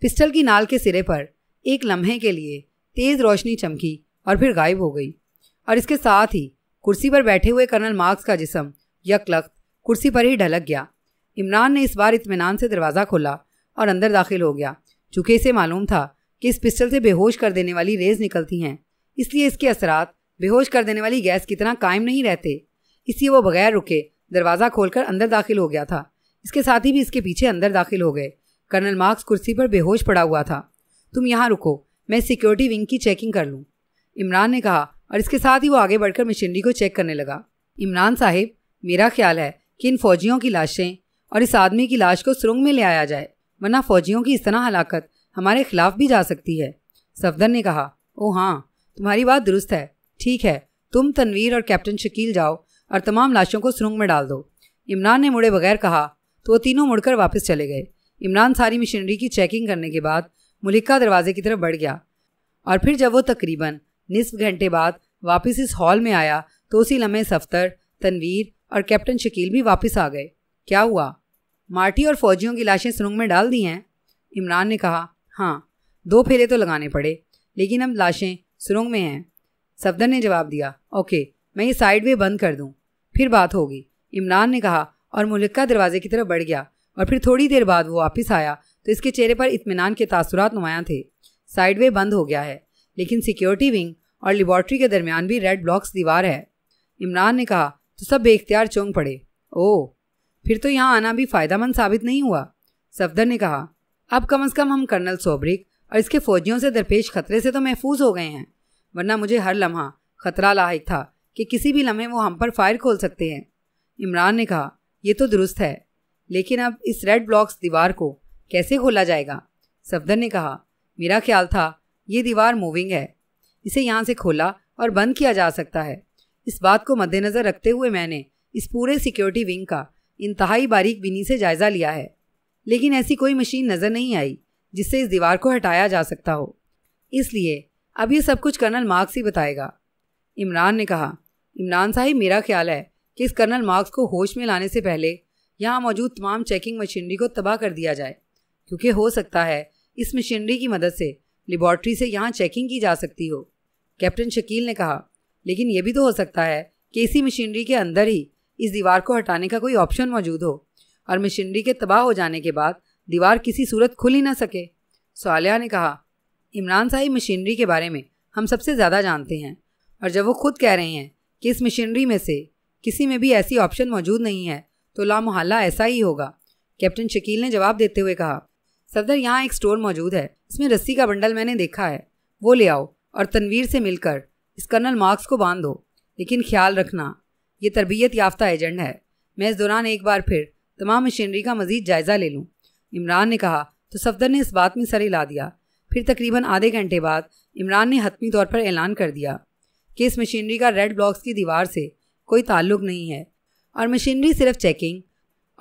पिस्टल की नाल के सिरे पर एक लम्हे के लिए तेज़ रोशनी चमकी और फिर गायब हो गई और इसके साथ ही कुर्सी पर बैठे हुए कर्नल मार्क्स का जिसम यकलख्त कुर्सी पर ही ढलक गया इमरान ने इस बार इतमान से दरवाज़ा खोला और अंदर दाखिल हो गया चूँकि इसे मालूम था कि इस पिस्टल से बेहोश कर देने वाली रेज निकलती हैं इसलिए इसके असरात बेहोश कर देने वाली गैस की तरह कायम नहीं रहते इसलिए वो बगैर रुके दरवाज़ा खोलकर अंदर दाखिल हो गया था इसके साथ ही भी इसके पीछे अंदर दाखिल हो गए कर्नल मार्क्स कुर्सी पर बेहोश पड़ा हुआ था तुम यहाँ रुको मैं सिक्योरिटी विंग की चेकिंग कर लूँ इमरान ने कहा और इसके साथ ही वो आगे बढ़कर मशीनरी को चेक करने लगा इमरान साहिब मेरा ख्याल है कि इन फौजियों की लाशें और इस आदमी की लाश को सुरंग में ले आया जाए वरना फौजियों की इस तरह हलाकत हमारे खिलाफ भी जा सकती है सफदर ने कहा ओ हाँ तुम्हारी बात दुरुस्त है ठीक है तुम तनवीर और कैप्टन शकील जाओ और तमाम लाशों को सुरंग में डाल दो इमरान ने मुड़े बगैर कहा तो वो तीनों मुड़कर वापस चले गए इमरान सारी मशीनरी की चेकिंग करने के बाद मुलिका दरवाजे की तरफ बढ़ गया और फिर जब वो तकरीबन निसफ घंटे बाद वापस इस हॉल में आया तो उसी लम्हे सफदर तनवीर और कैप्टन शकील भी वापस आ गए क्या हुआ मार्टी और फौजियों की लाशें सुरंग में डाल दी हैं इमरान ने कहा हाँ दो फेरे तो लगाने पड़े लेकिन अब लाशें सुरंग में हैं सफदर ने जवाब दिया ओके मैं ये साइड वे बंद कर दूँ फिर बात होगी इमरान ने कहा और मुलिका दरवाजे की तरफ बढ़ गया और फिर थोड़ी देर बाद वो वापस आया तो इसके चेहरे पर इतमान के तासरत नुमायाँ थे साइड वे बंद हो गया है लेकिन सिक्योरिटी विंग और लेबॉर्ट्री के दरमियान भी रेड ब्लॉक्स दीवार है इमरान ने कहा तो सब बेख्तियार चौंक पड़े ओ फिर तो यहाँ आना भी फायदामंद साबित नहीं हुआ सफदर ने कहा अब कम अज़ कम हम कर्नल सोबरिक और इसके फौजियों से दरपेश खतरे से तो महफूज हो गए हैं वरना मुझे हर लम्हा खतरा लाक था कि किसी भी लम्हे वो हम पर फायर खोल सकते हैं इमरान ने कहा यह तो दुरुस्त है लेकिन अब इस रेड ब्लॉक्स दीवार को कैसे खोला जाएगा सफदर ने कहा मेरा ख्याल था ये दीवार मूविंग है इसे यहाँ से खोला और बंद किया जा सकता है इस बात को मद्देनज़र रखते हुए मैंने इस पूरे सिक्योरिटी विंग का इंतहाई बारीक बिनी से जायज़ा लिया है लेकिन ऐसी कोई मशीन नज़र नहीं आई जिससे इस दीवार को हटाया जा सकता हो इसलिए अब यह सब कुछ कर्नल मार्क्स ही बताएगा इमरान ने कहा इमरान साहिब मेरा ख्याल है कि इस कर्नल मार्क्स को होश में लाने से पहले यहाँ मौजूद तमाम चेकिंग मशीनरी को तबाह कर दिया जाए क्योंकि हो सकता है इस मशीनरी की मदद से लेबॉर्ट्री से यहाँ चेकिंग की जा सकती हो कैप्टन शकील ने कहा लेकिन यह भी तो हो सकता है कि इसी मशीनरी के अंदर ही इस दीवार को हटाने का कोई ऑप्शन मौजूद हो और मशीनरी के तबाह हो जाने के बाद दीवार किसी सूरत खुल ही ना सके सालिया ने कहा इमरान साहिब मशीनरी के बारे में हम सबसे ज़्यादा जानते हैं और जब वो खुद कह रहे हैं कि इस मशीनरी में से किसी में भी ऐसी ऑप्शन मौजूद नहीं है तो लामोहल्ला ऐसा ही होगा कैप्टन शकील ने जवाब देते हुए कहा सफदर यहाँ एक स्टोर मौजूद है इसमें रस्सी का बंडल मैंने देखा है वो ले आओ और तनवीर से मिलकर इस कर्नल मार्क्स को बांध दो लेकिन ख्याल रखना ये तरबियत याफ्ता एजेंट है मैं इस दौरान एक बार फिर तमाम मशीनरी का मजीद जायज़ा ले लूँ इमरान ने कहा तो सफदर ने इस बात में सर हिला दिया फिर तकरीबन आधे घंटे बाद इमरान ने हतमी तौर पर ऐलान कर दिया कि इस मशीनरी का रेड ब्लॉक्स की दीवार से कोई ताल्लुक नहीं है और मशीनरी सिर्फ चेकिंग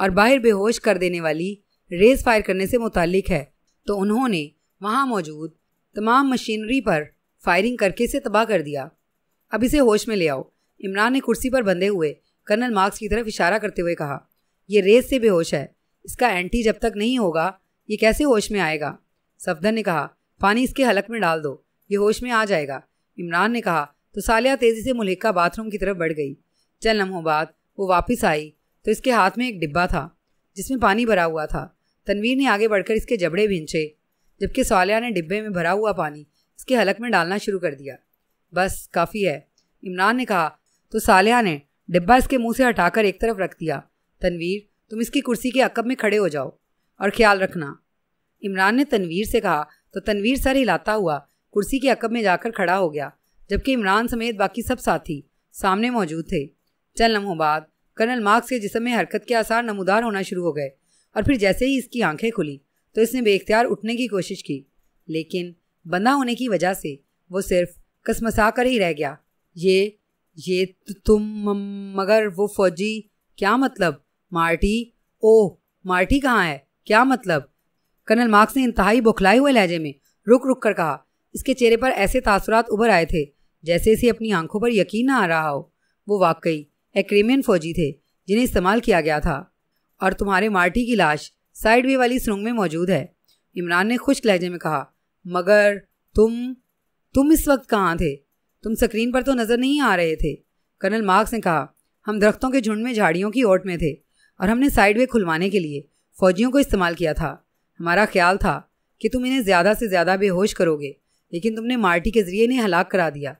और बाहर बेहोश कर देने वाली रेस फायर करने से मुतलिक है तो उन्होंने वहाँ मौजूद तमाम मशीनरी पर फायरिंग करके इसे तबाह कर दिया अब इसे होश में ले आओ इमरान ने कुर्सी पर बंधे हुए कर्नल मार्क्स की तरफ इशारा करते हुए कहा यह रेस से बेहोश है इसका एंटी जब तक नहीं होगा ये कैसे होश में आएगा सफदर ने कहा पानी इसके हलक में डाल दो ये होश में आ जाएगा इमरान ने कहा तो सालिया तेज़ी से मुलिका बाथरूम की तरफ बढ़ गई चल लम्हों बाद वो वापस आई तो इसके हाथ में एक डिब्बा था जिसमें पानी भरा हुआ था तनवीर ने आगे बढ़कर इसके जबड़े भींचे जबकि सालिया ने डिब्बे में भरा हुआ पानी उसके हलक में डालना शुरू कर दिया बस काफ़ी है इमरान ने कहा तो सालिया ने डिब्बा इसके मुंह से हटाकर एक तरफ रख दिया तनवीर तुम इसकी कुर्सी के अकब में खड़े हो जाओ और ख्याल रखना इमरान ने तनवीर से कहा तो तनवीर सर हिलाता हुआ कुर्सी के अकब में जाकर खड़ा हो गया जबकि इमरान समेत बाकी सब साथी सामने मौजूद थे चल लम्हों बाद कर्नल मार्क्स के जिसम में हरकत के आसार नमदार होना शुरू हो गए और फिर जैसे ही इसकी आंखें खुली तो इसने बेख्तियार उठने की कोशिश की लेकिन बंदा होने की वजह से वो सिर्फ कसमसा कर ही रह गया ये ये तुम मगर वो फौजी क्या मतलब मार्टी ओ मार्टी कहाँ है क्या मतलब कर्नल मार्क्स ने इंतहाई बुखलाए हुए लहजे में रुक रुक कर कहा इसके चेहरे पर ऐसे तासरात उभर आए थे जैसे इसे अपनी आंखों पर यकीन ना आ रहा हो वो वाकई एक्रेमियन फौजी थे जिन्हें इस्तेमाल किया गया था और तुम्हारे मार्टी की लाश साइडवे वाली सुरंग में मौजूद है इमरान ने खुश लहजे में कहा मगर तुम तुम इस वक्त कहाँ थे तुम स्क्रीन पर तो नज़र नहीं आ रहे थे कर्नल मार्क्स ने कहा हम दरख्तों के झुंड में झाड़ियों की ओट में थे और हमने साइड वे खुलवाने के लिए फ़ौजियों को इस्तेमाल किया था हमारा ख्याल था कि तुम इन्हें ज़्यादा से ज़्यादा बेहोश करोगे लेकिन तुमने मार्टी के ज़रिए इन्हें हलाक करा दिया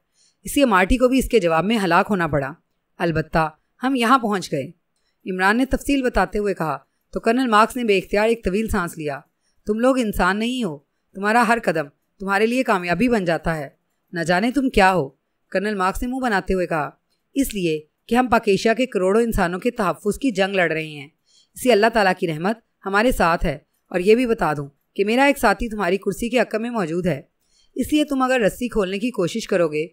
इसलिए मार्टी को भी इसके जवाब में हलाक होना पड़ा अलबत् हम यहाँ पहुँच गए इमरान ने तफसील बताते हुए कहा तो कर्नल मार्क्स ने बेख्तियार एक तवील सांस लिया तुम लोग इंसान नहीं हो तुम्हारा हर कदम तुम्हारे लिए कामयाबी बन जाता है न जाने तुम क्या हो कर्नल मार्क्स ने मुंह बनाते हुए कहा इसलिए कि हम पाकेशिया के करोड़ों इंसानों के तहफ़ की जंग लड़ रहे हैं इसी अल्लाह ताला की रहमत हमारे साथ है और ये भी बता दूँ कि मेरा एक साथी तुम्हारी कुर्सी के अक्कम में मौजूद है इसलिए तुम अगर रस्सी खोलने की कोशिश करोगे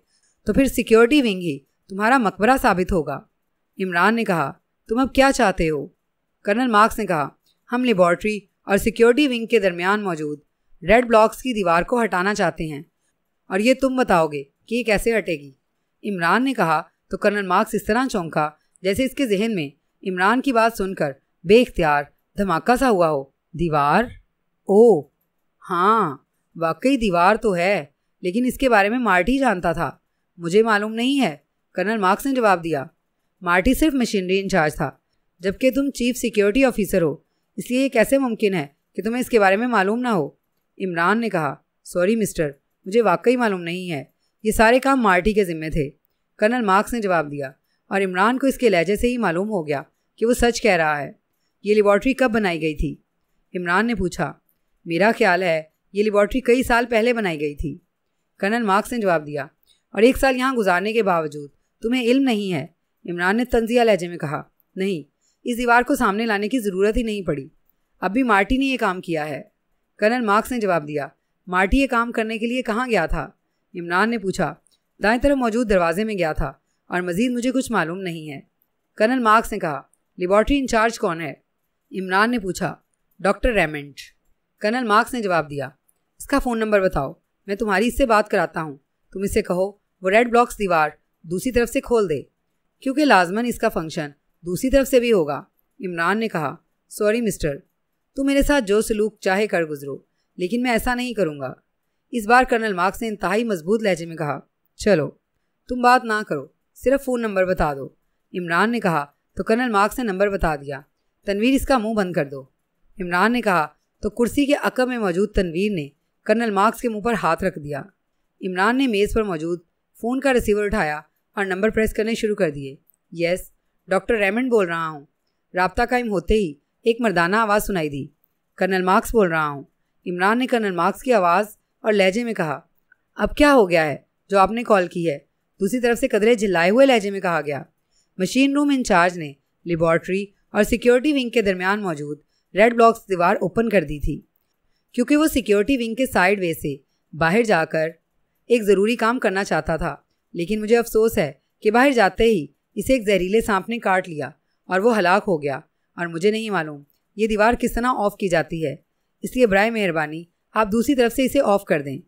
तो फिर सिक्योरिटी विंग ही तुम्हारा मकबरा साबित होगा इमरान ने कहा तुम अब क्या चाहते हो कर्नल मार्क्स ने कहा हम लेबॉर्ट्री और सिक्योरिटी विंग के दरमियान मौजूद रेड ब्लॉक्स की दीवार को हटाना चाहते हैं और ये तुम बताओगे कि ये कैसे हटेगी इमरान ने कहा तो कर्नल मार्क्स इस तरह चौंका जैसे इसके जहन में इमरान की बात सुनकर बेख्तियार धमाका सा हुआ हो दीवार ओ हाँ वाकई दीवार तो है लेकिन इसके बारे में मार्टी जानता था मुझे मालूम नहीं है कर्नल मार्क्स ने जवाब दिया मार्टी सिर्फ मशीनरी इंचार्ज था जबकि तुम चीफ सिक्योरिटी ऑफिसर हो इसलिए ये कैसे मुमकिन है कि तुम्हें इसके बारे में मालूम ना हो इमरान ने कहा सॉरी मिस्टर मुझे वाकई मालूम नहीं है ये सारे काम मार्टी के ज़िम्मे थे कर्नल मार्क्स ने जवाब दिया और इमरान को इसके लहजे से ही मालूम हो गया कि वो सच कह रहा है ये लेबॉर्ट्री कब बनाई गई थी इमरान ने पूछा मेरा ख्याल है ये लेबॉर्ट्री कई साल पहले बनाई गई थी कर्नल मार्क्स ने जवाब दिया और एक साल यहाँ गुजारने के बावजूद तुम्हें इल्म नहीं है इमरान ने तंजिया लहजे में कहा नहीं इस दीवार को सामने लाने की ज़रूरत ही नहीं पड़ी अब भी मार्टी ने यह काम किया है कर्नल मार्क्स ने जवाब दिया मार्टी ये काम करने के लिए कहाँ गया था इमरान ने पूछा दाएं तरफ मौजूद दरवाजे में गया था और मज़ीद मुझे कुछ मालूम नहीं है कर्नल मार्क्स ने कहा लेबॉर्ट्री इंचार्ज कौन है इमरान ने पूछा डॉक्टर रेमेंट कर्नल मार्क्स ने जवाब दिया इसका फ़ोन नंबर बताओ मैं तुम्हारी इससे बात कराता हूँ तुम इसे कहो वो रेड ब्लॉक्स दीवार दूसरी तरफ से खोल दे क्योंकि लाजमन इसका फंक्शन दूसरी तरफ से भी होगा इमरान ने कहा सॉरी मिस्टर तुम मेरे साथ जो सलूक चाहे कर गुजरो लेकिन मैं ऐसा नहीं करूँगा इस बार कर्नल मार्क्स ने इंतहाई मजबूत लहजे में कहा चलो तुम बात ना करो सिर्फ फ़ोन नंबर बता दो इमरान ने कहा तो कर्नल मार्क्स ने नंबर बता दिया तनवीर इसका मुंह बंद कर दो इमरान ने कहा तो कुर्सी के अकब में मौजूद तनवीर ने कर्नल मार्क्स के मुंह पर हाथ रख दिया इमरान ने मेज़ पर मौजूद फ़ोन का रिसीवर उठाया और नंबर प्रेस करने शुरू कर दिए यस डॉक्टर रेमंड बोल रहा हूँ रबता कायम होते ही एक मर्दाना आवाज़ सुनाई दी कर्नल मार्क्स बोल रहा हूँ इमरान ने कर्नल मार्क्स की आवाज़ और लहजे में कहा अब क्या हो गया है जो आपने कॉल की है दूसरी तरफ से कदरे झिल्लाए हुए लहजे में कहा गया मशीन रूम इंचार्ज ने लेबॉर्ट्री और सिक्योरिटी विंग के दरमियान मौजूद रेड ब्लॉक्स दीवार ओपन कर दी थी क्योंकि वो सिक्योरिटी विंग के साइड वे से बाहर जाकर एक ज़रूरी काम करना चाहता था लेकिन मुझे अफसोस है कि बाहर जाते ही इसे एक जहरीले सांप ने काट लिया और वो हलाक हो गया और मुझे नहीं मालूम ये दीवार किस तरह ऑफ़ की जाती है इसलिए बर मेहरबानी आप दूसरी तरफ से इसे ऑफ़ कर दें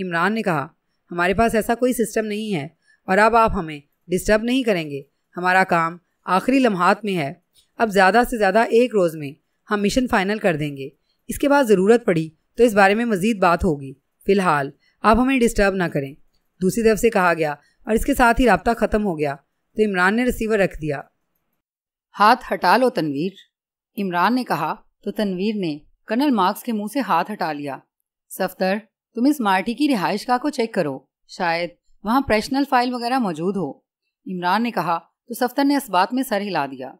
इमरान ने कहा हमारे पास ऐसा कोई सिस्टम नहीं है और अब आप हमें डिस्टर्ब नहीं करेंगे हमारा काम आखिरी लम्हात में है अब ज़्यादा से ज़्यादा एक रोज़ में हम मिशन फ़ाइनल कर देंगे इसके बाद ज़रूरत पड़ी तो इस बारे में मज़ीद बात होगी फ़िलहाल आप हमें डिस्टर्ब ना करें दूसरी तरफ से कहा गया और इसके साथ ही रबता ख़त्म हो गया तो इमरान ने रिसीवर रख दिया हाथ हटा लो तनवीर इमरान ने कहा तो तनवीर ने कर्नल मार्क्स के मुंह से हाथ हटा लिया सफदर तुम इस मार्टी की रिहाइश गाह को चेक करो शायद वहाँ प्रेशनल फाइल वगैरह मौजूद हो इमरान ने कहा तो सफ्तर ने इस बात में सर हिला दिया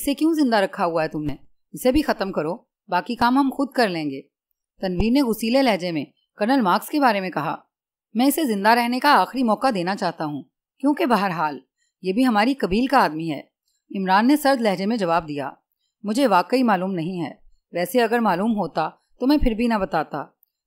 इसे क्यों जिंदा रखा हुआ है तुमने इसे भी ख़त्म करो बाकी काम हम खुद कर लेंगे तनवीर ने गुसीले लहजे में कर्नल मार्क्स के बारे में कहा मैं इसे जिंदा रहने का आखिरी मौका देना चाहता हूँ क्योंकि बहरहाल ये भी हमारी कबील का आदमी है इमरान ने सर्द लहजे में जवाब दिया मुझे वाकई मालूम नहीं है वैसे अगर मालूम होता तो मैं फिर भी ना बताता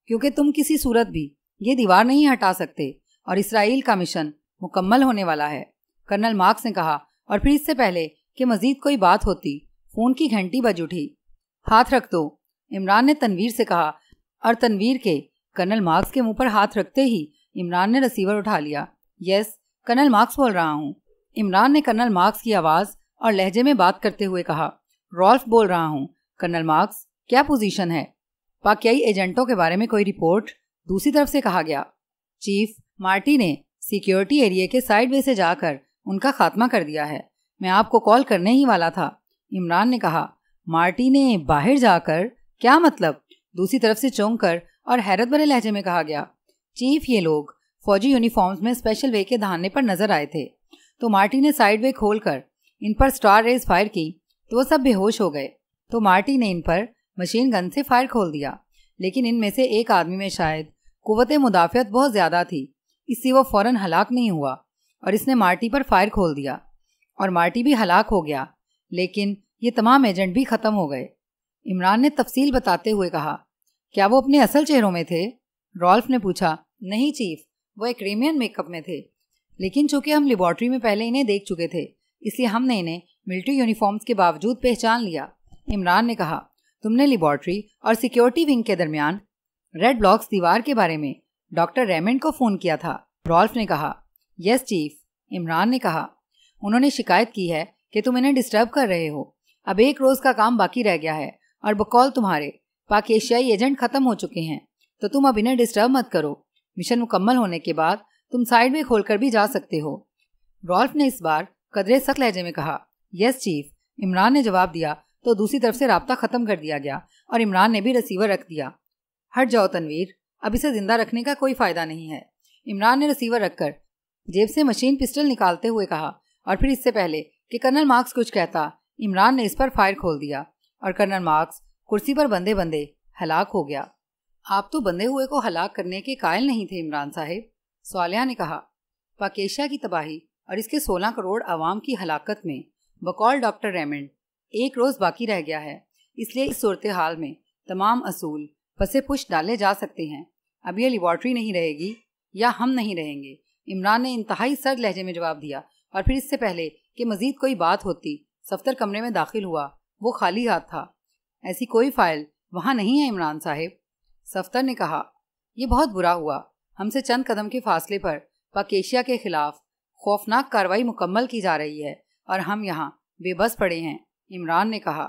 क्योंकि तुम किसी सूरत भी ये दीवार नहीं हटा सकते और इसराइल का मिशन मुकम्मल होने वाला है कर्नल मार्क्स ने कहा और फिर इससे पहले कि मजीद कोई बात होती फ़ोन की घंटी बज उठी हाथ रख दो इमरान ने तनवीर से कहा और तनवीर के कर्नल मार्क्स के मुंह पर हाथ रखते ही इमरान ने रसीवर उठा लिया यस कर्नल मार्क्स बोल रहा हूँ इमरान ने कर्नल मार्क्स की आवाज़ और लहजे में बात करते हुए कहा रॉल्फ बोल रहा हूँ कर्नल मार्क्स क्या पोजीशन है पाकियाई एजेंटों के बारे में कोई रिपोर्ट दूसरी तरफ से कहा गया चीफ मार्टी ने सिक्योरिटी एरिया के साइड वे से जाकर उनका खात्मा कर दिया है मैं आपको कॉल करने ही वाला था इमरान ने कहा मार्टी ने बाहर जाकर क्या मतलब दूसरी तरफ से चौंक कर और हैरत भरे लहजे में कहा गया चीफ ये लोग फौजी यूनिफॉर्म्स में स्पेशल वे के धानने पर नजर आए थे तो मार्टी ने साइड वे खोल इन पर स्टार रेज फायर की तो वो सब बेहोश हो गए तो मार्टी ने इन पर मशीन गन से फायर खोल दिया लेकिन इनमें से एक आदमी में शायद कुत मुदाफियत बहुत ज़्यादा थी इससे वो फौरन हलाक नहीं हुआ और इसने मार्टी पर फायर खोल दिया और मार्टी भी हलाक हो गया लेकिन ये तमाम एजेंट भी ख़त्म हो गए इमरान ने तफसील बताते हुए कहा क्या वो अपने असल चेहरों में थे रॉल्फ ने पूछा नहीं चीफ वो एक रेमियन मेकअप में थे लेकिन चूंकि हम लेबॉर्ट्री में पहले इन्हें देख चुके थे इसलिए हमने इन्हें मिलिट्री यूनिफॉर्म्स के बावजूद पहचान लिया इमरान ने कहा तुमने लेबॉर्ट्री और सिक्योरिटी विंग के दरमियान रेड ब्लॉक्स दीवार के बारे में डॉक्टर रेमंड को फ़ोन किया था रॉल्फ ने कहा यस चीफ इमरान ने कहा उन्होंने शिकायत की है कि तुम इन्हें डिस्टर्ब कर रहे हो अब एक रोज़ का काम बाकी रह गया है और बकौल तुम्हारे पाक एशियाई एजेंट ख़त्म हो चुके हैं तो तुम अब इन्हें डिस्टर्ब मत करो मिशन मुकम्मल होने के बाद तुम साइड में खोलकर भी जा सकते हो रॉल्फ ने इस बार कदरे सख्त लहजे में कहा यस चीफ इमरान ने जवाब दिया तो दूसरी तरफ से रबता ख़त्म कर दिया गया और इमरान ने भी रिसीवर रख दिया हट जाओ तनवीर अब इसे ज़िंदा रखने का कोई फ़ायदा नहीं है इमरान ने रिसीवर रखकर जेब से मशीन पिस्टल निकालते हुए कहा और फिर इससे पहले कि कर्नल मार्क्स कुछ कहता इमरान ने इस पर फायर खोल दिया और कर्नल मार्क्स कुर्सी पर बंधे बंधे हलाक हो गया आप तो बंधे हुए को हलाक करने के कायल नहीं थे इमरान साहेब सवालिया ने कहा पाकेशिया की तबाही और इसके 16 करोड़ आवाम की हलाकत में बकौल डॉक्टर रेमंड एक रोज़ बाकी रह गया है इसलिए इस सूरत हाल में तमाम असूल पसे पुश डाले जा सकते हैं अब यह लेबॉर्ट्री नहीं रहेगी या हम नहीं रहेंगे इमरान ने इंतहाई सर्द लहजे में जवाब दिया और फिर इससे पहले कि मजीद कोई बात होती सफ्तर कमरे में दाखिल हुआ वो खाली हाथ था ऐसी कोई फाइल वहाँ नहीं है इमरान साहब सफ्तर ने कहा यह बहुत बुरा हुआ हमसे चंद कदम के फासले पर पाकेशिया के खिलाफ खौफनाक कार्रवाई मुकम्मल की जा रही है और हम यहाँ बेबस पड़े हैं इमरान ने कहा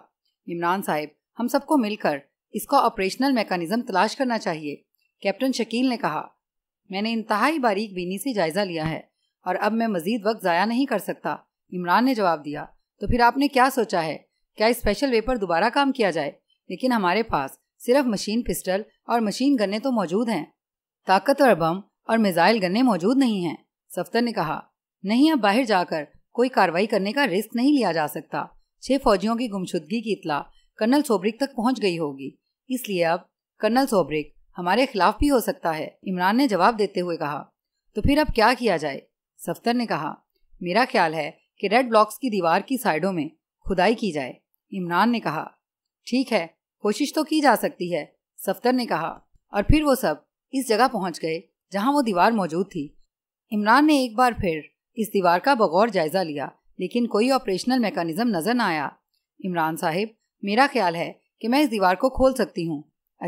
इमरान साहब हम सबको मिलकर इसका ऑपरेशनल मेकानिज्म तलाश करना चाहिए कैप्टन शकील ने कहा मैंने इंतहाई बारीक बीनी से जायज़ा लिया है और अब मैं मजीद वक्त ज़ाया नहीं कर सकता इमरान ने जवाब दिया तो फिर आपने क्या सोचा है क्या इस स्पेशल वे पर दोबारा काम किया जाए लेकिन हमारे पास सिर्फ मशीन पिस्टल और मशीन गन्ने तो मौजूद हैं ताकतवर बम और मिज़ाइल गन्ने मौजूद नहीं हैं सफ्तर ने कहा नहीं अब बाहर जाकर कोई कार्रवाई करने का रिस्क नहीं लिया जा सकता छह फौजियों की गुमशुदगी की इतला कर्नल सोब्रिक तक पहुंच गई होगी इसलिए अब कर्नल सोब्रिक हमारे खिलाफ भी हो सकता है इमरान ने जवाब देते हुए कहा तो फिर अब क्या किया जाए सफ्तर ने कहा मेरा ख्याल है कि रेड ब्लॉक्स की दीवार की साइडों में खुदाई की जाए इमरान ने कहा ठीक है कोशिश तो की जा सकती है सफ्तर ने कहा और फिर वो सब इस जगह पहुंच गए जहां वो दीवार मौजूद थी इमरान ने एक बार फिर इस दीवार का बगौर जायजा लिया लेकिन कोई ऑपरेशनल मेकानिज्म नजर न आया इमरान साहब मेरा ख्याल है कि मैं इस दीवार को खोल सकती हूँ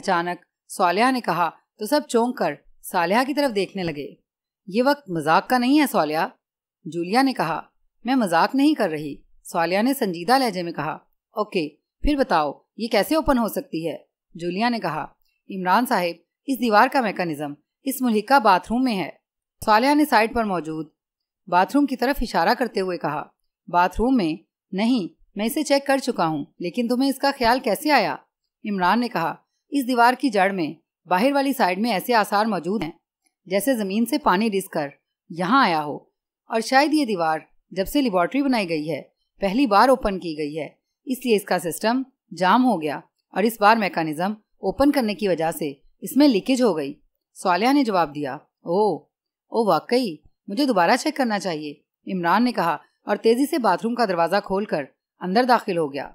अचानक सालिया ने कहा तो सब चौंक कर सालिया की तरफ देखने लगे ये वक्त मजाक का नहीं है सालिया जूलिया ने कहा मैं मजाक नहीं कर रही सालिया ने संजीदा लहजे में कहा ओके फिर बताओ ये कैसे ओपन हो सकती है जूलिया ने कहा इमरान साहेब इस दीवार का मेकानिज्म इस मुल्क का बाथरूम में है सालिया ने साइड पर मौजूद बाथरूम की तरफ इशारा करते हुए कहा बाथरूम में नहीं मैं इसे चेक कर चुका हूँ लेकिन तुम्हें इसका ख्याल कैसे आया इमरान ने कहा इस दीवार की जड़ में बाहर वाली साइड में ऐसे आसार मौजूद हैं जैसे ज़मीन से पानी रिस कर यहाँ आया हो और शायद ये दीवार जब से लेबॉर्ट्री बनाई गई है पहली बार ओपन की गई है इसलिए इसका सिस्टम जाम हो गया और इस बार मैकेनिज्म ओपन करने की वजह से इसमें लीकेज हो गई सालिया ने जवाब दिया ओ ओ वाकई मुझे दोबारा चेक करना चाहिए इमरान ने कहा और तेजी से बाथरूम का दरवाजा खोलकर अंदर दाखिल हो गया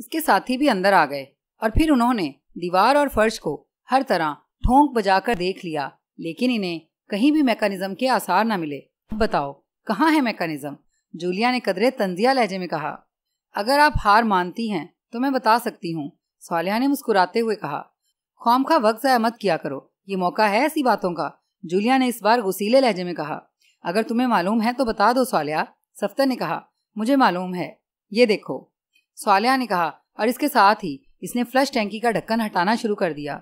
इसके साथी भी अंदर आ गए और फिर उन्होंने दीवार और फर्श को हर तरह ठोंक बजाकर देख लिया लेकिन इन्हें कहीं भी मैकेनिज्म के आसार न मिले अब बताओ कहाँ है मैकेनिज्म जूलिया ने कदरे तंजिया लहजे में कहा अगर आप हार मानती हैं तो मैं बता सकती हूँ सालिया ने मुस्कुराते हुए कहा खौम का वक्त जया मत किया करो ये मौका है ऐसी बातों का जूलिया ने इस बार गुसीले लहजे में कहा अगर तुम्हें मालूम है तो बता दो सवालिया सफ्तर ने कहा मुझे मालूम है ये देखो सवालिया ने कहा और इसके साथ ही इसने फ्लश टैंकी का ढक्कन हटाना शुरू कर दिया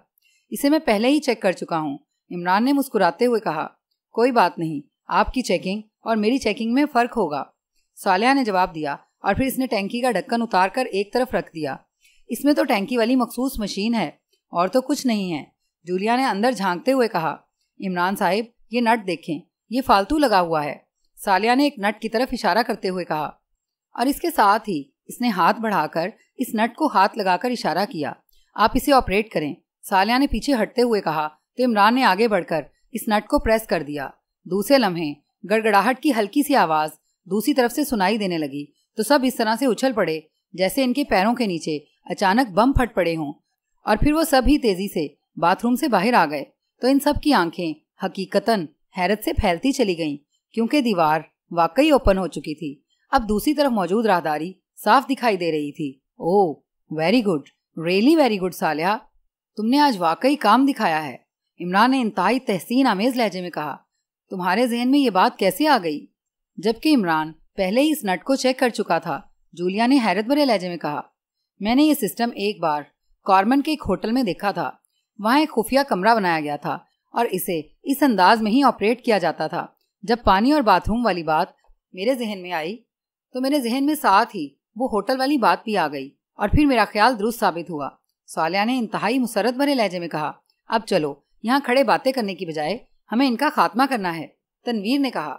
इसे मैं पहले ही चेक कर चुका हूँ इमरान ने मुस्कुराते हुए कहा कोई बात नहीं आपकी चेकिंग और मेरी चेकिंग में फ़र्क होगा सालिया ने जवाब दिया और फिर इसने टैंकी का ढक्कन उतार कर एक तरफ रख दिया इसमें तो टैंकी वाली मखसूस मशीन है और तो कुछ नहीं है जूलिया ने अंदर झांकते हुए कहा इमरान साहिब ये नट देखें ये फालतू लगा हुआ है सालिया ने एक नट की तरफ इशारा करते हुए कहा और इसके साथ ही इसने हाथ बढ़ाकर इस नट को हाथ लगाकर इशारा किया आप इसे ऑपरेट करें सालिया ने पीछे हटते हुए कहा तो इमरान ने आगे बढ़कर इस नट को प्रेस कर दिया दूसरे लम्हे गड़गड़ाहट की हल्की सी आवाज़ दूसरी तरफ से सुनाई देने लगी तो सब इस तरह से उछल पड़े जैसे इनके पैरों के नीचे अचानक बम फट पड़े हों और फिर वो सब ही तेजी से बाथरूम से बाहर आ गए तो इन सब की आंखें हकीकतन हैरत से फैलती चली गईं क्योंकि दीवार वाकई ओपन हो चुकी थी अब दूसरी तरफ मौजूद राहदारी साफ दिखाई दे रही थी oh very good really very good सालिया तुमने आज वाकई काम दिखाया है इमरान ने इंतहाई तहसीन आमेज लहजे में कहा तुम्हारे जहन में ये बात कैसे आ गई जबकि इमरान पहले ही इस नट को चेक कर चुका था जूलिया ने हैरत भरे लहजे में कहा मैंने ये सिस्टम एक बार कॉर्मन के एक होटल में देखा था वहाँ एक खुफिया कमरा बनाया गया था और इसे इस अंदाज में ही ऑपरेट किया जाता था जब पानी और बाथरूम वाली बात मेरे जहन में आई तो मेरे जहन में साथ ही वो होटल वाली बात भी आ गई और फिर मेरा ख्याल दुरुस्त साबित हुआ सालिया ने इंतहाई मुसरत भरे लहजे में कहा अब चलो यहाँ खड़े बातें करने की बजाय हमें इनका खात्मा करना है तनवीर ने कहा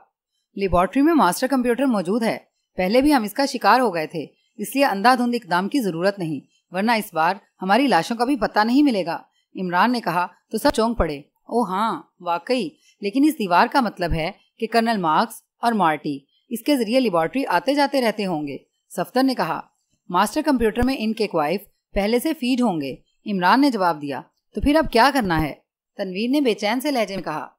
लेबोरेटरी में मास्टर कंप्यूटर मौजूद है पहले भी हम इसका शिकार हो गए थे इसलिए अंधाधुंध इकदाम की जरूरत नहीं वरना इस बार हमारी लाशों का भी पता नहीं मिलेगा इमरान ने कहा तो सब चौंक पड़े ओ हाँ वाकई लेकिन इस दीवार का मतलब है कि कर्नल मार्क्स और मार्टी इसके जरिए लेबोरेटरी आते जाते रहते होंगे सफ्तर ने कहा मास्टर कंप्यूटर में इनके क्वाइफ पहले से फीड होंगे इमरान ने जवाब दिया तो फिर अब क्या करना है तनवीर ने बेचैन से लहजे में कहा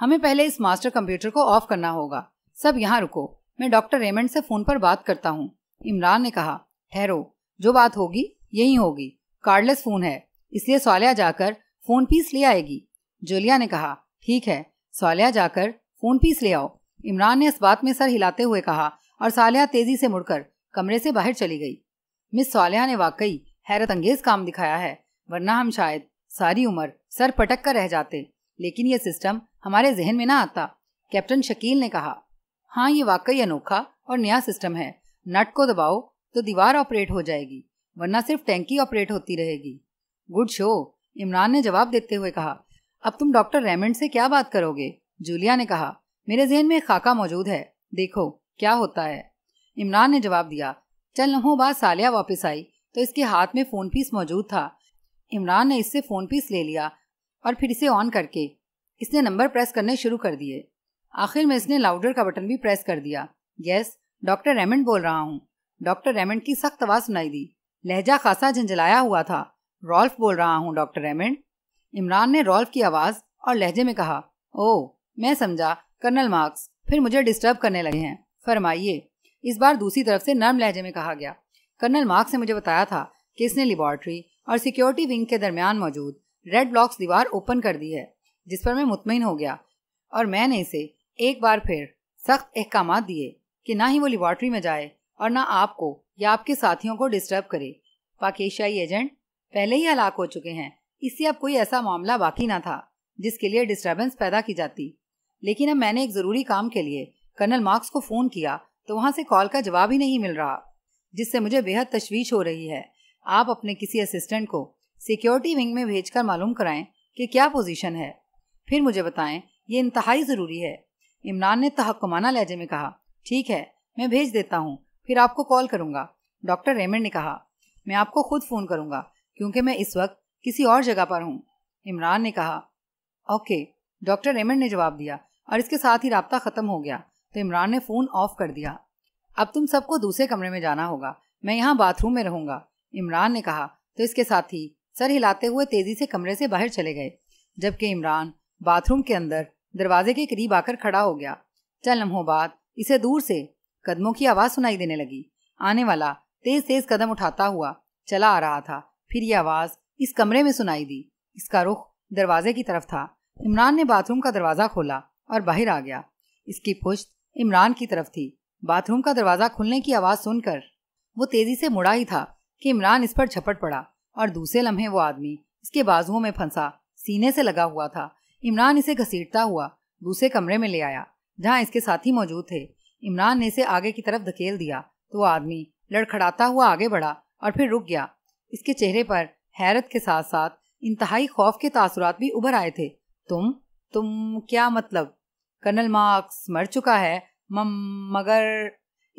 हमें पहले इस मास्टर कंप्यूटर को ऑफ करना होगा सब यहाँ रुको मैं डॉक्टर रेमंड से फोन पर बात करता हूँ इमरान ने कहा ठहरो जो बात होगी यही होगी कार्डलेस फोन है इसलिए सालिया जाकर फोन पीस ले आएगी जोलिया ने कहा ठीक है सालिया जाकर फोन पीस ले आओ इमरान ने इस बात में सर हिलाते हुए कहा और सालिया तेजी से मुड़कर कमरे से बाहर चली गई मिस सालिया ने वाकई हैरत अंगेज काम दिखाया है वरना हम शायद सारी उम्र सर पटक कर रह जाते लेकिन यह सिस्टम हमारे जहन में ना आता कैप्टन शकील ने कहा हाँ ये वाकई अनोखा और नया सिस्टम है नट को दबाओ तो दीवार ऑपरेट हो जाएगी वरना सिर्फ टैंकी ऑपरेट होती रहेगी गुड शो इमरान ने जवाब देते हुए कहा अब तुम डॉक्टर रेमंड से क्या बात करोगे जूलिया ने कहा मेरे जहन में एक खाका मौजूद है देखो क्या होता है इमरान ने जवाब दिया चल लम्हों बाद सालिया वापस आई तो इसके हाथ में फ़ोन पीस मौजूद था इमरान ने इससे फ़ोन पीस ले लिया और फिर इसे ऑन करके इसने नंबर प्रेस करने शुरू कर दिए आखिर में इसने लाउडर का बटन भी प्रेस कर दिया यस डॉक्टर रेमंड बोल रहा हूँ डॉक्टर रेमंड की सख्त आवाज़ सुनाई दी लहजा खासा झंझलाया हुआ था रॉल्फ बोल रहा हूँ डॉक्टर रेमंड इमरान ने रोल्फ की आवाज और लहजे में कहा ओह मैं समझा कर्नल मार्क्स फिर मुझे डिस्टर्ब करने लगे हैं फरमाइए इस बार दूसरी तरफ से नर्म लहजे में कहा गया कर्नल मार्क्स ने मुझे बताया था कि इसने लेबॉर्ट्री और सिक्योरिटी विंग के दरमियान मौजूद रेड ब्लॉक्स दीवार ओपन कर दी है जिस पर मैं मुतमिन हो गया और मैंने इसे एक बार फिर सख्त अहकाम दिए कि ना ही वो लेबॉर्ट्री में जाए और ना आपको या आपके साथियों को डिस्टर्ब करे पाकिस्तानी एजेंट पहले ही हलाक हो चुके हैं इससे अब कोई ऐसा मामला बाकी ना था जिसके लिए डिस्टर्बेंस पैदा की जाती लेकिन अब मैंने एक जरूरी काम के लिए कर्नल मार्क्स को फोन किया तो वहां से कॉल का जवाब ही नहीं मिल रहा जिससे मुझे बेहद तशवीश हो रही है आप अपने किसी असिस्टेंट को सिक्योरिटी विंग में भेजकर मालूम कराएं कि क्या पोजीशन है फिर मुझे बताएं ये इंतहाई ज़रूरी है इमरान ने तहकुमाना लहजे में कहा ठीक है मैं भेज देता हूँ फिर आपको कॉल करूंगा डॉक्टर रेमंड ने कहा मैं आपको खुद फ़ोन करूँगा क्योंकि मैं इस वक्त किसी और जगह पर हूँ इमरान ने कहा ओके डॉक्टर रेमंड ने जवाब दिया और इसके साथ ही रबता ख़त्म हो गया तो इमरान ने फ़ोन ऑफ कर दिया अब तुम सबको दूसरे कमरे में जाना होगा मैं यहाँ बाथरूम में रहूँगा इमरान ने कहा तो इसके साथ ही सर हिलाते हुए तेज़ी से कमरे से बाहर चले गए जबकि इमरान बाथरूम के अंदर दरवाजे के करीब आकर खड़ा हो गया चल लम्हो बाद इसे दूर से कदमों की आवाज़ सुनाई देने लगी आने वाला तेज तेज कदम उठाता हुआ चला आ रहा था फिर यह आवाज़ इस कमरे में सुनाई दी इसका रुख दरवाजे की तरफ था इमरान ने बाथरूम का दरवाज़ा खोला और बाहर आ गया इसकी पुश्त इमरान की तरफ थी बाथरूम का दरवाज़ा खुलने की आवाज़ सुनकर वो तेज़ी से मुड़ा ही था कि इमरान इस पर झपट पड़ा और दूसरे लम्हे वो आदमी इसके बाजुओं में फंसा सीने से लगा हुआ था इमरान इसे घसीटता हुआ दूसरे कमरे में ले आया जहाँ इसके साथी मौजूद थे इमरान ने इसे आगे की तरफ धकेल दिया तो वो आदमी लड़खड़ाता हुआ आगे बढ़ा और फिर रुक गया इसके चेहरे पर हैरत के साथ साथ इंतहाई खौफ के तासुरात भी उभर आए थे तुम तुम क्या मतलब कर्नल मार्क्स मर चुका है मगर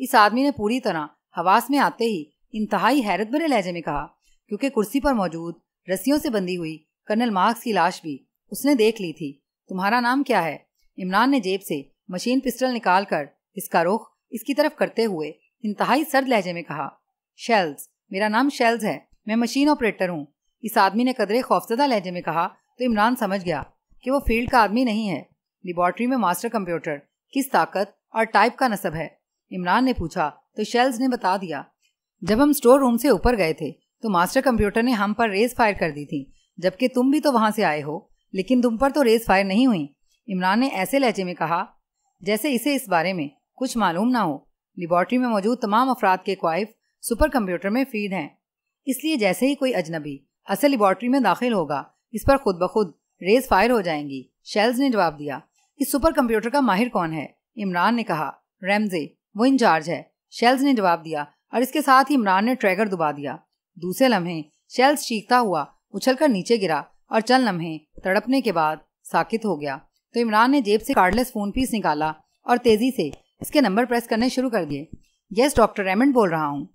इस आदमी ने पूरी तरह हवास में आते ही इंतहाई हैरत भरे लहजे में कहा क्योंकि कुर्सी पर मौजूद रस्सियों से बंधी हुई कर्नल मार्क्स की लाश भी उसने देख ली थी तुम्हारा नाम क्या है इमरान ने जेब से मशीन पिस्टल निकाल कर इसका रुख इसकी तरफ करते हुए इंतहाई सर्द लहजे में कहा शेल्स मेरा नाम शेल्स है मैं मशीन ऑपरेटर हूँ इस आदमी ने कदरे खौफजदा लहजे में कहा तो इमरान समझ गया कि वो फील्ड का आदमी नहीं है लेबॉर्ट्री में मास्टर कंप्यूटर किस ताकत और टाइप का नसब है इमरान ने पूछा तो शेल्स ने बता दिया जब हम स्टोर रूम से ऊपर गए थे तो मास्टर कंप्यूटर ने हम पर रेस फायर कर दी थी जबकि तुम भी तो वहां से आए हो लेकिन तुम पर तो रेस फायर नहीं हुई इमरान ने ऐसे लहजे में कहा जैसे इसे इस बारे में कुछ मालूम ना हो लेबॉर्ट्री में मौजूद तमाम अफराद के क्वाइफ सुपर कंप्यूटर में फीड हैं इसलिए जैसे ही कोई अजनबी असल लेबॉरटरी में दाखिल होगा इस पर खुद ब खुद रेज फायर हो जाएंगी शेल्स ने जवाब दिया इस सुपर कंप्यूटर का माहिर कौन है इमरान ने कहा रेमजे वो इंचार्ज है शेल्स ने जवाब दिया और इसके साथ ही इमरान ने ट्रैगर दुबा दिया दूसरे लम्हे शेल्स चीखता हुआ उछलकर नीचे गिरा और चंद लम्हे तड़पने के बाद साकित हो गया तो इमरान ने जेब से कार्डलेस फोन पीस निकाला और तेजी से इसके नंबर प्रेस करने शुरू कर दिए यस डॉक्टर रेमंड बोल रहा हूँ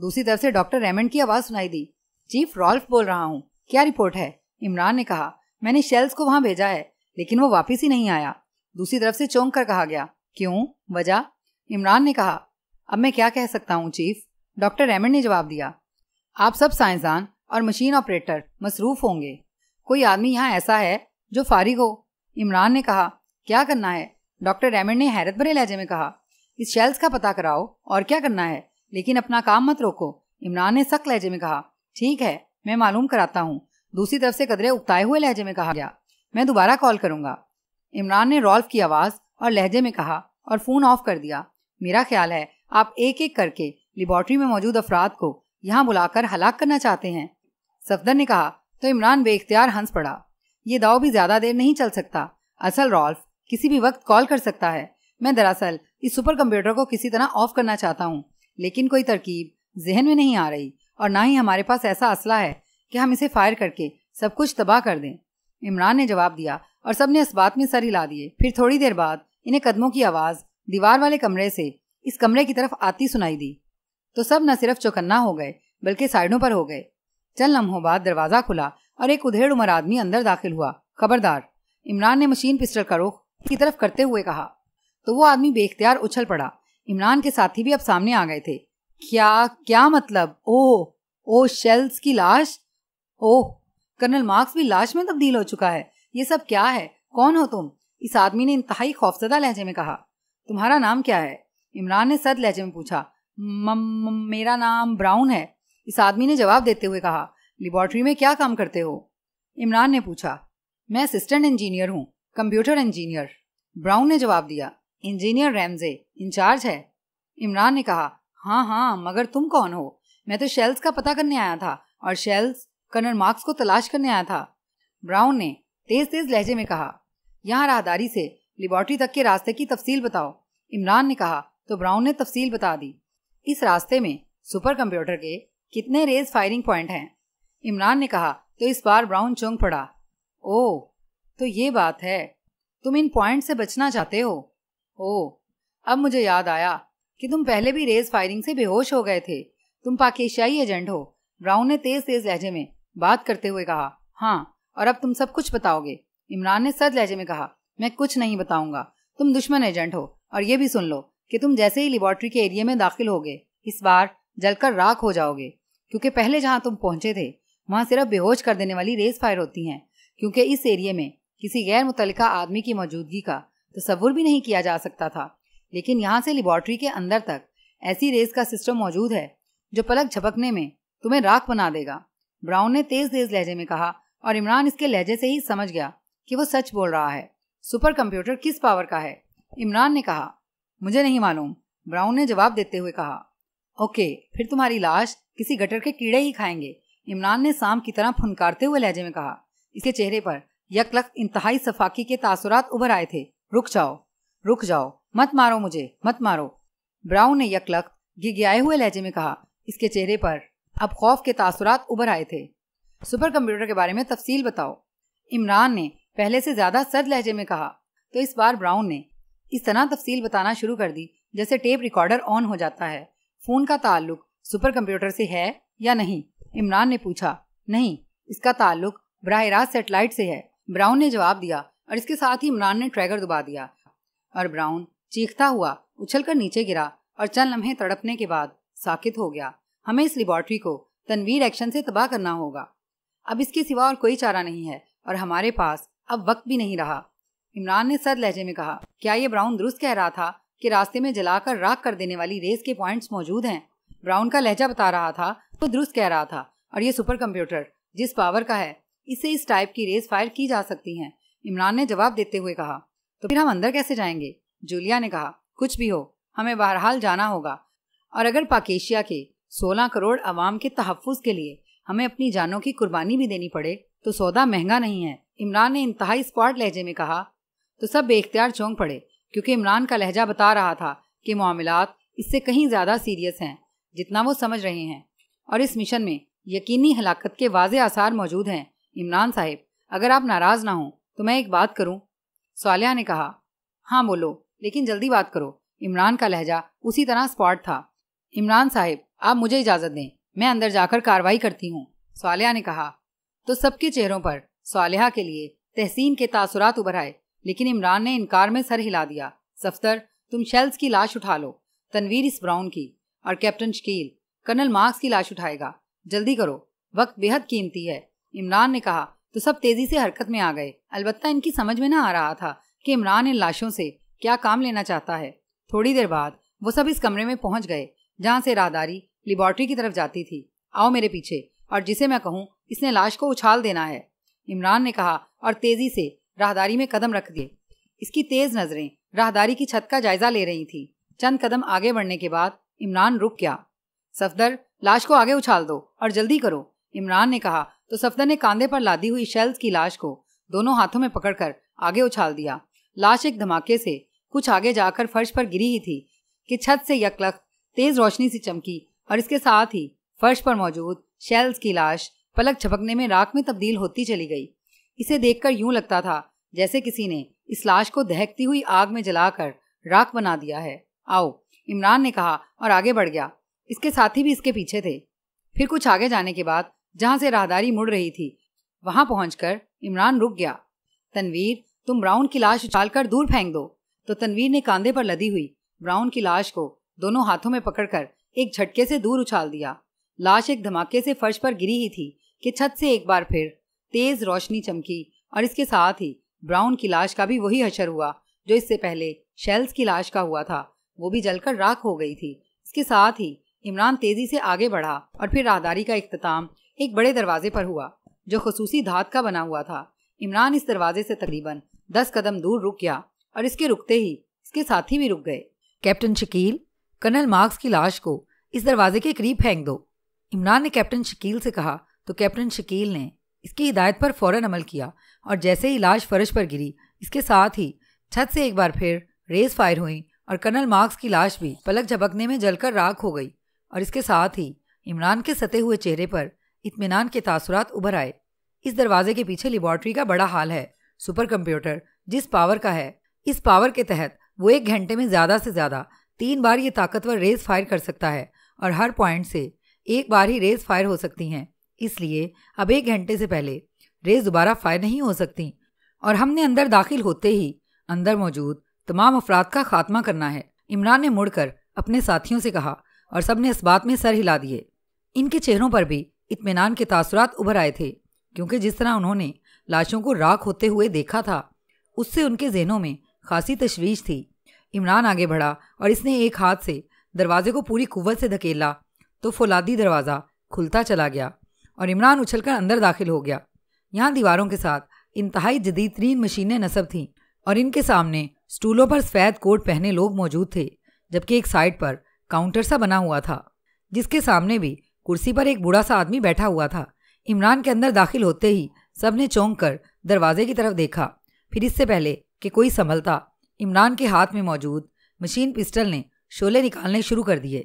दूसरी तरफ से डॉक्टर रेमंड की आवाज़ सुनाई दी चीफ रॉल्फ बोल रहा हूँ क्या रिपोर्ट है इमरान ने कहा मैंने शेल्स को वहाँ भेजा है लेकिन वो वापिस ही नहीं आया दूसरी तरफ से चौंक कर कहा गया क्यों वजह इमरान ने कहा अब मैं क्या कह सकता हूँ चीफ डॉक्टर रेमंड ने जवाब दिया आप सब साइंसदान और मशीन ऑपरेटर मसरूफ होंगे कोई आदमी यहाँ ऐसा है जो फारिग हो इमरान ने कहा क्या करना है डॉक्टर रेमंड ने हैरत भरे लहजे में कहा इस शेल्स का पता कराओ और क्या करना है लेकिन अपना काम मत रोको इमरान ने सख्त लहजे में कहा ठीक है मैं मालूम कराता हूँ दूसरी तरफ से कदरे उगताए हुए लहजे में कहा गया मैं दोबारा कॉल करूंगा इमरान ने रॉल्फ की आवाज़ और लहजे में कहा और फ़ोन ऑफ कर दिया मेरा ख्याल है आप एक एक करके लेबॉर्ट्री में मौजूद अफराद को यहाँ बुलाकर हलाक करना चाहते हैं सफदर ने कहा तो इमरान बेख्तियार हंस पड़ा ये दाव भी ज़्यादा देर नहीं चल सकता असल रॉल्फ किसी भी वक्त कॉल कर सकता है मैं दरअसल इस सुपर कंप्यूटर को किसी तरह ऑफ करना चाहता हूँ लेकिन कोई तरकीब जहन में नहीं आ रही और ना ही हमारे पास ऐसा असला है कि हम इसे फायर करके सब कुछ तबाह कर दें इमरान ने जवाब दिया और सब ने इस बात में सर हिला दिए फिर थोड़ी देर बाद इन्हें कदमों की आवाज़ दीवार वाले कमरे से इस कमरे की तरफ आती सुनाई दी तो सब न सिर्फ चौकन्ना हो गए बल्कि साइडों पर हो गए चल लम्हों बाद दरवाज़ा खुला और एक उधेड़ उमर आदमी अंदर दाखिल हुआ खबरदार इमरान ने मशीन पिस्टल का रुख की तरफ करते हुए कहा तो वो आदमी बेख्तियार उछल पड़ा इमरान के साथी भी अब सामने आ गए थे क्या क्या मतलब ओह ओ शेल्स की लाश ओह कर्नल मार्क्स भी लाश में तब्दील हो चुका है ये सब क्या है कौन हो तुम इस आदमी ने इंतहाई खौफजदा लहजे में कहा तुम्हारा नाम क्या है इमरान ने सद लहजे में पूछा म, म, मेरा नाम ब्राउन है इस आदमी ने जवाब देते हुए कहा लेबोरेटरी में क्या काम करते हो इमरान ने पूछा मैं असिस्टेंट इंजीनियर हूँ कंप्यूटर इंजीनियर ब्राउन ने जवाब दिया इंजीनियर रैमजे इंचार्ज है इमरान ने कहा हाँ हाँ मगर तुम कौन हो मैं तो शेल्स का पता करने आया था और शेल्स कर्नल मार्क्स को तलाश करने आया था ब्राउन ने तेज तेज लहजे में कहा यहाँ राहदारी से लेबॉर्ट्री तक के रास्ते की तफसील बताओ इमरान ने कहा तो ब्राउन ने तफसील बता दी इस रास्ते में सुपर कंप्यूटर के कितने रेज फायरिंग पॉइंट हैं इमरान ने कहा तो इस बार ब्राउन चौंक पड़ा ओ तो ये बात है तुम इन पॉइंट से बचना चाहते हो ओ अब मुझे याद आया कि तुम पहले भी रेस फायरिंग से बेहोश हो गए थे तुम पाकिस्तानी एजेंट हो ब्राउन ने तेज तेज लहजे में बात करते हुए कहा हाँ और अब तुम सब कुछ बताओगे इमरान ने सर्द लहजे में कहा मैं कुछ नहीं बताऊंगा तुम दुश्मन एजेंट हो और ये भी सुन लो कि तुम जैसे ही लेबोरेटरी के एरिया में दाखिल होगे इस बार जलकर राख हो जाओगे क्योंकि पहले जहाँ तुम पहुंचे थे वहाँ सिर्फ बेहोश कर देने वाली रेस फायर होती हैं क्योंकि इस एरिया में किसी गैर मुतलका आदमी की मौजूदगी का तस्वुर भी नहीं किया जा सकता था लेकिन यहाँ से लेबॉर्ट्री के अंदर तक ऐसी रेस का सिस्टम मौजूद है जो पलक झपकने में तुम्हें राख बना देगा ब्राउन ने तेज तेज लहजे में कहा और इमरान इसके लहजे से ही समझ गया कि वो सच बोल रहा है सुपर कंप्यूटर किस पावर का है इमरान ने कहा मुझे नहीं मालूम ब्राउन ने जवाब देते हुए कहा ओके फिर तुम्हारी लाश किसी गटर के कीड़े ही खाएंगे इमरान ने शाम की तरह फुनकारते हुए लहजे में कहा इसके चेहरे पर यकलक इंतहाई सफाकी के तासुरात उभर आए थे रुक जाओ रुक जाओ मत मारो मुझे मत मारो ब्राउन ने यकलक गिगियाए हुए लहजे में कहा इसके चेहरे पर अब खौफ के तासुरात उभर आए थे सुपर कंप्यूटर के बारे में तफसील बताओ इमरान ने पहले से ज्यादा सद लहजे में कहा तो इस बार ब्राउन ने इस तरह तफसील बताना शुरू कर दी जैसे टेप रिकॉर्डर ऑन हो जाता है फोन का ताल्लुक सुपर कंप्यूटर से है या नहीं इमरान ने पूछा नहीं इसका ताल्लुक बरह रास्त सेटेलाइट से है ब्राउन ने जवाब दिया और इसके साथ ही इमरान ने ट्रैगर दबा दिया और ब्राउन चीखता हुआ उछलकर नीचे गिरा और चंद लम्हे तड़पने के बाद साकित हो गया हमें इस लेबॉर्ट्री को तनवीर एक्शन से तबाह करना होगा अब इसके सिवा और कोई चारा नहीं है और हमारे पास अब वक्त भी नहीं रहा इमरान ने सर लहजे में कहा क्या ये ब्राउन दुरुस्त कह रहा था कि रास्ते में जलाकर राख कर देने वाली रेस के पॉइंट्स मौजूद हैं ब्राउन का लहजा बता रहा था तो दुरुस्त कह रहा था और ये सुपर कंप्यूटर जिस पावर का है इसे इस टाइप की रेस फायर की जा सकती हैं इमरान ने जवाब देते हुए कहा तो फिर हम अंदर कैसे जाएंगे जूलिया ने कहा कुछ भी हो हमें बहरहाल जाना होगा और अगर पाकेशिया के 16 करोड़ अवाम के तहफ़ के लिए हमें अपनी जानों की कुर्बानी भी देनी पड़े तो सौदा महंगा नहीं है इमरान ने इंतहाई स्पॉट लहजे में कहा तो सब बेख्तियार चौंक पड़े क्योंकि इमरान का लहजा बता रहा था कि मामला इससे कहीं ज़्यादा सीरियस हैं जितना वो समझ रहे हैं और इस मिशन में यकीनी हलाकत के वाज आसार मौजूद हैं इमरान साहिब अगर आप नाराज़ ना हों तो मैं एक बात करूं सालिया ने कहा हाँ बोलो लेकिन जल्दी बात करो इमरान का लहजा उसी तरह स्पॉट था इमरान साहब आप मुझे इजाज़त दें मैं अंदर जाकर कार्रवाई करती हूँ सालिया ने कहा तो सबके चेहरों पर सालिया के लिए तहसीन के तासुरात उभर आए लेकिन इमरान ने इनकार में सर हिला दिया सफ्तर तुम शेल्स की लाश उठा लो तनवीर इस ब्राउन की और कैप्टन शकील कर्नल मार्क्स की लाश उठाएगा जल्दी करो वक्त बेहद कीमती है इमरान ने कहा तो सब तेजी से हरकत में आ गए अलबत्ता इनकी समझ में ना आ रहा था कि इमरान इन लाशों से क्या काम लेना चाहता है थोड़ी देर बाद वो सब इस कमरे में पहुंच गए जहाँ से राहदारी लेबॉर्ट्री की तरफ जाती थी आओ मेरे पीछे और जिसे मैं कहूँ इसने लाश को उछाल देना है इमरान ने कहा और तेजी से राहदारी में कदम रख दिए इसकी तेज नजरें राहदारी की छत का जायजा ले रही थी चंद कदम आगे बढ़ने के बाद इमरान रुक गया सफदर लाश को आगे उछाल दो और जल्दी करो इमरान ने कहा तो सफदर ने कांधे पर लादी हुई शेल्स की लाश को दोनों हाथों में पकड़कर आगे उछाल दिया लाश एक धमाके से कुछ आगे जाकर फर्श पर गिरी ही थी कि छत से यकलक तेज रोशनी से चमकी और इसके साथ ही फर्श पर मौजूद शेल्स की लाश पलक छपकने में राख में तब्दील होती चली गई इसे देखकर यूं लगता था जैसे किसी ने इस लाश को दहकती हुई आग में जलाकर राख बना दिया है आओ इमरान ने कहा और आगे बढ़ गया इसके साथी भी इसके पीछे थे फिर कुछ आगे जाने के बाद जहां से राहदारी मुड़ रही थी वहां पहुंचकर इमरान रुक गया तनवीर तुम ब्राउन की लाश उछालकर दूर फेंक दो तो तनवीर ने कांधे पर लदी हुई ब्राउन की लाश को दोनों हाथों में पकड़कर एक झटके से दूर उछाल दिया लाश एक धमाके से फर्श पर गिरी ही थी कि छत से एक बार फिर तेज रोशनी चमकी और इसके साथ ही ब्राउन की लाश का भी वही हशर हुआ जो इससे पहले शेल्स की लाश का हुआ था वो भी जलकर राख हो गई थी इसके साथ ही इमरान तेजी से आगे बढ़ा और फिर राहदारी का इख्ताम एक बड़े दरवाजे पर हुआ जो खसूसी धात का बना हुआ था इमरान इस दरवाजे से तकरीबन दस कदम दूर रुक गया और इसके रुकते ही इसके साथी भी रुक गए कैप्टन शकील कर्नल मार्क्स की लाश को इस दरवाजे के करीब फेंक दो इमरान ने कैप्टन शकील से कहा तो कैप्टन शकील ने इसकी हिदायत पर फौरन अमल किया और जैसे ही लाश फर्श पर गिरी इसके साथ ही छत से एक बार फिर रेस फायर हुई और कर्नल मार्क्स की लाश भी पलक झपकने में जलकर राख हो गई और इसके साथ ही इमरान के सते हुए चेहरे पर इतमान के तासुरात उभर आए इस दरवाजे के पीछे लेबॉर्ट्री का बड़ा हाल है सुपर कंप्यूटर जिस पावर का है इस पावर के तहत वो एक घंटे में ज़्यादा से ज़्यादा तीन बार ये ताकतवर रेस फायर कर सकता है और हर पॉइंट से एक बार ही रेस फायर हो सकती हैं इसलिए अब एक घंटे से पहले रेस दोबारा फायर नहीं हो सकती और हमने अंदर दाखिल होते ही अंदर मौजूद तमाम अफराद का खात्मा करना है इमरान ने मुड़कर अपने साथियों से कहा और सबने इस बात में सर हिला दिए इनके चेहरों पर भी इतमान के तासरात उभर आए थे क्योंकि जिस तरह उन्होंने लाशों को राख होते हुए देखा था उससे उनके जहनों में खासी तशवीश थी इमरान आगे बढ़ा और इसने एक हाथ से दरवाजे को पूरी कुवत से धकेला तो फौलादी दरवाज़ा खुलता चला गया और इमरान उछलकर अंदर दाखिल हो गया यहाँ दीवारों के साथ इंतहाई जदीद तरीन मशीनें नसब थीं और इनके सामने स्टूलों पर सफ़ेद कोट पहने लोग मौजूद थे जबकि एक साइड पर काउंटर सा बना हुआ था जिसके सामने भी कुर्सी पर एक बूढ़ा सा आदमी बैठा हुआ था इमरान के अंदर दाखिल होते ही सब ने चौंक कर दरवाजे की तरफ देखा फिर इससे पहले कि कोई संभलता इमरान के हाथ में मौजूद मशीन पिस्टल ने शोले निकालने शुरू कर दिए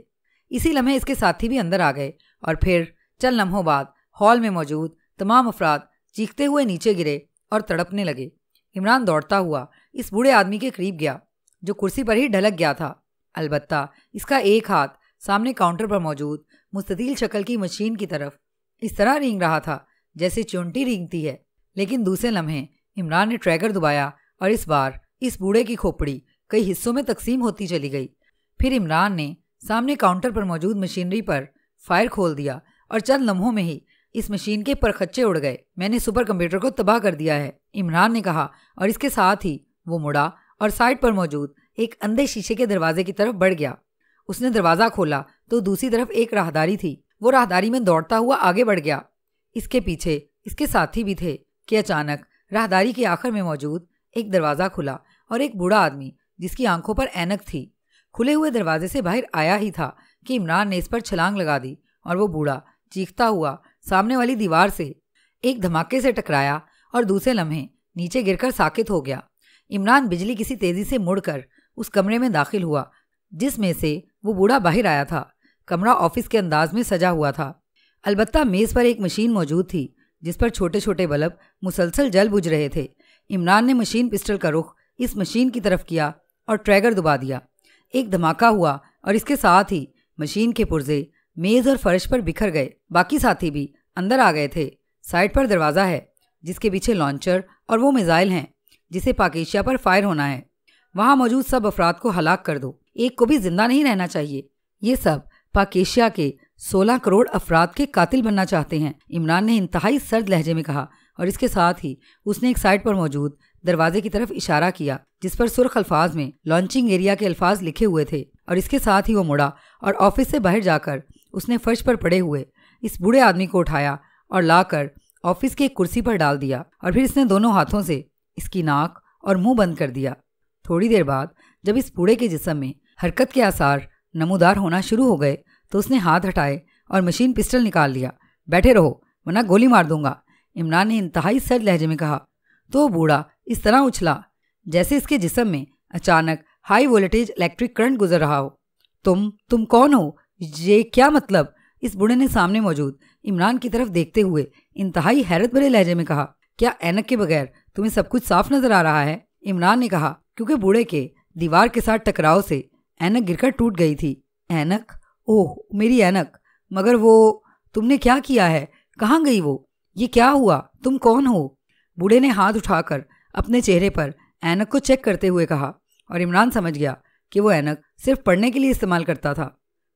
इसी लम्हे इसके साथी भी अंदर आ गए और फिर चल लम्हों बाद हॉल में मौजूद तमाम अफराद चीखते हुए नीचे गिरे और तड़पने लगे इमरान दौड़ता हुआ इस बूढ़े आदमी के करीब गया जो कुर्सी पर ही ढलक गया था अलबत्ता इसका एक हाथ सामने काउंटर पर मौजूद मुस्ततील शक्ल की मशीन की तरफ इस तरह रींग रहा था जैसे चुनटी रींगती है लेकिन दूसरे लम्हे इमरान ने ट्रैगर दबाया और इस बार इस बूढ़े की खोपड़ी कई हिस्सों में तकसीम होती चली गई फिर इमरान ने सामने काउंटर पर मौजूद मशीनरी पर फायर खोल दिया और चंद लम्हों में ही इस मशीन के परखच्चे उड़ गए मैंने सुपर कंप्यूटर को तबाह कर दिया है इमरान ने कहा और इसके साथ ही वो मुड़ा और साइड पर मौजूद एक अंधे शीशे के दरवाजे की तरफ बढ़ गया उसने दरवाज़ा खोला तो दूसरी तरफ एक राहदारी थी वो राहदारी में दौड़ता हुआ आगे बढ़ गया इसके पीछे इसके साथी भी थे कि अचानक राहदारी के आखिर में मौजूद एक दरवाज़ा खुला और एक बूढ़ा आदमी जिसकी आंखों पर एनक थी खुले हुए दरवाजे से बाहर आया ही था कि इमरान ने इस पर छलांग लगा दी और वो बूढ़ा चीखता हुआ सामने वाली दीवार से एक धमाके से टकराया और दूसरे लम्हे नीचे गिरकर साकित हो गया इमरान बिजली किसी तेजी से मुड़कर उस कमरे में दाखिल हुआ जिसमें से वो बूढ़ा बाहर आया था कमरा ऑफिस के अंदाज में सजा हुआ था अलबत्ता मेज़ पर एक मशीन मौजूद थी जिस पर छोटे छोटे बल्ब मुसलसल जल बुझ रहे थे इमरान ने मशीन पिस्टल का रुख इस मशीन की तरफ किया और ट्रैगर दबा दिया एक धमाका हुआ और इसके साथ ही मशीन के पुर्जे मेज़ और फर्श पर बिखर गए बाकी साथी भी अंदर आ गए थे साइड पर दरवाज़ा है जिसके पीछे लॉन्चर और वो मिज़ाइल हैं जिसे पाकिशिया पर फायर होना है वहाँ मौजूद सब अफराद को हलाक कर दो एक को भी जिंदा नहीं रहना चाहिए ये सब पाकेशिया के सोलह करोड़ अफराद के कातिल बनना चाहते हैं इमरान ने इंतहाई सर्द लहजे में कहा और इसके साथ ही उसने एक साइड पर मौजूद दरवाजे की तरफ इशारा किया जिस पर सुर्ख अल्फाज में लॉन्चिंग एरिया के अल्फाज लिखे हुए थे और इसके साथ ही वो मुड़ा और ऑफिस से बाहर जाकर उसने फर्श पर पड़े हुए इस बूढ़े आदमी को उठाया और लाकर ऑफिस की एक कुर्सी पर डाल दिया और फिर इसने दोनों हाथों से इसकी नाक और मुंह बंद कर दिया थोड़ी देर बाद जब इस बूढ़े के जिसम में हरकत के आसार नमोदार होना शुरू हो गए तो उसने हाथ हटाए और मशीन पिस्टल निकाल लिया बैठे रहो वरना गोली मार दूंगा इमरान ने इंतहाई सर्द लहजे में कहा तो बूढ़ा इस तरह उछला जैसे इसके जिसम में अचानक हाई वोल्टेज इलेक्ट्रिक करंट गुजर रहा हो तुम तुम कौन हो ये क्या मतलब इस बूढ़े ने सामने मौजूद इमरान की तरफ देखते हुए इंतहाई हैरत भरे लहजे में कहा क्या ऐनक के बगैर तुम्हें सब कुछ साफ नजर आ रहा है इमरान ने कहा क्योंकि बूढ़े के दीवार के साथ टकराव से ऐनक गिरकर टूट गई थी ऐनक ओह मेरी ऐनक मगर वो तुमने क्या किया है कहाँ गई वो ये क्या हुआ तुम कौन हो बूढ़े ने हाथ उठाकर अपने चेहरे पर ऐनक को चेक करते हुए कहा और इमरान समझ गया कि वो ऐनक सिर्फ पढ़ने के लिए इस्तेमाल करता था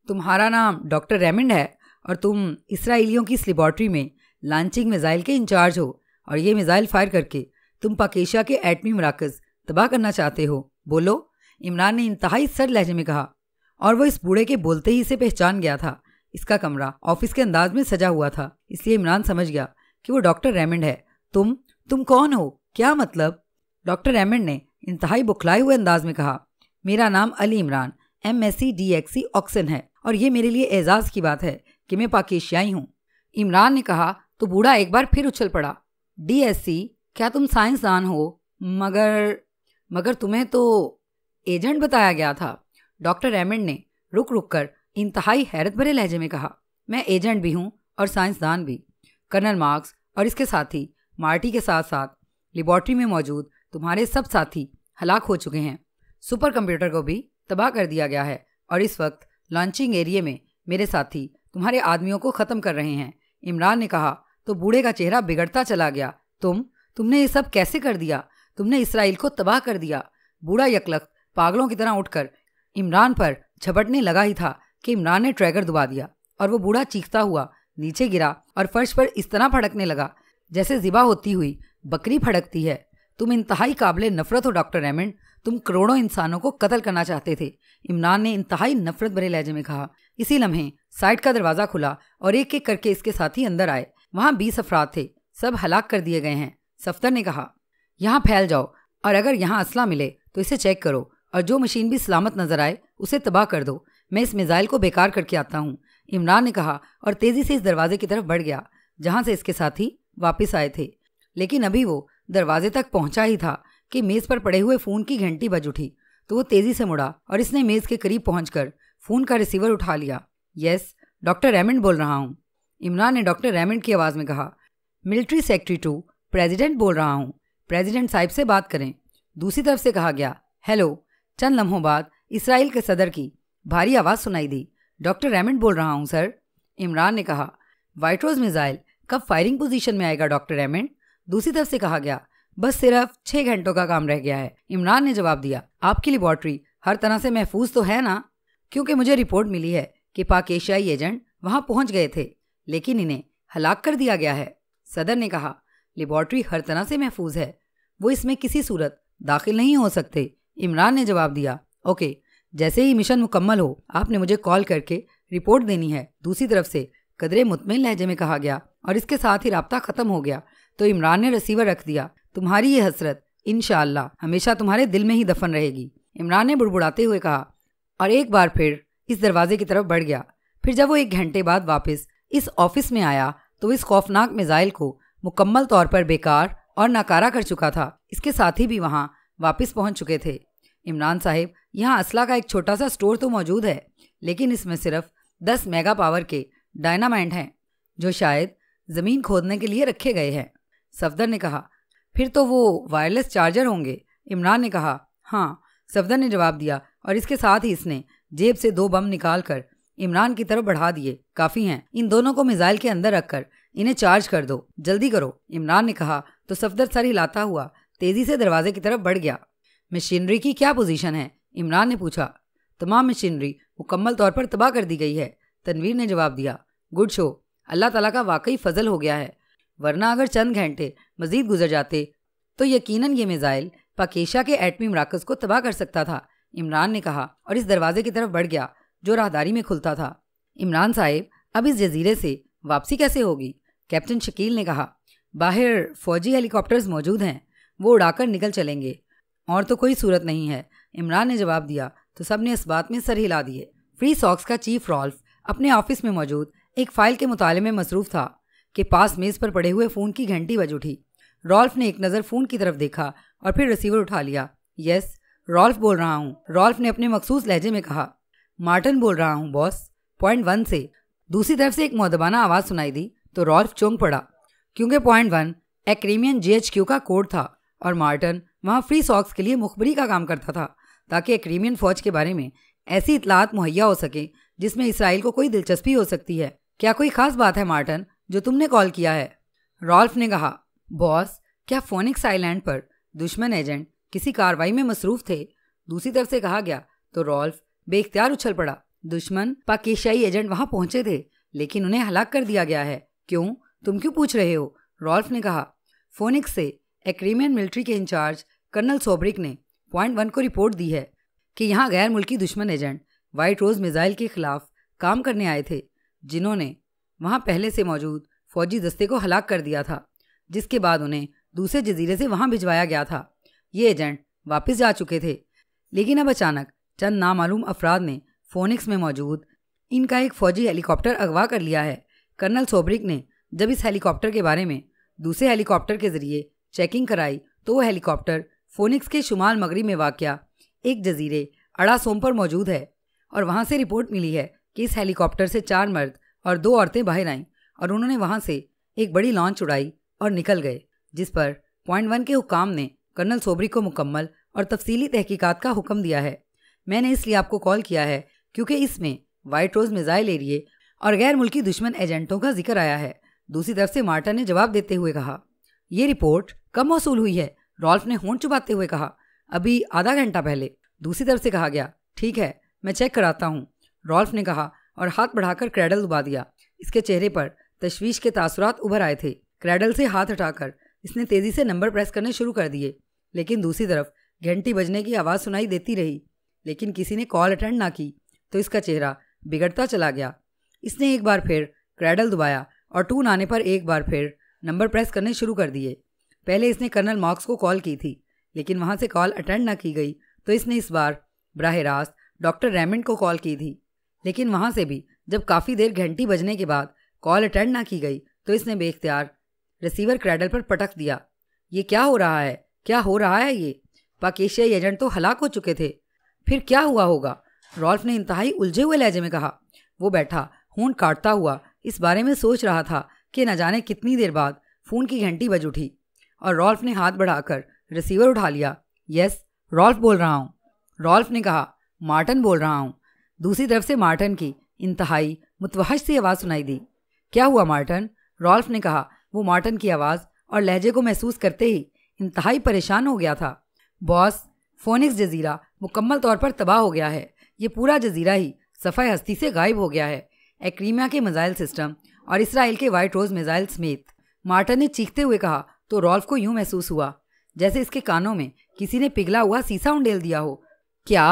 तुम्हारा नाम डॉक्टर रेमंड है और तुम इसराइलियों की इस लेबॉर्ट्री में लॉन्चिंग मिज़ाइल के इंचार्ज हो और ये मिज़ाइल फायर करके तुम पाकेशा के एटमी मराकज़ तबाह करना चाहते हो बोलो इमरान ने इंतहाई सर लहजे में कहा और वह इस बूढ़े के बोलते ही इसे पहचान गया था इसका कमरा ऑफिस के अंदाज में सजा हुआ था इसलिए इमरान समझ गया कि वो डॉक्टर रेमंड है तुम तुम कौन हो क्या मतलब डॉक्टर रेमंड ने इंतहाई बुखलाए हुए अंदाज में कहा मेरा नाम Ali Imran M S C D S C Oxon है और ये मेरे लिए एजाज़ की बात है कि मैं पाकिशियाई हूँ इमरान ने कहा तो बूढ़ा एक बार फिर उछल पड़ा डी एस सी क्या तुम साइंसदान हो मगर मगर तुम्हें तो एजेंट बताया गया था डॉक्टर रेमंड ने रुक रुक कर इंतहाई हैरत भरे लहजे में कहा मैं एजेंट भी हूँ और साइंसदान भी कर्नल मार्क्स और इसके साथी मार्टी के साथ साथ लेबॉर्ट्री में मौजूद तुम्हारे सब साथी हलाक हो चुके हैं सुपर कंप्यूटर को भी तबाह कर दिया गया है और इस वक्त लॉन्चिंग एरिए में मेरे साथी तुम्हारे आदमियों को ख़त्म कर रहे हैं इमरान ने कहा तो बूढ़े का चेहरा बिगड़ता चला गया तुम तुमने ये सब कैसे कर दिया तुमने इसराइल को तबाह कर दिया बूढ़ा यकलख पागलों की तरह उठकर इमरान पर झपटने लगा ही था कि इमरान ने ट्रैगर दुबा दिया और वो बूढ़ा चीखता हुआ नीचे गिरा और फर्श पर इस तरह फड़कने लगा जैसे जिबा होती हुई बकरी फड़कती है तुम इंतहाई काबिल नफरत हो डॉक्टर रेमंड तुम करोड़ों इंसानों को कत्ल करना चाहते थे इमरान ने इंतहाई नफरत भरे लहजे में कहा इसी लम्हे साइड का दरवाजा खुला और एक एक करके इसके साथी अंदर आए वहाँ बीस अफराद थे सब हलाक कर दिए गए हैं सफ्तर ने कहा यहाँ फैल जाओ और अगर यहाँ असला मिले तो इसे चेक करो और जो मशीन भी सलामत नजर आए उसे तबाह कर दो मैं इस मिज़ाइल को बेकार करके आता हूँ इमरान ने कहा और तेज़ी से इस दरवाजे की तरफ बढ़ गया जहाँ से इसके साथी वापस आए थे लेकिन अभी वो दरवाजे तक पहुँचा ही था कि मेज़ पर पड़े हुए फ़ोन की घंटी बज उठी तो वो तेज़ी से मुड़ा और इसने मेज़ के करीब पहुँच फ़ोन का रिसीवर उठा लिया यस डॉक्टर रेमंड बोल रहा हूँ इमरान ने डॉक्टर रेमंड की आवाज़ में कहा मिलिट्री सेक्रेटरी टू प्रेजिडेंट बोल रहा हूँ प्रेजिडेंट साहिब से बात करें दूसरी तरफ से कहा गया हेलो चंद लम्हों बाद इसराइल के सदर की भारी आवाज़ सुनाई दी डॉक्टर रेमंड बोल रहा हूँ सर इमरान ने कहा वाइट्रोज मिज़ाइल कब फायरिंग पोजीशन में आएगा डॉक्टर रेमंड दूसरी तरफ से कहा गया बस सिर्फ छह घंटों का काम रह गया है इमरान ने जवाब दिया आपकी लेबॉर्ट्री हर तरह से महफूज तो है ना क्योंकि मुझे रिपोर्ट मिली है कि पाक एशियाई एजेंट वहाँ पहुंच गए थे लेकिन इन्हें हलाक कर दिया गया है सदर ने कहा लेबॉर्टरी हर तरह से महफूज है वो इसमें किसी सूरत दाखिल नहीं हो सकते इमरान ने जवाब दिया ओके जैसे ही मिशन मुकम्मल हो आपने मुझे कॉल करके रिपोर्ट देनी है दूसरी तरफ से कदरे मुतमिन लहजे में कहा गया और इसके साथ ही रबता ख़त्म हो गया तो इमरान ने रसीवर रख दिया तुम्हारी ये हसरत इन हमेशा तुम्हारे दिल में ही दफन रहेगी इमरान ने बुड़बुड़ाते हुए कहा और एक बार फिर इस दरवाजे की तरफ बढ़ गया फिर जब वो एक घंटे बाद वापस इस ऑफिस में आया तो इस खौफनाक मिज़ाइल को मुकम्मल तौर पर बेकार और नाकारा कर चुका था इसके साथ ही भी वहाँ वापस पहुंच चुके थे इमरान साहब यहाँ असला का एक छोटा सा स्टोर तो मौजूद है लेकिन इसमें सिर्फ दस मेगा पावर के डायनामाइंड हैं जो शायद ज़मीन खोदने के लिए रखे गए हैं सफदर ने कहा फिर तो वो वायरलेस चार्जर होंगे इमरान ने कहा हाँ सफदर ने जवाब दिया और इसके साथ ही इसने जेब से दो बम निकाल कर इमरान की तरफ बढ़ा दिए काफ़ी हैं इन दोनों को मिसाइल के अंदर रखकर इन्हें चार्ज कर दो जल्दी करो इमरान ने कहा तो सफदर सर हिलाता हुआ तेजी से दरवाजे की तरफ बढ़ गया मशीनरी की क्या पोजीशन है इमरान ने पूछा तमाम मशीनरी मुकम्मल तौर पर तबाह कर दी गई है तनवीर ने जवाब दिया गुड शो अल्लाह तला का वाकई फजल हो गया है वरना अगर चंद घंटे मजीद गुजर जाते तो यकीन ये मिज़ाइल पाकेशा के एटमी मराकज़ को तबाह कर सकता था इमरान ने कहा और इस दरवाजे की तरफ बढ़ गया जो राहदारी में खुलता था इमरान साहिब अब इस जजीरे से वापसी कैसे होगी कैप्टन शकील ने कहा बाहर फौजी हेलीकॉप्टर्स मौजूद हैं वो उड़ाकर निकल चलेंगे और तो कोई सूरत नहीं है इमरान ने जवाब दिया तो सब ने इस बात में सर हिला दिए फ्री सॉक्स का चीफ रॉल्फ अपने ऑफिस में मौजूद एक फाइल के मुताले में मसरूफ था कि पास मेज़ पर पड़े हुए फ़ोन की घंटी बज उठी रॉल्फ ने एक नज़र फ़ोन की तरफ देखा और फिर रिसीवर उठा लिया यस रॉल्फ बोल रहा हूँ रॉल्फ ने अपने मखसूस लहजे में कहा मार्टन बोल रहा हूँ बॉस पॉइंट वन से दूसरी तरफ से एक मौदबाना आवाज़ सुनाई दी तो रॉल्फ चौंक पड़ा क्योंकि पॉइंट वन एक्रीमियन जीएचक्यू का कोड था और मार्टन वहाँ फ्री सॉक्स के लिए मुखबरी का काम करता था ताकि एक्रीमियन फौज के बारे में ऐसी इतलात मुहैया हो सके जिसमें इसराइल को कोई दिलचस्पी हो सकती है क्या कोई खास बात है मार्टन जो तुमने कॉल किया है रॉल्फ ने कहा बॉस क्या फोनिक्स आइलैंड पर दुश्मन एजेंट किसी कार्रवाई में मसरूफ थे दूसरी तरफ से कहा गया तो रॉल्फ बेख्तियार उछल पड़ा दुश्मन पाकिशाई एजेंट वहां पहुंचे थे लेकिन उन्हें हलाक कर दिया गया है क्यों तुम क्यों पूछ रहे हो रॉल्फ ने कहा फोनिक्स से एक्रीमियन मिलिट्री के इंचार्ज कर्नल सोब्रिक ने पॉइंट वन को रिपोर्ट दी है कि यहाँ गैर मुल्की दुश्मन एजेंट वाइट रोज़ मिज़ाइल के खिलाफ काम करने आए थे जिन्होंने वहाँ पहले से मौजूद फौजी दस्ते को हलाक कर दिया था जिसके बाद उन्हें दूसरे जजीरे से वहाँ भिजवाया गया था ये एजेंट वापस जा चुके थे लेकिन अब अचानक चंद नामालूम अफराद ने फोनिक्स में मौजूद इनका एक फौजी हेलीकॉप्टर अगवा कर लिया है कर्नल सोब्रिक ने जब इस हेलीकॉप्टर के बारे में दूसरे हेलीकॉप्टर के जरिए चेकिंग कराई तो वो हेलीकॉप्टर फोनिक्स के शुमाल मगरी में वाक्य एक जजीरे अड़ा सोम पर मौजूद है और वहाँ से रिपोर्ट मिली है कि इस हेलीकॉप्टर से चार मर्द और दो औरतें बाहर आईं और उन्होंने वहाँ से एक बड़ी लॉन्च उड़ाई और निकल गए जिस पर पॉइंट वन के हुकाम ने कर्नल सोबरी को मुकम्मल और तफसीली तहकीकात का हुक्म दिया है मैंने इसलिए आपको कॉल किया है क्योंकि इसमें वाइट रोज मिज़ाइल एरिए और गैर मुल्की दुश्मन एजेंटों का जिक्र आया है दूसरी तरफ से मार्टा ने जवाब देते हुए कहा यह रिपोर्ट कब मौसूल हुई है रॉल्फ ने होंठ चुबाते हुए कहा अभी आधा घंटा पहले दूसरी तरफ से कहा गया ठीक है मैं चेक कराता हूँ रॉल्फ ने कहा और हाथ बढ़ाकर क्रैडल दुबा दिया इसके चेहरे पर तशवीश के तासुरात उभर आए थे क्रैडल से हाथ हटाकर इसने तेजी से नंबर प्रेस करने शुरू कर दिए लेकिन दूसरी तरफ घंटी बजने की आवाज़ सुनाई देती रही लेकिन किसी ने कॉल अटेंड ना की तो इसका चेहरा बिगड़ता चला गया इसने एक बार फिर क्रैडल दुबाया और टून आने पर एक बार फिर नंबर प्रेस करने शुरू कर दिए पहले इसने कर्नल मार्क्स को कॉल की थी लेकिन वहां से कॉल अटेंड ना की गई तो इसने इस बार बरह रास्त डॉक्टर रेमंड को कॉल की थी लेकिन वहां से भी जब काफ़ी देर घंटी बजने के बाद कॉल अटेंड ना की गई तो इसने बेख्तियार रिसीवर क्रैडल पर पटक दिया ये क्या हो रहा है क्या हो रहा है ये पाकिशियाई एजेंट तो हलाक हो चुके थे फिर क्या हुआ होगा रॉल्फ ने इंतहाई उलझे हुए लहजे में कहा वो बैठा खून काटता हुआ इस बारे में सोच रहा था कि न जाने कितनी देर बाद फ़ोन की घंटी बज उठी और रॉल्फ ने हाथ बढ़ाकर रिसीवर उठा लिया यस रॉल्फ बोल रहा हूँ रॉल्फ ने कहा मार्टन बोल रहा हूँ दूसरी तरफ से मार्टन की इंतहाई मुतवाहश सी आवाज़ सुनाई दी क्या हुआ मार्टन रॉल्फ ने कहा वो मार्टन की आवाज़ और लहजे को महसूस करते ही इंतहाई परेशान हो गया था बॉस फोनिक्स जजीरा मुकम्मल तौर पर तबाह हो गया है ये पूरा जजीरा ही सफ़ाई हस्ती से गायब हो गया है एक्रीमिया के मिज़ाइल सिस्टम और इसराइल के वाइट रोज़ मिज़ाइल समेत मार्टन ने चीखते हुए कहा तो रॉल्फ को यूं महसूस हुआ जैसे इसके कानों में किसी ने पिघला हुआ सीसा उंडेल दिया हो क्या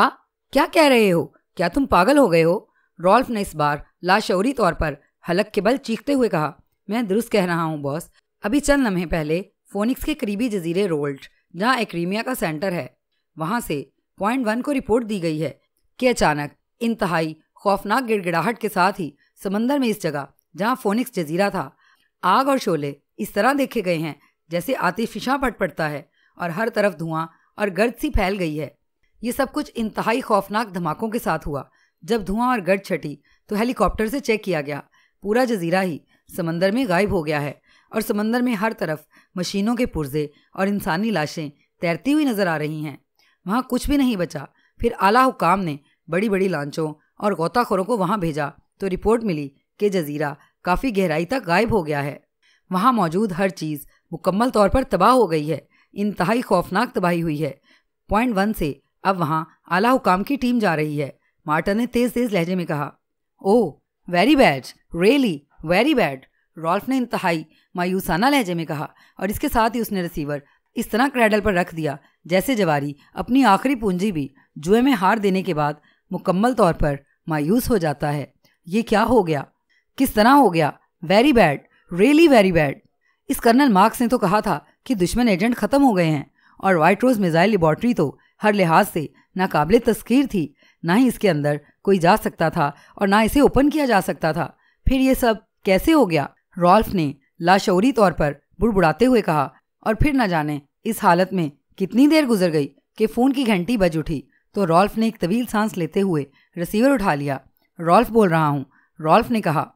क्या कह रहे हो क्या तुम पागल हो गए हो रॉल्फ ने इस बार लाशौरी तौर पर हलक के बल चीखते हुए कहा मैं दुरुस्त कह रहा हूँ बॉस अभी चंद लम्हे पहले फोनिक्स के करीबी जजीरे रोल्ट जहाँ एक्रीमिया का सेंटर है वहाँ से पॉइंट वन को रिपोर्ट दी गई है कि अचानक इंतहाई खौफनाक गिड़गिड़ाहट के साथ ही समंदर में इस जगह जहाँ फोनिक्स जजीरा था आग और शोले इस तरह देखे गए हैं जैसे आतिशिशा फिशा पट पड़ता है और हर तरफ धुआं और गर्द सी फैल गई है ये सब कुछ इंतहाई खौफनाक धमाकों के साथ हुआ जब धुआं और गर्द छटी तो हेलीकॉप्टर से चेक किया गया पूरा जजीरा ही समंदर में गायब हो गया है और समंदर में हर तरफ मशीनों के पुर्जे और इंसानी लाशें तैरती हुई नजर आ रही हैं वहाँ कुछ भी नहीं बचा फिर आला हुकाम ने बड़ी बड़ी लांचों और गोताखोरों को वहाँ भेजा तो रिपोर्ट मिली कि जजीरा काफ़ी गहराई तक गायब हो गया है वहाँ मौजूद हर चीज़ मुकम्मल तौर पर तबाह हो गई है इंतहाई खौफनाक तबाही हुई है पॉइंट वन से अब वहाँ आला हुकाम की टीम जा रही है मार्टन ने तेज तेज लहजे में कहा oh very bad really very bad Rolph ने इंतहाई मायूसाना लहजे में कहा और इसके साथ ही उसने रिसीवर इस तरह क्रैडल पर रख दिया जैसे जवारी अपनी आखिरी पूंजी भी जुए में हार देने के बाद मुकम्मल तौर पर मायूस हो जाता है ये क्या हो गया किस तरह हो गया very bad really very bad इस कर्नल मार्क्स ने तो कहा था कि दुश्मन एजेंट खत्म हो गए हैं और वाइट रोज मिजाइल लेबॉर्टरी तो हर लिहाज से नाकाबिल तस्कीर थी ना ही इसके अंदर कोई जा सकता था और ना इसे ओपन किया जा सकता था फिर ये सब कैसे हो गया रॉल्फ ने लाशौरी तौर पर बुड़बुड़ाते हुए कहा और फिर न जाने इस हालत में कितनी देर गुजर गई कि फ़ोन की घंटी बज उठी तो रॉल्फ ने एक तवील सांस लेते हुए रिसीवर उठा लिया रॉल्फ बोल रहा हूँ रॉल्फ ने कहा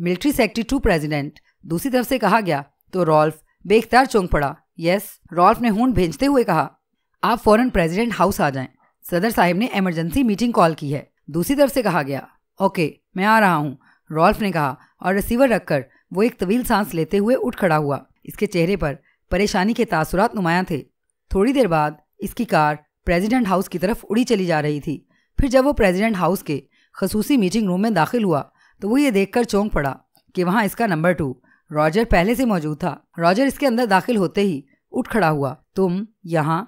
मिलिट्री सेक्रेटरी टू प्रेसिडेंट दूसरी तरफ से कहा गया तो रॉल्फ बेख्तार चौंक पड़ा यस रॉल्फ ने हूं भेजते हुए कहा आप फॉरन प्रेसिडेंट हाउस आ जाएं सदर साहिब ने इमरजेंसी मीटिंग कॉल की है दूसरी तरफ से कहा गया ओके मैं आ रहा हूँ रॉल्फ ने कहा और रिसीवर रखकर वो एक तवील सांस लेते हुए उठ खड़ा हुआ इसके चेहरे पर परेशानी के तासुरात नुमाया थे थोड़ी देर बाद इसकी कार प्रेसिडेंट हाउस की तरफ उड़ी चली जा रही थी फिर जब वो प्रेसिडेंट हाउस के खसूसी मीटिंग रूम में दाखिल हुआ तो वो ये देखकर चौंक पड़ा कि वहाँ इसका नंबर टू रॉजर पहले से मौजूद था रॉजर इसके अंदर दाखिल होते ही उठ खड़ा हुआ तुम यहाँ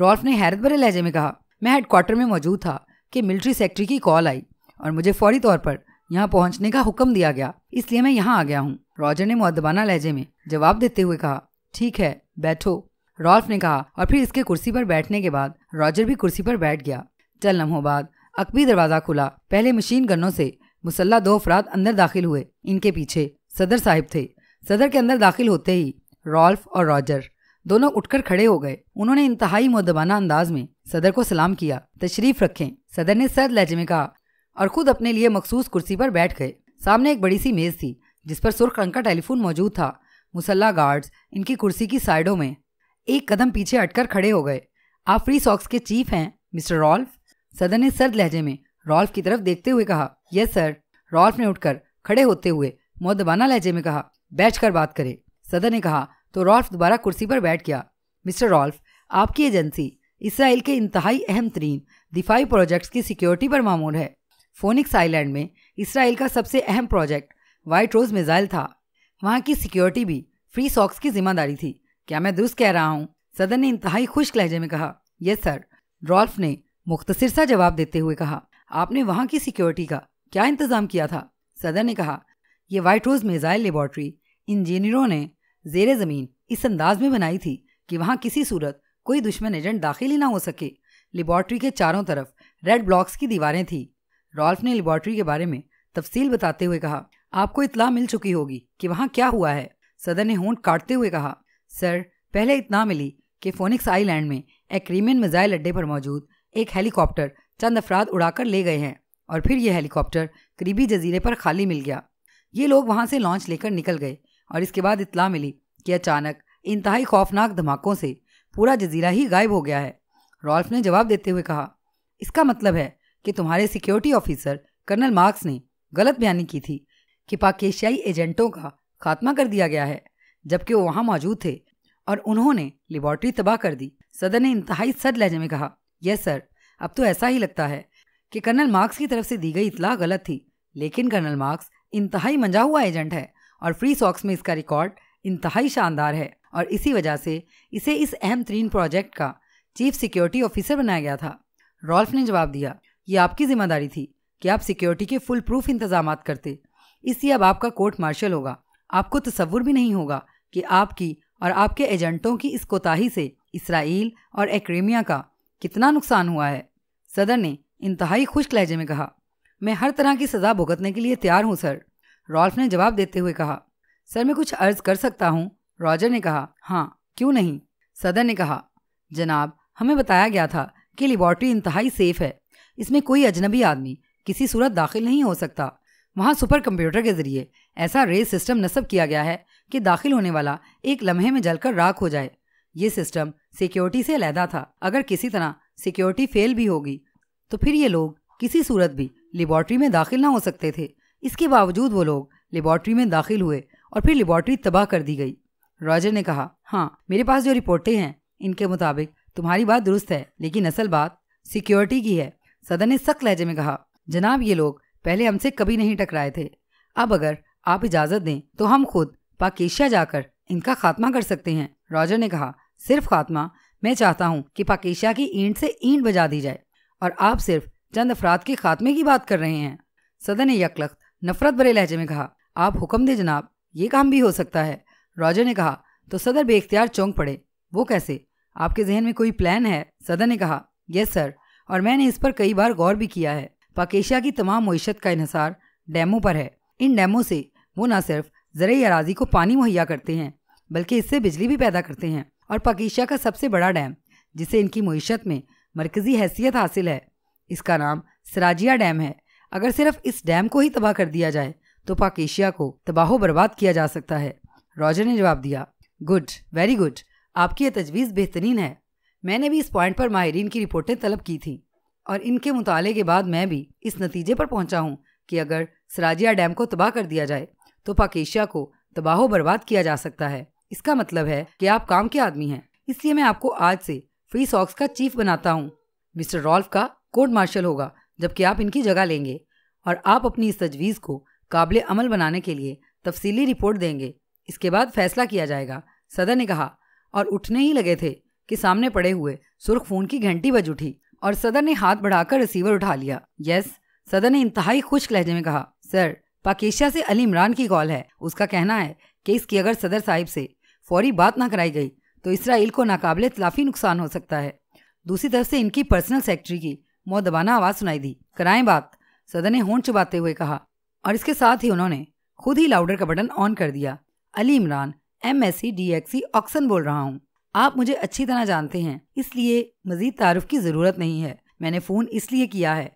रॉल्फ ने हैरत भरे लहजे में कहा मैं हेडक्वार्टर में मौजूद था कि मिलिट्री सेक्रेटरी की कॉल आई और मुझे फौरी तौर पर यहाँ पहुँचने का हुक्म दिया गया इसलिए मैं यहाँ आ गया हूँ रॉजर ने मुद्दबाना लहजे में जवाब देते हुए कहा ठीक है बैठो रॉल्फ ने कहा और फिर इसके कुर्सी पर बैठने के बाद रॉजर भी कुर्सी पर बैठ गया चल लम्हो बाद अकबी दरवाज़ा खुला पहले मशीन गनों से मुसल्ला दो अफराद अंदर दाखिल हुए इनके पीछे सदर साहिब थे सदर के अंदर दाखिल होते ही रॉल्फ और रॉजर दोनों उठकर खड़े हो गए उन्होंने इंतहाई मुदबाना अंदाज में सदर को सलाम किया तशरीफ रखें सदर ने सर्द लहजे में कहा और खुद अपने लिए मखसूस कुर्सी पर बैठ गए सामने एक बड़ी सी मेज थी जिस पर सुर्ख रंग का टेलीफोन मौजूद था मुसल्ला गार्ड्स इनकी कुर्सी की साइडों में एक कदम पीछे हटकर खड़े हो गए आप फ्री सॉक्स के चीफ हैं मिस्टर रॉल्फ सदर ने सर्द लहजे में रॉल्फ की तरफ देखते हुए कहा यस सर रॉल्फ ने उठकर खड़े होते हुए मोदबाना लहजे में कहा बैठकर बात करें सदर ने कहा तो रॉल्फ दोबारा कुर्सी पर बैठ गया मिस्टर रॉल्फ आपकी एजेंसी इसराइल के इंतहाई अहम तरीन दिफाई प्रोजेक्ट्स की सिक्योरिटी पर मामूर है फोनिक्स आइलैंड में इसराइल का सबसे अहम प्रोजेक्ट वाइट रोज मिज़ाइल था वहाँ की सिक्योरिटी भी फ्री सॉक्स की जिम्मेदारी थी क्या मैं दुरुस्त कह रहा हूँ सदर ने इंतहाई खुश लहजे में कहा यस सर रॉल्फ ने मुख्तसर सा जवाब देते हुए कहा आपने वहाँ की सिक्योरिटी का क्या इंतज़ाम किया था सदर ने कहा यह वाइट रोज मिज़ाइल लेबॉर्ट्री इंजीनियरों ने जेर ज़मीन इस अंदाज में बनाई थी कि वहाँ किसी सूरत कोई दुश्मन एजेंट दाखिल ही ना हो सके लेबॉर्ट्री के चारों तरफ रेड ब्लॉक्स की दीवारें थी रॉल्फ ने लेबॉर्ट्री के बारे में तफसील बताते हुए कहा आपको इतला मिल चुकी होगी कि वहाँ क्या हुआ है सदर ने होंठ काटते हुए कहा सर पहले इतना मिली कि फोनिक्स आईलैंड में एक्रीमियन मिजाइल अड्डे पर मौजूद एक हेलीकॉप्टर चंद अफराद उड़ाकर ले गए हैं और फिर यह हेलीकॉप्टर करीबी जजीरे पर खाली मिल गया ये लोग वहाँ से लॉन्च लेकर निकल गए और इसके बाद इतला मिली कि अचानक इंतहाई खौफनाक धमाकों से पूरा जजीरा ही गायब हो गया है रॉल्फ ने जवाब देते हुए कहा इसका मतलब है कि तुम्हारे सिक्योरिटी ऑफिसर कर्नल मार्क्स ने गलत बयानी की थी कि पाकेशियाई एजेंटों का खात्मा कर दिया गया है जबकि वो वहाँ मौजूद थे और उन्होंने लेबॉर्ट्री तबाह कर दी सदर ने इंतहाई सद लहजे में कहा यस सर अब तो ऐसा ही लगता है कि कर्नल मार्क्स की तरफ से दी गई इतला गलत थी लेकिन कर्नल मार्क्स इंतहाई मंजा हुआ एजेंट है और फ्री सॉक्स में इसका रिकॉर्ड इंतहाई शानदार है और इसी वजह से इसे इस अहम तरीन प्रोजेक्ट का चीफ सिक्योरिटी ऑफिसर बनाया गया था रॉल्फ ने जवाब दिया ये आपकी जिम्मेदारी थी कि आप सिक्योरिटी के फुल प्रूफ इंतजाम करते इसलिए अब आपका कोर्ट मार्शल होगा आपको तस्वुर भी नहीं होगा कि आपकी और आपके एजेंटों की इस कोताही से इसराइल और एक्रेमिया का कितना नुकसान हुआ है सदर ने इंतहाई खुश लहजे में कहा मैं हर तरह की सज़ा भुगतने के लिए तैयार हूँ सर रॉल्फ ने जवाब देते हुए कहा सर मैं कुछ अर्ज कर सकता हूँ रॉजर ने कहा हाँ क्यों नहीं सदर ने कहा जनाब हमें बताया गया था कि लेबॉर्ट्री इंतहाई सेफ है इसमें कोई अजनबी आदमी किसी सूरत दाखिल नहीं हो सकता वहाँ सुपर कंप्यूटर के जरिए ऐसा रेस सिस्टम नस्ब किया गया है कि दाखिल होने वाला एक लम्हे में जलकर राख हो जाए ये सिस्टम सिक्योरिटी से अलहदा था अगर किसी तरह सिक्योरिटी फेल भी होगी तो फिर ये लोग किसी सूरत भी लेबॉर्ट्री में दाखिल ना हो सकते थे इसके बावजूद वो लोग लेबॉर्ट्री में दाखिल हुए और फिर लेबॉर्ट्री तबाह कर दी गई रॉजर ने कहा हाँ मेरे पास जो रिपोर्टें हैं इनके मुताबिक तुम्हारी बात दुरुस्त है लेकिन असल बात सिक्योरिटी की है सदन ने सख्त लहजे में कहा जनाब ये लोग पहले हमसे कभी नहीं टकराए थे अब अगर आप इजाजत दें तो हम खुद पाकेशिया जाकर इनका खात्मा कर सकते हैं रॉजर ने कहा सिर्फ खात्मा मैं चाहता हूँ कि पाकेशिया की ईंट से ईंट बजा दी जाए और आप सिर्फ चंद अफराद के खात्मे की बात कर रहे हैं सदन ने यकलख नफरत भरे लहजे में कहा आप हुक्म दे जनाब ये काम भी हो सकता है रॉजर ने कहा तो सदर बेख्तियार चौंक पड़े वो कैसे आपके जहन में कोई प्लान है सदर ने कहा यस सर और मैंने इस पर कई बार गौर भी किया है पाकेशिया की तमाम मीशत का इन्हसार डैमो पर है इन डैमों से वो न सिर्फ जरिए अराजी को पानी मुहैया करते हैं बल्कि इससे बिजली भी पैदा करते हैं और पाकेशिया का सबसे बड़ा डैम जिसे इनकी मीशत में मरकज़ी हैसियत हासिल है इसका नाम सराजिया डैम है अगर सिर्फ इस डैम को ही तबाह कर दिया जाए तो पाकेशिया को तबाहो बर्बाद किया जा सकता है रॉजर ने जवाब दिया गुड वेरी गुड आपकी यह तजवीज़ बेहतरीन है मैंने भी इस पॉइंट पर माहरीन की रिपोर्टें तलब की थी और इनके मुताले के बाद मैं भी इस नतीजे पर पहुंचा हूं कि अगर सराजिया डैम को तबाह कर दिया जाए तो पाकेशिया को तबाहो बर्बाद किया जा सकता है इसका मतलब है कि आप काम के आदमी हैं इसलिए मैं आपको आज से फ्री सॉक्स का चीफ बनाता हूँ मिस्टर रॉल्फ का कोर्ट मार्शल होगा जबकि आप इनकी जगह लेंगे और आप अपनी इस तजवीज़ को काबिल अमल बनाने के लिए तफसीली रिपोर्ट देंगे इसके बाद फैसला किया जाएगा सदर ने कहा और उठने ही लगे थे कि सामने पड़े हुए सुर्ख फोन की घंटी बज उठी और सदर ने हाथ बढ़ाकर रिसीवर उठा लिया यस सदर ने इंतहाई खुश लहजे में कहा सर पाकिस्तान से अली इमरान की कॉल है उसका कहना है कि इसकी अगर सदर साहिब से फौरी बात ना कराई गई तो इसराइल को नाकाबले तलाफी नुकसान हो सकता है दूसरी तरफ से इनकी पर्सनल सेक्रेटरी की मोह दबाना आवाज सुनाई दी कराएं बात सदन ने होंठ चुबाते हुए कहा और इसके साथ ही उन्होंने खुद ही लाउडर का बटन ऑन कर दिया Ali Imran M S C D S C Oxon बोल रहा हूँ आप मुझे अच्छी तरह जानते हैं इसलिए मजीद तारुफ की ज़रूरत नहीं है मैंने फ़ोन इसलिए किया है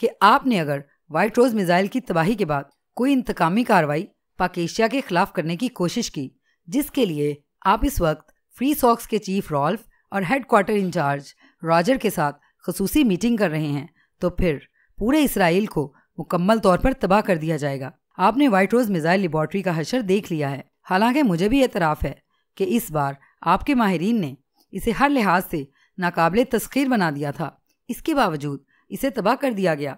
कि आपने अगर वाइट रोज मिज़ाइल की तबाही के बाद कोई इंतकामी कार्रवाई पाकिस्तान के खिलाफ करने की कोशिश की जिसके लिए आप इस वक्त फ्री सॉक्स के चीफ रॉल्फ और हेड क्वार्टर इंचार्ज रॉजर के साथ खसूसी मीटिंग कर रहे हैं तो फिर पूरे इसराइल को मुकम्मल तौर पर तबाह कर दिया जाएगा आपने व्हाइट रोज मिज़ाइल लेबॉर्ट्री का हशर देख लिया है हालांकि मुझे भी एतराफ़ है कि इस बार आपके माहरीन ने इसे हर लिहाज से नाकबले तस्खीर बना दिया था इसके बावजूद इसे तबाह कर दिया गया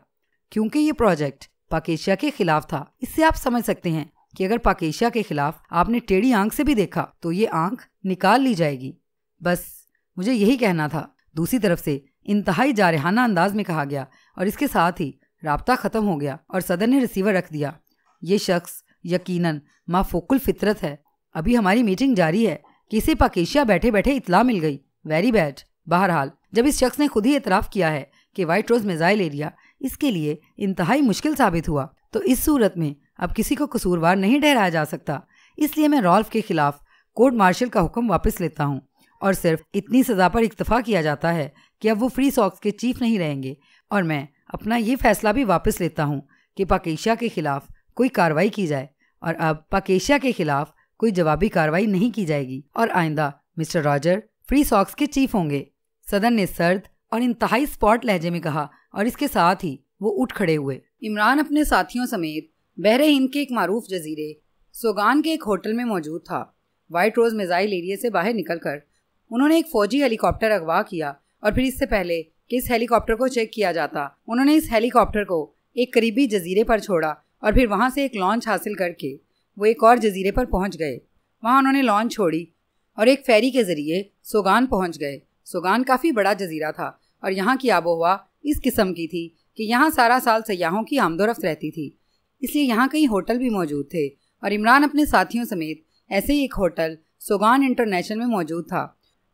क्योंकि ये प्रोजेक्ट पाकेशिया के खिलाफ था इससे आप समझ सकते हैं कि अगर पाकेशिया के खिलाफ आपने टेढ़ी आंख से भी देखा तो ये आंख निकाल ली जाएगी बस मुझे यही कहना था दूसरी तरफ से इंतहाई जारहाना अंदाज में कहा गया और इसके साथ ही रबता ख़त्म हो गया और सदर ने रिसीवर रख दिया ये शख्स यकीनन फोकुल फितरत है अभी हमारी मीटिंग जारी है किसी पाकिशिया बैठे बैठे इतला मिल गई वेरी बैड बहरहाल जब इस शख्स ने खुद ही एतराफ़ किया है कि वाइट रोज़ मिज़ाइल एरिया इसके लिए इंतहाई मुश्किल साबित हुआ तो इस सूरत में अब किसी को कसूरवार नहीं ठहराया जा सकता इसलिए मैं रॉल्फ के खिलाफ कोर्ट मार्शल का हुक्म वापस लेता हूँ और सिर्फ इतनी सज़ा पर इक्तफा किया जाता है कि अब वो फ्री सॉक्स के चीफ नहीं रहेंगे और मैं अपना ये फैसला भी वापस लेता हूँ कि पाकेशिया के खिलाफ कोई कार्रवाई की जाए और अब पाकेशिया के खिलाफ कोई जवाबी कार्रवाई नहीं की जाएगी और आइंदा मिस्टर रॉजर फ्री सॉक्स के चीफ होंगे सदन ने सर्द और इंतहाई स्पॉट लहजे में कहा और इसके साथ ही वो उठ खड़े हुए इमरान अपने साथियों समेत बहरे हिंद के एक मारूफ जजीरे सोगान के एक होटल में मौजूद था वाइट रोज मिजाइल एरिया से बाहर निकलकर उन्होंने एक फौजी हेलीकॉप्टर अगवा किया और फिर इससे पहले कि इस हेलीकॉप्टर को चेक किया जाता उन्होंने इस हेलीकॉप्टर को एक करीबी जजीरे पर छोड़ा और फिर वहाँ से एक लॉन्च हासिल करके वो एक और जजीरे पर पहुँच गए वहाँ उन्होंने लॉन्च छोड़ी और एक फेरी के ज़रिए सोगान पहुँच गए सोगान काफ़ी बड़ा जजीरा था और यहाँ की आबोहवा इस किस्म की थी कि यहाँ सारा साल सयाहों की आमदोरफ्त रहती थी इसलिए यहाँ कई होटल भी मौजूद थे और इमरान अपने साथियों समेत ऐसे ही एक होटल सोगान इंटरनेशनल में मौजूद था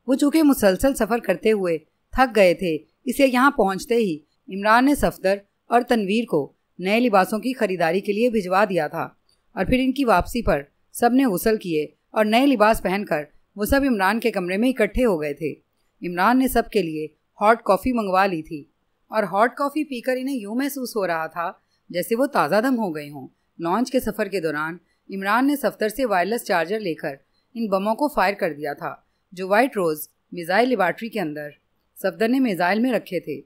वो चूँकि मुसलसल सफ़र करते हुए थक गए थे इसे यहाँ पहुँचते ही इमरान ने सफदर और तनवीर को नए लिबासों की खरीदारी के लिए भिजवा दिया था और फिर इनकी वापसी पर सब ने गसल किए और नए लिबास पहनकर वो सब इमरान के कमरे में इकट्ठे हो गए थे इमरान ने सबके लिए हॉट कॉफ़ी मंगवा ली थी और हॉट कॉफ़ी पीकर इन्हें यूँ महसूस हो रहा था जैसे वो ताज़ा दम हो गए हों लॉन्च के सफ़र के दौरान इमरान ने सफ्तर से वायरलेस चार्जर लेकर इन बमों को फायर कर दिया था जो वाइट रोज़ मिज़ाइल लेबार्ट्री के अंदर सफदर ने मिज़ाइल में रखे थे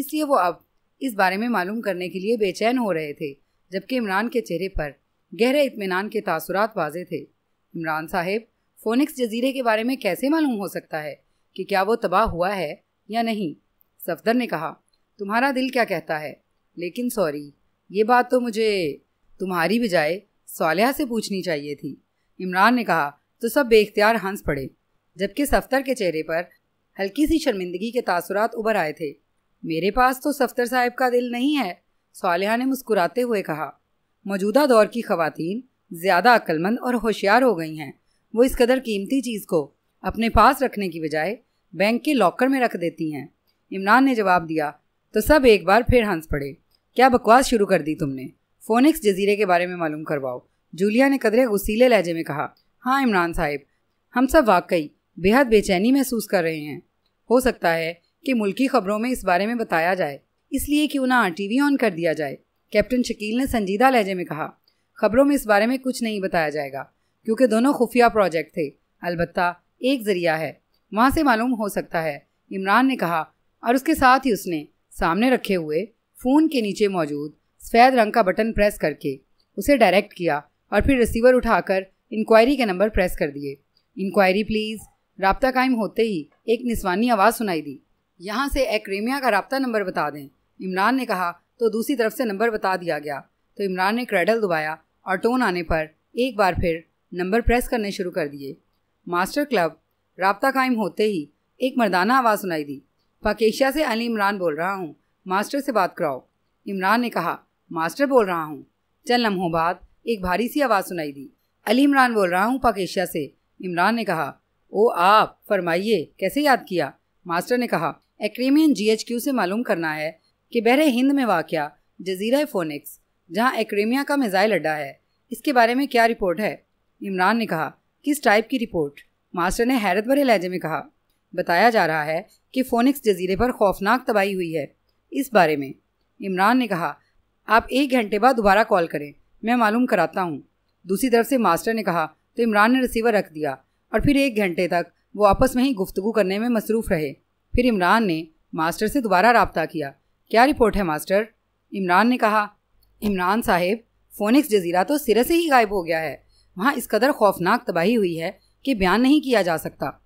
इसलिए वो अब इस बारे में मालूम करने के लिए बेचैन हो रहे थे जबकि इमरान के चेहरे पर गहरे इतमान के तासुरात वाजे थे इमरान साहेब फोनिक्स जजीरे के बारे में कैसे मालूम हो सकता है कि क्या वो तबाह हुआ है या नहीं सफदर ने कहा तुम्हारा दिल क्या कहता है लेकिन सॉरी ये बात तो मुझे तुम्हारी बजाय सालिया से पूछनी चाहिए थी इमरान ने कहा तो सब बेख्तियार हंस पड़े जबकि सफदर के चेहरे पर हल्की सी शर्मिंदगी के तासुरात उभर आए थे मेरे पास तो सफ्तर साहब का दिल नहीं है सालिहा ने मुस्कुराते हुए कहा मौजूदा दौर की खवतिन ज़्यादा अक्लमंद और होशियार हो गई हैं वो इस कदर कीमती चीज़ को अपने पास रखने की बजाय बैंक के लॉकर में रख देती हैं इमरान ने जवाब दिया तो सब एक बार फिर हंस पड़े क्या बकवास शुरू कर दी तुमने फोनिक्स जजीरे के बारे में मालूम करवाओ जूलिया ने कदरे गुसीले लहजे में कहा हाँ इमरान साहब हम सब वाकई बेहद बेचैनी महसूस कर रहे हैं हो सकता है कि मुल्की खबरों में इस बारे में बताया जाए इसलिए क्यों ना टीवी ऑन कर दिया जाए कैप्टन शकील ने संजीदा लहजे में कहा खबरों में इस बारे में कुछ नहीं बताया जाएगा क्योंकि दोनों खुफिया प्रोजेक्ट थे अलबत् एक जरिया है वहाँ से मालूम हो सकता है इमरान ने कहा और उसके साथ ही उसने सामने रखे हुए फ़ोन के नीचे मौजूद सफ़ेद रंग का बटन प्रेस करके उसे डायरेक्ट किया और फिर रिसीवर उठाकर इंक्वायरी के नंबर प्रेस कर दिए इंक्वायरी प्लीज़ रबता कायम होते ही एक निस्वानी आवाज़ सुनाई दी यहाँ से एक्रेमिया का रबता नंबर बता दें इमरान ने कहा तो दूसरी तरफ से नंबर बता दिया गया तो इमरान ने क्रेडल दबाया और टोन आने पर एक बार फिर नंबर प्रेस करने शुरू कर दिए मास्टर क्लब रबता कायम होते ही एक मर्दाना आवाज़ सुनाई दी पाकेशिया से अली इमरान बोल रहा हूँ मास्टर से बात कराओ इमरान ने कहा मास्टर बोल रहा हूँ चल लम्हों बाद एक भारी सी आवाज़ सुनाई दी अली इमरान बोल रहा हूँ पाकेशिया से इमरान ने कहा ओ आप फरमाइए कैसे याद किया मास्टर ने कहा एक्रेमियन क्यू से मालूम करना है कि बहरे हिंद में वाक़ जजीरा फोनिक्स जहाँ एक्रेमिया का मिज़ाइल अड्डा है इसके बारे में क्या रिपोर्ट है इमरान ने कहा किस टाइप की रिपोर्ट मास्टर ने हैरत भरे लहजे में कहा बताया जा रहा है कि फोनिक्स जजीरे पर खौफनाक तबाही हुई है इस बारे में इमरान ने कहा आप एक घंटे बाद दोबारा कॉल करें मैं मालूम कराता हूँ दूसरी तरफ से मास्टर ने कहा तो इमरान ने रिसीवर रख दिया और फिर एक घंटे तक वो आपस में ही गुफ्तगु करने में मसरूफ़ रहे फिर इमरान ने मास्टर से दोबारा रबता किया क्या रिपोर्ट है मास्टर इमरान ने कहा इमरान साहेब फोनिक्स जजीरा तो सिरे से ही गायब हो गया है वहाँ इस कदर खौफनाक तबाही हुई है कि बयान नहीं किया जा सकता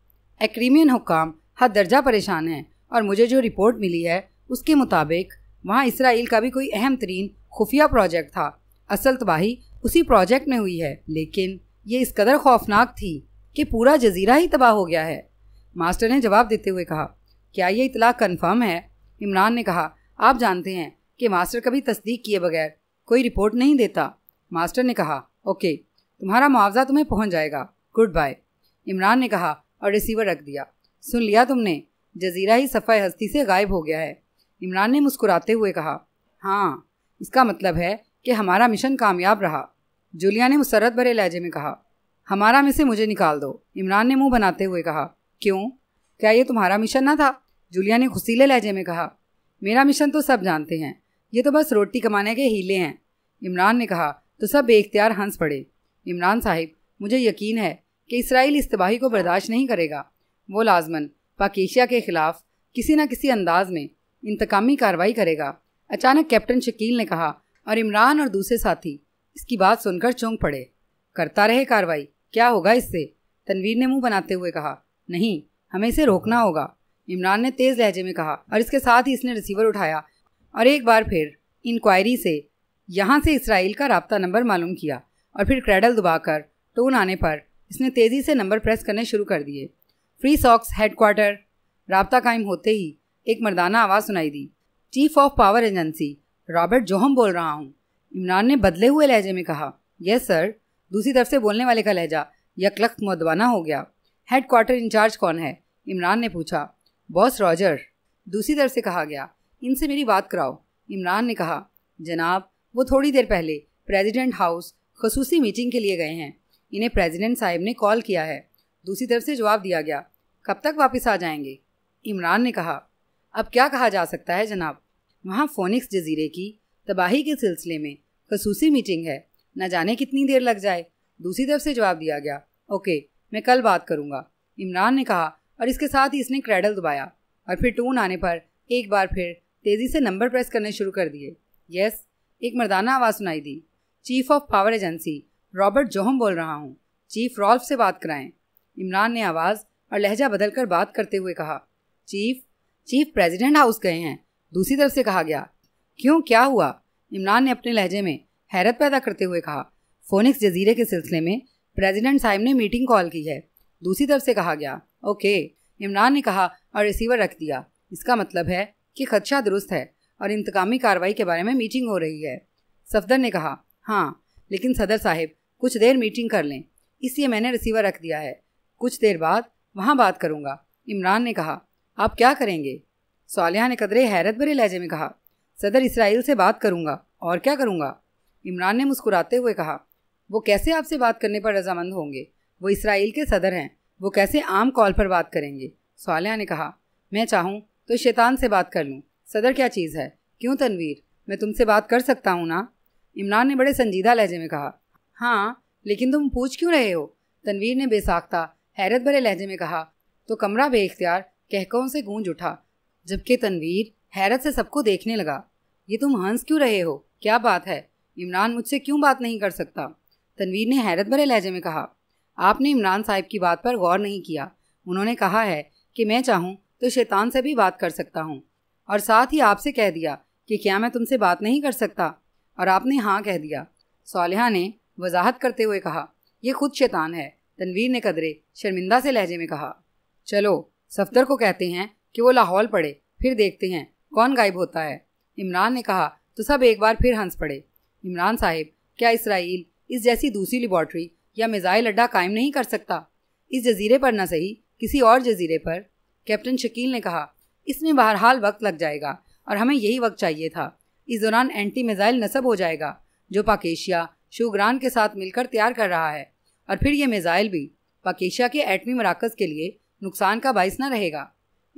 एक्रीमियन हुक्काम हद दर्जा परेशान हैं और मुझे जो रिपोर्ट मिली है उसके मुताबिक वहाँ इसराइल का भी कोई अहम तरीन खुफिया प्रोजेक्ट था असल तबाही उसी प्रोजेक्ट में हुई है लेकिन ये इस कदर खौफनाक थी कि पूरा जजीरा ही तबाह हो गया है मास्टर ने जवाब देते हुए कहा क्या ये इतला कन्फर्म है इमरान ने कहा आप जानते हैं कि मास्टर कभी तस्दीक किए बगैर कोई रिपोर्ट नहीं देता मास्टर ने कहा ओके तुम्हारा मुआवजा तुम्हें पहुंच जाएगा गुड बाय इमरान ने कहा और रिसीवर रख दिया सुन लिया तुमने जजीरा ही सफ़ाई हस्ती से गायब हो गया है इमरान ने मुस्कुराते हुए कहा हाँ इसका मतलब है कि हमारा मिशन कामयाब रहा जूलिया ने मुसरत भरे लहजे में कहा हमारा में से मुझे निकाल दो इमरान ने मुंह बनाते हुए कहा क्यों क्या ये तुम्हारा मिशन ना था जूलिया ने खुशीले लहजे में कहा मेरा मिशन तो सब जानते हैं ये तो बस रोटी कमाने के हीले हैं इमरान ने कहा तो सब बेख्तियार हंस पड़े इमरान साहिब मुझे यकीन है कि इसराइल इस तबाही को बर्दाश्त नहीं करेगा वो लाजमन पाकिशिया के खिलाफ किसी न किसी अंदाज में इंतकामी कार्रवाई करेगा अचानक कैप्टन शकील ने कहा और इमरान और दूसरे साथी इसकी बात सुनकर चौंक पड़े करता रहे कार्रवाई क्या होगा इससे तनवीर ने मुंह बनाते हुए कहा नहीं हमें इसे रोकना होगा इमरान ने तेज लहजे में कहा और इसके साथ ही इसने रिसीवर उठाया और एक बार फिर इंक्वायरी से यहाँ से इसराइल का रबता नंबर मालूम किया और फिर क्रेडल दबाकर टोन आने पर इसने तेज़ी से नंबर प्रेस करने शुरू कर दिए फ्री सॉक्स हेडक्वार्टर रबता कायम होते ही एक मर्दाना आवाज़ सुनाई दी chief of power agency Robert जोहम बोल रहा हूँ इमरान ने बदले हुए लहजे में कहा यस सर दूसरी तरफ से बोलने वाले का लहजा यकलख मदवाना हो गया हेड क्वार्टर इंचार्ज कौन है इमरान ने पूछा बॉस रॉजर दूसरी तरफ से कहा गया इनसे मेरी बात कराओ इमरान ने कहा जनाब वो थोड़ी देर पहले प्रेसिडेंट हाउस खसूसी मीटिंग के लिए गए हैं इन्हें प्रेसिडेंट साहब ने कॉल किया है दूसरी तरफ से जवाब दिया गया कब तक वापस आ जाएंगे इमरान ने कहा अब क्या कहा जा सकता है जनाब वहाँ फोनिक्स जजीरे की तबाही के सिलसिले में खसूसी मीटिंग है न जाने कितनी देर लग जाए दूसरी तरफ से जवाब दिया गया ओके मैं कल बात करूंगा इमरान ने कहा और इसके साथ ही इसने क्रेडल दबाया और फिर टोन आने पर एक बार फिर तेज़ी से नंबर प्रेस करने शुरू कर दिए यस एक मर्दाना आवाज़ सुनाई दी chief of power agency Robert जोहम बोल रहा हूँ चीफ रॉल्फ से बात कराएं इमरान ने आवाज़ और लहजा बदलकर बात करते हुए कहा चीफ चीफ प्रेसिडेंट हाउस गए हैं दूसरी तरफ से कहा गया क्यों क्या हुआ इमरान ने अपने लहजे में हैरत पैदा करते हुए कहा फोनिक्स जजीरे के सिलसिले में प्रेजिडेंट साहिब ने मीटिंग कॉल की है दूसरी तरफ से कहा गया ओके इमरान ने कहा और रिसीवर रख दिया इसका मतलब है कि खदशा दुरुस्त है और इंतकामी कार्रवाई के बारे में मीटिंग हो रही है सफदर ने कहा हाँ लेकिन सदर साहिब कुछ देर मीटिंग कर लें इसलिए मैंने रिसीवर रख दिया है कुछ देर बाद वहाँ बात करूँगा इमरान ने कहा आप क्या करेंगे सालिया ने कदरे हैरत भरे लहजे में कहा सदर इसराइल से बात करूँगा और क्या करूँगा इमरान ने मुस्कुराते हुए कहा वो कैसे आपसे बात करने पर रजामंद होंगे वो इसराइल के सदर हैं वो कैसे आम कॉल पर बात करेंगे सालिया ने कहा मैं चाहूँ तो शैतान से बात कर लूँ सदर क्या चीज़ है क्यों तनवीर मैं तुमसे बात कर सकता हूँ ना इमरान ने बड़े संजीदा लहजे में कहा हाँ लेकिन तुम पूछ क्यों रहे हो तनवीर ने बेसाख्ता हैरत भरे लहजे में कहा तो कमरा बेख्तियार कहकों से गूंज उठा जबकि तनवीर हैरत से सबको देखने लगा ये तुम हंस क्यों रहे हो क्या बात है इमरान मुझसे क्यों बात नहीं कर सकता तनवीर ने हैरत भरे लहजे में कहा आपने इमरान साहब की बात पर गौर नहीं किया उन्होंने कहा है कि मैं चाहूँ तो शैतान से भी बात कर सकता हूँ और साथ ही आपसे कह दिया कि क्या मैं तुमसे बात नहीं कर सकता और आपने हाँ कह दिया सालहा ने वजाहत करते हुए कहा यह खुद शैतान है तनवीर ने कदरे शर्मिंदा से लहजे में कहा चलो सफदर को कहते हैं कि वो लाहौल पड़े फिर देखते हैं कौन गायब होता है इमरान ने कहा तो सब एक बार फिर हंस पड़े इमरान साहब क्या इसराइल इस जैसी दूसरी लेबॉर्ट्री या मिज़ाइल अड्डा कायम नहीं कर सकता इस जजीरे पर न सही किसी और जजीरे पर कैप्टन शकील ने कहा इसमें बहरहाल वक्त लग जाएगा और हमें यही वक्त चाहिए था इस दौरान एंटी मिज़ाइल नस्ब हो जाएगा जो पाकेशिया शुगरान के साथ मिलकर तैयार कर रहा है और फिर ये मिज़ाइल भी पाकेशिया के एटमी मराकज़ के लिए नुकसान का बायस न रहेगा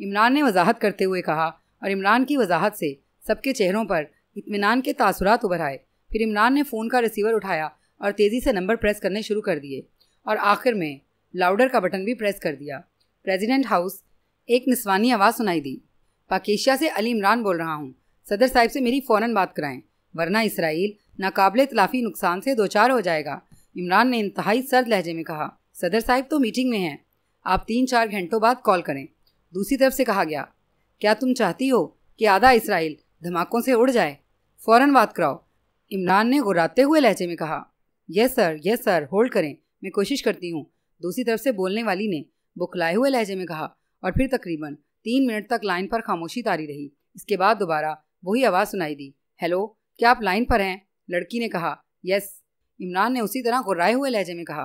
इमरान ने वजाहत करते हुए कहा और इमरान की वजाहत से सबके चेहरों पर इतमान के तासरात उभर आए फिर इमरान ने फ़ोन का रिसीवर उठाया और तेज़ी से नंबर प्रेस करने शुरू कर दिए और आखिर में लाउडर का बटन भी प्रेस कर दिया प्रेसिडेंट हाउस एक निस्वानी आवाज़ सुनाई दी पाकिस्तान से अली इमरान बोल रहा हूँ सदर साहिब से मेरी फ़ौरन बात कराएं वरना इसराइल नाकबले तलाफी नुकसान से दो चार हो जाएगा इमरान ने इंतहाई सर्द लहजे में कहा सदर साहिब तो मीटिंग में हैं आप तीन चार घंटों बाद कॉल करें दूसरी तरफ से कहा गया क्या तुम चाहती हो कि आधा इसराइल धमाकों से उड़ जाए फ़ौरन बात कराओ इमरान ने गुर्राते हुए लहजे में कहा yes sir yes sir hold करें मैं कोशिश करती हूँ दूसरी तरफ से बोलने वाली ने बुखलाए हुए लहजे में कहा और फिर तकरीबन तीन मिनट तक लाइन पर खामोशी तारी रही इसके बाद दोबारा वही आवाज़ सुनाई दी हेलो क्या आप लाइन पर हैं लड़की ने कहा यस इमरान ने उसी तरह गुर्राए हुए लहजे में कहा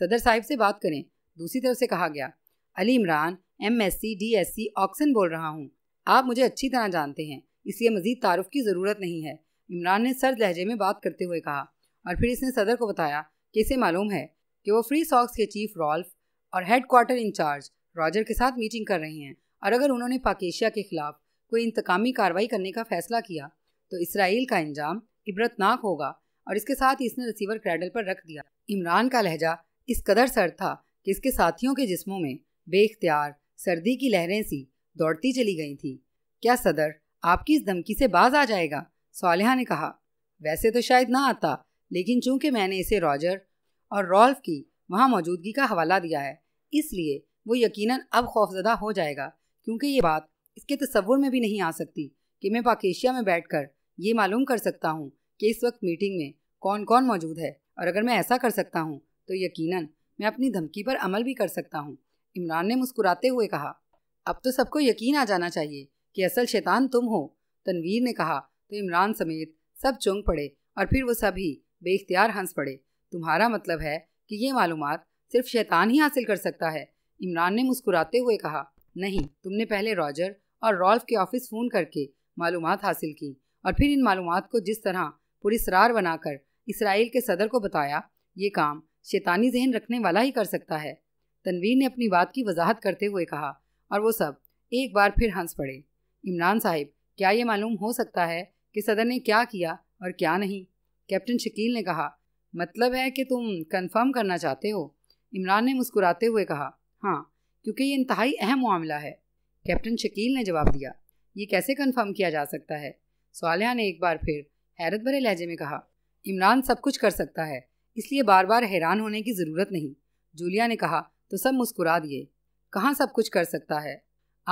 सदर साहिब से बात करें दूसरी तरफ से कहा गया Ali Imran M S C D S C Oxon बोल रहा हूँ आप मुझे अच्छी तरह जानते हैं इसलिए मज़ीद तारुफ की ज़रूरत नहीं है इमरान ने सर्द लहजे में बात करते हुए कहा और फिर इसने सदर को बताया कि इसे मालूम है कि वो फ्री सॉक्स के चीफ रॉल्फ और हेड क्वार्टर इंचार्ज रॉजर के साथ मीटिंग कर रही हैं और अगर उन्होंने पाकिस्तान के खिलाफ कोई इंतकामी कार्रवाई करने का फैसला किया तो इसराइल का इंजाम इबरतनाक होगा और इसके साथ ही इसने रिसीवर क्रैडल पर रख दिया इमरान का लहजा इस कदर सर था कि इसके साथियों के जिस्मों में बेख्तियार सर्दी की लहरें सी दौड़ती चली गई थी क्या सदर आपकी इस धमकी से बाज आ जाएगा सालिहा ने कहा वैसे तो शायद ना आता लेकिन चूंकि मैंने इसे रॉजर और रॉल्फ की वहाँ मौजूदगी का हवाला दिया है इसलिए वो यकीनन अब खौफजदा हो जाएगा क्योंकि ये बात इसके तस्वुर में भी नहीं आ सकती कि मैं पाकेशिया में बैठ कर ये मालूम कर सकता हूँ कि इस वक्त मीटिंग में कौन कौन मौजूद है और अगर मैं ऐसा कर सकता हूँ तो यकीनन मैं अपनी धमकी पर अमल भी कर सकता हूँ इमरान ने मुस्कुराते हुए कहा अब तो सबको यकीन आ जाना चाहिए कि असल शैतान तुम हो तनवीर ने कहा तो इमरान समेत सब चौंक पड़े और फिर वो सभी बेख्तियार हंस पड़े तुम्हारा मतलब है कि ये मालूम सिर्फ शैतान ही हासिल कर सकता है इमरान ने मुस्कुराते हुए कहा नहीं तुमने पहले रॉजर और रॉल्फ के ऑफिस फ़ोन करके मालूम हासिल की और फिर इन मालूम को जिस तरह पुरस्रार बनाकर इसराइल के सदर को बताया ये काम शैतानी जहन रखने वाला ही कर सकता है तनवीर ने अपनी बात की वजाहत करते हुए कहा और वो सब एक बार फिर हंस पड़े इमरान साहिब क्या ये मालूम हो सकता है कि सदर ने क्या किया और क्या नहीं कैप्टन शकील ने कहा मतलब है कि तुम कंफर्म करना चाहते हो इमरान ने मुस्कुराते हुए कहा हाँ क्योंकि ये इंतहाई अहम मामला है कैप्टन शकील ने जवाब दिया ये कैसे कंफर्म किया जा सकता है सालिया ने एक बार फिर हैरत भरे लहजे में कहा इमरान सब कुछ कर सकता है इसलिए बार बार हैरान होने की ज़रूरत नहीं जूलिया ने कहा तो सब मुस्कुरा दिए कहाँ सब कुछ कर सकता है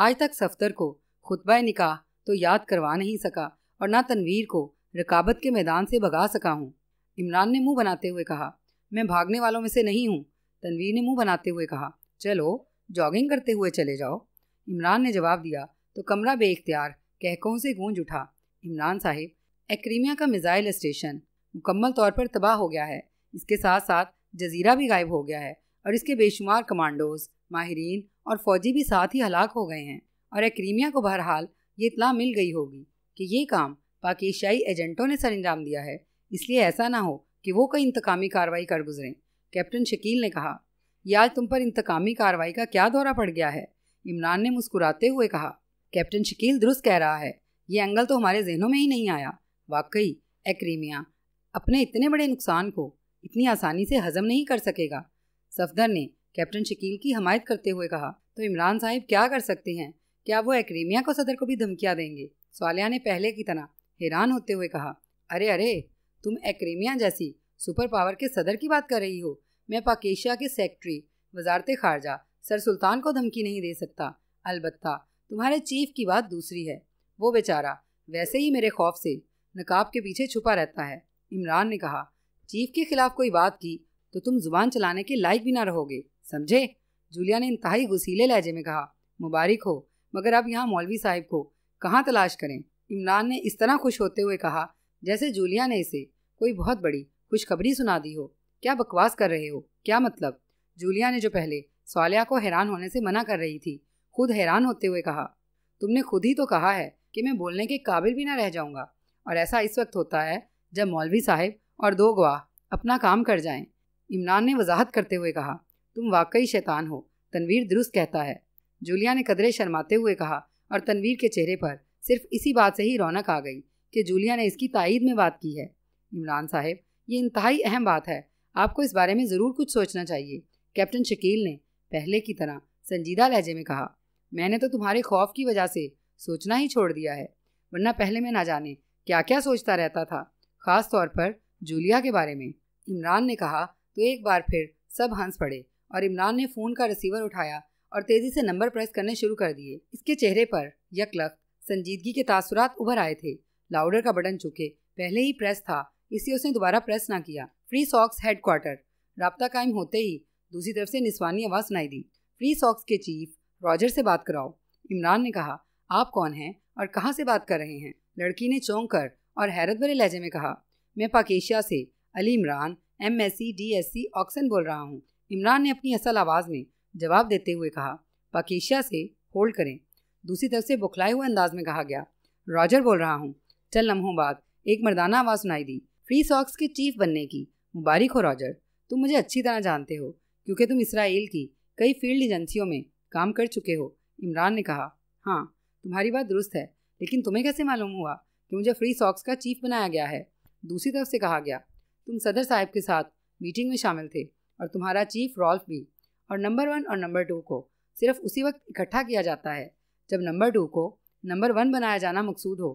आज तक सफ्तर को खुतबा निकाह तो याद करवा नहीं सका और ना तनवीर को रकाबत के मैदान से भगा सका हूँ इमरान ने मुंह बनाते हुए कहा मैं भागने वालों में से नहीं हूँ तनवीर ने मुंह बनाते हुए कहा चलो जॉगिंग करते हुए चले जाओ इमरान ने जवाब दिया तो कमरा बेख्तियार कहकों से गूंज उठा इमरान साहिब एक्रीमिया का मिज़ाइल स्टेशन मुकम्मल तौर पर तबाह हो गया है इसके साथ साथ जजीरा भी गायब हो गया है और इसके बेशुमार कमांडोज माहरीन और फौजी भी साथ ही हलाक हो गए हैं और एक्रीमिया को बहरहाल ये इतला मिल गई होगी कि ये काम पाकिस्तानी एजेंटों ने सर अंजाम दिया है इसलिए ऐसा ना हो कि वो कोई इंतकामी कार्रवाई कर गुजरें कैप्टन शकील ने कहा यह आज तुम पर इंतकामी कार्रवाई का क्या दौरा पड़ गया है इमरान ने मुस्कुराते हुए कहा कैप्टन शकील दुरुस्त कह रहा है ये एंगल तो हमारे जहनों में ही नहीं आया वाकई एक्रीमिया अपने इतने बड़े नुकसान को इतनी आसानी से हजम नहीं कर सकेगा सफदर ने कैप्टन शकील की हमायत करते हुए कहा तो इमरान साहब क्या कर सकते हैं क्या वो एक्रीमिया को सदर को भी धमकियाँ देंगे सालिया ने पहले की तरह हैरान होते हुए कहा अरे अरे तुम एक्रीमिया जैसी सुपर पावर के सदर की बात कर रही हो मैं पाकेशिया के सेक्रेटरी वजारत खारजा सर सुल्तान को धमकी नहीं दे सकता अलबत् तुम्हारे चीफ की बात दूसरी है वो बेचारा वैसे ही मेरे खौफ से नकाब के पीछे छुपा रहता है इमरान ने कहा चीफ के खिलाफ कोई बात की तो तुम जुबान चलाने के लायक भी ना रहोगे समझे जूलिया ने इंतहाई गुसीले लहजे में कहा मुबारक हो मगर अब यहाँ मौलवी साहब को कहाँ तलाश करें इमरान ने इस तरह खुश होते हुए कहा जैसे जूलिया ने इसे कोई बहुत बड़ी खुशखबरी सुना दी हो क्या बकवास कर रहे हो क्या मतलब जूलिया ने जो पहले सवालिया को हैरान होने से मना कर रही थी खुद हैरान होते हुए कहा तुमने खुद ही तो कहा है कि मैं बोलने के काबिल भी ना रह जाऊंगा और ऐसा इस वक्त होता है जब मौलवी साहब और दो गवाह अपना काम कर जाएं। इमरान ने वजाहत करते हुए कहा तुम वाकई शैतान हो तनवीर दुरुस्त कहता है जूलिया ने कदरे शर्माते हुए कहा और तनवीर के चेहरे पर सिर्फ इसी बात से ही रौनक आ गई कि जूलिया ने इसकी तइद में बात की है इमरान साहब ये इंतहाई अहम बात है आपको इस बारे में ज़रूर कुछ सोचना चाहिए कैप्टन शकील ने पहले की तरह संजीदा लहजे में कहा मैंने तो तुम्हारे खौफ की वजह से सोचना ही छोड़ दिया है वरना पहले मैं ना जाने क्या क्या सोचता रहता था ख़ास तौर पर जूलिया के बारे में इमरान ने कहा तो एक बार फिर सब हंस पड़े और इमरान ने फ़ोन का रिसीवर उठाया और तेजी से नंबर प्रेस करने शुरू कर दिए इसके चेहरे पर यकलक संजीदगी के तासुरात उभर आए थे लाउडर का बटन चुके पहले ही प्रेस था इसे उसने दोबारा प्रेस ना किया फ्री सॉक्स हेडक्वार्टर रबता कायम होते ही दूसरी तरफ से निस्वानी आवाज़ सुनाई दी फ्री सॉक्स के चीफ रॉजर से बात कराओ इमरान ने कहा आप कौन हैं और कहाँ से बात कर रहे हैं लड़की ने चौंक कर और हैरत भरे लहजे में कहा मैं पाकेशिया से Ali Imran M S C D S C Oxon बोल रहा हूँ इमरान ने अपनी असल आवाज़ में जवाब देते हुए कहा पाकिशिया से होल्ड करें दूसरी तरफ से बुखलाए हुए अंदाज में कहा गया रॉजर बोल रहा हूँ चल लम्हों बाद एक मर्दाना आवाज़ सुनाई दी फ्री सॉक्स के चीफ बनने की मुबारक हो रॉजर तुम मुझे अच्छी तरह जानते हो क्योंकि तुम इसराइल की कई फील्ड एजेंसियों में काम कर चुके हो इमरान ने कहा हाँ तुम्हारी बात दुरुस्त है लेकिन तुम्हें कैसे मालूम हुआ कि मुझे फ्री सॉक्स का चीफ बनाया गया है दूसरी तरफ से कहा गया तुम सदर साहब के साथ मीटिंग में शामिल थे और तुम्हारा चीफ रॉल्फ भी और नंबर वन और नंबर टू को सिर्फ उसी वक्त इकट्ठा किया जाता है जब नंबर टू को नंबर वन बनाया जाना मकसूद हो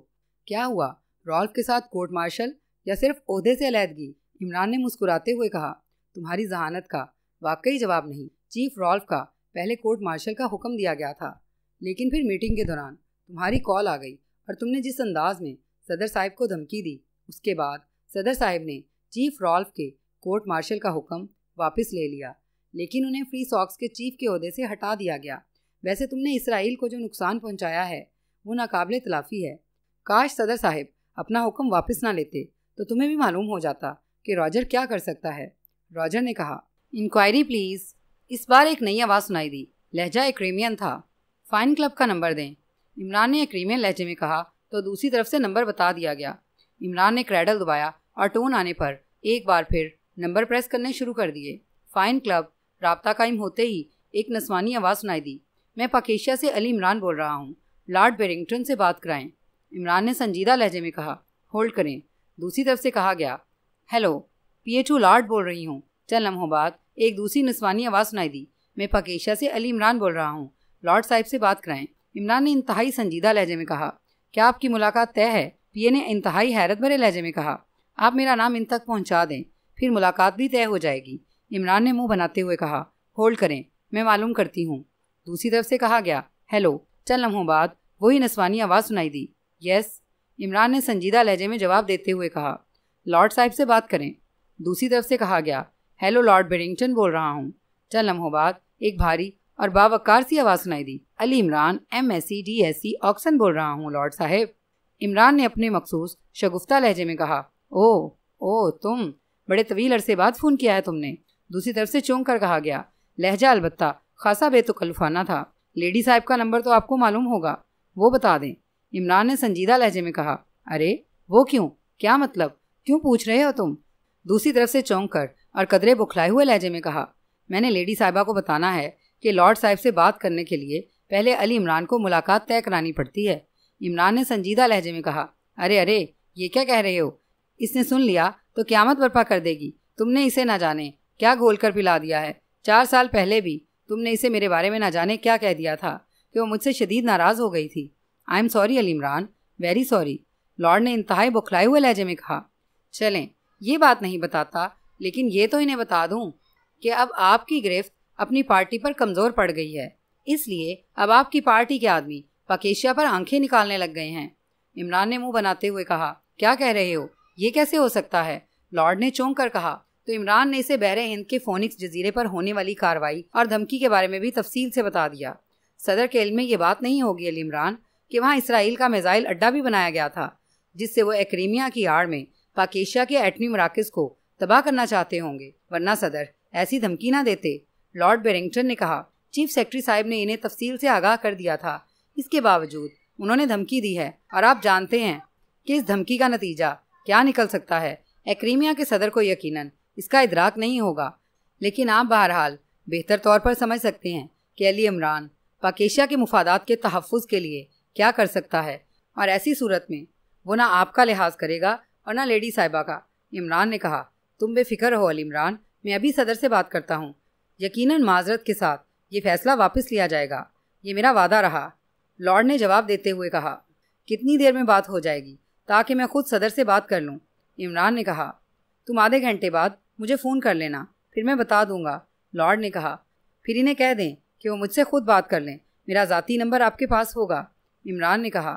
क्या हुआ रॉल्फ के साथ कोर्ट मार्शल या सिर्फ अहदे से अलहदगी इमरान ने मुस्कुराते हुए कहा तुम्हारी जहानत का वाकई जवाब नहीं चीफ रॉल्फ का पहले कोर्ट मार्शल का हुक्म दिया गया था लेकिन फिर मीटिंग के दौरान तुम्हारी कॉल आ गई और तुमने जिस अंदाज में सदर साहिब को धमकी दी उसके बाद सदर साहिब ने चीफ रॉल्फ के कोर्ट मार्शल का हुक्म वापस ले लिया लेकिन उन्हें फ्री सॉक्स के चीफ के अहदे से हटा दिया गया वैसे तुमने इसराइल को जो नुकसान पहुंचाया है वो नाकबले तलाफ़ी है काश सदर साहब अपना हुक्म वापस ना लेते तो तुम्हें भी मालूम हो जाता कि रॉजर क्या कर सकता है रॉजर ने कहा इंक्वायरी प्लीज़ इस बार एक नई आवाज़ सुनाई दी लहजा एक्रेमियन था फाइन क्लब का नंबर दें इमरान ने एक्रेमियन लहजे में कहा तो दूसरी तरफ से नंबर बता दिया गया इमरान ने क्रैडल दबाया और टोन आने पर एक बार फिर नंबर प्रेस करने शुरू कर दिए फाइन क्लब रबता कायम होते ही एक नस्वानी आवाज़ सुनाई दी मैं पाकेशिया से अली इमरान बोल रहा हूँ लॉर्ड बेरिंगटन से बात कराएं इमरान ने संजीदा लहजे में कहा होल्ड करें दूसरी तरफ से कहा गया हेलो पी एच लॉर्ड बोल रही हूँ चल लम्हों बाद एक दूसरी नस्वानी आवाज़ सुनाई दी मैं पाकेशिया से अली इमरान बोल रहा हूँ लॉर्ड साहिब से बात कराएं इमरान ने इंतहाई संजीदा लहजे में कहा क्या आपकी मुलाकात तय है पी ने इंतहाई हैरत भरे लहजे में कहा आप मेरा नाम इन तक पहुँचा दें फिर मुलाकात भी तय हो जाएगी इमरान ने मुंह बनाते हुए कहा होल्ड करें मैं मालूम करती हूँ दूसरी तरफ से कहा गया हेलो चल लम्हों बाद वही नस्वानी आवाज़ सुनाई दी यस इमरान ने संजीदा लहजे में जवाब देते हुए कहा लॉर्ड साहब से बात करें दूसरी तरफ से कहा गया हेलो लॉर्ड बेरिंगटन बोल रहा हूँ चल लम्हों बाद एक भारी और बावकार सी आवाज़ सुनाई दी Ali Imran M S C D S C Oxon बोल रहा हूँ लॉर्ड साहेब इमरान ने अपने मखसूस शगुफ्ता लहजे में कहा ओ ओ तुम बड़े तवील अरसे बाद फ़ोन किया है तुमने दूसरी तरफ से चौंक कर कहा गया लहजा अलबत्ता खासा बेतुकल्फाना था लेडी साहब का नंबर तो आपको मालूम होगा वो बता दें इमरान ने संजीदा लहजे में कहा अरे वो क्यों क्या मतलब क्यों पूछ रहे हो तुम दूसरी तरफ से चौंक कर और कदरे बुखलाए हुए लहजे में कहा मैंने लेडी साहिबा को बताना है कि लॉर्ड साहब से बात करने के लिए पहले अली इमरान को मुलाकात तय करानी पड़ती है इमरान ने संजीदा लहजे में कहा अरे अरे ये क्या कह रहे हो इसने सुन लिया तो क्यामत बर्पा कर देगी तुमने इसे ना जाने क्या घोल कर पिला दिया है चार साल पहले भी तुमने इसे मेरे बारे में ना जाने क्या कह दिया था कि वो मुझसे शदीद नाराज़ हो गई थी I am sorry Ali Imran very sorry lord ने इंतहाई बुखलाए हुए लहजे में कहा चलें ये बात नहीं बताता लेकिन ये तो इन्हें बता दूँ कि अब आपकी गिरफ्त अपनी पार्टी पर कमज़ोर पड़ गई है इसलिए अब आपकी पार्टी के आदमी पकेशिया पर आंखें निकालने लग गए हैं इमरान ने मुंह बनाते हुए कहा क्या कह रहे हो ये कैसे हो सकता है लॉर्ड ने चौंक कर कहा तो इमरान ने इसे बहर हिंद के फोनिक्स जजीरे पर होने वाली कार्रवाई और धमकी के बारे में भी तफसील से बता दिया सदर केल में ये बात नहीं होगी अली इमरान कि वहाँ इसराइल का मिज़ाइल अड्डा भी बनाया गया था जिससे वो एक्रीमिया की आड़ में पाकिस्तान के एटमी मराकज़ को तबाह करना चाहते होंगे वरना सदर ऐसी धमकी ना देते लॉर्ड बेरिंगटन ने कहा चीफ सेक्रेटरी साहब ने इन्हें तफसील से आगाह कर दिया था इसके बावजूद उन्होंने धमकी दी है और आप जानते हैं कि इस धमकी का नतीजा क्या निकल सकता है एक्रीमिया के सदर को यकीनन इसका इदराक नहीं होगा लेकिन आप बहरहाल बेहतर तौर पर समझ सकते हैं कि अली इमरान पाकेशिया के मुफादात के तहफ़ के लिए क्या कर सकता है और ऐसी सूरत में वो ना आपका लिहाज करेगा और ना लेडी साहिबा का इमरान ने कहा तुम बेफिक्र हो अली इमरान मैं अभी सदर से बात करता हूँ यकीन माजरत के साथ ये फ़ैसला वापस लिया जाएगा ये मेरा वादा रहा लॉर्ड ने जवाब देते हुए कहा कितनी देर में बात हो जाएगी ताकि मैं खुद सदर से बात कर लूँ इमरान ने कहा तुम आधे घंटे बाद मुझे फ़ोन कर लेना फिर मैं बता दूंगा लॉर्ड ने कहा फिर इन्हें कह दें कि वो मुझसे खुद बात कर लें मेरा ज़ाती नंबर आपके पास होगा इमरान ने कहा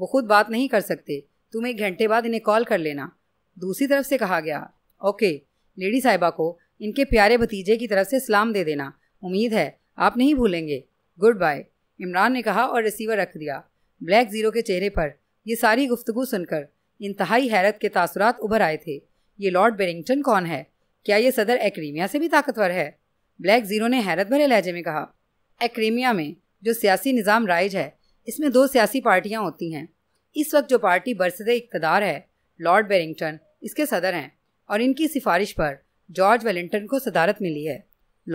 वो खुद बात नहीं कर सकते तुम एक घंटे बाद इन्हें कॉल कर लेना दूसरी तरफ से कहा गया ओके लेडी साहिबा को इनके प्यारे भतीजे की तरफ से सलाम दे देना उम्मीद है आप नहीं भूलेंगे गुड बाय इमरान ने कहा और रिसीवर रख दिया ब्लैक ज़ीरो के चेहरे पर ये सारी गुफ्तु सुनकर इंतहाई हैरत के तासरात उभर आए थे ये लॉर्ड बेरिंगटन कौन है क्या ये सदर एक्रीमिया से भी ताकतवर है ब्लैक ज़ीरो ने हैरत भरे लहजे में कहा एक्रीमिया में जो सियासी निज़ाम राइज है इसमें दो सियासी पार्टियाँ होती हैं इस वक्त जो पार्टी बरसद इकतदार है लॉर्ड बेरिंगटन इसके सदर हैं और इनकी सिफारिश पर जॉर्ज वेलिंगटन को सदारत मिली है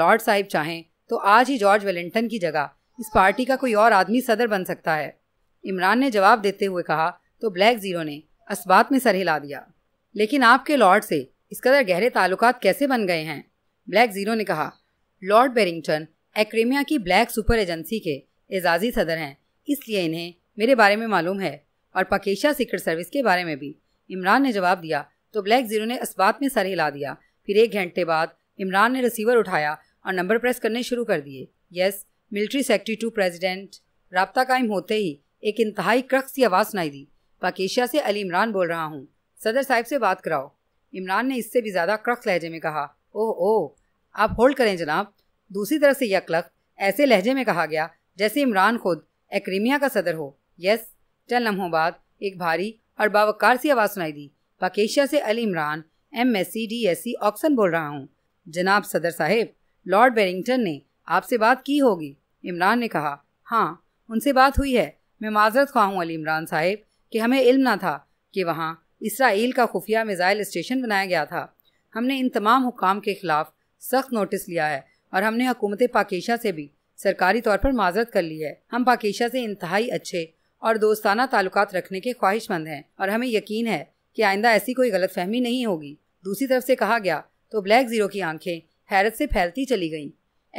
लॉर्ड साहिब चाहें तो आज ही जॉर्ज वेलिंगटन की जगह इस पार्टी का कोई और आदमी सदर बन सकता है इमरान ने जवाब देते हुए कहा तो ब्लैक ज़ीरो ने इस में सर हिला दिया लेकिन आपके लॉर्ड से इस कदर गहरे ताल्लुक कैसे बन गए हैं ब्लैक ज़ीरो ने कहा लॉर्ड बेरिंगटन एक्रेमिया की ब्लैक सुपर एजेंसी के एजाजी सदर हैं इसलिए इन्हें मेरे बारे में मालूम है और पकेशा सीक्रेट सर्विस के बारे में भी इमरान ने जवाब दिया तो ब्लैक ज़ीरो ने इस्बात में सर हिला दिया फिर एक घंटे बाद इमरान ने रिसीवर उठाया और नंबर प्रेस करने शुरू कर दिए yes military secretary to president रबता कायम होते ही एक इंतहाई क्रक्स की आवाज़ सुनाई दी पाकेशिया से अली इमरान बोल रहा हूँ सदर साहब से बात कराओ इमरान ने इससे भी ज़्यादा क्रख लहजे में कहा ओह ओह आप होल्ड करें जनाब दूसरी तरफ से यह क्लख ऐसे लहजे में कहा गया जैसे इमरान खुद एक्रीमिया का सदर हो यस चल लम्हों बाद एक भारी और बावकार सी आवाज़ सुनाई दी पाकेशिया से Ali Imran M S C D S C Oxon बोल रहा हूँ जनाब सदर साहेब लॉर्ड बेरिंगटन ने आपसे बात की होगी इमरान ने कहा हाँ उनसे बात हुई है मैं माजरत ख्वाह हूँ अली इमरान साहेब कि हमें इल्म ना था कि वहाँ इसराइल का खुफिया मिज़ाइल स्टेशन बनाया गया था हमने इन तमाम हुकाम के खिलाफ सख्त नोटिस लिया है और हमने हुकूमत पाकेशा से भी सरकारी तौर पर माजरत कर ली है हम पाकेशा से इंतहाई अच्छे और दोस्ताना ताल्लुक रखने के ख्वाहिशमंद हैं और हमें यकीन है कि आइंदा ऐसी कोई गलत फहमी नहीं होगी दूसरी तरफ से कहा गया तो ब्लैक ज़ीरो की आंखें हैरत से फैलती चली गईं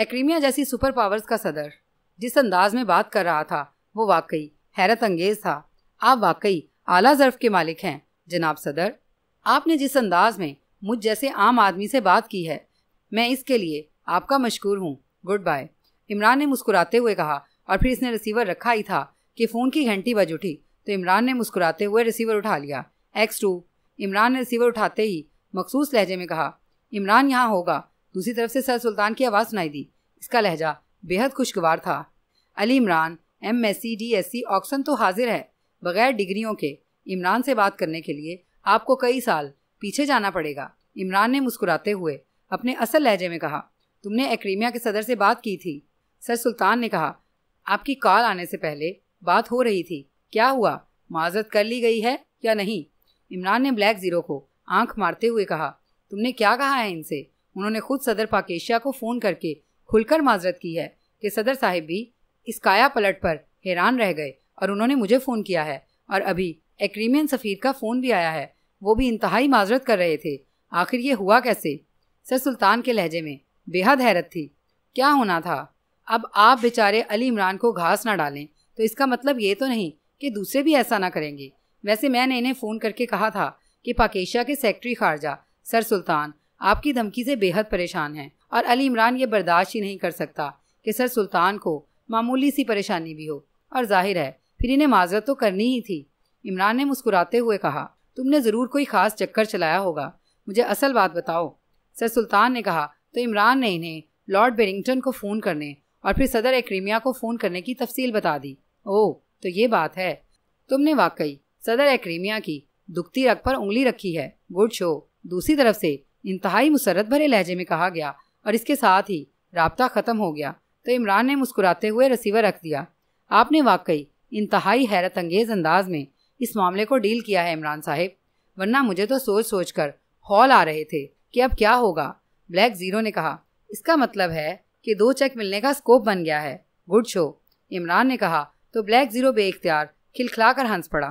एक्रीमिया जैसी सुपर पावर्स का सदर जिस अंदाज में बात कर रहा था वो वाकई हैरत अंगेज था आप वाकई आला जर्फ के मालिक हैं जनाब सदर आपने जिस अंदाज में मुझ जैसे आम आदमी से बात की है मैं इसके लिए आपका मशहूर हूँ गुड बाय इमरान ने मुस्कुराते हुए कहा और फिर इसने रिसीवर रखा ही था कि फ़ोन की घंटी बज उठी तो इमरान ने मुस्कुराते हुए रिसीवर उठा लिया एक्स टू इमरान ने रिसीवर उठाते ही मखसूस लहजे में कहा इमरान यहाँ होगा दूसरी तरफ से सर सुल्तान की आवाज़ सुनाई दी इसका लहजा बेहद खुशगवार था Ali Imran M S C D S C Oxon तो हाजिर है बगैर डिग्रियों के इमरान से बात करने के लिए आपको कई साल पीछे जाना पड़ेगा इमरान ने मुस्कुराते हुए अपने असल लहजे में कहा तुमने एक्रीमिया के सदर से बात की थी सर सुल्तान ने कहा आपकी कॉल आने से पहले बात हो रही थी क्या हुआ माजत कर ली गई है या नहीं इमरान ने ब्लैक ज़ीरो को आंख मारते हुए कहा तुमने क्या कहा है इनसे उन्होंने खुद सदर पाकेशिया को फ़ोन करके खुलकर माजरत की है कि सदर साहब भी इस काया पलट पर हैरान रह गए और उन्होंने मुझे फ़ोन किया है और अभी एक्रीमियन सफ़ीर का फ़ोन भी आया है वो भी इंतहाई माजरत कर रहे थे आखिर ये हुआ कैसे सर सुल्तान के लहजे में बेहद हैरत थी क्या होना था अब आप बेचारे अली इमरान को घास ना डालें तो इसका मतलब ये तो नहीं कि दूसरे भी ऐसा ना करेंगे वैसे मैंने इन्हें फ़ोन करके कहा था कि पाकेशिया के सेक्रेटरी खारजा सर सुल्तान आपकी धमकी से बेहद परेशान हैं और अली इमरान ये बर्दाश्त ही नहीं कर सकता कि सर सुल्तान को मामूली सी परेशानी भी हो और जाहिर है फिर इन्हें माजरत तो करनी ही थी इमरान ने मुस्कुराते हुए कहा तुमने ज़रूर कोई ख़ास चक्कर चलाया होगा मुझे असल बात बताओ सर सुल्तान ने कहा तो इमरान ने इन्हें लॉर्ड बेरिंगटन को फ़ोन करने और फिर सदर एक्रीमिया को फ़ोन करने की तफसील बता दी ओह तो ये बात है तुमने वाकई सदर एक्रीमिया की दुखती रख पर उंगली रखी है गुड शो दूसरी तरफ से इंतहाई मुसरत भरे लहजे में कहा गया और इसके साथ ही रबता ख़त्म हो गया तो इमरान ने मुस्कुराते हुए रसीवर रख दिया आपने वाकई इंतहाई हैरत अंगेज अंदाज में इस मामले को डील किया है इमरान साहब वरना मुझे तो सोच सोच कर हॉल आ रहे थे कि अब क्या होगा ब्लैक जीरो ने कहा इसका मतलब है कि दो चेक मिलने का स्कोप बन गया है गुड शो इमरान ने कहा तो ब्लैक जीरो बेख्तियार खिलखिला कर हंस पड़ा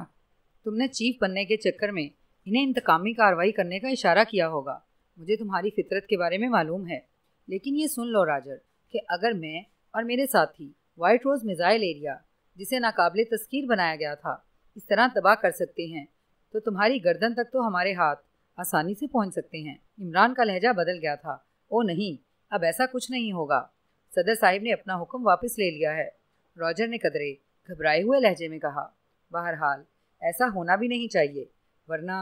तुमने चीफ बनने के चक्कर में इन्हें इंतकामी कार्रवाई करने का इशारा किया होगा मुझे तुम्हारी फितरत के बारे में मालूम है लेकिन ये सुन लो राजर कि अगर मैं और मेरे साथी वाइट रोज़ मिज़ाइल एरिया जिसे नाकबले तस्कीर बनाया गया था इस तरह तबाह कर सकते हैं तो तुम्हारी गर्दन तक तो हमारे हाथ आसानी से पहुंच सकते हैं इमरान का लहजा बदल गया था ओ नहीं अब ऐसा कुछ नहीं होगा सदर साहिब ने अपना हुक्म वापस ले लिया है रॉजर ने कदरे घबराए हुए लहजे में कहा बहरहाल ऐसा होना भी नहीं चाहिए वरना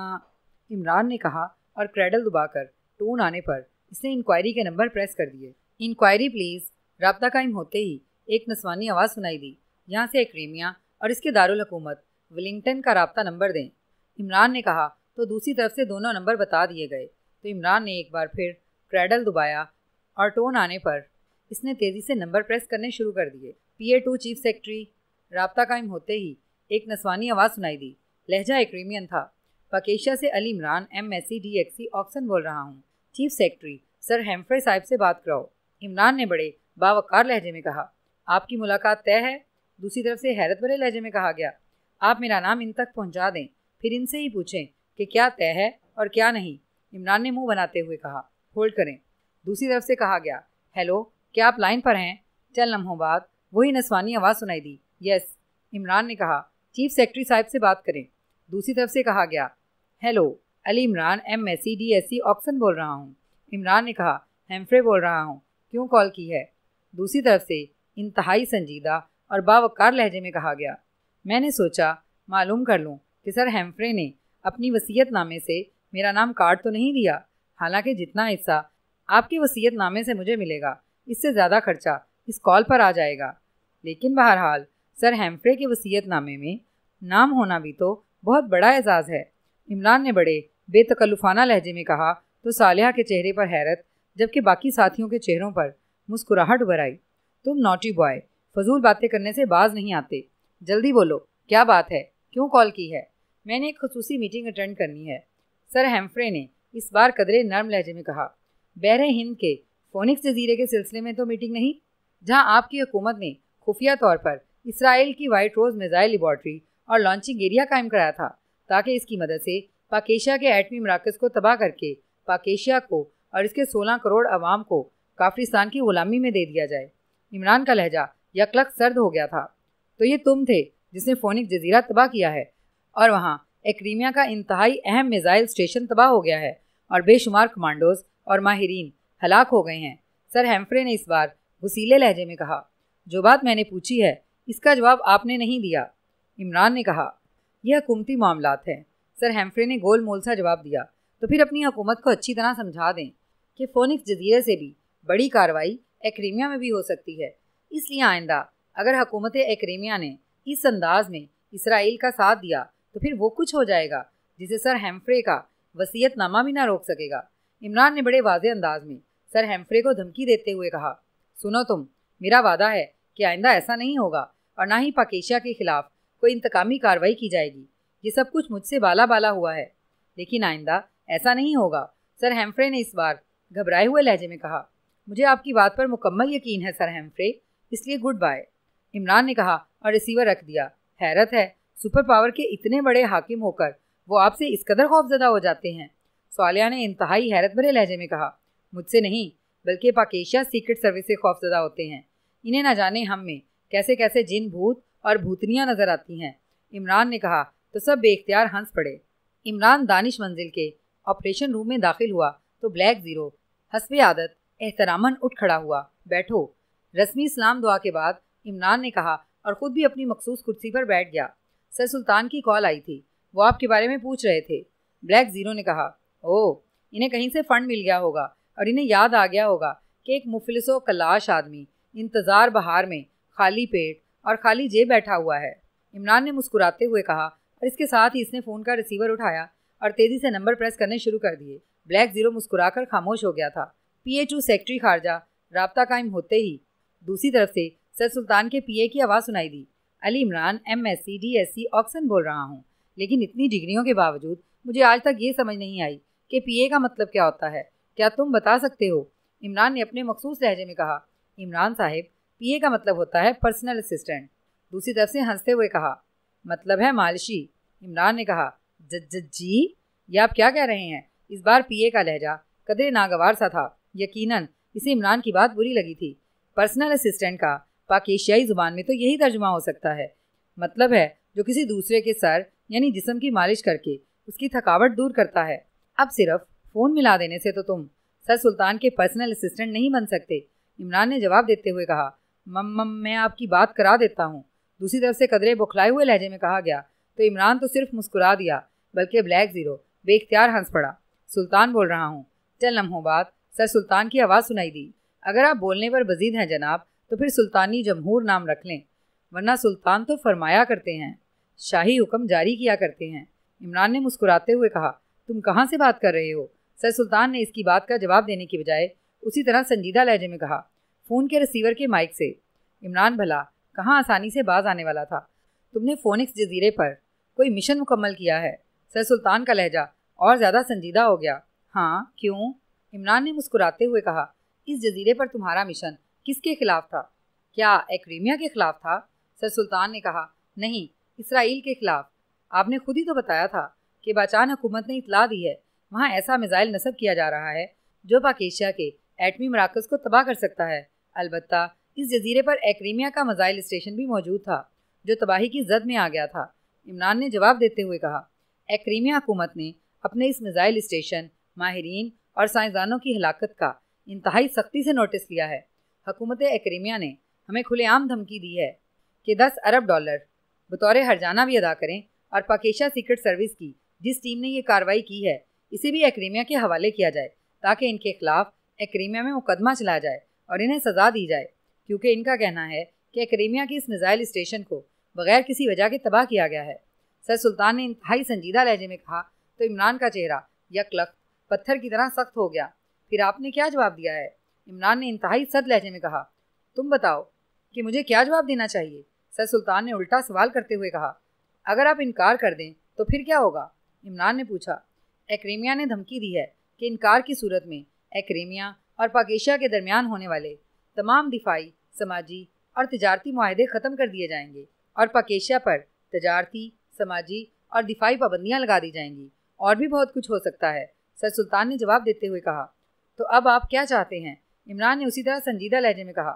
इमरान ने कहा और क्रेडल दुबाकर टोन आने पर इसने इंक्वायरी के नंबर प्रेस कर दिए इंक्वायरी प्लीज़ रबता कायम होते ही एक नस्वानी आवाज़ सुनाई दी यहाँ से एक रेमिया और इसके दारकूमत विलिंगटन का रबता नंबर दें इमरान ने कहा तो दूसरी तरफ से दोनों नंबर बता दिए गए तो इमरान ने एक बार फिर क्रैडल दुबाया और टोन आने पर इसने तेज़ी से नंबर प्रेस करने शुरू कर दिए पी टू चीफ सेक्रेटरी रबता कायम होते ही एक नस्वानी आवाज़ सुनाई दी लहजा एक्रीमियन था पकेशिया से Ali Imran M S C D S C Oxon बोल रहा हूँ चीफ सेक्रेटरी सर हेम्फ्रे साहब से बात कराओ इमरान ने बड़े बावकार लहजे में कहा आपकी मुलाकात तय है दूसरी तरफ से हैरत भरे लहजे में कहा गया आप मेरा नाम इन तक पहुंचा दें फिर इनसे ही पूछें कि क्या तय है और क्या नहीं इमरान ने मुंह बनाते हुए कहा होल्ड करें दूसरी तरफ से कहा गया हेलो क्या आप लाइन पर हैं चल लम्हों बाद वही नस्वानी आवाज़ सुनाई दी यस इमरान ने कहा चीफ सेक्रेटरी साहब से बात करें दूसरी तरफ से कहा गया hello Ali Imran M S C D S C Oxon बोल रहा हूँ इमरान ने कहा हेम्फ्रे बोल रहा हूँ क्यों कॉल की है दूसरी तरफ से इंतहाई संजीदा और बावकार लहजे में कहा गया मैंने सोचा मालूम कर लूँ कि सर हेम्फ्रे ने अपनी वसीयत नामे से मेरा नाम काट तो नहीं दिया हालांकि जितना हिस्सा आपके वसीयत नामे से मुझे मिलेगा इससे ज़्यादा खर्चा इस कॉल पर आ जाएगा लेकिन बहरहाल सर हेम्फ्रे के वसीयतनामे में नाम होना भी तो बहुत बड़ा एजाज़ है इमरान ने बड़े बेतकल्लुफाना लहजे में कहा तो सालिया के चेहरे पर हैरत जबकि बाकी साथियों के चेहरों पर मुस्कुराहट उभर आई तुम नोटी बॉय फजूल बातें करने से बाज नहीं आते जल्दी बोलो क्या बात है क्यों कॉल की है मैंने एक खसूसी मीटिंग अटेंड करनी है सर हेम्फ्रे ने इस बार कदरे नर्म लहजे में कहा बहर हिंद के फोनिक्स जजीरे के सिलसिले में तो मीटिंग नहीं जहां आपकी हुकूमत ने खुफिया तौर पर इसराइल की वाइट रोज़ मिज़ाइल लेबॉर्ट्री और लॉन्चिंग एरिया कायम कराया था ताकि इसकी मदद से पाकेशिया के एटमी मराकज़ को तबाह करके पाकेशिया को और इसके 16 करोड़ अवाम को काफ्रिस्तान की गुलामी में दे दिया जाए इमरान का लहजा यकलक सर्द हो गया था तो ये तुम थे जिसने फोनिक जजीरा तबाह किया है और वहाँ एक्रीमिया का इंतहाई अहम मिज़ाइल स्टेशन तबाह हो गया है और बेशुमार कमांडोज और माहरीन हलाक हो गए हैं सर हेम्फ्रे ने इस बार वसीले लहजे में कहा जो बात मैंने पूछी है इसका जवाब आपने नहीं दिया इमरान ने कहा यह हकूमती मामला हैं सर हेम्फ्रे ने गोल मोल सा जवाब दिया तो फिर अपनी हुकूमत को अच्छी तरह समझा दें कि फ़ोनिक जजीरे से भी बड़ी कार्रवाई एक्रीमिया में भी हो सकती है इसलिए आइंदा अगर हकूमत एक्रेमिया ने इस अंदाज में इसराइल का साथ दिया तो फिर वो कुछ हो जाएगा जिसे सर हेम्फ्रे का वसीयतनामा भी ना रोक सकेगा इमरान ने बड़े वाजे अंदाज में सर हेम्फ्रे को धमकी देते हुए कहा सुनो तुम मेरा वादा है कि आइंदा ऐसा नहीं होगा और ना ही पाकेशिया के खिलाफ कोई इंतकामी कार्रवाई की जाएगी ये सब कुछ मुझसे बाला बाला हुआ है लेकिन आइंदा ऐसा नहीं होगा सर हेम्फ्रे ने इस बार घबराए हुए लहजे में कहा मुझे आपकी बात पर मुकम्मल यकीन है सर हेम्फ्रे इसलिए गुड बाय इमरान ने कहा और रिसीवर रख दिया हैरत है सुपर पावर के इतने बड़े हाकिम होकर वो आपसे इस कदर खौफजदा हो जाते हैं सालिया ने इंतहाई हैरत भरे लहजे में कहा मुझसे नहीं बल्कि पाकेशिया सीक्रेट सर्विस से खौफजदा होते हैं इन्हें ना जाने हम में कैसे कैसे जिन भूत और भूतनियाँ नज़र आती हैं इमरान ने कहा तो सब बेख्तियार हंस पड़े इमरान दानिश मंजिल के ऑपरेशन रूम में दाखिल हुआ तो ब्लैक ज़ीरो हसब आदत एहतरामन उठ खड़ा हुआ बैठो रस्मी इस्लाम दुआ के बाद इमरान ने कहा और ख़ुद भी अपनी मखसूस कुर्सी पर बैठ गया सर सुल्तान की कॉल आई थी वो आपके बारे में पूछ रहे थे ब्लैक ज़ीरो ने कहा ओह इन्हें कहीं से फ़ंड मिल गया होगा और इन्हें याद आ गया होगा कि एक मुफलिसो कलाश आदमी इंतज़ार बहार में खाली पेट और खाली जेब बैठा हुआ है इमरान ने मुस्कुराते हुए कहा और इसके साथ ही इसने फ़ोन का रिसीवर उठाया और तेज़ी से नंबर प्रेस करने शुरू कर दिए ब्लैक ज़ीरो मुस्कुराकर खामोश हो गया था पीएचयू सेक्रेटरी खारजा रबता कायम होते ही दूसरी तरफ से सर सुल्तान के पीए की आवाज़ सुनाई दी Ali Imran M S C D S C Oxon बोल रहा हूँ लेकिन इतनी डिग्रियों के बावजूद मुझे आज तक ये समझ नहीं आई कि पीए का मतलब क्या होता है क्या तुम बता सकते हो इमरान ने अपने मखसूस लहजे में कहा इमरान साहब पीए का मतलब होता है पर्सनल असिस्टेंट दूसरी तरफ से हंसते हुए कहा मतलब है मालशी इमरान ने कहा जज जी ये आप क्या कह रहे हैं इस बार पीए का लहजा कदरे नागवार सा था यकीनन इसे इमरान की बात बुरी लगी थी पर्सनल असिस्टेंट का पाक एशियाई ज़ुबान में तो यही तर्जुमा हो सकता है मतलब है जो किसी दूसरे के सर यानी जिसम की मालिश करके उसकी थकावट दूर करता है अब सिर्फ फ़ोन मिला देने से तो तुम सर सुल्तान के पर्सनल असिस्टेंट नहीं बन सकते इमरान ने जवाब देते हुए कहा मम मम मैं आपकी बात करा देता हूँ दूसरी तरफ से कदरे बुखलाए हुए लहजे में कहा गया तो इमरान तो सिर्फ मुस्कुरा दिया बल्कि ब्लैक ज़ीरो बेख्तियार हंस पड़ा सुल्तान बोल रहा हूँ चल लम्हों बाद सर सुल्तान की आवाज़ सुनाई दी अगर आप बोलने पर मजीद हैं जनाब तो फिर सुल्तानी जमहूर नाम रख लें वरना सुल्तान तो फरमाया करते हैं शाही हुक्म जारी किया करते हैं इमरान ने मुस्कुराते हुए कहा तुम कहाँ से बात कर रहे हो सर सुल्तान ने इसकी बात का जवाब देने की बजाय उसी तरह संजीदा लहजे में कहा फ़ोन के रिसीवर के माइक से इमरान भला कहाँ आसानी से बाज आने वाला था तुमने फोनिक्स जजीरे पर कोई मिशन मुकम्मल किया है सर सुल्तान का लहजा और ज़्यादा संजीदा हो गया हाँ क्यों इमरान ने मुस्कुराते हुए कहा इस जजीरे पर तुम्हारा मिशन किसके खिलाफ था क्या एक्रीमिया के खिलाफ था सर सुल्तान ने कहा नहीं इसराइल के खिलाफ आपने खुद ही तो बताया था कि बाचान हुकूमत ने इतला दी है वहाँ ऐसा मिज़ाइल नस्ब किया जा रहा है जो पाकिस्तान के एटमी मराकज़ को तबाह कर सकता है अलबत् इस जजीरे पर एक्रीमिया का मिज़ाइल स्टेशन भी मौजूद था जो तबाही की जद में आ गया था इमरान ने जवाब देते हुए कहा एक्रीमिया हुकूमत ने अपने इस मिज़ाइल स्टेशन माहरीन और साइंसदानों की हलाकत का इंतहाई सख्ती से नोटिस लिया है हकूमत एक्रेमिया ने हमें खुलेआम धमकी दी है कि 10 अरब डॉलर बतौर हरजाना भी अदा करें और पाकेशा सीक्रेट सर्विस की जिस टीम ने यह कार्रवाई की है इसे भी एक्रीमिया के हवाले किया जाए ताकि इनके खिलाफ एक्रीमिया में मुकदमा चलाया जाए और इन्हें सजा दी जाए क्योंकि इनका कहना है कि एक्रेमिया के इस मिज़ाइल स्टेशन को बगैर किसी वजह के तबाह किया गया है सर सुल्तान ने इंतहाई संजीदा लहजे में कहा तो इमरान का चेहरा यकलख पत्थर की तरह सख्त हो गया फिर आपने क्या जवाब दिया है इमरान ने इंतहाई सद लहजे में कहा तुम बताओ कि मुझे क्या जवाब देना चाहिए सर सुल्तान ने उल्टा सवाल करते हुए कहा अगर आप इनकार कर दें तो फिर क्या होगा इमरान ने पूछा एक्रेमिया ने धमकी दी है कि इनकार की सूरत में एक्रेमिया और पाकेशिया के दरमियान होने वाले तमाम दिफाई समाजी और तजारती माहदे ख़त्म कर दिए जाएंगे और पाकेशिया पर तजारती समाजी और दिफाई पाबंदियाँ लगा दी जाएंगी और भी बहुत कुछ हो सकता है सर सुल्तान ने जवाब देते हुए कहा तो अब आप क्या चाहते हैं इमरान ने उसी तरह संजीदा लहजे में कहा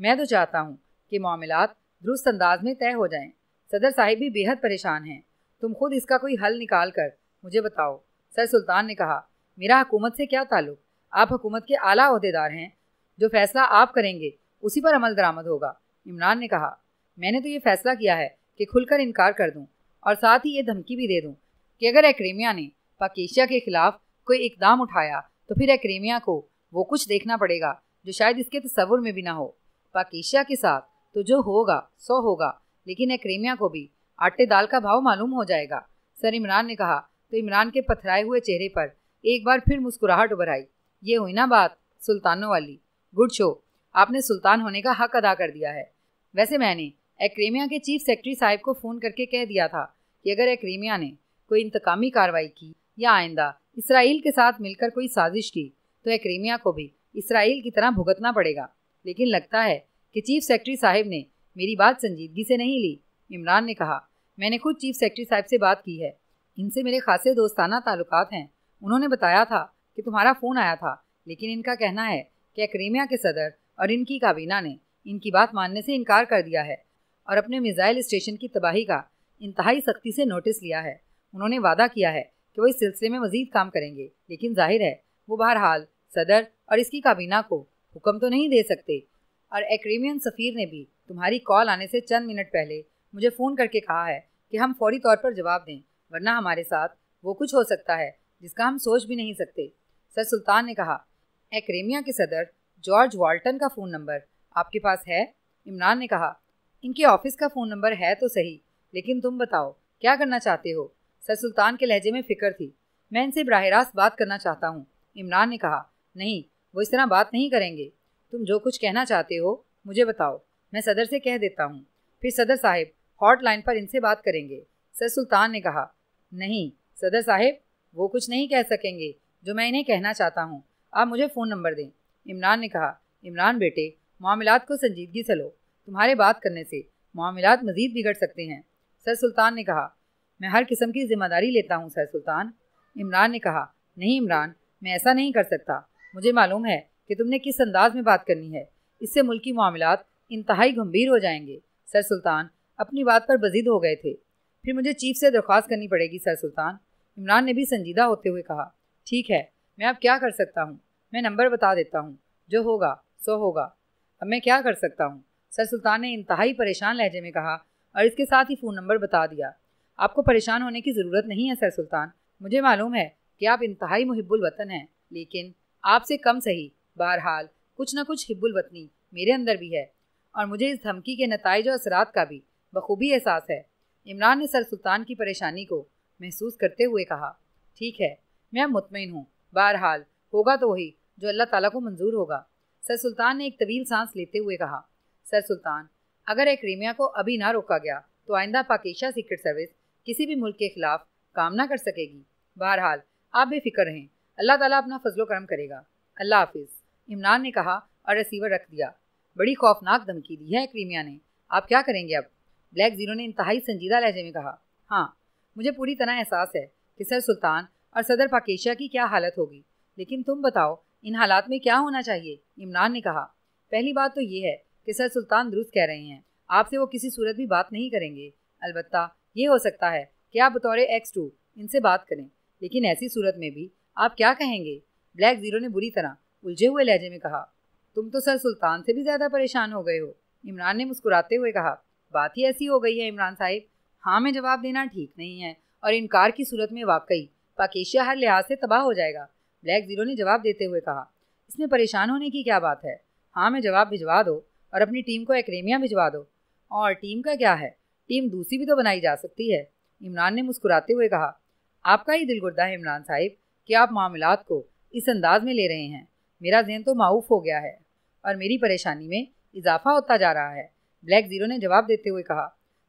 मैं तो चाहता हूँ कि मामला दुरुस्त अंदाज में तय हो जाएं। सदर साहिब भी बेहद परेशान हैं तुम खुद इसका कोई हल निकाल कर मुझे बताओ सर सुल्तान ने कहा मेरा हुकूमत से क्या ताल्लुक आप हुकूमत के आला अहदेदार हैं जो फैसला आप करेंगे उसी पर अमल दरामद होगा इमरान ने कहा मैंने तो ये फैसला किया है कि खुलकर इनकार कर दूँ और साथ ही ये धमकी भी दे दूँ कि अगर एक्रेमिया ने पाकिशिया के खिलाफ कोई इकदाम उठाया तो फिर एक्रेमिया को वो कुछ देखना पड़ेगा जो शायद इसके तस्वुर में भी ना हो पाकिशिया के साथ तो जो होगा सो होगा लेकिन क्रेमिया को भी आटे दाल का भाव मालूम हो जाएगा सर इमरान ने कहा तो इमरान के पथराए हुए चेहरे पर एक बार फिर मुस्कुराहट उभर आई ये हुई ना बात सुल्तानों वाली गुड शो आपने सुल्तान होने का हक अदा कर दिया है वैसे मैंने एक्रेमिया के चीफ सेक्रेटरी साहब को फ़ोन करके कह दिया था कि अगर एक्रेमिया ने कोई इंतकामी कार्रवाई की या आइंदा इसराइल के साथ मिलकर कोई साजिश की तो क्रीमिया को भी इसराइल की तरह भुगतना पड़ेगा लेकिन लगता है कि चीफ सेक्रेटरी साहब ने मेरी बात संजीदगी से नहीं ली इमरान ने कहा मैंने खुद चीफ सेक्रेटरी साहब से बात की है इनसे मेरे खासे दोस्ताना ताल्लुकात हैं उन्होंने बताया था कि तुम्हारा फ़ोन आया था लेकिन इनका कहना है कि क्रीमिया के सदर और इनकी काबीना ने इनकी बात मानने से इनकार कर दिया है और अपने मिज़ाइल स्टेशन की तबाही का इंतहाई सख्ती से नोटिस लिया है उन्होंने वादा किया है कि वो इस सिलसिले में मज़ीद काम करेंगे लेकिन जाहिर है वो बहरहाल सदर और इसकी काबीना को हुक्म तो नहीं दे सकते और एक्रेमियन सफ़ीर ने भी तुम्हारी कॉल आने से चंद मिनट पहले मुझे फ़ोन करके कहा है कि हम फौरी तौर पर जवाब दें वरना हमारे साथ वो कुछ हो सकता है जिसका हम सोच भी नहीं सकते सर सुल्तान ने कहा एक्रेमिया के सदर जॉर्ज वाल्टन का फ़ोन नंबर आपके पास है इमरान ने कहा इनके ऑफिस का फ़ोन नंबर है तो सही लेकिन तुम बताओ क्या करना चाहते हो सर सुल्तान के लहजे में फ़िक्र थी मैं इनसे बरह रास्त बात करना चाहता हूँ इमरान ने कहा नहीं वो इस तरह बात नहीं करेंगे तुम जो कुछ कहना चाहते हो मुझे बताओ मैं सदर से कह देता हूँ फिर सदर साहिब हॉटलाइन पर इनसे बात करेंगे सर सुल्तान ने कहा नहीं सदर साहेब वो कुछ नहीं कह सकेंगे जो मैं इन्हें कहना चाहता हूँ आप मुझे फ़ोन नंबर दें इमरान ने कहा इमरान बेटे मामला को संजीदगी से लो तुम्हारे बात करने से मामलात मज़ीद बिगड़ सकते हैं सर सुल्तान ने कहा मैं हर किस्म की ज़िम्मेदारी लेता हूँ सर सुल्तान इमरान ने कहा नहीं इमरान मैं ऐसा नहीं कर सकता मुझे मालूम है कि तुमने किस अंदाज में बात करनी है इससे मुल्की मामला इंतहाई गंभीर हो जाएंगे सर सुल्तान अपनी बात पर बजीद हो गए थे फिर मुझे चीफ से दरख्वास्त करनी पड़ेगी सर सुल्तान इमरान ने भी संजीदा होते हुए कहा ठीक है मैं अब क्या कर सकता हूँ मैं नंबर बता देता हूँ जो होगा सो होगा अब मैं क्या कर सकता हूँ सर सुल्तान ने इंतहाई परेशान लहजे में कहा और इसके साथ ही फ़ोन नंबर बता दिया आपको परेशान होने की ज़रूरत नहीं है सर सुल्तान मुझे मालूम है कि आप इंतहाई मुहिबुल वतन हैं लेकिन आपसे कम सही बहरहाल कुछ ना कुछ हिब्बुल वतनी मेरे अंदर भी है और मुझे इस धमकी के नतज और असरात का भी बखूबी एहसास है इमरान ने सर सुल्तान की परेशानी को महसूस करते हुए कहा ठीक है मैं मुतमिन हूँ बहरहाल होगा तो वही जो अल्लाह ताला को मंजूर होगा सर सुल्तान ने एक तवील सांस लेते हुए कहा सर सुल्तान अगर एक्रीमिया को अभी ना रोका गया तो आइंदा पाकिशा सीक्रेट सर्विस किसी भी मुल्क के खिलाफ काम ना कर सकेगी बहरहाल आप बेफिक्र रहें अल्लाह ताला अपना फजलो करम करेगा अल्लाह हाफिज इमरान ने कहा और रिसीवर रख दिया बड़ी खौफनाक धमकी दी है क्रीमिया ने आप क्या करेंगे अब ब्लैक ज़ीरो ने इंतहाई संजीदा लहजे में कहा हाँ मुझे पूरी तरह एहसास है कि सर सुल्तान और सदर पाकेशिया की क्या हालत होगी लेकिन तुम बताओ इन हालात में क्या होना चाहिए इमरान ने कहा पहली बात तो ये है कि सर सुल्तान दुरुस्त कह रहे हैं आपसे वो किसी सूरत भी बात नहीं करेंगे अलबत्ता ये हो सकता है कि आप बतौर एक्स टू इनसे बात करें लेकिन ऐसी सूरत में भी आप क्या कहेंगे ब्लैक ज़ीरो ने बुरी तरह उलझे हुए लहजे में कहा तुम तो सर सुल्तान से भी ज़्यादा परेशान हो गए हो इमरान ने मुस्कुराते हुए कहा बात ही ऐसी हो गई है इमरान साहिब हाँ में जवाब देना ठीक नहीं है और इनकार की सूरत में वाकई पाकेशिया हर लिहाज से तबाह हो जाएगा ब्लैक ज़ीरो ने जवाब देते हुए कहा इसमें परेशान होने की क्या बात है हाँ मैं जवाब भिजवा दो और अपनी टीम को एक्रेमिया भिजवा दो और टीम का क्या है टीम दूसरी भी तो बनाई जा सकती है इमरान ने मुस्कुराते हुए कहा आपका ही दिल गुर्दा है इमरान साहिब कि आप मामला को इस अंदाज में ले रहे हैं मेरा जहन तो माऊफ हो गया है और मेरी परेशानी में इजाफा होता जा रहा है ब्लैक ज़ीरो ने जवाब देते हुए कहा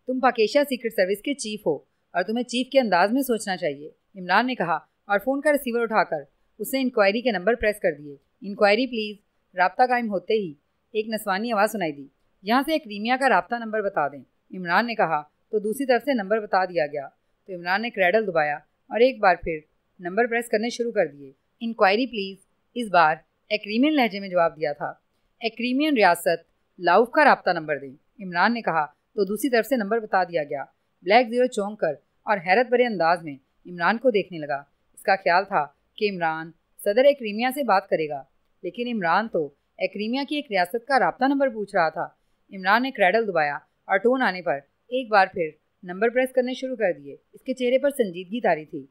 तुम पाकेशिया सीक्रेट सर्विस के चीफ हो और तुम्हें चीफ के अंदाज में सोचना चाहिए इमरान ने कहा और फ़ोन का रिसीवर उठाकर उसने इंक्वायरी के नंबर प्रेस कर दिए इंक्वायरी प्लीज़ रबता कायम होते ही एक नस्वानी आवाज़ सुनाई दी यहाँ से एक रीमिया का रबता नंबर बता दें इमरान ने कहा तो दूसरी तरफ से नंबर बता दिया गया तो इमरान ने क्रैडल दबाया और एक बार फिर नंबर प्रेस करने शुरू कर दिए इंक्वायरी प्लीज़ इस बार एक्रीमियन लहजे में जवाब दिया था एक्रीमियन रियासत लाउफ का रबता नंबर दें इमरान ने कहा तो दूसरी तरफ से नंबर बता दिया गया ब्लैक ज़ीरो चौंक कर और हैरत भरे अंदाज में इमरान को देखने लगा इसका ख्याल था कि इमरान सदर एक्रीमिया से बात करेगा लेकिन इमरान तो एक्रीमिया की एक रियासत का रबता नंबर पूछ रहा था इमरान ने क्रैडल दबाया और टोन आने पर एक बार फिर नंबर प्रेस करने शुरू कर दिए इसके चेहरे पर संजीदगी तारी थी